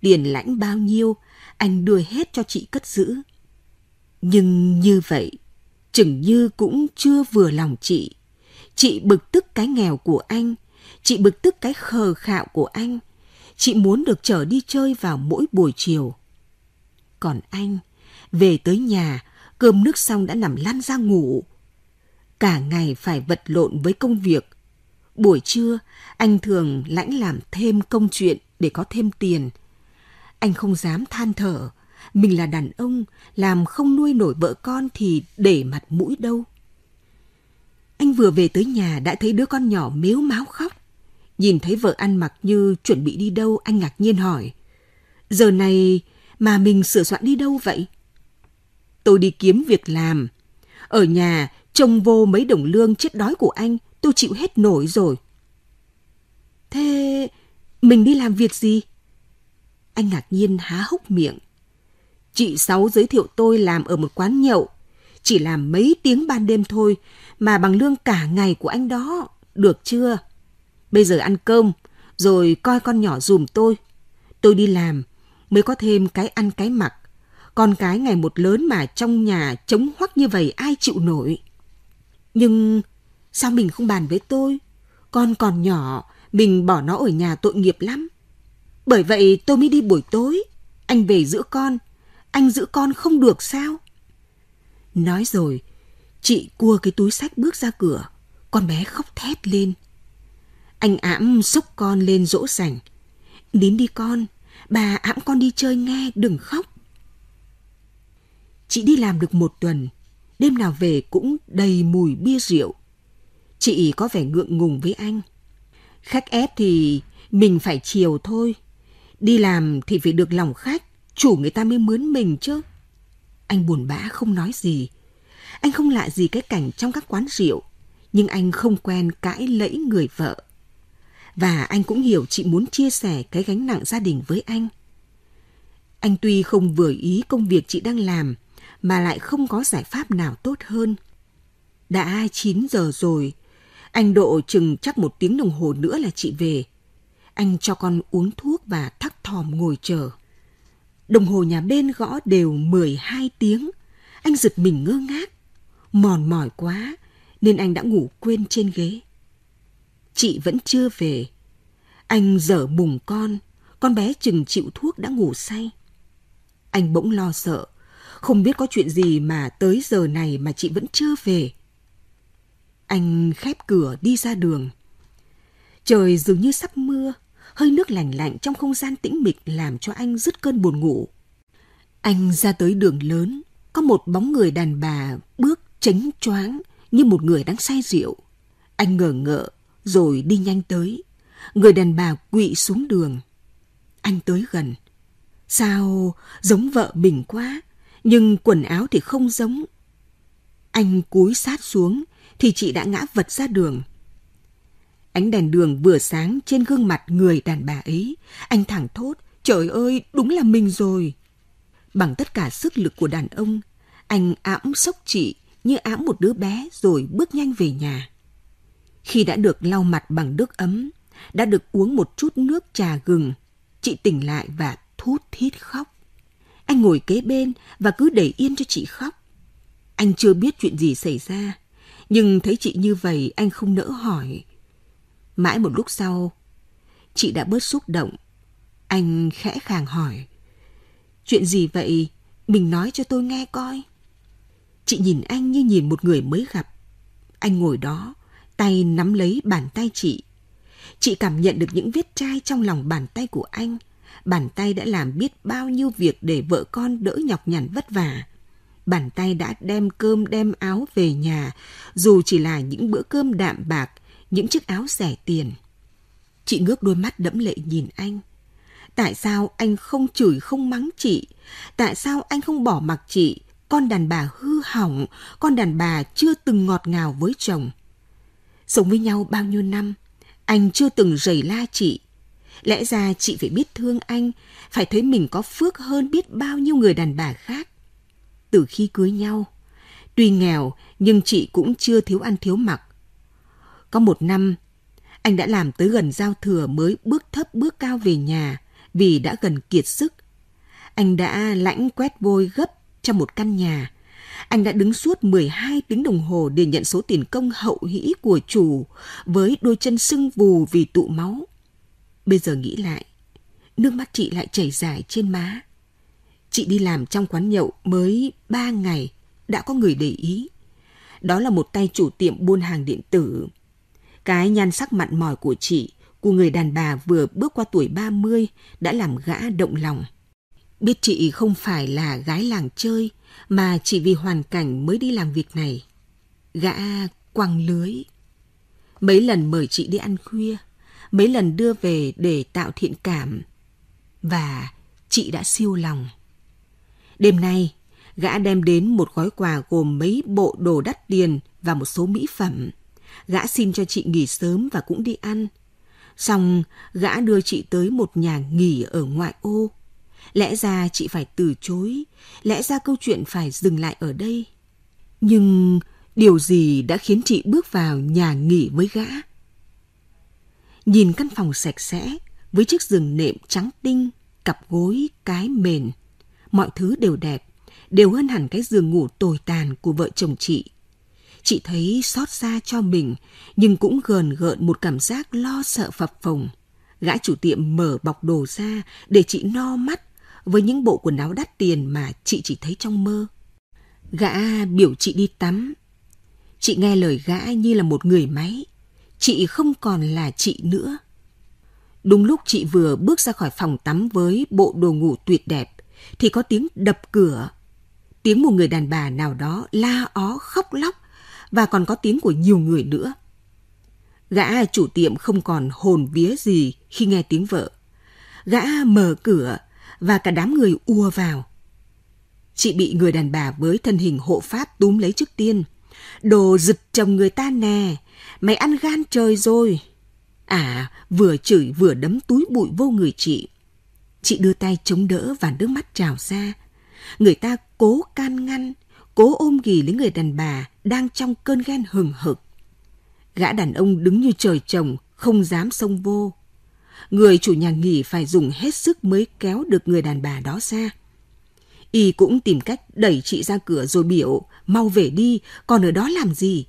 Tiền lãnh bao nhiêu, anh đưa hết cho chị cất giữ. Nhưng như vậy, chừng như cũng chưa vừa lòng chị. Chị bực tức cái nghèo của anh, chị bực tức cái khờ khạo của anh. Chị muốn được trở đi chơi vào mỗi buổi chiều. Còn anh, về tới nhà, cơm nước xong đã nằm lăn ra ngủ. Cả ngày phải vật lộn với công việc. Buổi trưa, anh thường lãnh làm thêm công chuyện để có thêm tiền. Anh không dám than thở, mình là đàn ông, làm không nuôi nổi vợ con thì để mặt mũi đâu. Anh vừa về tới nhà đã thấy đứa con nhỏ mếu máu khóc. Nhìn thấy vợ ăn mặc như chuẩn bị đi đâu, anh ngạc nhiên hỏi. Giờ này mà mình sửa soạn đi đâu vậy? Tôi đi kiếm việc làm. Ở nhà, trông vô mấy đồng lương chết đói của anh, tôi chịu hết nổi rồi. Thế mình đi làm việc gì? Anh ngạc nhiên há hốc miệng. Chị Sáu giới thiệu tôi làm ở một quán nhậu. Chỉ làm mấy tiếng ban đêm thôi mà bằng lương cả ngày của anh đó. Được chưa? Bây giờ ăn cơm rồi coi con nhỏ dùm tôi. Tôi đi làm mới có thêm cái ăn cái mặc. Con cái ngày một lớn mà trong nhà trống hoắc như vậy ai chịu nổi. Nhưng sao mình không bàn với tôi? Con còn nhỏ, mình bỏ nó ở nhà tội nghiệp lắm. Bởi vậy tôi mới đi buổi tối, anh về giữa con, anh giữ con không được sao? Nói rồi, chị cua cái túi sách bước ra cửa, con bé khóc thét lên. Anh ẵm xúc con lên dỗ sảnh. Nín đi con, bà ẵm con đi chơi nghe, đừng khóc. Chị đi làm được một tuần, đêm nào về cũng đầy mùi bia rượu. Chị có vẻ ngượng ngùng với anh. Khách ép thì mình phải chiều thôi. Đi làm thì phải được lòng khách chủ người ta mới mướn mình chứ. Anh buồn bã không nói gì. Anh không lạ gì cái cảnh trong các quán rượu, nhưng anh không quen cãi lẫy người vợ. Và anh cũng hiểu chị muốn chia sẻ cái gánh nặng gia đình với anh. Anh tuy không vừa ý công việc chị đang làm, mà lại không có giải pháp nào tốt hơn. Đã 9 giờ rồi, anh độ chừng chắc một tiếng đồng hồ nữa là chị về. Anh cho con uống thuốc và thắc thòm ngồi chờ. Đồng hồ nhà bên gõ đều 12 tiếng. Anh giật mình ngơ ngác. Mòn mỏi quá nên anh đã ngủ quên trên ghế. Chị vẫn chưa về. Anh dở bùng con, con bé chừng chịu thuốc đã ngủ say. Anh bỗng lo sợ, không biết có chuyện gì mà tới giờ này mà chị vẫn chưa về. Anh khép cửa đi ra đường. Trời dường như sắp mưa, hơi nước lành lạnh trong không gian tĩnh mịch làm cho anh dứt cơn buồn ngủ. Anh ra tới đường lớn, có một bóng người đàn bà bước tránh choáng như một người đang say rượu. Anh ngờ ngợ rồi đi nhanh tới. Người đàn bà quỵ xuống đường. Anh tới gần. Sao giống vợ mình quá, nhưng quần áo thì không giống. Anh cúi sát xuống thì chị đã ngã vật ra đường. Ánh đèn đường vừa sáng trên gương mặt người đàn bà ấy. Anh thẳng thốt, trời ơi, đúng là mình rồi. Bằng tất cả sức lực của đàn ông, anh ẵm sốc chị như ẵm một đứa bé rồi bước nhanh về nhà. Khi đã được lau mặt bằng nước ấm, đã được uống một chút nước trà gừng, chị tỉnh lại và thút thít khóc. Anh ngồi kế bên và cứ để yên cho chị khóc. Anh chưa biết chuyện gì xảy ra, nhưng thấy chị như vậy anh không nỡ hỏi Mãi một lúc sau, chị đã bớt xúc động. Anh khẽ khàng hỏi. Chuyện gì vậy? Mình nói cho tôi nghe coi. Chị nhìn anh như nhìn một người mới gặp. Anh ngồi đó, tay nắm lấy bàn tay chị. Chị cảm nhận được những vết chai trong lòng bàn tay của anh. Bàn tay đã làm biết bao nhiêu việc để vợ con đỡ nhọc nhằn vất vả. Bàn tay đã đem cơm đem áo về nhà, dù chỉ là những bữa cơm đạm bạc – những chiếc áo rẻ tiền. Chị ngước đôi mắt đẫm lệ nhìn anh. Tại sao anh không chửi không mắng chị? Tại sao anh không bỏ mặc chị? Con đàn bà hư hỏng, con đàn bà chưa từng ngọt ngào với chồng. Sống với nhau bao nhiêu năm, anh chưa từng rầy la chị. Lẽ ra chị phải biết thương anh, phải thấy mình có phước hơn biết bao nhiêu người đàn bà khác. Từ khi cưới nhau, tuy nghèo nhưng chị cũng chưa thiếu ăn thiếu mặc. Có một năm, anh đã làm tới gần giao thừa mới bước thấp bước cao về nhà vì đã gần kiệt sức. Anh đã lãnh quét vôi gấp trong một căn nhà. Anh đã đứng suốt 12 tiếng đồng hồ để nhận số tiền công hậu hĩ của chủ với đôi chân sưng vù vì tụ máu. Bây giờ nghĩ lại, nước mắt chị lại chảy dài trên má. Chị đi làm trong quán nhậu mới 3 ngày, đã có người để ý. Đó là một tay chủ tiệm buôn hàng điện tử cái nhan sắc mặn mỏi của chị, của người đàn bà vừa bước qua tuổi 30 đã làm gã động lòng. Biết chị không phải là gái làng chơi mà chỉ vì hoàn cảnh mới đi làm việc này. Gã quăng lưới. Mấy lần mời chị đi ăn khuya, mấy lần đưa về để tạo thiện cảm. Và chị đã siêu lòng. Đêm nay, gã đem đến một gói quà gồm mấy bộ đồ đắt tiền và một số mỹ phẩm gã xin cho chị nghỉ sớm và cũng đi ăn. Xong, gã đưa chị tới một nhà nghỉ ở ngoại ô. Lẽ ra chị phải từ chối, lẽ ra câu chuyện phải dừng lại ở đây. Nhưng điều gì đã khiến chị bước vào nhà nghỉ với gã? Nhìn căn phòng sạch sẽ, với chiếc giường nệm trắng tinh, cặp gối, cái mền. Mọi thứ đều đẹp, đều hơn hẳn cái giường ngủ tồi tàn của vợ chồng chị Chị thấy xót xa cho mình, nhưng cũng gờn gợn một cảm giác lo sợ phập phồng. Gã chủ tiệm mở bọc đồ ra để chị no mắt với những bộ quần áo đắt tiền mà chị chỉ thấy trong mơ. Gã biểu chị đi tắm. Chị nghe lời gã như là một người máy. Chị không còn là chị nữa. Đúng lúc chị vừa bước ra khỏi phòng tắm với bộ đồ ngủ tuyệt đẹp, thì có tiếng đập cửa. Tiếng một người đàn bà nào đó la ó khóc lóc và còn có tiếng của nhiều người nữa. Gã chủ tiệm không còn hồn vía gì khi nghe tiếng vợ. Gã mở cửa và cả đám người ùa vào. Chị bị người đàn bà với thân hình hộ pháp túm lấy trước tiên. Đồ giật chồng người ta nè, mày ăn gan trời rồi. À, vừa chửi vừa đấm túi bụi vô người chị. Chị đưa tay chống đỡ và nước mắt trào ra. Người ta cố can ngăn, cố ôm ghì lấy người đàn bà đang trong cơn ghen hừng hực. Gã đàn ông đứng như trời trồng, không dám xông vô. Người chủ nhà nghỉ phải dùng hết sức mới kéo được người đàn bà đó ra. Y cũng tìm cách đẩy chị ra cửa rồi biểu, mau về đi, còn ở đó làm gì?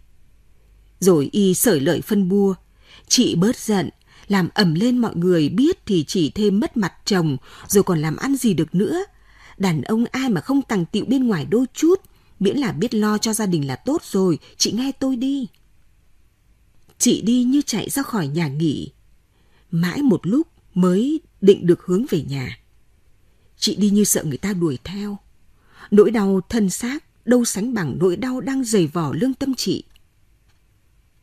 Rồi Y sởi lợi phân bua. Chị bớt giận, làm ẩm lên mọi người biết thì chỉ thêm mất mặt chồng, rồi còn làm ăn gì được nữa. Đàn ông ai mà không tàng tiệu bên ngoài đôi chút, miễn là biết lo cho gia đình là tốt rồi, chị nghe tôi đi. Chị đi như chạy ra khỏi nhà nghỉ. Mãi một lúc mới định được hướng về nhà. Chị đi như sợ người ta đuổi theo. Nỗi đau thân xác đâu sánh bằng nỗi đau đang dày vò lương tâm chị.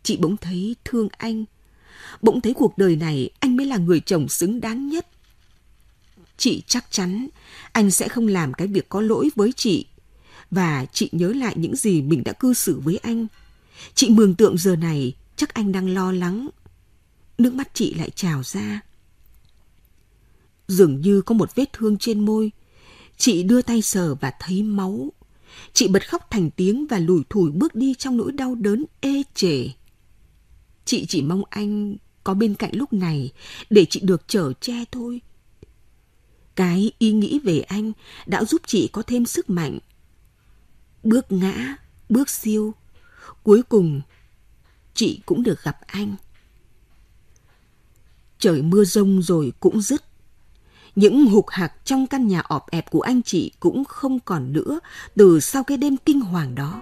Chị bỗng thấy thương anh. Bỗng thấy cuộc đời này anh mới là người chồng xứng đáng nhất. Chị chắc chắn anh sẽ không làm cái việc có lỗi với chị và chị nhớ lại những gì mình đã cư xử với anh. Chị mường tượng giờ này chắc anh đang lo lắng. Nước mắt chị lại trào ra. Dường như có một vết thương trên môi. Chị đưa tay sờ và thấy máu. Chị bật khóc thành tiếng và lùi thủi bước đi trong nỗi đau đớn ê chề. Chị chỉ mong anh có bên cạnh lúc này để chị được chở che thôi. Cái ý nghĩ về anh đã giúp chị có thêm sức mạnh bước ngã, bước siêu. Cuối cùng, chị cũng được gặp anh. Trời mưa rông rồi cũng dứt. Những hục hạc trong căn nhà ọp ẹp của anh chị cũng không còn nữa từ sau cái đêm kinh hoàng đó.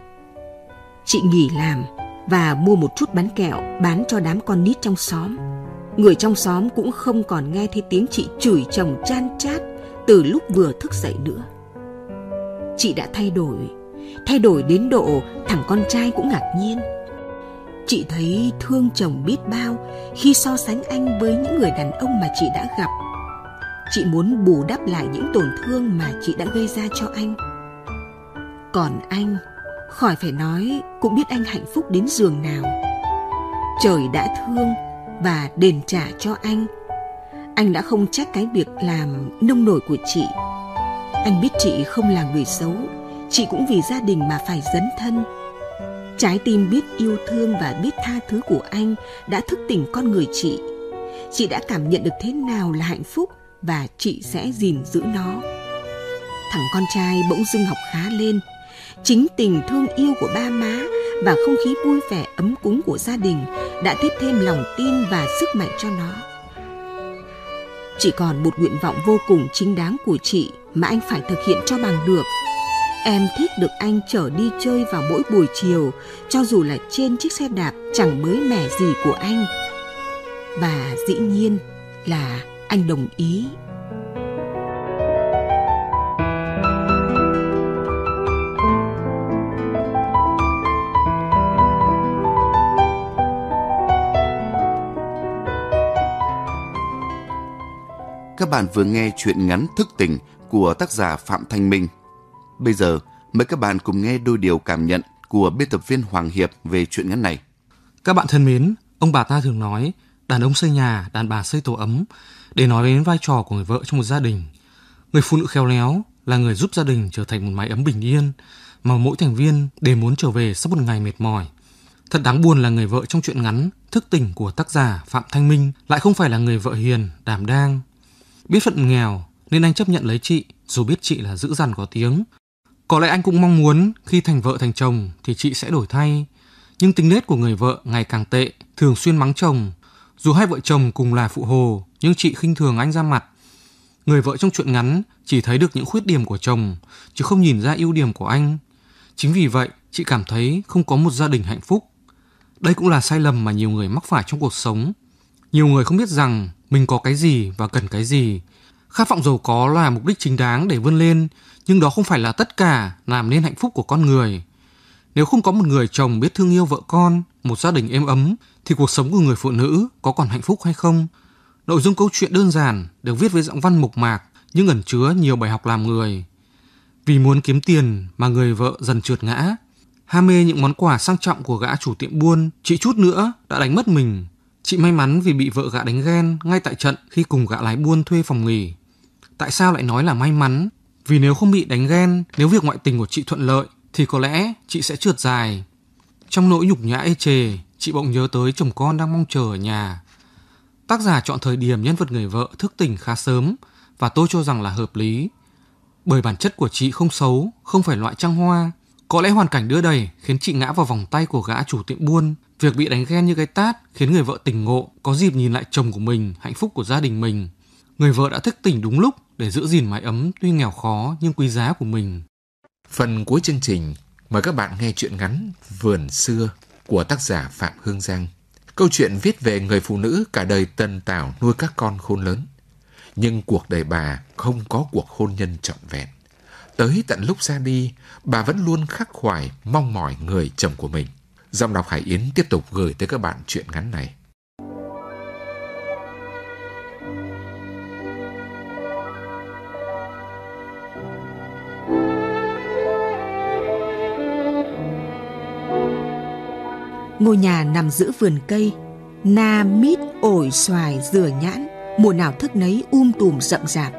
Chị nghỉ làm và mua một chút bánh kẹo bán cho đám con nít trong xóm. Người trong xóm cũng không còn nghe thấy tiếng chị chửi chồng chan chát từ lúc vừa thức dậy nữa. Chị đã thay đổi thay đổi đến độ thằng con trai cũng ngạc nhiên chị thấy thương chồng biết bao khi so sánh anh với những người đàn ông mà chị đã gặp chị muốn bù đắp lại những tổn thương mà chị đã gây ra cho anh còn anh khỏi phải nói cũng biết anh hạnh phúc đến giường nào trời đã thương và đền trả cho anh anh đã không trách cái việc làm nông nổi của chị anh biết chị không là người xấu chị cũng vì gia đình mà phải dấn thân trái tim biết yêu thương và biết tha thứ của anh đã thức tỉnh con người chị chị đã cảm nhận được thế nào là hạnh phúc và chị sẽ gìn giữ nó thằng con trai bỗng dưng học khá lên chính tình thương yêu của ba má và không khí vui vẻ ấm cúng của gia đình đã tiếp thêm lòng tin và sức mạnh cho nó chỉ còn một nguyện vọng vô cùng chính đáng của chị mà anh phải thực hiện cho bằng được Em thích được anh chở đi chơi vào mỗi buổi chiều, cho dù là trên chiếc xe đạp chẳng mới mẻ gì của anh. Và dĩ nhiên là anh đồng ý. Các bạn vừa nghe chuyện ngắn thức tỉnh của tác giả Phạm Thanh Minh. Bây giờ, mời các bạn cùng nghe đôi điều cảm nhận của biên tập viên Hoàng Hiệp về chuyện ngắn này. Các bạn thân mến, ông bà ta thường nói, đàn ông xây nhà, đàn bà xây tổ ấm, để nói đến vai trò của người vợ trong một gia đình. Người phụ nữ khéo léo là người giúp gia đình trở thành một mái ấm bình yên, mà mỗi thành viên đều muốn trở về sau một ngày mệt mỏi. Thật đáng buồn là người vợ trong chuyện ngắn Thức tỉnh của tác giả Phạm Thanh Minh lại không phải là người vợ hiền, đảm đang. Biết phận nghèo nên anh chấp nhận lấy chị dù biết chị là dữ dằn có tiếng có lẽ anh cũng mong muốn khi thành vợ thành chồng thì chị sẽ đổi thay. Nhưng tính nết của người vợ ngày càng tệ, thường xuyên mắng chồng. Dù hai vợ chồng cùng là phụ hồ, nhưng chị khinh thường anh ra mặt. Người vợ trong chuyện ngắn chỉ thấy được những khuyết điểm của chồng, chứ không nhìn ra ưu điểm của anh. Chính vì vậy, chị cảm thấy không có một gia đình hạnh phúc. Đây cũng là sai lầm mà nhiều người mắc phải trong cuộc sống. Nhiều người không biết rằng mình có cái gì và cần cái gì. Khát vọng giàu có là mục đích chính đáng để vươn lên, nhưng đó không phải là tất cả làm nên hạnh phúc của con người. Nếu không có một người chồng biết thương yêu vợ con, một gia đình êm ấm, thì cuộc sống của người phụ nữ có còn hạnh phúc hay không? Nội dung câu chuyện đơn giản, được viết với giọng văn mộc mạc, nhưng ẩn chứa nhiều bài học làm người. Vì muốn kiếm tiền mà người vợ dần trượt ngã, ham mê những món quà sang trọng của gã chủ tiệm buôn, chị chút nữa đã đánh mất mình. Chị may mắn vì bị vợ gã đánh ghen ngay tại trận khi cùng gã lái buôn thuê phòng nghỉ. Tại sao lại nói là may mắn vì nếu không bị đánh ghen, nếu việc ngoại tình của chị thuận lợi thì có lẽ chị sẽ trượt dài. Trong nỗi nhục nhã ê chề, chị bỗng nhớ tới chồng con đang mong chờ ở nhà. Tác giả chọn thời điểm nhân vật người vợ thức tỉnh khá sớm và tôi cho rằng là hợp lý. Bởi bản chất của chị không xấu, không phải loại trăng hoa. Có lẽ hoàn cảnh đưa đẩy khiến chị ngã vào vòng tay của gã chủ tiệm buôn. Việc bị đánh ghen như cái tát khiến người vợ tỉnh ngộ, có dịp nhìn lại chồng của mình, hạnh phúc của gia đình mình. Người vợ đã thức tỉnh đúng lúc để giữ gìn mái ấm tuy nghèo khó nhưng quý giá của mình. Phần cuối chương trình, mời các bạn nghe chuyện ngắn Vườn xưa của tác giả Phạm Hương Giang. Câu chuyện viết về người phụ nữ cả đời tần tảo nuôi các con khôn lớn. Nhưng cuộc đời bà không có cuộc hôn nhân trọn vẹn. Tới tận lúc ra đi, bà vẫn luôn khắc khoải mong mỏi người chồng của mình. Giọng đọc Hải Yến tiếp tục gửi tới các bạn chuyện ngắn này. Ngôi nhà nằm giữa vườn cây, na, mít, ổi, xoài, dừa nhãn, mùa nào thức nấy um tùm rậm rạp.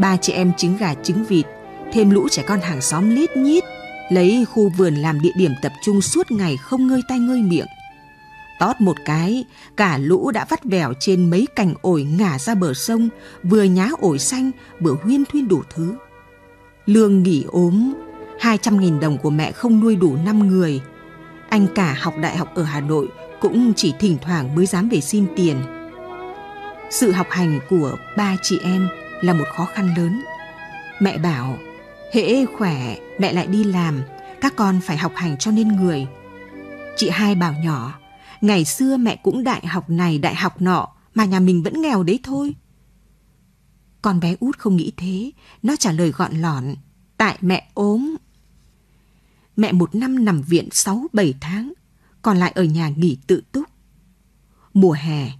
Ba chị em trứng gà trứng vịt, thêm lũ trẻ con hàng xóm lít nhít, lấy khu vườn làm địa điểm tập trung suốt ngày không ngơi tay ngơi miệng. Tót một cái, cả lũ đã vắt vẻo trên mấy cành ổi ngả ra bờ sông, vừa nhá ổi xanh, vừa huyên thuyên đủ thứ. Lương nghỉ ốm, hai trăm nghìn đồng của mẹ không nuôi đủ năm người, anh cả học đại học ở Hà Nội cũng chỉ thỉnh thoảng mới dám về xin tiền. Sự học hành của ba chị em là một khó khăn lớn. Mẹ bảo, hễ khỏe mẹ lại đi làm, các con phải học hành cho nên người. Chị hai bảo nhỏ, ngày xưa mẹ cũng đại học này đại học nọ mà nhà mình vẫn nghèo đấy thôi. Con bé út không nghĩ thế, nó trả lời gọn lọn, tại mẹ ốm mẹ một năm nằm viện 6-7 tháng, còn lại ở nhà nghỉ tự túc. Mùa hè,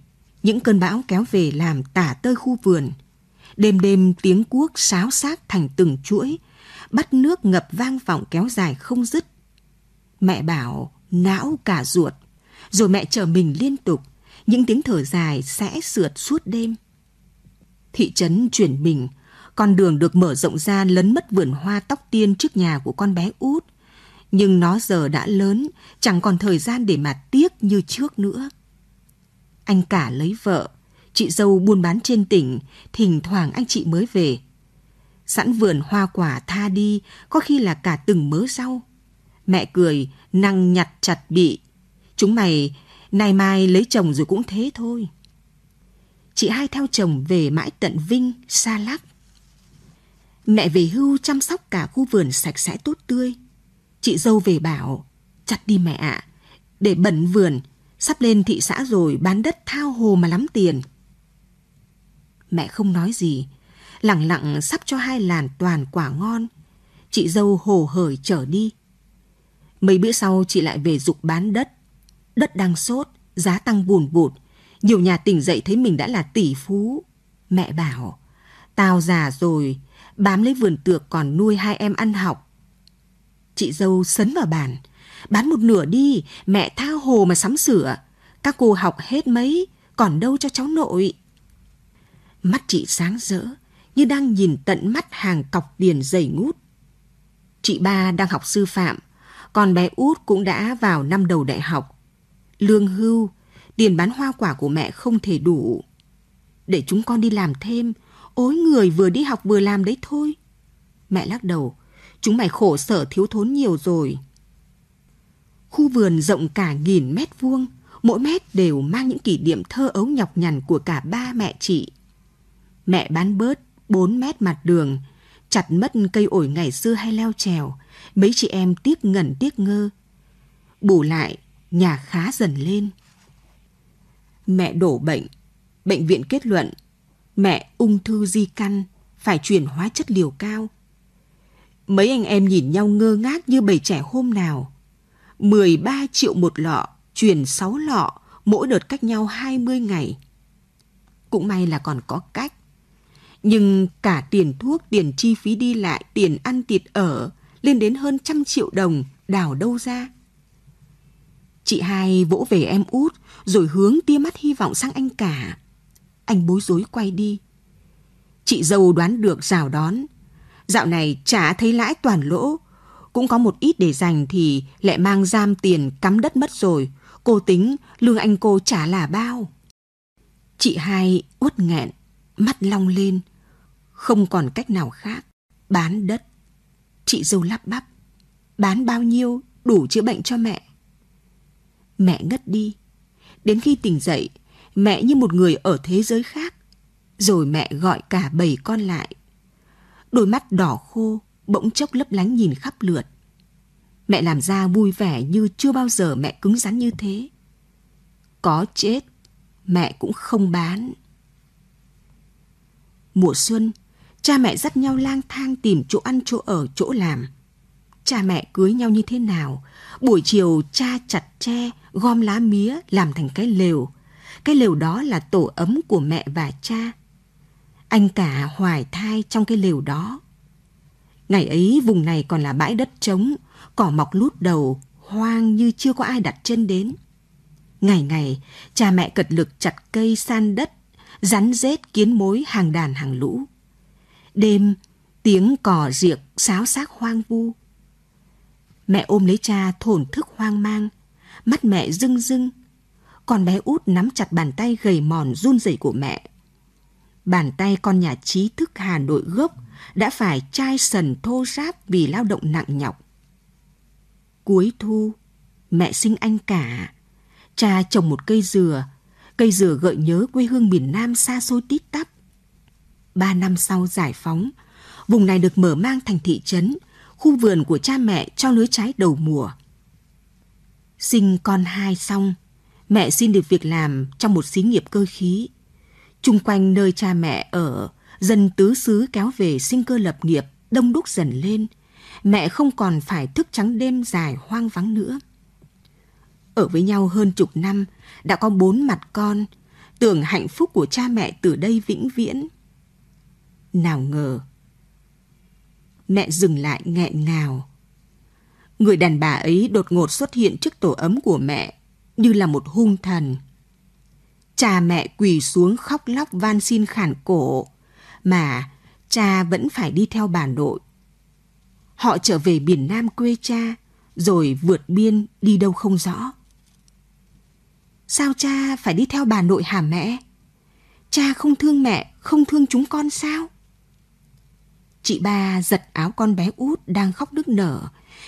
những cơn bão kéo về làm tả tơi khu vườn. Đêm đêm tiếng cuốc sáo xác thành từng chuỗi, bắt nước ngập vang vọng kéo dài không dứt. Mẹ bảo não cả ruột, rồi mẹ chờ mình liên tục, những tiếng thở dài sẽ sượt suốt đêm. Thị trấn chuyển mình, con đường được mở rộng ra lấn mất vườn hoa tóc tiên trước nhà của con bé út – nhưng nó giờ đã lớn, chẳng còn thời gian để mà tiếc như trước nữa. Anh cả lấy vợ, chị dâu buôn bán trên tỉnh, thỉnh thoảng anh chị mới về. Sẵn vườn hoa quả tha đi, có khi là cả từng mớ rau. Mẹ cười, năng nhặt chặt bị. Chúng mày, nay mai lấy chồng rồi cũng thế thôi. Chị hai theo chồng về mãi tận Vinh, xa lắc. Mẹ về hưu chăm sóc cả khu vườn sạch sẽ tốt tươi, Chị dâu về bảo, chặt đi mẹ ạ, à, để bẩn vườn, sắp lên thị xã rồi bán đất thao hồ mà lắm tiền. Mẹ không nói gì, lặng lặng sắp cho hai làn toàn quả ngon. Chị dâu hồ hởi trở đi. Mấy bữa sau chị lại về dục bán đất. Đất đang sốt, giá tăng bùn bụt. Nhiều nhà tỉnh dậy thấy mình đã là tỷ phú. Mẹ bảo, tao già rồi, bám lấy vườn tược còn nuôi hai em ăn học. Chị dâu sấn vào bàn. Bán một nửa đi, mẹ tha hồ mà sắm sửa. Các cô học hết mấy, còn đâu cho cháu nội. Mắt chị sáng rỡ, như đang nhìn tận mắt hàng cọc tiền dày ngút. Chị ba đang học sư phạm, còn bé út cũng đã vào năm đầu đại học. Lương hưu, tiền bán hoa quả của mẹ không thể đủ. Để chúng con đi làm thêm, ối người vừa đi học vừa làm đấy thôi. Mẹ lắc đầu, Chúng mày khổ sở thiếu thốn nhiều rồi. Khu vườn rộng cả nghìn mét vuông, mỗi mét đều mang những kỷ niệm thơ ấu nhọc nhằn của cả ba mẹ chị. Mẹ bán bớt 4 mét mặt đường, chặt mất cây ổi ngày xưa hay leo trèo, mấy chị em tiếc ngẩn tiếc ngơ. Bù lại, nhà khá dần lên. Mẹ đổ bệnh, bệnh viện kết luận mẹ ung thư di căn, phải chuyển hóa chất liều cao, Mấy anh em nhìn nhau ngơ ngác như bầy trẻ hôm nào. 13 triệu một lọ, chuyển 6 lọ, mỗi đợt cách nhau 20 ngày. Cũng may là còn có cách. Nhưng cả tiền thuốc, tiền chi phí đi lại, tiền ăn thịt ở, lên đến hơn trăm triệu đồng, đào đâu ra. Chị hai vỗ về em út, rồi hướng tia mắt hy vọng sang anh cả. Anh bối rối quay đi. Chị dâu đoán được rào đón, Dạo này chả thấy lãi toàn lỗ. Cũng có một ít để dành thì lại mang giam tiền cắm đất mất rồi. Cô tính lương anh cô trả là bao. Chị hai uất nghẹn, mắt long lên. Không còn cách nào khác. Bán đất. Chị dâu lắp bắp. Bán bao nhiêu đủ chữa bệnh cho mẹ? Mẹ ngất đi. Đến khi tỉnh dậy, mẹ như một người ở thế giới khác. Rồi mẹ gọi cả bảy con lại đôi mắt đỏ khô, bỗng chốc lấp lánh nhìn khắp lượt. Mẹ làm ra vui vẻ như chưa bao giờ mẹ cứng rắn như thế. Có chết, mẹ cũng không bán. Mùa xuân, cha mẹ dắt nhau lang thang tìm chỗ ăn, chỗ ở, chỗ làm. Cha mẹ cưới nhau như thế nào? Buổi chiều cha chặt tre, gom lá mía làm thành cái lều. Cái lều đó là tổ ấm của mẹ và cha. Anh cả hoài thai trong cái lều đó. Ngày ấy vùng này còn là bãi đất trống, cỏ mọc lút đầu, hoang như chưa có ai đặt chân đến. Ngày ngày, cha mẹ cật lực chặt cây san đất, rắn rết kiến mối hàng đàn hàng lũ. Đêm, tiếng cò riệc xáo xác hoang vu. Mẹ ôm lấy cha thổn thức hoang mang, mắt mẹ rưng rưng. Còn bé út nắm chặt bàn tay gầy mòn run rẩy của mẹ, bàn tay con nhà trí thức Hà Nội gốc đã phải chai sần thô ráp vì lao động nặng nhọc. Cuối thu, mẹ sinh anh cả, cha trồng một cây dừa, cây dừa gợi nhớ quê hương miền Nam xa xôi tít tắp. Ba năm sau giải phóng, vùng này được mở mang thành thị trấn, khu vườn của cha mẹ cho lứa trái đầu mùa. Sinh con hai xong, mẹ xin được việc làm trong một xí nghiệp cơ khí chung quanh nơi cha mẹ ở, dân tứ xứ kéo về sinh cơ lập nghiệp đông đúc dần lên. Mẹ không còn phải thức trắng đêm dài hoang vắng nữa. Ở với nhau hơn chục năm, đã có bốn mặt con, tưởng hạnh phúc của cha mẹ từ đây vĩnh viễn. Nào ngờ. Mẹ dừng lại nghẹn ngào. Người đàn bà ấy đột ngột xuất hiện trước tổ ấm của mẹ như là một hung thần cha mẹ quỳ xuống khóc lóc van xin khản cổ, mà cha vẫn phải đi theo bà nội. Họ trở về biển Nam quê cha, rồi vượt biên đi đâu không rõ. Sao cha phải đi theo bà nội hả mẹ? Cha không thương mẹ, không thương chúng con sao? Chị ba giật áo con bé út đang khóc nức nở,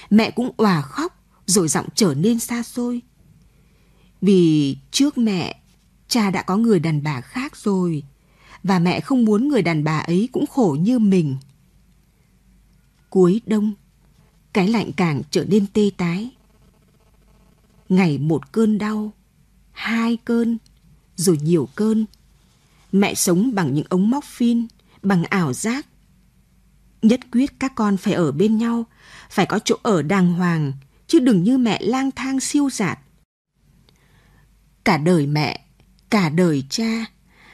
mẹ cũng òa khóc rồi giọng trở nên xa xôi. Vì trước mẹ cha đã có người đàn bà khác rồi và mẹ không muốn người đàn bà ấy cũng khổ như mình. Cuối đông, cái lạnh càng trở nên tê tái. Ngày một cơn đau, hai cơn, rồi nhiều cơn. Mẹ sống bằng những ống móc phin, bằng ảo giác. Nhất quyết các con phải ở bên nhau, phải có chỗ ở đàng hoàng, chứ đừng như mẹ lang thang siêu giạt. Cả đời mẹ Cả đời cha,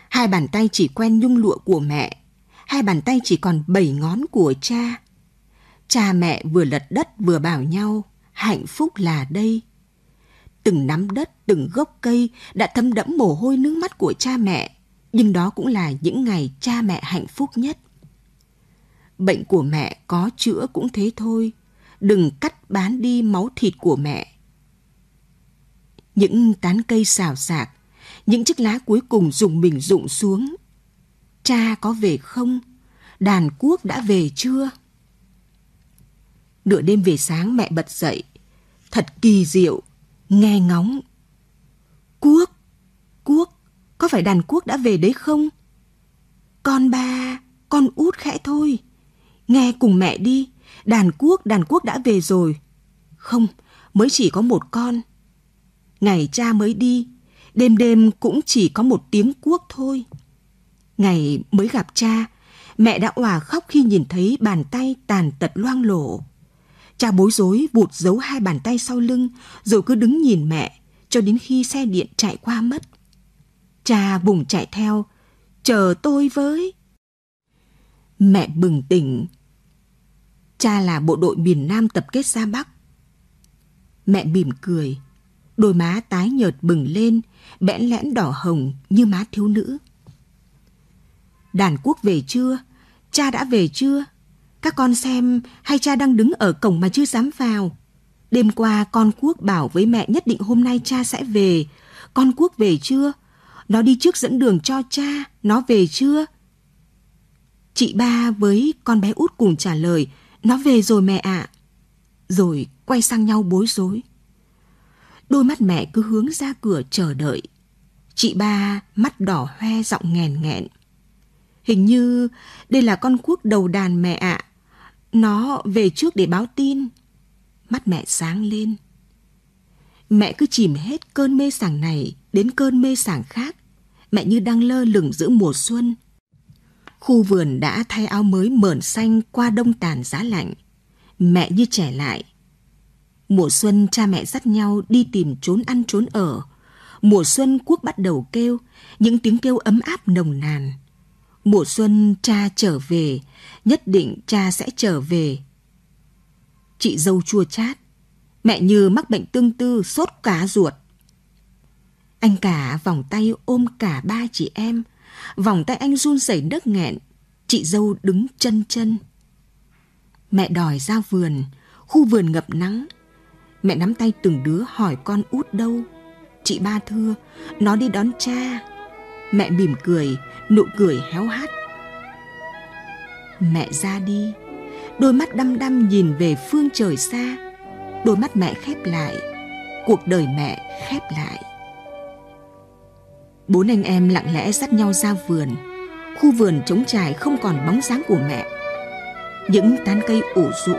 hai bàn tay chỉ quen nhung lụa của mẹ, hai bàn tay chỉ còn bảy ngón của cha. Cha mẹ vừa lật đất vừa bảo nhau, hạnh phúc là đây. Từng nắm đất, từng gốc cây đã thấm đẫm mồ hôi nước mắt của cha mẹ, nhưng đó cũng là những ngày cha mẹ hạnh phúc nhất. Bệnh của mẹ có chữa cũng thế thôi, đừng cắt bán đi máu thịt của mẹ. Những tán cây xào xạc những chiếc lá cuối cùng dùng mình rụng xuống. Cha có về không? Đàn quốc đã về chưa? Nửa đêm về sáng mẹ bật dậy. Thật kỳ diệu, nghe ngóng. Quốc, quốc, có phải đàn quốc đã về đấy không? Con ba, con út khẽ thôi. Nghe cùng mẹ đi, đàn quốc, đàn quốc đã về rồi. Không, mới chỉ có một con. Ngày cha mới đi, đêm đêm cũng chỉ có một tiếng cuốc thôi. Ngày mới gặp cha, mẹ đã òa khóc khi nhìn thấy bàn tay tàn tật loang lổ. Cha bối rối vụt giấu hai bàn tay sau lưng rồi cứ đứng nhìn mẹ cho đến khi xe điện chạy qua mất. Cha vùng chạy theo, chờ tôi với. Mẹ bừng tỉnh. Cha là bộ đội miền Nam tập kết ra Bắc. Mẹ mỉm cười đôi má tái nhợt bừng lên, bẽn lẽn đỏ hồng như má thiếu nữ. Đàn quốc về chưa? Cha đã về chưa? Các con xem hay cha đang đứng ở cổng mà chưa dám vào. Đêm qua con quốc bảo với mẹ nhất định hôm nay cha sẽ về. Con quốc về chưa? Nó đi trước dẫn đường cho cha, nó về chưa? Chị ba với con bé út cùng trả lời, nó về rồi mẹ ạ. À. Rồi quay sang nhau bối rối. Đôi mắt mẹ cứ hướng ra cửa chờ đợi. Chị ba mắt đỏ hoe giọng nghèn nghẹn. Hình như đây là con cuốc đầu đàn mẹ ạ. À. Nó về trước để báo tin. Mắt mẹ sáng lên. Mẹ cứ chìm hết cơn mê sảng này đến cơn mê sảng khác. Mẹ như đang lơ lửng giữa mùa xuân. Khu vườn đã thay áo mới mờn xanh qua đông tàn giá lạnh. Mẹ như trẻ lại, Mùa xuân cha mẹ dắt nhau đi tìm trốn ăn trốn ở. Mùa xuân quốc bắt đầu kêu, những tiếng kêu ấm áp nồng nàn. Mùa xuân cha trở về, nhất định cha sẽ trở về. Chị dâu chua chát, mẹ như mắc bệnh tương tư sốt cá ruột. Anh cả vòng tay ôm cả ba chị em, vòng tay anh run rẩy đất nghẹn, chị dâu đứng chân chân. Mẹ đòi ra vườn, khu vườn ngập nắng, Mẹ nắm tay từng đứa hỏi con út đâu. Chị ba thưa, nó đi đón cha. Mẹ mỉm cười, nụ cười héo hắt. Mẹ ra đi, đôi mắt đăm đăm nhìn về phương trời xa. Đôi mắt mẹ khép lại, cuộc đời mẹ khép lại. Bốn anh em lặng lẽ dắt nhau ra vườn. Khu vườn trống trải không còn bóng dáng của mẹ. Những tán cây ủ rũ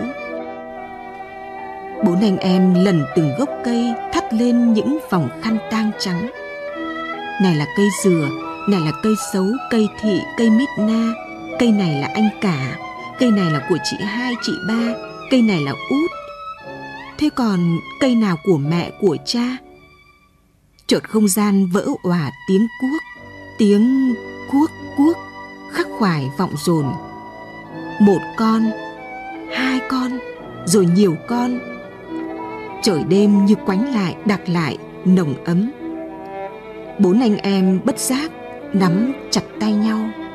bốn anh em lần từng gốc cây thắt lên những vòng khăn tang trắng này là cây dừa này là cây xấu cây thị cây mít na cây này là anh cả cây này là của chị hai chị ba cây này là út thế còn cây nào của mẹ của cha chợt không gian vỡ òa tiếng cuốc tiếng cuốc cuốc khắc khoải vọng dồn một con hai con rồi nhiều con trời đêm như quánh lại đặt lại nồng ấm bốn anh em bất giác nắm chặt tay nhau